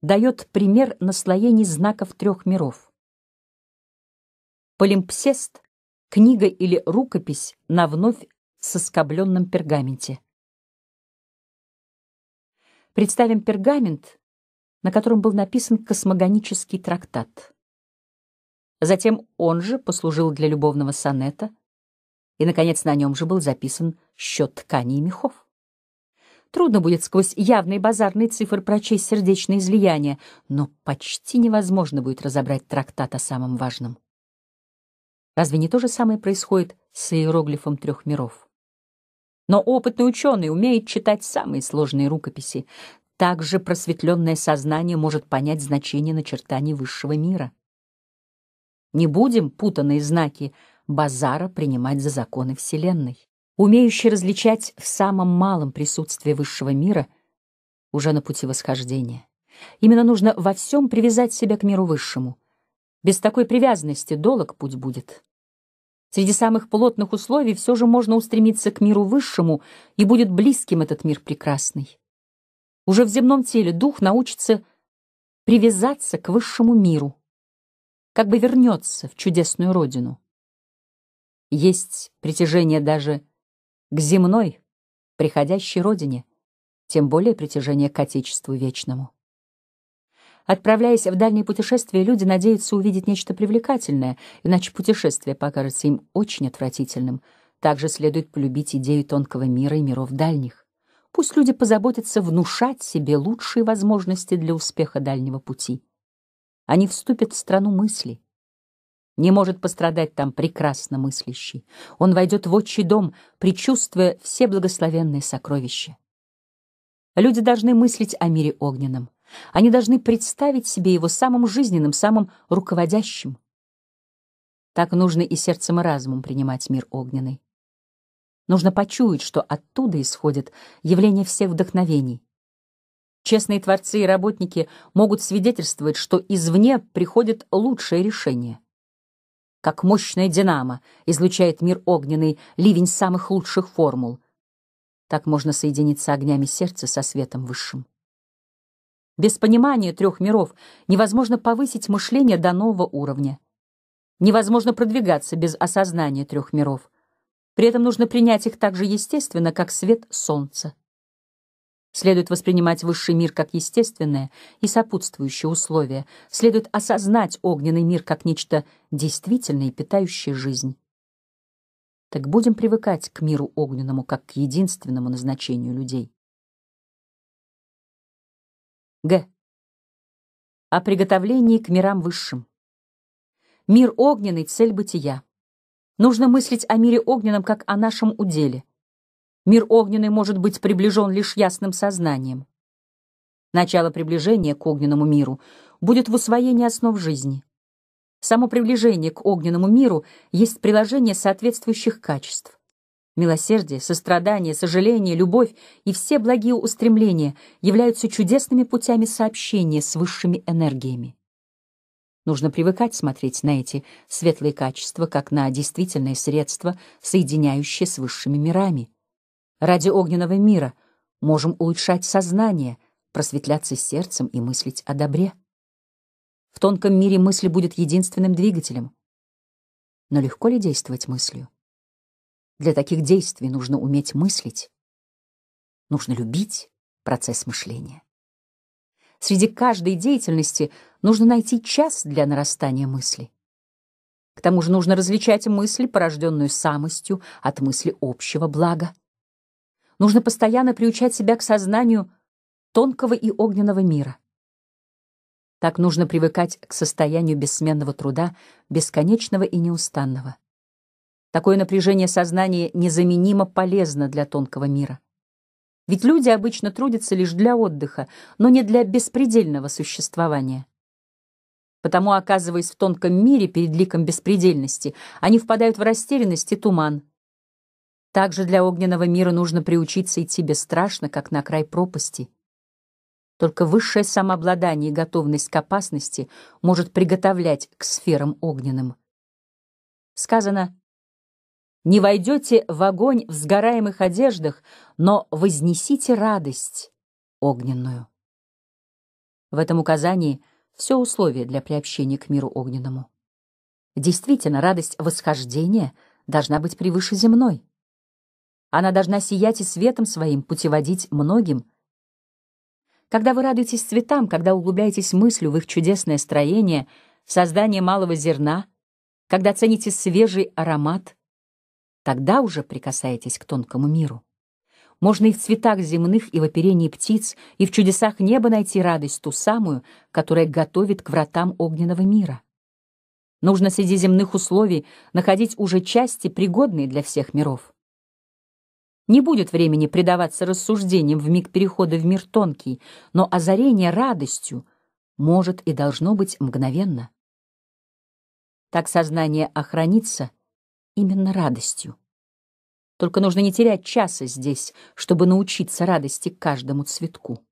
дает пример наслоений знаков трех миров. Полимпсест — книга или рукопись на вновь соскобленном пергаменте. Представим пергамент, на котором был написан космогонический трактат. Затем он же послужил для любовного сонета, и, наконец, на нем же был записан счет тканей и мехов. Трудно будет сквозь явный базарный цифры прочесть сердечные излияния, но почти невозможно будет разобрать трактат о самом важном. Разве не то же самое происходит с иероглифом трех миров? Но опытный ученый умеет читать самые сложные рукописи. Также просветленное сознание может понять значение начертаний высшего мира. Не будем путанные знаки базара принимать за законы Вселенной. Умеющий различать в самом малом присутствие высшего мира уже на пути восхождения. Именно нужно во всем привязать себя к миру высшему. Без такой привязанности долг путь будет. Среди самых плотных условий все же можно устремиться к миру высшему, и будет близким этот мир прекрасный. Уже в земном теле дух научится привязаться к высшему миру, как бы вернется в чудесную родину. Есть притяжение даже к земной, приходящей родине, тем более притяжение к Отечеству Вечному. Отправляясь в дальние путешествия, люди надеются увидеть нечто привлекательное, иначе путешествие покажется им очень отвратительным. Также следует полюбить идею тонкого мира и миров дальних. Пусть люди позаботятся внушать себе лучшие возможности для успеха дальнего пути. Они вступят в страну мысли. Не может пострадать там прекрасно мыслящий. Он войдет в отчий дом, предчувствуя все благословенные сокровища. Люди должны мыслить о мире огненном. Они должны представить себе его самым жизненным, самым руководящим. Так нужно и сердцем, и разумом принимать мир огненный. Нужно почуять, что оттуда исходят явления всех вдохновений, Честные творцы и работники могут свидетельствовать, что извне приходит лучшее решение. Как мощная динамо излучает мир огненный, ливень самых лучших формул. Так можно соединиться огнями сердца со светом высшим. Без понимания трех миров невозможно повысить мышление до нового уровня. Невозможно продвигаться без осознания трех миров. При этом нужно принять их так же естественно, как свет солнца. Следует воспринимать высший мир как естественное и сопутствующее условие. Следует осознать огненный мир как нечто действительное и питающее жизнь. Так будем привыкать к миру огненному как к единственному назначению людей. Г. О приготовлении к мирам высшим. Мир огненный — цель бытия. Нужно мыслить о мире огненном как о нашем уделе. Мир огненный может быть приближен лишь ясным сознанием. Начало приближения к огненному миру будет в усвоении основ жизни. Само приближение к огненному миру есть приложение соответствующих качеств. Милосердие, сострадание, сожаление, любовь и все благие устремления являются чудесными путями сообщения с высшими энергиями. Нужно привыкать смотреть на эти светлые качества как на действительные средства, соединяющие с высшими мирами. Ради огненного мира можем улучшать сознание, просветляться сердцем и мыслить о добре. В тонком мире мысль будет единственным двигателем. Но легко ли действовать мыслью? Для таких действий нужно уметь мыслить. Нужно любить процесс мышления. Среди каждой деятельности нужно найти час для нарастания мысли. К тому же нужно различать мысль, порожденную самостью, от мысли общего блага. Нужно постоянно приучать себя к сознанию тонкого и огненного мира. Так нужно привыкать к состоянию бессменного труда, бесконечного и неустанного. Такое напряжение сознания незаменимо полезно для тонкого мира. Ведь люди обычно трудятся лишь для отдыха, но не для беспредельного существования. Потому, оказываясь в тонком мире перед ликом беспредельности, они впадают в растерянность и туман — также для огненного мира нужно приучиться идти бесстрашно, как на край пропасти. Только высшее самообладание и готовность к опасности может приготовлять к сферам огненным. Сказано «Не войдете в огонь в сгораемых одеждах, но вознесите радость огненную». В этом указании все условия для приобщения к миру огненному. Действительно, радость восхождения должна быть превыше земной. Она должна сиять и светом своим путеводить многим. Когда вы радуетесь цветам, когда углубляетесь мыслью в их чудесное строение, создание малого зерна, когда цените свежий аромат, тогда уже прикасаетесь к тонкому миру. Можно и в цветах земных, и в оперении птиц, и в чудесах неба найти радость, ту самую, которая готовит к вратам огненного мира. Нужно среди земных условий находить уже части, пригодные для всех миров. Не будет времени предаваться рассуждениям в миг перехода в мир тонкий, но озарение радостью может и должно быть мгновенно. Так сознание охранится именно радостью. Только нужно не терять часа здесь, чтобы научиться радости каждому цветку.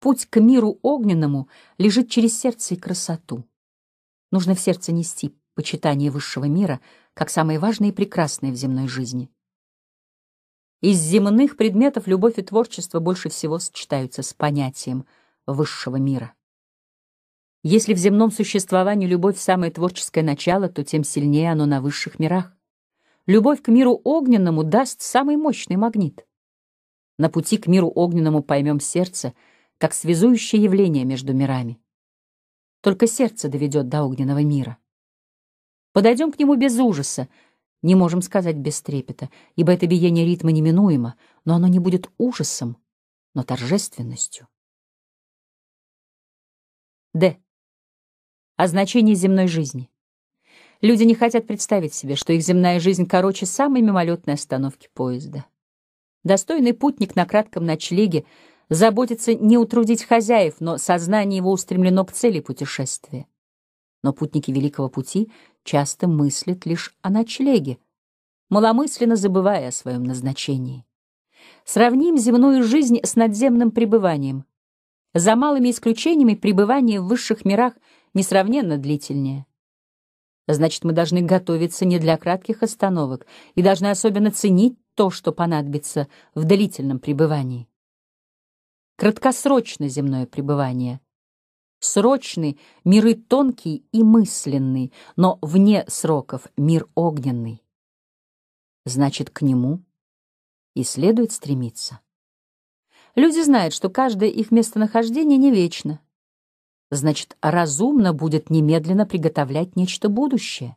Путь к миру огненному лежит через сердце и красоту. Нужно в сердце нести почитание высшего мира как самое важное и прекрасное в земной жизни. Из земных предметов любовь и творчество больше всего сочетаются с понятием высшего мира. Если в земном существовании любовь — самое творческое начало, то тем сильнее оно на высших мирах. Любовь к миру огненному даст самый мощный магнит. На пути к миру огненному поймем сердце как связующее явление между мирами. Только сердце доведет до огненного мира. Подойдем к нему без ужаса — не можем сказать без трепета, ибо это биение ритма неминуемо, но оно не будет ужасом, но торжественностью. Д. О значении земной жизни. Люди не хотят представить себе, что их земная жизнь короче самой мимолетной остановки поезда. Достойный путник на кратком ночлеге заботится не утрудить хозяев, но сознание его устремлено к цели путешествия. Но путники Великого Пути часто мыслят лишь о ночлеге, маломысленно забывая о своем назначении. Сравним земную жизнь с надземным пребыванием. За малыми исключениями пребывание в высших мирах несравненно длительнее. Значит, мы должны готовиться не для кратких остановок и должны особенно ценить то, что понадобится в длительном пребывании. Краткосрочное земное пребывание Срочный — миры тонкий и мысленный, но вне сроков — мир огненный. Значит, к нему и следует стремиться. Люди знают, что каждое их местонахождение не вечно. Значит, разумно будет немедленно приготовлять нечто будущее.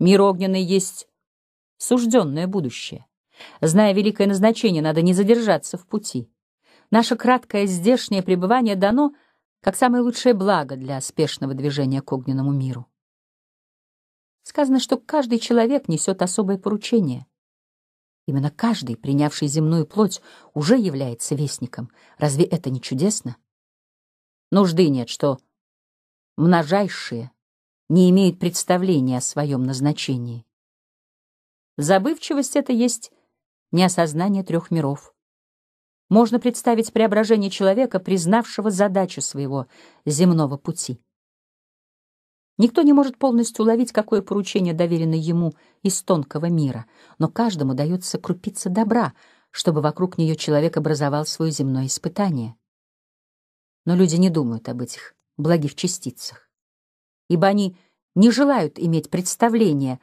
Мир огненный есть сужденное будущее. Зная великое назначение, надо не задержаться в пути. Наше краткое здешнее пребывание дано — как самое лучшее благо для спешного движения к огненному миру. Сказано, что каждый человек несет особое поручение. Именно каждый, принявший земную плоть, уже является вестником. Разве это не чудесно? Нужды нет, что множайшие не имеют представления о своем назначении. Забывчивость — это есть неосознание трех миров — можно представить преображение человека, признавшего задачу своего земного пути. Никто не может полностью уловить, какое поручение доверено ему из тонкого мира, но каждому дается крупица добра, чтобы вокруг нее человек образовал свое земное испытание. Но люди не думают об этих благих частицах, ибо они не желают иметь представления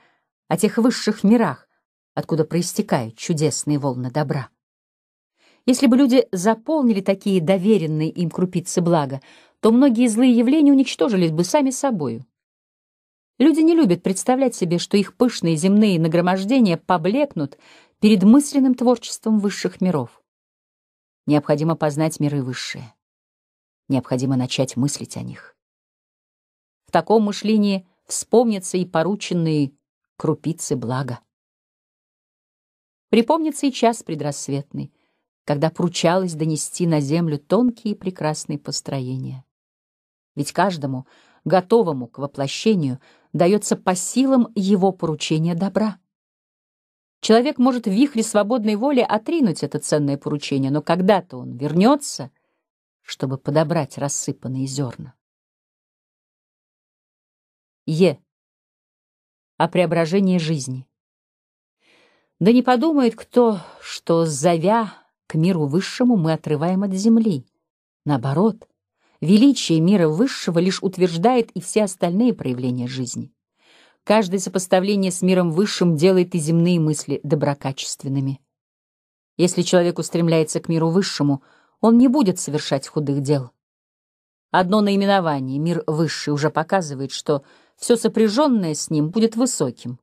о тех высших мирах, откуда проистекают чудесные волны добра. Если бы люди заполнили такие доверенные им крупицы блага, то многие злые явления уничтожились бы сами собою. Люди не любят представлять себе, что их пышные земные нагромождения поблекнут перед мысленным творчеством высших миров. Необходимо познать миры высшие. Необходимо начать мыслить о них. В таком мышлении вспомнятся и порученные крупицы блага. Припомнится и час предрассветный — когда поручалось донести на землю тонкие и прекрасные построения. Ведь каждому, готовому к воплощению, дается по силам его поручение добра. Человек может в вихре свободной воли отринуть это ценное поручение, но когда-то он вернется, чтобы подобрать рассыпанные зерна. Е. О преображении жизни. Да не подумает кто, что, завя к миру высшему мы отрываем от земли. Наоборот, величие мира высшего лишь утверждает и все остальные проявления жизни. Каждое сопоставление с миром высшим делает и земные мысли доброкачественными. Если человек устремляется к миру высшему, он не будет совершать худых дел. Одно наименование «мир высший» уже показывает, что все сопряженное с ним будет высоким.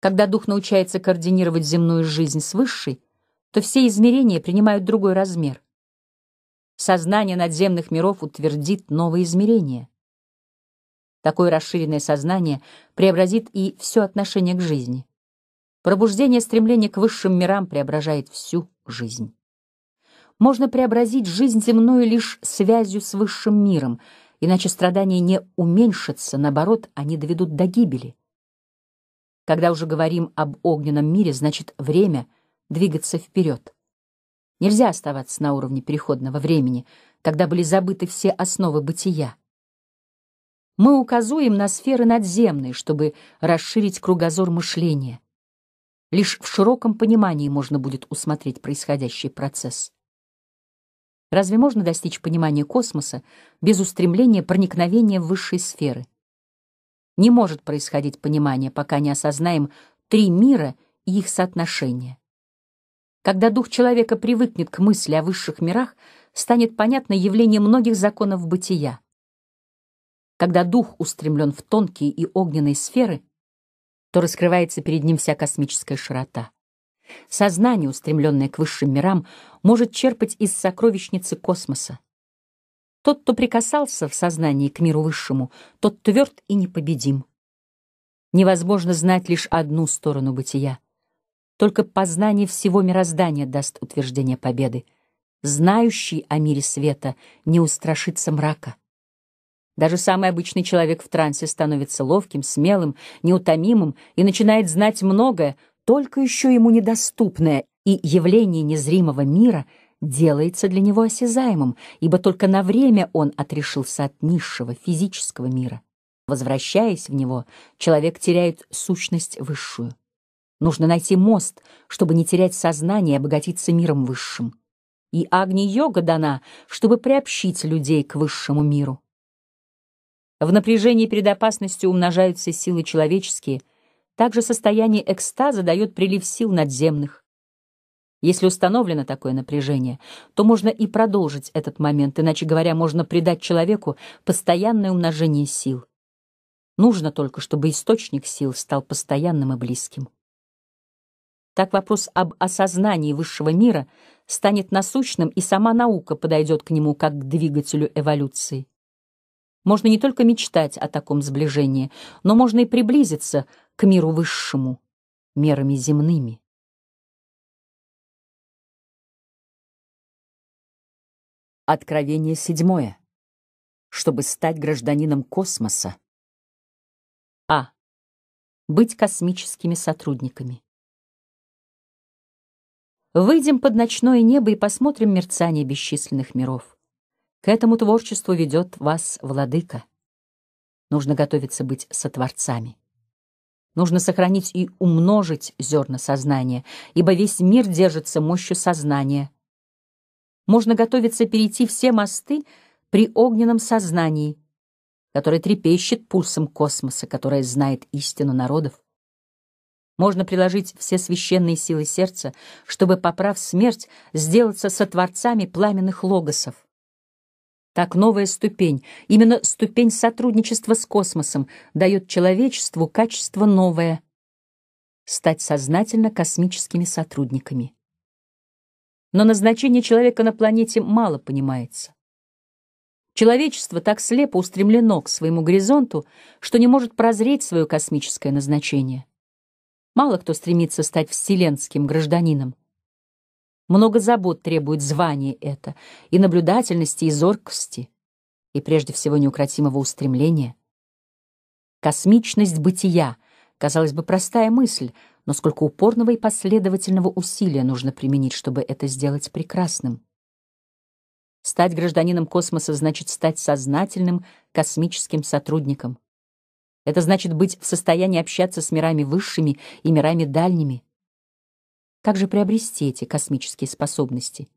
Когда дух научается координировать земную жизнь с высшей, то все измерения принимают другой размер. Сознание надземных миров утвердит новые измерения. Такое расширенное сознание преобразит и все отношение к жизни. Пробуждение стремления к высшим мирам преображает всю жизнь. Можно преобразить жизнь земную лишь связью с высшим миром, иначе страдания не уменьшатся, наоборот, они доведут до гибели. Когда уже говорим об огненном мире, значит, время — двигаться вперед. Нельзя оставаться на уровне переходного времени, когда были забыты все основы бытия. Мы указуем на сферы надземные, чтобы расширить кругозор мышления. Лишь в широком понимании можно будет усмотреть происходящий процесс. Разве можно достичь понимания космоса без устремления проникновения в высшие сферы? Не может происходить понимание, пока не осознаем три мира и их соотношения. Когда дух человека привыкнет к мысли о высших мирах, станет понятно явление многих законов бытия. Когда дух устремлен в тонкие и огненные сферы, то раскрывается перед ним вся космическая широта. Сознание, устремленное к высшим мирам, может черпать из сокровищницы космоса. Тот, кто прикасался в сознании к миру высшему, тот тверд и непобедим. Невозможно знать лишь одну сторону бытия — только познание всего мироздания даст утверждение победы. Знающий о мире света не устрашится мрака. Даже самый обычный человек в трансе становится ловким, смелым, неутомимым и начинает знать многое, только еще ему недоступное, и явление незримого мира делается для него осязаемым, ибо только на время он отрешился от низшего физического мира. Возвращаясь в него, человек теряет сущность высшую. Нужно найти мост, чтобы не терять сознание и обогатиться миром высшим. И Агни-йога дана, чтобы приобщить людей к высшему миру. В напряжении перед опасностью умножаются силы человеческие, также состояние экстаза дает прилив сил надземных. Если установлено такое напряжение, то можно и продолжить этот момент, иначе говоря, можно придать человеку постоянное умножение сил. Нужно только, чтобы источник сил стал постоянным и близким. Так вопрос об осознании высшего мира станет насущным, и сама наука подойдет к нему как к двигателю эволюции. Можно не только мечтать о таком сближении, но можно и приблизиться к миру высшему мерами земными. Откровение седьмое. Чтобы стать гражданином космоса. А. Быть космическими сотрудниками. Выйдем под ночное небо и посмотрим мерцание бесчисленных миров. К этому творчеству ведет вас владыка. Нужно готовиться быть сотворцами. Нужно сохранить и умножить зерна сознания, ибо весь мир держится мощью сознания. Можно готовиться перейти все мосты при огненном сознании, которое трепещет пульсом космоса, которое знает истину народов. Можно приложить все священные силы сердца, чтобы, поправ смерть, сделаться сотворцами пламенных логосов. Так новая ступень, именно ступень сотрудничества с космосом, дает человечеству качество новое — стать сознательно космическими сотрудниками. Но назначение человека на планете мало понимается. Человечество так слепо устремлено к своему горизонту, что не может прозреть свое космическое назначение. Мало кто стремится стать вселенским гражданином. Много забот требует звание это, и наблюдательности, и зоркости, и прежде всего неукротимого устремления. Космичность бытия, казалось бы, простая мысль, но сколько упорного и последовательного усилия нужно применить, чтобы это сделать прекрасным. Стать гражданином космоса значит стать сознательным космическим сотрудником. Это значит быть в состоянии общаться с мирами высшими и мирами дальними. Как же приобрести эти космические способности?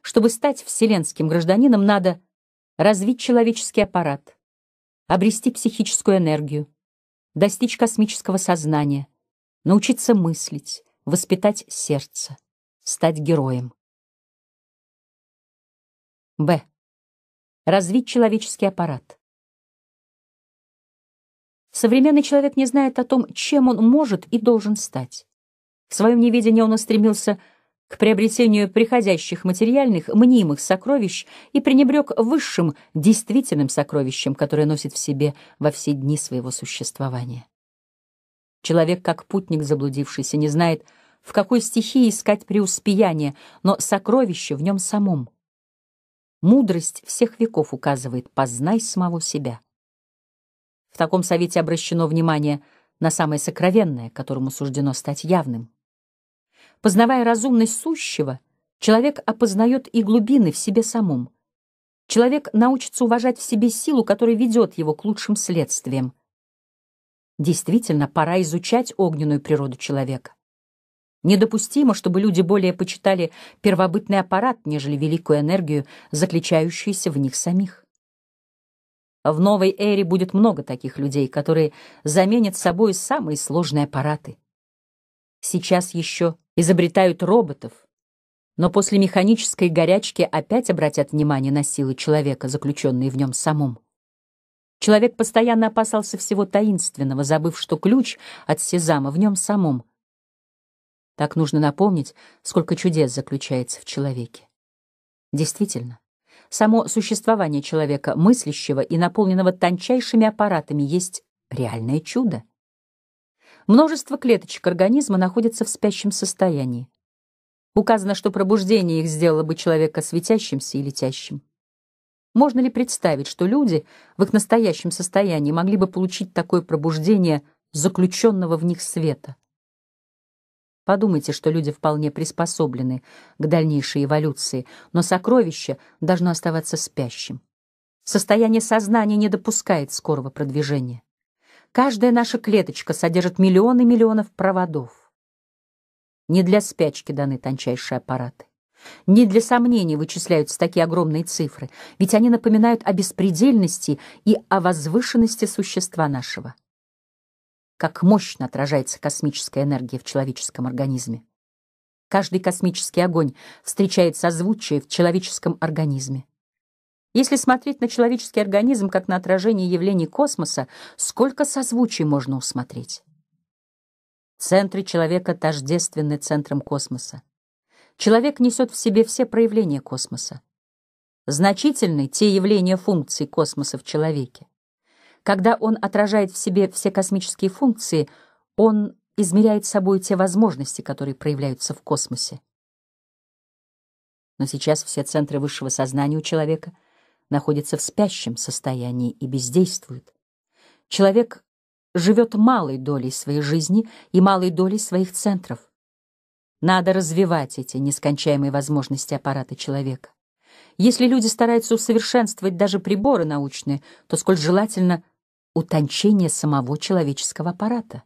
Чтобы стать вселенским гражданином, надо развить человеческий аппарат, обрести психическую энергию, достичь космического сознания, научиться мыслить, воспитать сердце, стать героем. Б. Развить человеческий аппарат. Современный человек не знает о том, чем он может и должен стать. В своем неведении он стремился к приобретению приходящих материальных, мнимых сокровищ и пренебрег высшим, действительным сокровищем, которое носит в себе во все дни своего существования. Человек, как путник заблудившийся, не знает, в какой стихии искать преуспеяние, но сокровище в нем самом. Мудрость всех веков указывает «познай самого себя». В таком совете обращено внимание на самое сокровенное, которому суждено стать явным. Познавая разумность сущего, человек опознает и глубины в себе самом. Человек научится уважать в себе силу, которая ведет его к лучшим следствиям. Действительно, пора изучать огненную природу человека. Недопустимо, чтобы люди более почитали первобытный аппарат, нежели великую энергию, заключающуюся в них самих. В новой эре будет много таких людей, которые заменят собой самые сложные аппараты. Сейчас еще изобретают роботов, но после механической горячки опять обратят внимание на силы человека, заключенные в нем самом. Человек постоянно опасался всего таинственного, забыв, что ключ от Сезама в нем самом. Так нужно напомнить, сколько чудес заключается в человеке. Действительно, Само существование человека, мыслящего и наполненного тончайшими аппаратами, есть реальное чудо. Множество клеточек организма находятся в спящем состоянии. Указано, что пробуждение их сделало бы человека светящимся и летящим. Можно ли представить, что люди в их настоящем состоянии могли бы получить такое пробуждение заключенного в них света? Подумайте, что люди вполне приспособлены к дальнейшей эволюции, но сокровище должно оставаться спящим. Состояние сознания не допускает скорого продвижения. Каждая наша клеточка содержит миллионы миллионов проводов. Не для спячки даны тончайшие аппараты. Не для сомнений вычисляются такие огромные цифры, ведь они напоминают о беспредельности и о возвышенности существа нашего как мощно отражается космическая энергия в человеческом организме. Каждый космический огонь встречает созвучие в человеческом организме. Если смотреть на человеческий организм как на отражение явлений космоса, сколько созвучий можно усмотреть? Центры человека тождественны центрам космоса. Человек несет в себе все проявления космоса. Значительны те явления функций космоса в человеке. Когда он отражает в себе все космические функции, он измеряет собой те возможности, которые проявляются в космосе. Но сейчас все центры высшего сознания у человека находятся в спящем состоянии и бездействуют. Человек живет малой долей своей жизни и малой долей своих центров. Надо развивать эти нескончаемые возможности аппарата человека. Если люди стараются усовершенствовать даже приборы научные, то сколь желательно утончение самого человеческого аппарата.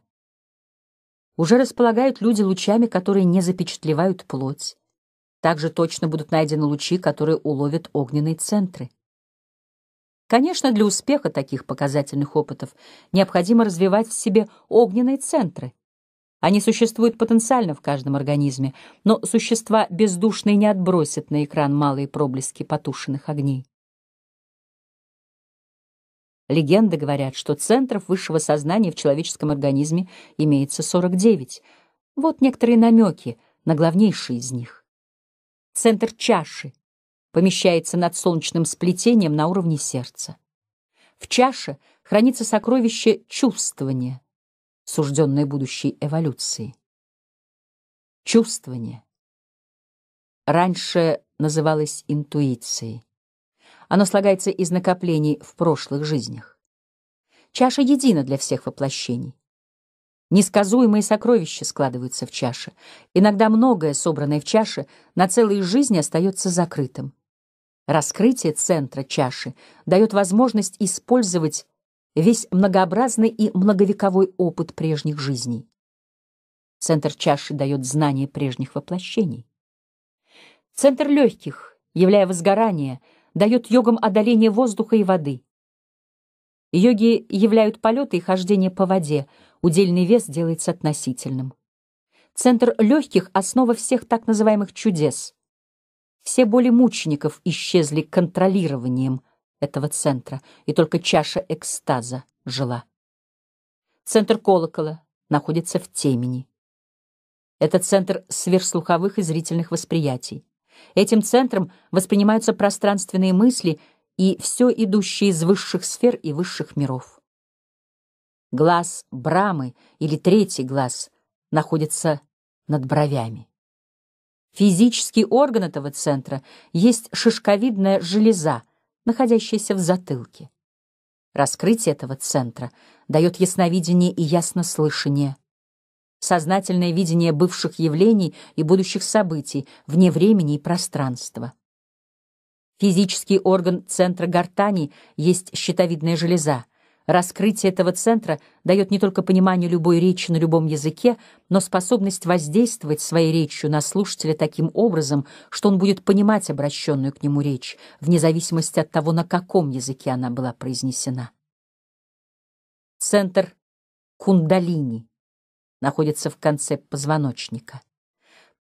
Уже располагают люди лучами, которые не запечатлевают плоть. Также точно будут найдены лучи, которые уловят огненные центры. Конечно, для успеха таких показательных опытов необходимо развивать в себе огненные центры. Они существуют потенциально в каждом организме, но существа бездушные не отбросят на экран малые проблески потушенных огней. Легенды говорят, что центров высшего сознания в человеческом организме имеется 49. Вот некоторые намеки на главнейшие из них. Центр чаши помещается над солнечным сплетением на уровне сердца. В чаше хранится сокровище чувствования, сужденное будущей эволюции. Чувствование раньше называлось интуицией. Оно слагается из накоплений в прошлых жизнях. Чаша едина для всех воплощений. Несказуемые сокровища складываются в чаше. Иногда многое, собранное в чаше, на целые жизни остается закрытым. Раскрытие центра чаши дает возможность использовать весь многообразный и многовековой опыт прежних жизней. Центр чаши дает знание прежних воплощений. Центр легких, являя возгорание — дает йогам одоление воздуха и воды. Йоги являют полеты и хождение по воде, удельный вес делается относительным. Центр легких — основа всех так называемых чудес. Все боли мучеников исчезли контролированием этого центра, и только чаша экстаза жила. Центр колокола находится в темени. Это центр сверхслуховых и зрительных восприятий. Этим центром воспринимаются пространственные мысли и все идущее из высших сфер и высших миров. Глаз Брамы или третий глаз находится над бровями. Физический орган этого центра есть шишковидная железа, находящаяся в затылке. Раскрытие этого центра дает ясновидение и яснослышание – сознательное видение бывших явлений и будущих событий вне времени и пространства. Физический орган центра гортани есть щитовидная железа. Раскрытие этого центра дает не только понимание любой речи на любом языке, но способность воздействовать своей речью на слушателя таким образом, что он будет понимать обращенную к нему речь, вне зависимости от того, на каком языке она была произнесена. Центр кундалини находится в конце позвоночника.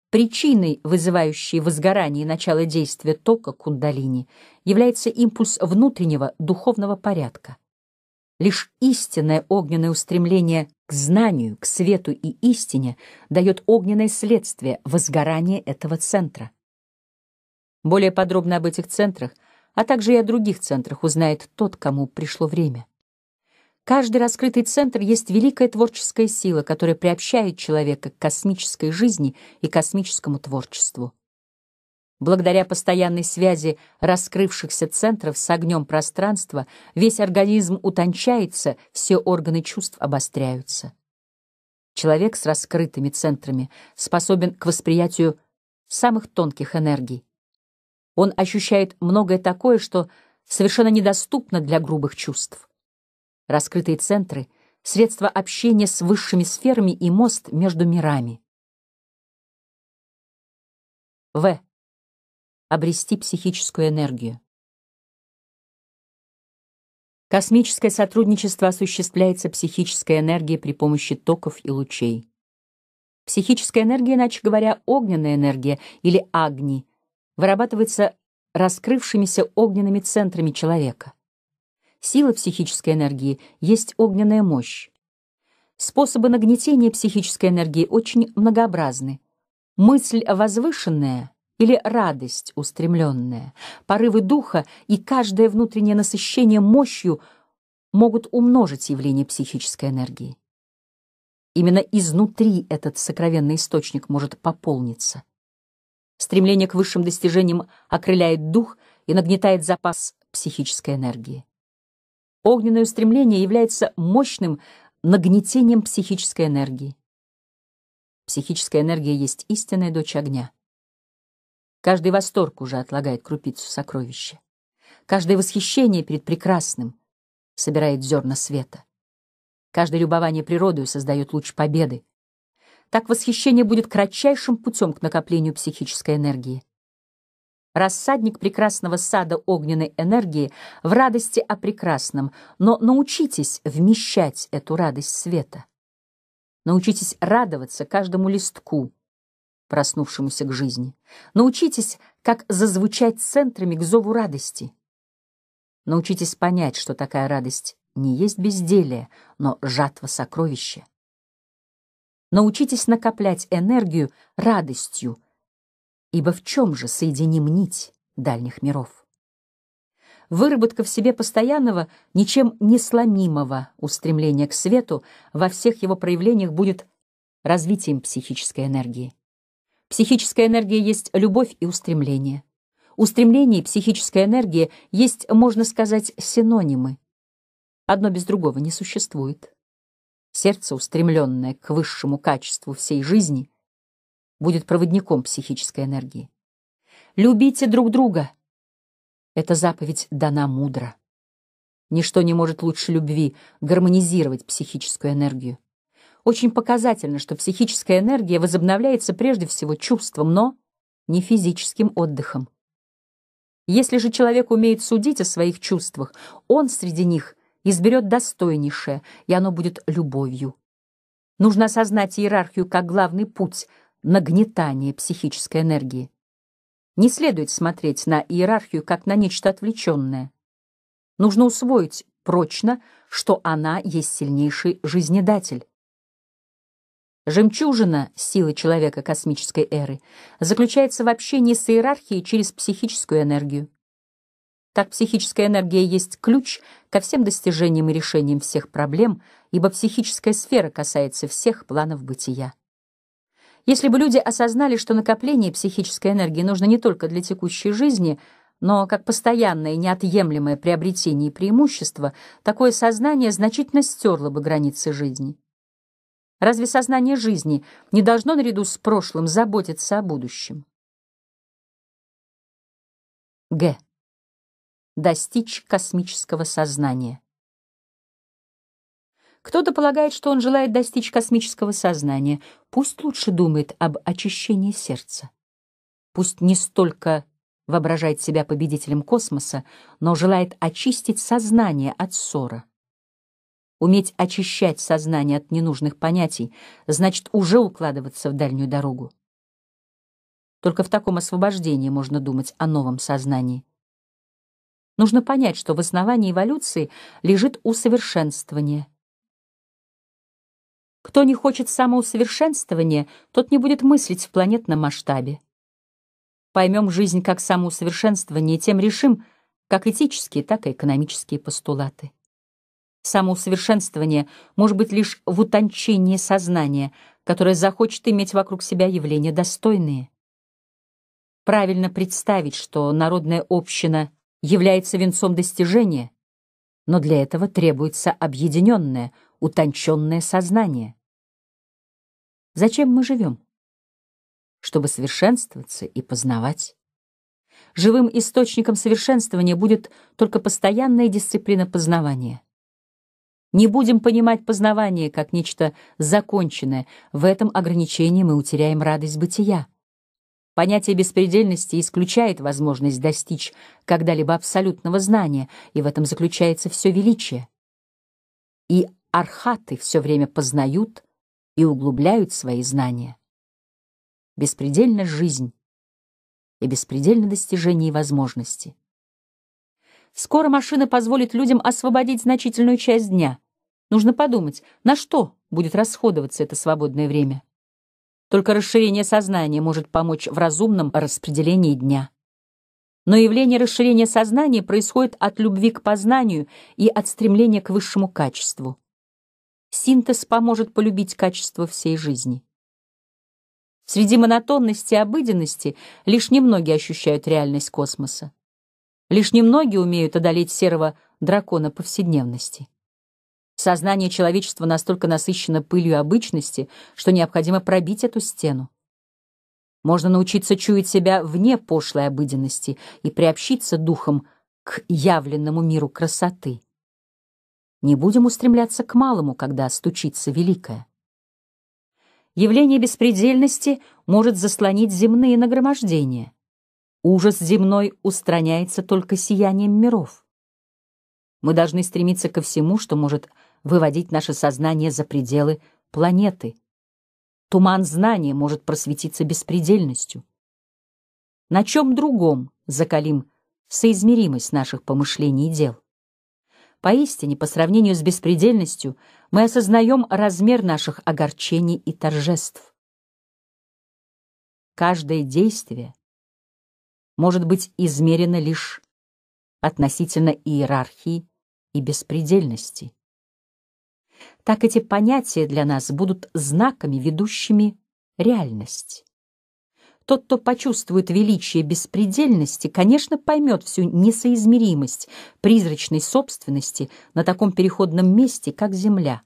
Причиной, вызывающей возгорание и начало действия тока кундалини, является импульс внутреннего духовного порядка. Лишь истинное огненное устремление к знанию, к свету и истине дает огненное следствие возгорания этого центра. Более подробно об этих центрах, а также и о других центрах узнает тот, кому пришло время. Каждый раскрытый центр есть великая творческая сила, которая приобщает человека к космической жизни и космическому творчеству. Благодаря постоянной связи раскрывшихся центров с огнем пространства весь организм утончается, все органы чувств обостряются. Человек с раскрытыми центрами способен к восприятию самых тонких энергий. Он ощущает многое такое, что совершенно недоступно для грубых чувств раскрытые центры, средства общения с высшими сферами и мост между мирами. В. Обрести психическую энергию. Космическое сотрудничество осуществляется психической энергией при помощи токов и лучей. Психическая энергия, иначе говоря, огненная энергия или агни, вырабатывается раскрывшимися огненными центрами человека. Сила психической энергии есть огненная мощь. Способы нагнетения психической энергии очень многообразны. Мысль возвышенная или радость устремленная, порывы духа и каждое внутреннее насыщение мощью могут умножить явление психической энергии. Именно изнутри этот сокровенный источник может пополниться. Стремление к высшим достижениям окрыляет дух и нагнетает запас психической энергии. Огненное устремление является мощным нагнетением психической энергии. Психическая энергия есть истинная дочь огня. Каждый восторг уже отлагает крупицу сокровища. Каждое восхищение перед прекрасным собирает зерна света. Каждое любование природой создает луч победы. Так восхищение будет кратчайшим путем к накоплению психической энергии рассадник прекрасного сада огненной энергии, в радости о прекрасном, но научитесь вмещать эту радость света. Научитесь радоваться каждому листку, проснувшемуся к жизни. Научитесь, как зазвучать центрами к зову радости. Научитесь понять, что такая радость не есть безделие, но жатва сокровища. Научитесь накоплять энергию радостью, Ибо в чем же соединим нить дальних миров? Выработка в себе постоянного, ничем не сломимого устремления к свету во всех его проявлениях будет развитием психической энергии. Психическая энергия есть любовь и устремление. Устремление и психическая энергия есть, можно сказать, синонимы. Одно без другого не существует. Сердце, устремленное к высшему качеству всей жизни — будет проводником психической энергии. Любите друг друга. Эта заповедь дана мудро. Ничто не может лучше любви гармонизировать психическую энергию. Очень показательно, что психическая энергия возобновляется прежде всего чувством, но не физическим отдыхом. Если же человек умеет судить о своих чувствах, он среди них изберет достойнейшее, и оно будет любовью. Нужно осознать иерархию как главный путь — нагнетание психической энергии. Не следует смотреть на иерархию как на нечто отвлеченное. Нужно усвоить прочно, что она есть сильнейший жизнедатель. Жемчужина силы человека космической эры заключается в общении с иерархией через психическую энергию. Так психическая энергия есть ключ ко всем достижениям и решениям всех проблем, ибо психическая сфера касается всех планов бытия. Если бы люди осознали, что накопление психической энергии нужно не только для текущей жизни, но как постоянное и неотъемлемое приобретение и преимущество, такое сознание значительно стерло бы границы жизни. Разве сознание жизни не должно наряду с прошлым заботиться о будущем? Г. Достичь космического сознания. Кто-то полагает, что он желает достичь космического сознания. Пусть лучше думает об очищении сердца. Пусть не столько воображает себя победителем космоса, но желает очистить сознание от ссора. Уметь очищать сознание от ненужных понятий значит уже укладываться в дальнюю дорогу. Только в таком освобождении можно думать о новом сознании. Нужно понять, что в основании эволюции лежит усовершенствование — кто не хочет самоусовершенствования, тот не будет мыслить в планетном масштабе. Поймем жизнь как самоусовершенствование, тем решим как этические, так и экономические постулаты. Самоусовершенствование может быть лишь в утончении сознания, которое захочет иметь вокруг себя явления достойные. Правильно представить, что народная община является венцом достижения, но для этого требуется объединенное – утонченное сознание. Зачем мы живем? Чтобы совершенствоваться и познавать. Живым источником совершенствования будет только постоянная дисциплина познавания. Не будем понимать познавание как нечто законченное, в этом ограничении мы утеряем радость бытия. Понятие беспредельности исключает возможность достичь когда-либо абсолютного знания, и в этом заключается все величие. И архаты все время познают и углубляют свои знания. Беспредельна жизнь и беспредельно достижение и возможности. Скоро машина позволит людям освободить значительную часть дня. Нужно подумать, на что будет расходоваться это свободное время. Только расширение сознания может помочь в разумном распределении дня. Но явление расширения сознания происходит от любви к познанию и от стремления к высшему качеству синтез поможет полюбить качество всей жизни. Среди монотонности и обыденности лишь немногие ощущают реальность космоса. Лишь немногие умеют одолеть серого дракона повседневности. Сознание человечества настолько насыщено пылью обычности, что необходимо пробить эту стену. Можно научиться чуять себя вне пошлой обыденности и приобщиться духом к явленному миру красоты. Не будем устремляться к малому, когда стучится великое. Явление беспредельности может заслонить земные нагромождения. Ужас земной устраняется только сиянием миров. Мы должны стремиться ко всему, что может выводить наше сознание за пределы планеты. Туман знания может просветиться беспредельностью. На чем другом закалим соизмеримость наших помышлений и дел? Поистине, по сравнению с беспредельностью, мы осознаем размер наших огорчений и торжеств. Каждое действие может быть измерено лишь относительно иерархии и беспредельности. Так эти понятия для нас будут знаками, ведущими реальность. Тот, кто почувствует величие беспредельности, конечно, поймет всю несоизмеримость призрачной собственности на таком переходном месте, как Земля.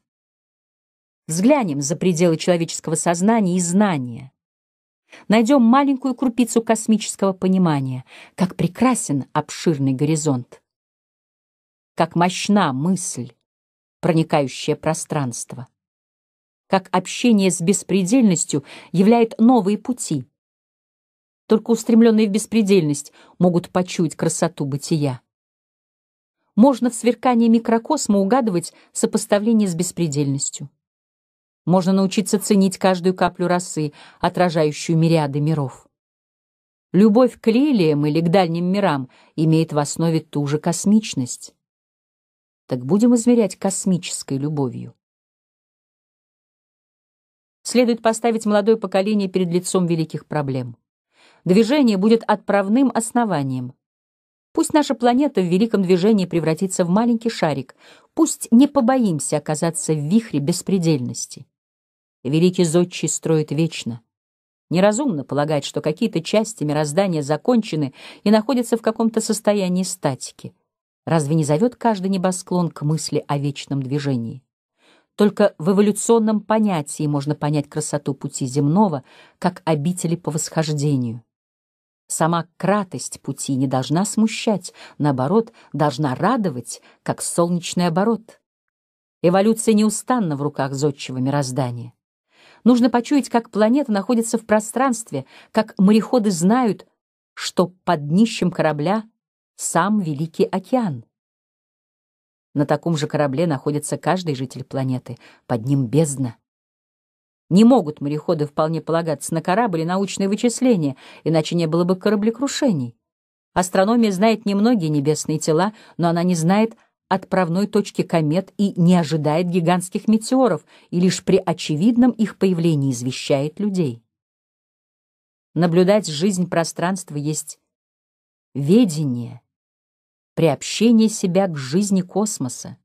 Взглянем за пределы человеческого сознания и знания. Найдем маленькую крупицу космического понимания, как прекрасен обширный горизонт, как мощна мысль, проникающая пространство, как общение с беспредельностью являет новые пути — только устремленные в беспредельность могут почуять красоту бытия. Можно в сверкании микрокосма угадывать сопоставление с беспредельностью. Можно научиться ценить каждую каплю росы, отражающую мириады миров. Любовь к лилиям или к дальним мирам имеет в основе ту же космичность. Так будем измерять космической любовью. Следует поставить молодое поколение перед лицом великих проблем. Движение будет отправным основанием. Пусть наша планета в великом движении превратится в маленький шарик, пусть не побоимся оказаться в вихре беспредельности. Великий зодчий строит вечно. Неразумно полагать, что какие-то части мироздания закончены и находятся в каком-то состоянии статики. Разве не зовет каждый небосклон к мысли о вечном движении? Только в эволюционном понятии можно понять красоту пути земного, как обители по восхождению. Сама кратость пути не должна смущать, наоборот, должна радовать, как солнечный оборот. Эволюция неустанна в руках зодчего мироздания. Нужно почуять, как планета находится в пространстве, как мореходы знают, что под днищем корабля сам Великий океан. На таком же корабле находится каждый житель планеты, под ним бездна. Не могут мореходы вполне полагаться на корабль и научные вычисления, иначе не было бы кораблекрушений. Астрономия знает немногие небесные тела, но она не знает отправной точки комет и не ожидает гигантских метеоров, и лишь при очевидном их появлении извещает людей. Наблюдать жизнь пространства есть ведение, приобщение себя к жизни космоса.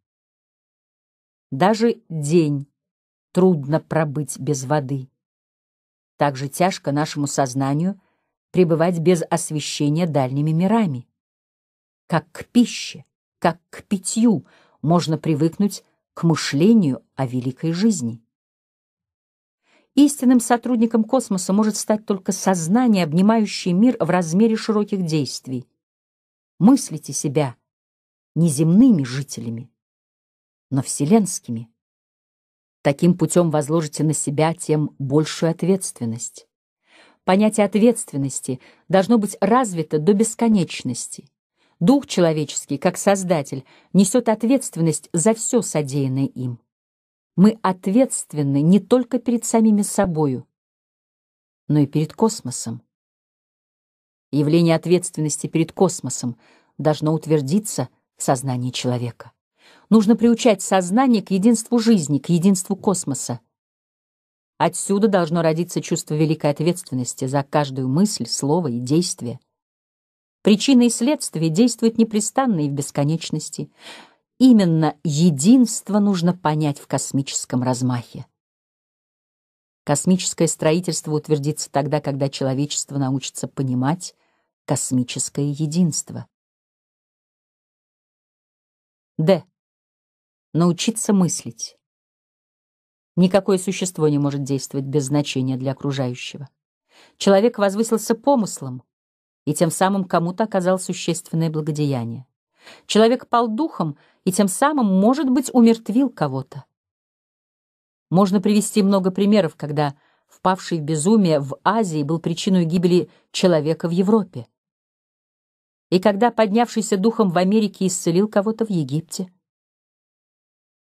Даже день трудно пробыть без воды. Так же тяжко нашему сознанию пребывать без освещения дальними мирами. Как к пище, как к питью можно привыкнуть к мышлению о великой жизни. Истинным сотрудником космоса может стать только сознание, обнимающее мир в размере широких действий. Мыслите себя неземными жителями, но вселенскими. Таким путем возложите на себя тем большую ответственность. Понятие ответственности должно быть развито до бесконечности. Дух человеческий, как Создатель, несет ответственность за все содеянное им. Мы ответственны не только перед самими собою, но и перед космосом. Явление ответственности перед космосом должно утвердиться в сознании человека. Нужно приучать сознание к единству жизни, к единству космоса. Отсюда должно родиться чувство великой ответственности за каждую мысль, слово и действие. Причина и следствие действуют непрестанно и в бесконечности. Именно единство нужно понять в космическом размахе. Космическое строительство утвердится тогда, когда человечество научится понимать космическое единство. Д научиться мыслить. Никакое существо не может действовать без значения для окружающего. Человек возвысился помыслом, и тем самым кому-то оказал существенное благодеяние. Человек пал духом, и тем самым, может быть, умертвил кого-то. Можно привести много примеров, когда впавший в безумие в Азии был причиной гибели человека в Европе. И когда поднявшийся духом в Америке исцелил кого-то в Египте.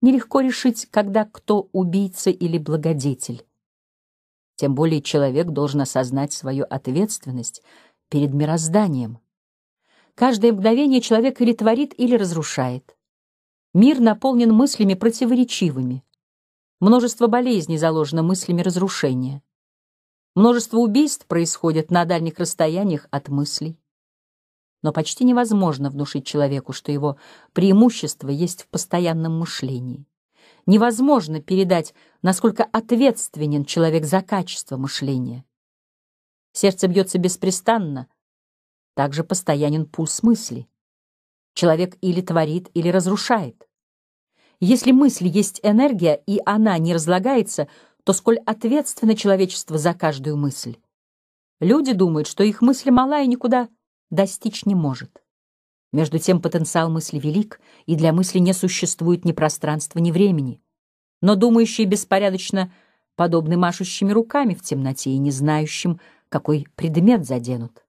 Нелегко решить, когда кто убийца или благодетель. Тем более человек должен осознать свою ответственность перед мирозданием. Каждое мгновение человек или творит, или разрушает. Мир наполнен мыслями противоречивыми. Множество болезней заложено мыслями разрушения. Множество убийств происходит на дальних расстояниях от мыслей но почти невозможно внушить человеку, что его преимущество есть в постоянном мышлении. Невозможно передать, насколько ответственен человек за качество мышления. Сердце бьется беспрестанно, также постоянен пульс мысли. Человек или творит, или разрушает. Если мысль есть энергия, и она не разлагается, то сколь ответственно человечество за каждую мысль. Люди думают, что их мысль мала и никуда достичь не может. Между тем потенциал мысли велик, и для мысли не существует ни пространства, ни времени. Но думающие беспорядочно подобны машущими руками в темноте и не знающим, какой предмет заденут.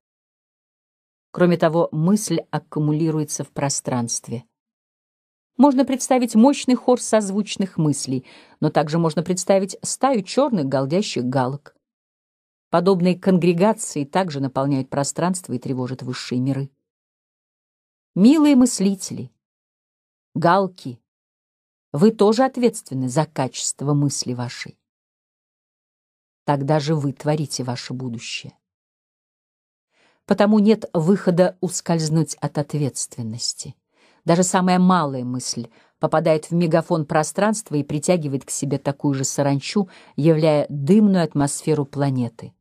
Кроме того, мысль аккумулируется в пространстве. Можно представить мощный хор созвучных мыслей, но также можно представить стаю черных голдящих галок. Подобные конгрегации также наполняют пространство и тревожат высшие миры. Милые мыслители, галки, вы тоже ответственны за качество мысли вашей. Тогда же вы творите ваше будущее. Потому нет выхода ускользнуть от ответственности. Даже самая малая мысль попадает в мегафон пространства и притягивает к себе такую же саранчу, являя дымную атмосферу планеты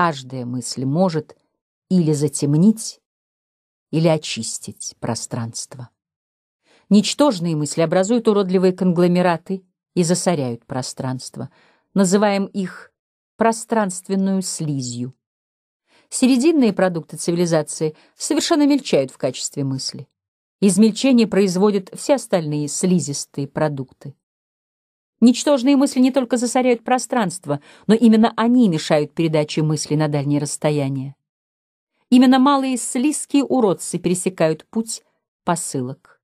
каждая мысль может или затемнить, или очистить пространство. Ничтожные мысли образуют уродливые конгломераты и засоряют пространство. Называем их пространственную слизью. Серединные продукты цивилизации совершенно мельчают в качестве мысли. Измельчение производят все остальные слизистые продукты. Ничтожные мысли не только засоряют пространство, но именно они мешают передаче мысли на дальние расстояния. Именно малые слизкие уродцы пересекают путь посылок.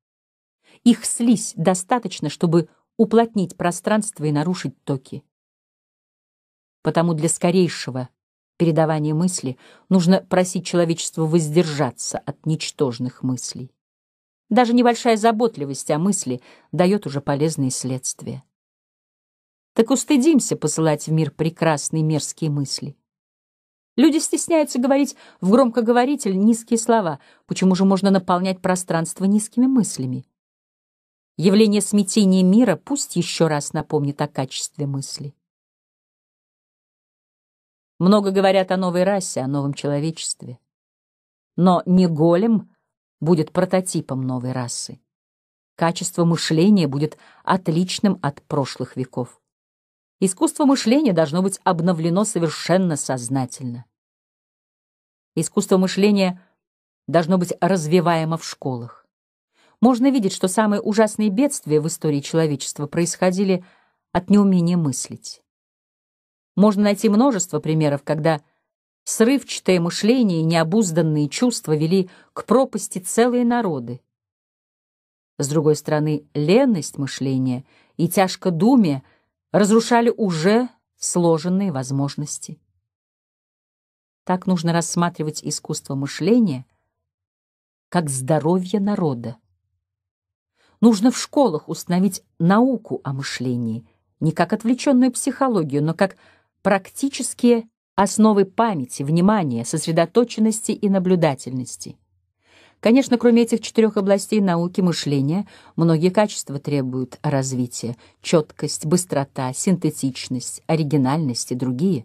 Их слизь достаточно, чтобы уплотнить пространство и нарушить токи. Потому для скорейшего передавания мысли нужно просить человечество воздержаться от ничтожных мыслей. Даже небольшая заботливость о мысли дает уже полезные следствия так устыдимся посылать в мир прекрасные мерзкие мысли. Люди стесняются говорить в громкоговоритель низкие слова, почему же можно наполнять пространство низкими мыслями? Явление смятения мира пусть еще раз напомнит о качестве мысли. Много говорят о новой расе, о новом человечестве. Но не голем будет прототипом новой расы. Качество мышления будет отличным от прошлых веков. Искусство мышления должно быть обновлено совершенно сознательно. Искусство мышления должно быть развиваемо в школах. Можно видеть, что самые ужасные бедствия в истории человечества происходили от неумения мыслить. Можно найти множество примеров, когда срывчатое мышление и необузданные чувства вели к пропасти целые народы. С другой стороны, ленность мышления и тяжкодумие — разрушали уже сложенные возможности. Так нужно рассматривать искусство мышления как здоровье народа. Нужно в школах установить науку о мышлении, не как отвлеченную психологию, но как практические основы памяти, внимания, сосредоточенности и наблюдательности. Конечно, кроме этих четырех областей науки мышления, многие качества требуют развития — четкость, быстрота, синтетичность, оригинальность и другие.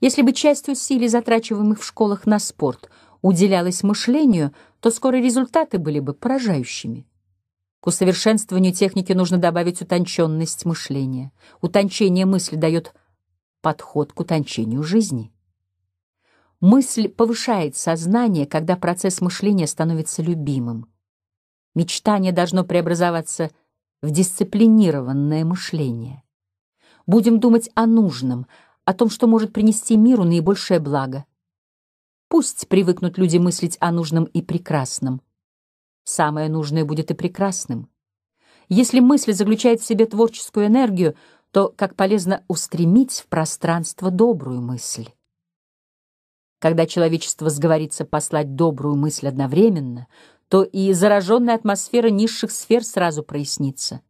Если бы часть усилий, затрачиваемых в школах на спорт, уделялась мышлению, то скоро результаты были бы поражающими. К усовершенствованию техники нужно добавить утонченность мышления. Утончение мысли дает подход к утончению жизни. Мысль повышает сознание, когда процесс мышления становится любимым. Мечтание должно преобразоваться в дисциплинированное мышление. Будем думать о нужном, о том, что может принести миру наибольшее благо. Пусть привыкнут люди мыслить о нужном и прекрасном. Самое нужное будет и прекрасным. Если мысль заключает в себе творческую энергию, то как полезно устремить в пространство добрую мысль. Когда человечество сговорится послать добрую мысль одновременно, то и зараженная атмосфера низших сфер сразу прояснится.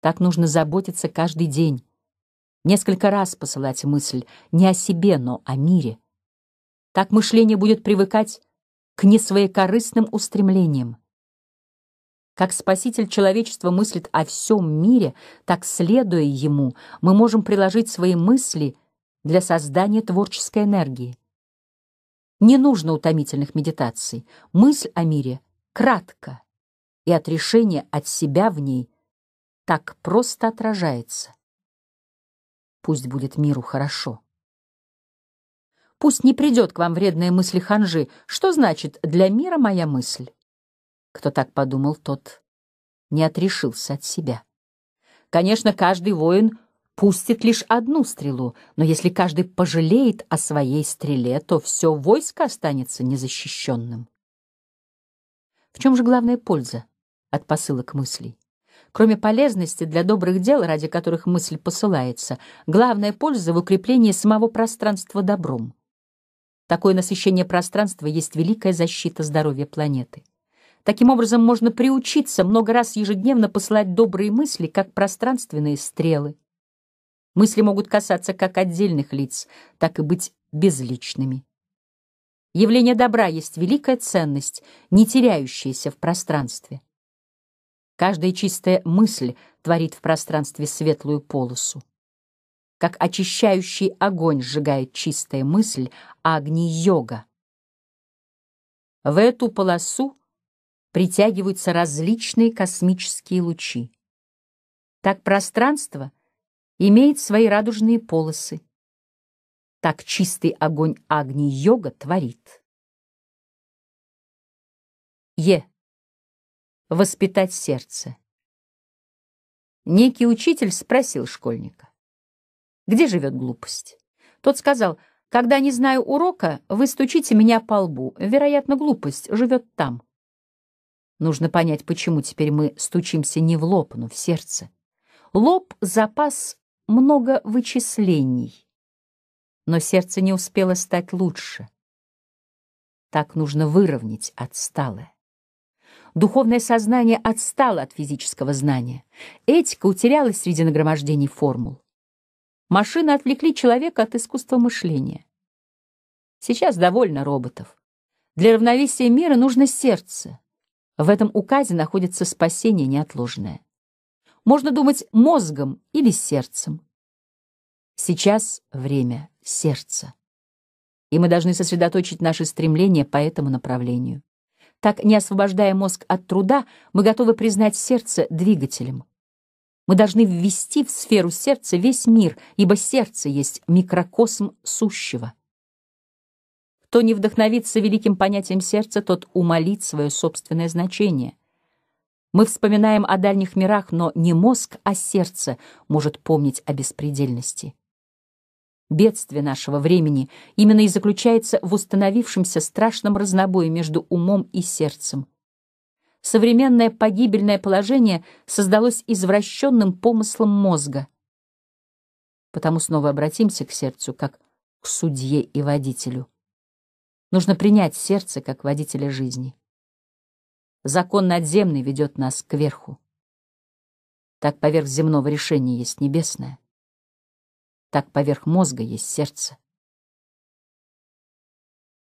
Так нужно заботиться каждый день, несколько раз посылать мысль не о себе, но о мире. Так мышление будет привыкать к несвоекорыстным устремлениям. Как спаситель человечества мыслит о всем мире, так, следуя ему, мы можем приложить свои мысли для создания творческой энергии. Не нужно утомительных медитаций. Мысль о мире кратко, и отрешение от себя в ней так просто отражается. Пусть будет миру хорошо. Пусть не придет к вам вредная мысль ханжи. Что значит «для мира моя мысль»? Кто так подумал, тот не отрешился от себя. Конечно, каждый воин — пустит лишь одну стрелу, но если каждый пожалеет о своей стреле, то все войско останется незащищенным. В чем же главная польза от посылок мыслей? Кроме полезности для добрых дел, ради которых мысль посылается, главная польза в укреплении самого пространства добром. Такое насыщение пространства есть великая защита здоровья планеты. Таким образом, можно приучиться много раз ежедневно посылать добрые мысли, как пространственные стрелы. Мысли могут касаться как отдельных лиц, так и быть безличными. Явление добра есть великая ценность, не теряющаяся в пространстве. Каждая чистая мысль творит в пространстве светлую полосу. Как очищающий огонь сжигает чистая мысль, а огни йога. В эту полосу притягиваются различные космические лучи. Так пространство — имеет свои радужные полосы. Так чистый огонь Агни-йога творит. Е. Воспитать сердце. Некий учитель спросил школьника, где живет глупость. Тот сказал, когда не знаю урока, вы стучите меня по лбу. Вероятно, глупость живет там. Нужно понять, почему теперь мы стучимся не в лоб, но в сердце. Лоб — запас много вычислений. Но сердце не успело стать лучше. Так нужно выровнять отсталое. Духовное сознание отстало от физического знания. Этика утерялась среди нагромождений формул. Машины отвлекли человека от искусства мышления. Сейчас довольно роботов. Для равновесия мира нужно сердце. В этом указе находится спасение неотложное можно думать мозгом или сердцем. Сейчас время сердца. И мы должны сосредоточить наши стремления по этому направлению. Так, не освобождая мозг от труда, мы готовы признать сердце двигателем. Мы должны ввести в сферу сердца весь мир, ибо сердце есть микрокосм сущего. Кто не вдохновится великим понятием сердца, тот умолит свое собственное значение. Мы вспоминаем о дальних мирах, но не мозг, а сердце может помнить о беспредельности. Бедствие нашего времени именно и заключается в установившемся страшном разнобое между умом и сердцем. Современное погибельное положение создалось извращенным помыслом мозга. Потому снова обратимся к сердцу, как к судье и водителю. Нужно принять сердце как водителя жизни. Закон надземный ведет нас кверху. Так поверх земного решения есть небесное. Так поверх мозга есть сердце.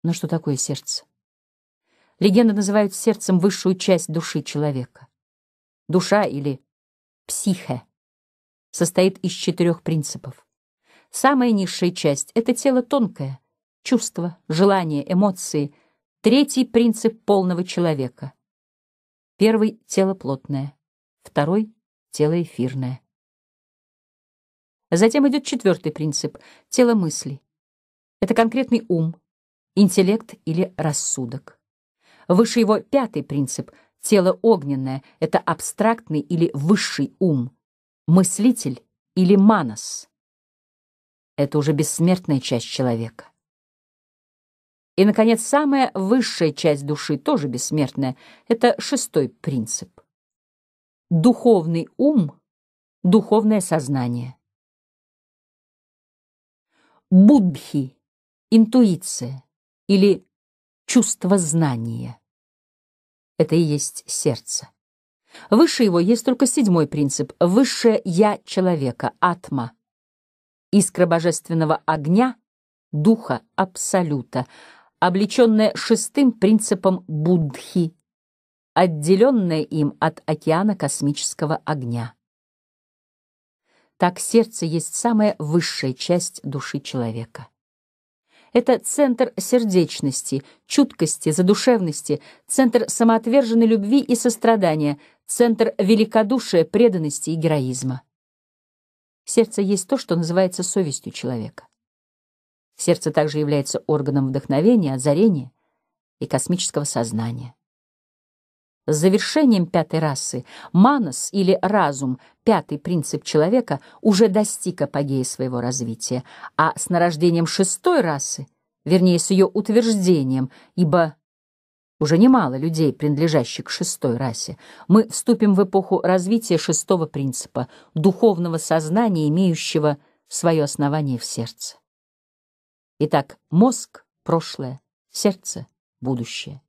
Но ну, что такое сердце? Легенды называют сердцем высшую часть души человека. Душа или психе состоит из четырех принципов. Самая низшая часть — это тело тонкое, чувства, желания, эмоции. Третий принцип полного человека Первый — тело плотное, второй — тело эфирное. Затем идет четвертый принцип — тело мысли. Это конкретный ум, интеллект или рассудок. Выше его пятый принцип — тело огненное, это абстрактный или высший ум, мыслитель или манас. Это уже бессмертная часть человека. И, наконец, самая высшая часть души, тоже бессмертная, это шестой принцип. Духовный ум, духовное сознание. будхи, интуиция или чувство знания. Это и есть сердце. Выше его есть только седьмой принцип — высшее «я» человека, атма. Искра божественного огня — духа, абсолюта — облеченное шестым принципом Буддхи, отделенное им от океана космического огня. Так сердце есть самая высшая часть души человека. Это центр сердечности, чуткости, задушевности, центр самоотверженной любви и сострадания, центр великодушия, преданности и героизма. Сердце есть то, что называется совестью человека. Сердце также является органом вдохновения, озарения и космического сознания. С завершением пятой расы манас или разум, пятый принцип человека, уже достиг апогея своего развития, а с нарождением шестой расы, вернее, с ее утверждением, ибо уже немало людей, принадлежащих к шестой расе, мы вступим в эпоху развития шестого принципа, духовного сознания, имеющего свое основание в сердце. Итак, мозг — прошлое, сердце — будущее.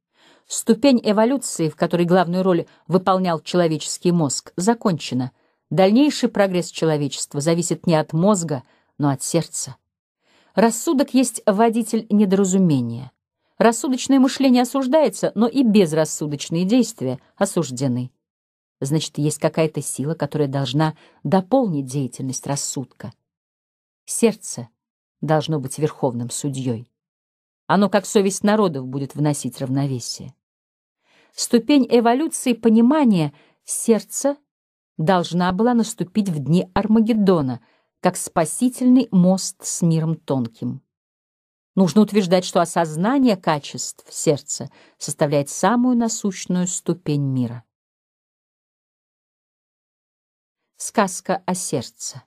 Ступень эволюции, в которой главную роль выполнял человеческий мозг, закончена. Дальнейший прогресс человечества зависит не от мозга, но от сердца. Рассудок есть водитель недоразумения. Рассудочное мышление осуждается, но и безрассудочные действия осуждены. Значит, есть какая-то сила, которая должна дополнить деятельность рассудка. Сердце — должно быть верховным судьей. Оно, как совесть народов, будет вносить равновесие. Ступень эволюции понимания сердца должна была наступить в дни Армагеддона, как спасительный мост с миром тонким. Нужно утверждать, что осознание качеств сердца составляет самую насущную ступень мира. Сказка о сердце.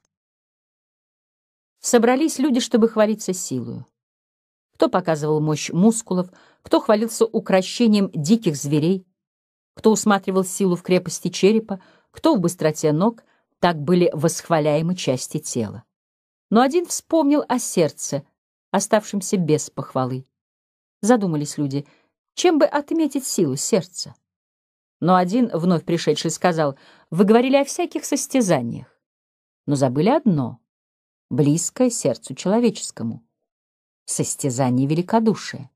Собрались люди, чтобы хвалиться силою. Кто показывал мощь мускулов, кто хвалился укрощением диких зверей, кто усматривал силу в крепости черепа, кто в быстроте ног, так были восхваляемы части тела. Но один вспомнил о сердце, оставшемся без похвалы. Задумались люди, чем бы отметить силу сердца? Но один, вновь пришедший, сказал, «Вы говорили о всяких состязаниях, но забыли одно — близкое сердцу человеческому. Состязание великодушия.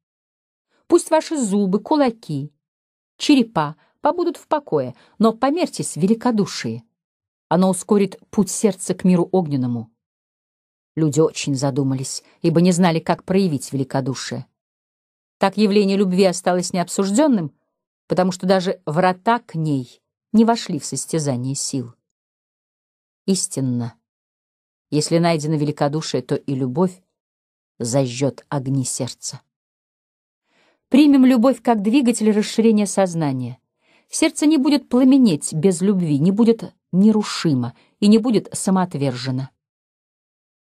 Пусть ваши зубы, кулаки, черепа побудут в покое, но померьтесь великодушие Оно ускорит путь сердца к миру огненному. Люди очень задумались, ибо не знали, как проявить великодушие. Так явление любви осталось необсужденным, потому что даже врата к ней не вошли в состязание сил. Истинно. Если найдено великодушие, то и любовь зажжет огни сердца. Примем любовь как двигатель расширения сознания. Сердце не будет пламенеть без любви, не будет нерушимо и не будет самоотвержено.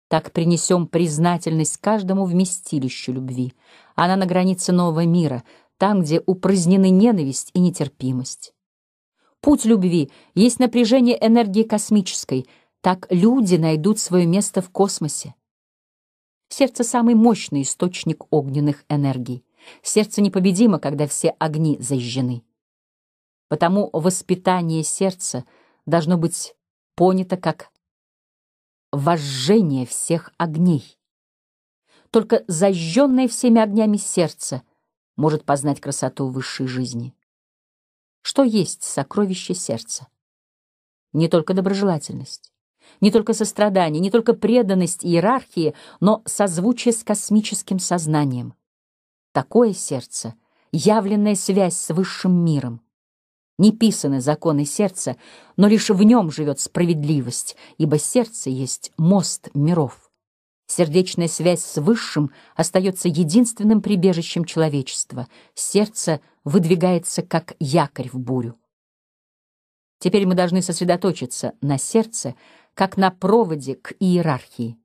Так принесем признательность каждому вместилищу любви. Она на границе нового мира, там, где упразднены ненависть и нетерпимость. Путь любви есть напряжение энергии космической — так люди найдут свое место в космосе. Сердце — самый мощный источник огненных энергий. Сердце непобедимо, когда все огни зажжены. Потому воспитание сердца должно быть понято как вожжение всех огней. Только зажженное всеми огнями сердце может познать красоту высшей жизни. Что есть сокровище сердца? Не только доброжелательность не только сострадание, не только преданность иерархии, но созвучие с космическим сознанием. Такое сердце — явленная связь с высшим миром. Не писаны законы сердца, но лишь в нем живет справедливость, ибо сердце есть мост миров. Сердечная связь с Высшим остается единственным прибежищем человечества. Сердце выдвигается как якорь в бурю. Теперь мы должны сосредоточиться на сердце, как на проводе к иерархии.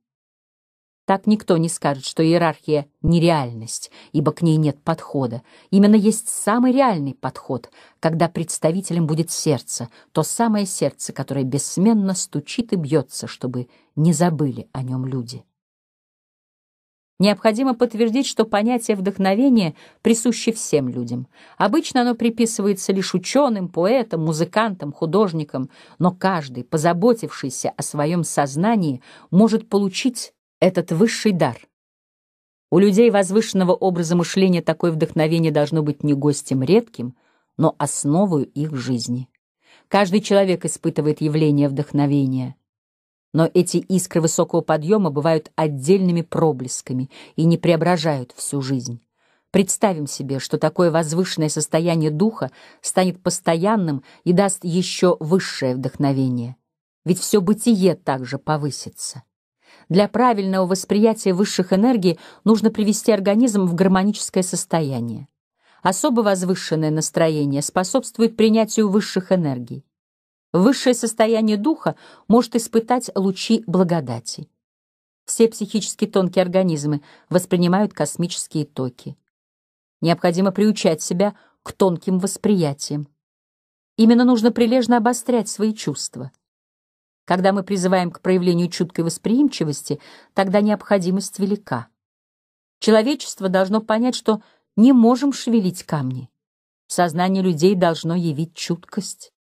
Так никто не скажет, что иерархия — нереальность, ибо к ней нет подхода. Именно есть самый реальный подход, когда представителем будет сердце, то самое сердце, которое бессменно стучит и бьется, чтобы не забыли о нем люди. Необходимо подтвердить, что понятие вдохновения присуще всем людям. Обычно оно приписывается лишь ученым, поэтам, музыкантам, художникам, но каждый, позаботившийся о своем сознании, может получить этот высший дар. У людей возвышенного образа мышления такое вдохновение должно быть не гостем редким, но основою их жизни. Каждый человек испытывает явление вдохновения — но эти искры высокого подъема бывают отдельными проблесками и не преображают всю жизнь. Представим себе, что такое возвышенное состояние духа станет постоянным и даст еще высшее вдохновение. Ведь все бытие также повысится. Для правильного восприятия высших энергий нужно привести организм в гармоническое состояние. Особо возвышенное настроение способствует принятию высших энергий. Высшее состояние духа может испытать лучи благодати. Все психически тонкие организмы воспринимают космические токи. Необходимо приучать себя к тонким восприятиям. Именно нужно прилежно обострять свои чувства. Когда мы призываем к проявлению чуткой восприимчивости, тогда необходимость велика. Человечество должно понять, что не можем шевелить камни. Сознание людей должно явить чуткость.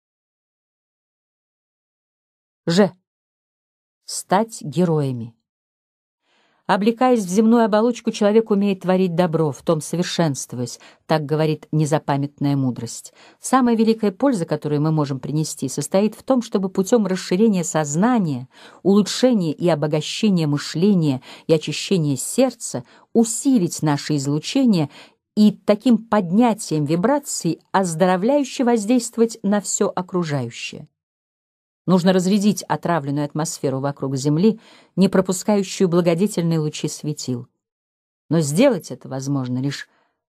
Ж. Стать героями. Облекаясь в земную оболочку, человек умеет творить добро, в том совершенствуясь, так говорит незапамятная мудрость. Самая великая польза, которую мы можем принести, состоит в том, чтобы путем расширения сознания, улучшения и обогащения мышления и очищения сердца усилить наше излучение и таким поднятием вибраций оздоровляюще воздействовать на все окружающее. Нужно разрядить отравленную атмосферу вокруг Земли, не пропускающую благодетельные лучи светил. Но сделать это возможно лишь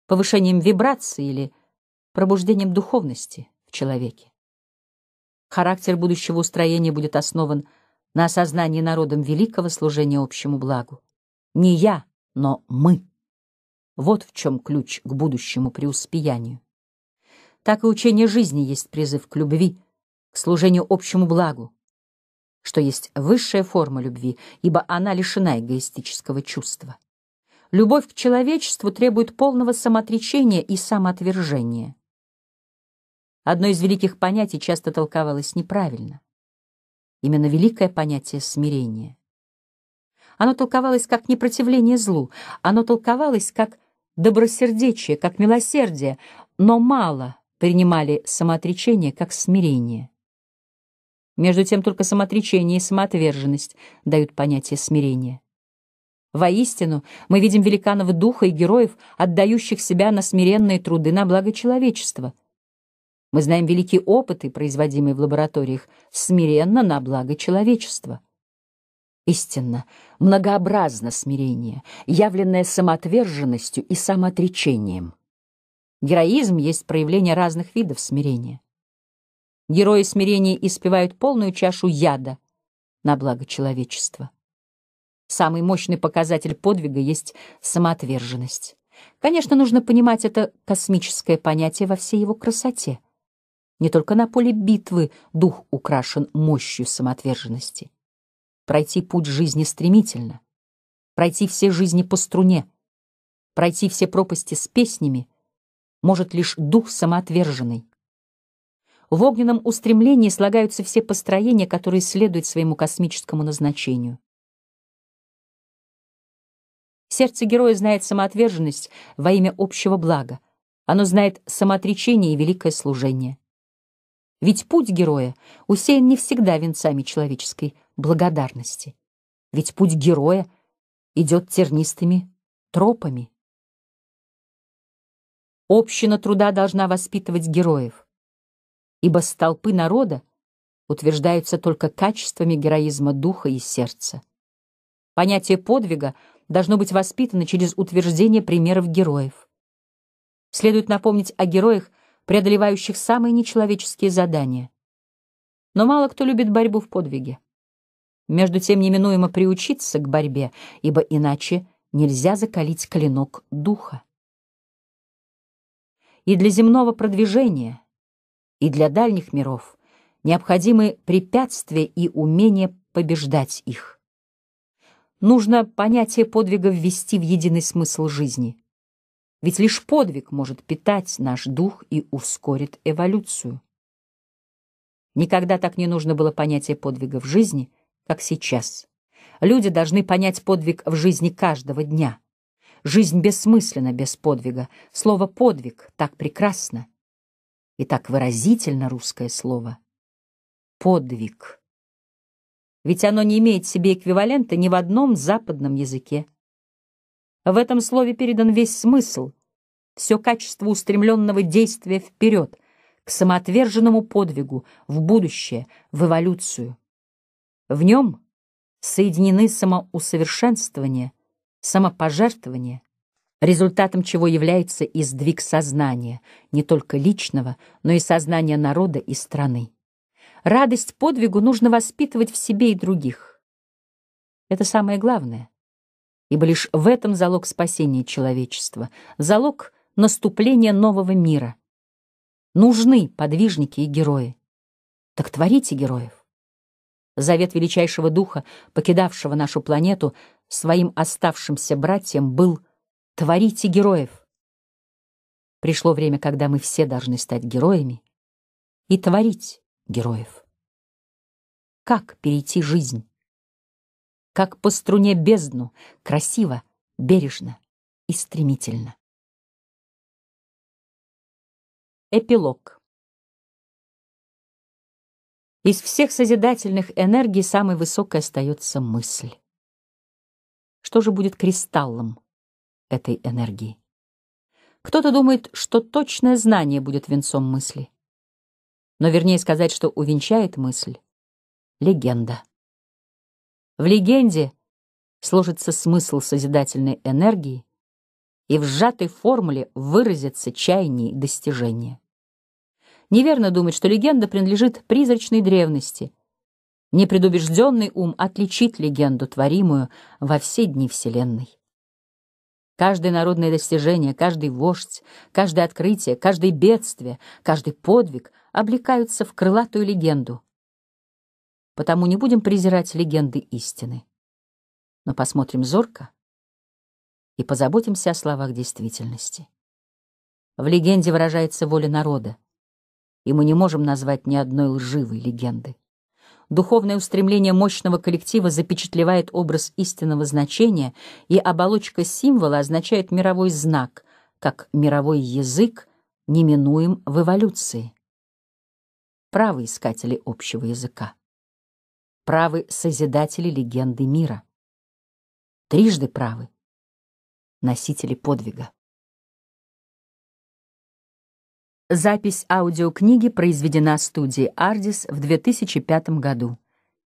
повышением вибрации или пробуждением духовности в человеке. Характер будущего устроения будет основан на осознании народом великого служения общему благу. Не я, но мы. Вот в чем ключ к будущему преуспеянию. Так и учение жизни есть призыв к любви — к служению общему благу, что есть высшая форма любви, ибо она лишена эгоистического чувства. Любовь к человечеству требует полного самоотречения и самоотвержения. Одно из великих понятий часто толковалось неправильно. Именно великое понятие смирения. Оно толковалось как непротивление злу, оно толковалось как добросердечие, как милосердие, но мало принимали самоотречение как смирение. Между тем только самоотречение и самоотверженность дают понятие смирения. Воистину, мы видим великанов духа и героев, отдающих себя на смиренные труды на благо человечества. Мы знаем великие опыты, производимые в лабораториях, смиренно на благо человечества. Истинно, многообразно смирение, явленное самоотверженностью и самоотречением. Героизм есть проявление разных видов смирения. Герои смирения испевают полную чашу яда на благо человечества. Самый мощный показатель подвига есть самоотверженность. Конечно, нужно понимать это космическое понятие во всей его красоте. Не только на поле битвы дух украшен мощью самоотверженности. Пройти путь жизни стремительно, пройти все жизни по струне, пройти все пропасти с песнями может лишь дух самоотверженный, в огненном устремлении слагаются все построения, которые следуют своему космическому назначению. Сердце героя знает самоотверженность во имя общего блага. Оно знает самоотречение и великое служение. Ведь путь героя усеян не всегда венцами человеческой благодарности. Ведь путь героя идет тернистыми тропами. Община труда должна воспитывать героев ибо столпы народа утверждаются только качествами героизма духа и сердца. Понятие подвига должно быть воспитано через утверждение примеров героев. Следует напомнить о героях, преодолевающих самые нечеловеческие задания. Но мало кто любит борьбу в подвиге. Между тем неминуемо приучиться к борьбе, ибо иначе нельзя закалить клинок духа. И для земного продвижения — и для дальних миров необходимы препятствия и умение побеждать их. Нужно понятие подвига ввести в единый смысл жизни. Ведь лишь подвиг может питать наш дух и ускорит эволюцию. Никогда так не нужно было понятие подвига в жизни, как сейчас. Люди должны понять подвиг в жизни каждого дня. Жизнь бессмысленна без подвига. Слово «подвиг» так прекрасно и так выразительно русское слово — подвиг. Ведь оно не имеет себе эквивалента ни в одном западном языке. В этом слове передан весь смысл, все качество устремленного действия вперед, к самоотверженному подвигу, в будущее, в эволюцию. В нем соединены самоусовершенствование, самопожертвование, результатом чего является и сдвиг сознания, не только личного, но и сознания народа и страны. Радость подвигу нужно воспитывать в себе и других. Это самое главное, ибо лишь в этом залог спасения человечества, залог наступления нового мира. Нужны подвижники и герои. Так творите героев. Завет величайшего духа, покидавшего нашу планету, своим оставшимся братьям был – Творите героев. Пришло время, когда мы все должны стать героями и творить героев. Как перейти жизнь? Как по струне бездну, красиво, бережно и стремительно. Эпилог. Из всех созидательных энергий самой высокой остается мысль. Что же будет кристаллом? этой энергии. Кто-то думает, что точное знание будет венцом мысли. Но вернее сказать, что увенчает мысль — легенда. В легенде сложится смысл созидательной энергии, и в сжатой формуле выразятся чаяние и достижения. Неверно думать, что легенда принадлежит призрачной древности. Непредубежденный ум отличит легенду, творимую во все дни Вселенной. Каждое народное достижение, каждый вождь, каждое открытие, каждое бедствие, каждый подвиг облекаются в крылатую легенду. Потому не будем презирать легенды истины, но посмотрим зорко и позаботимся о словах действительности. В легенде выражается воля народа, и мы не можем назвать ни одной лживой легенды духовное устремление мощного коллектива запечатлевает образ истинного значения, и оболочка символа означает мировой знак, как мировой язык, неминуем в эволюции. Правы искатели общего языка. Правы созидатели легенды мира. Трижды правы носители подвига. Запись аудиокниги произведена студией Ardis в 2005 году.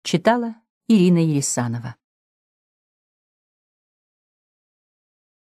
Читала Ирина Ересанова.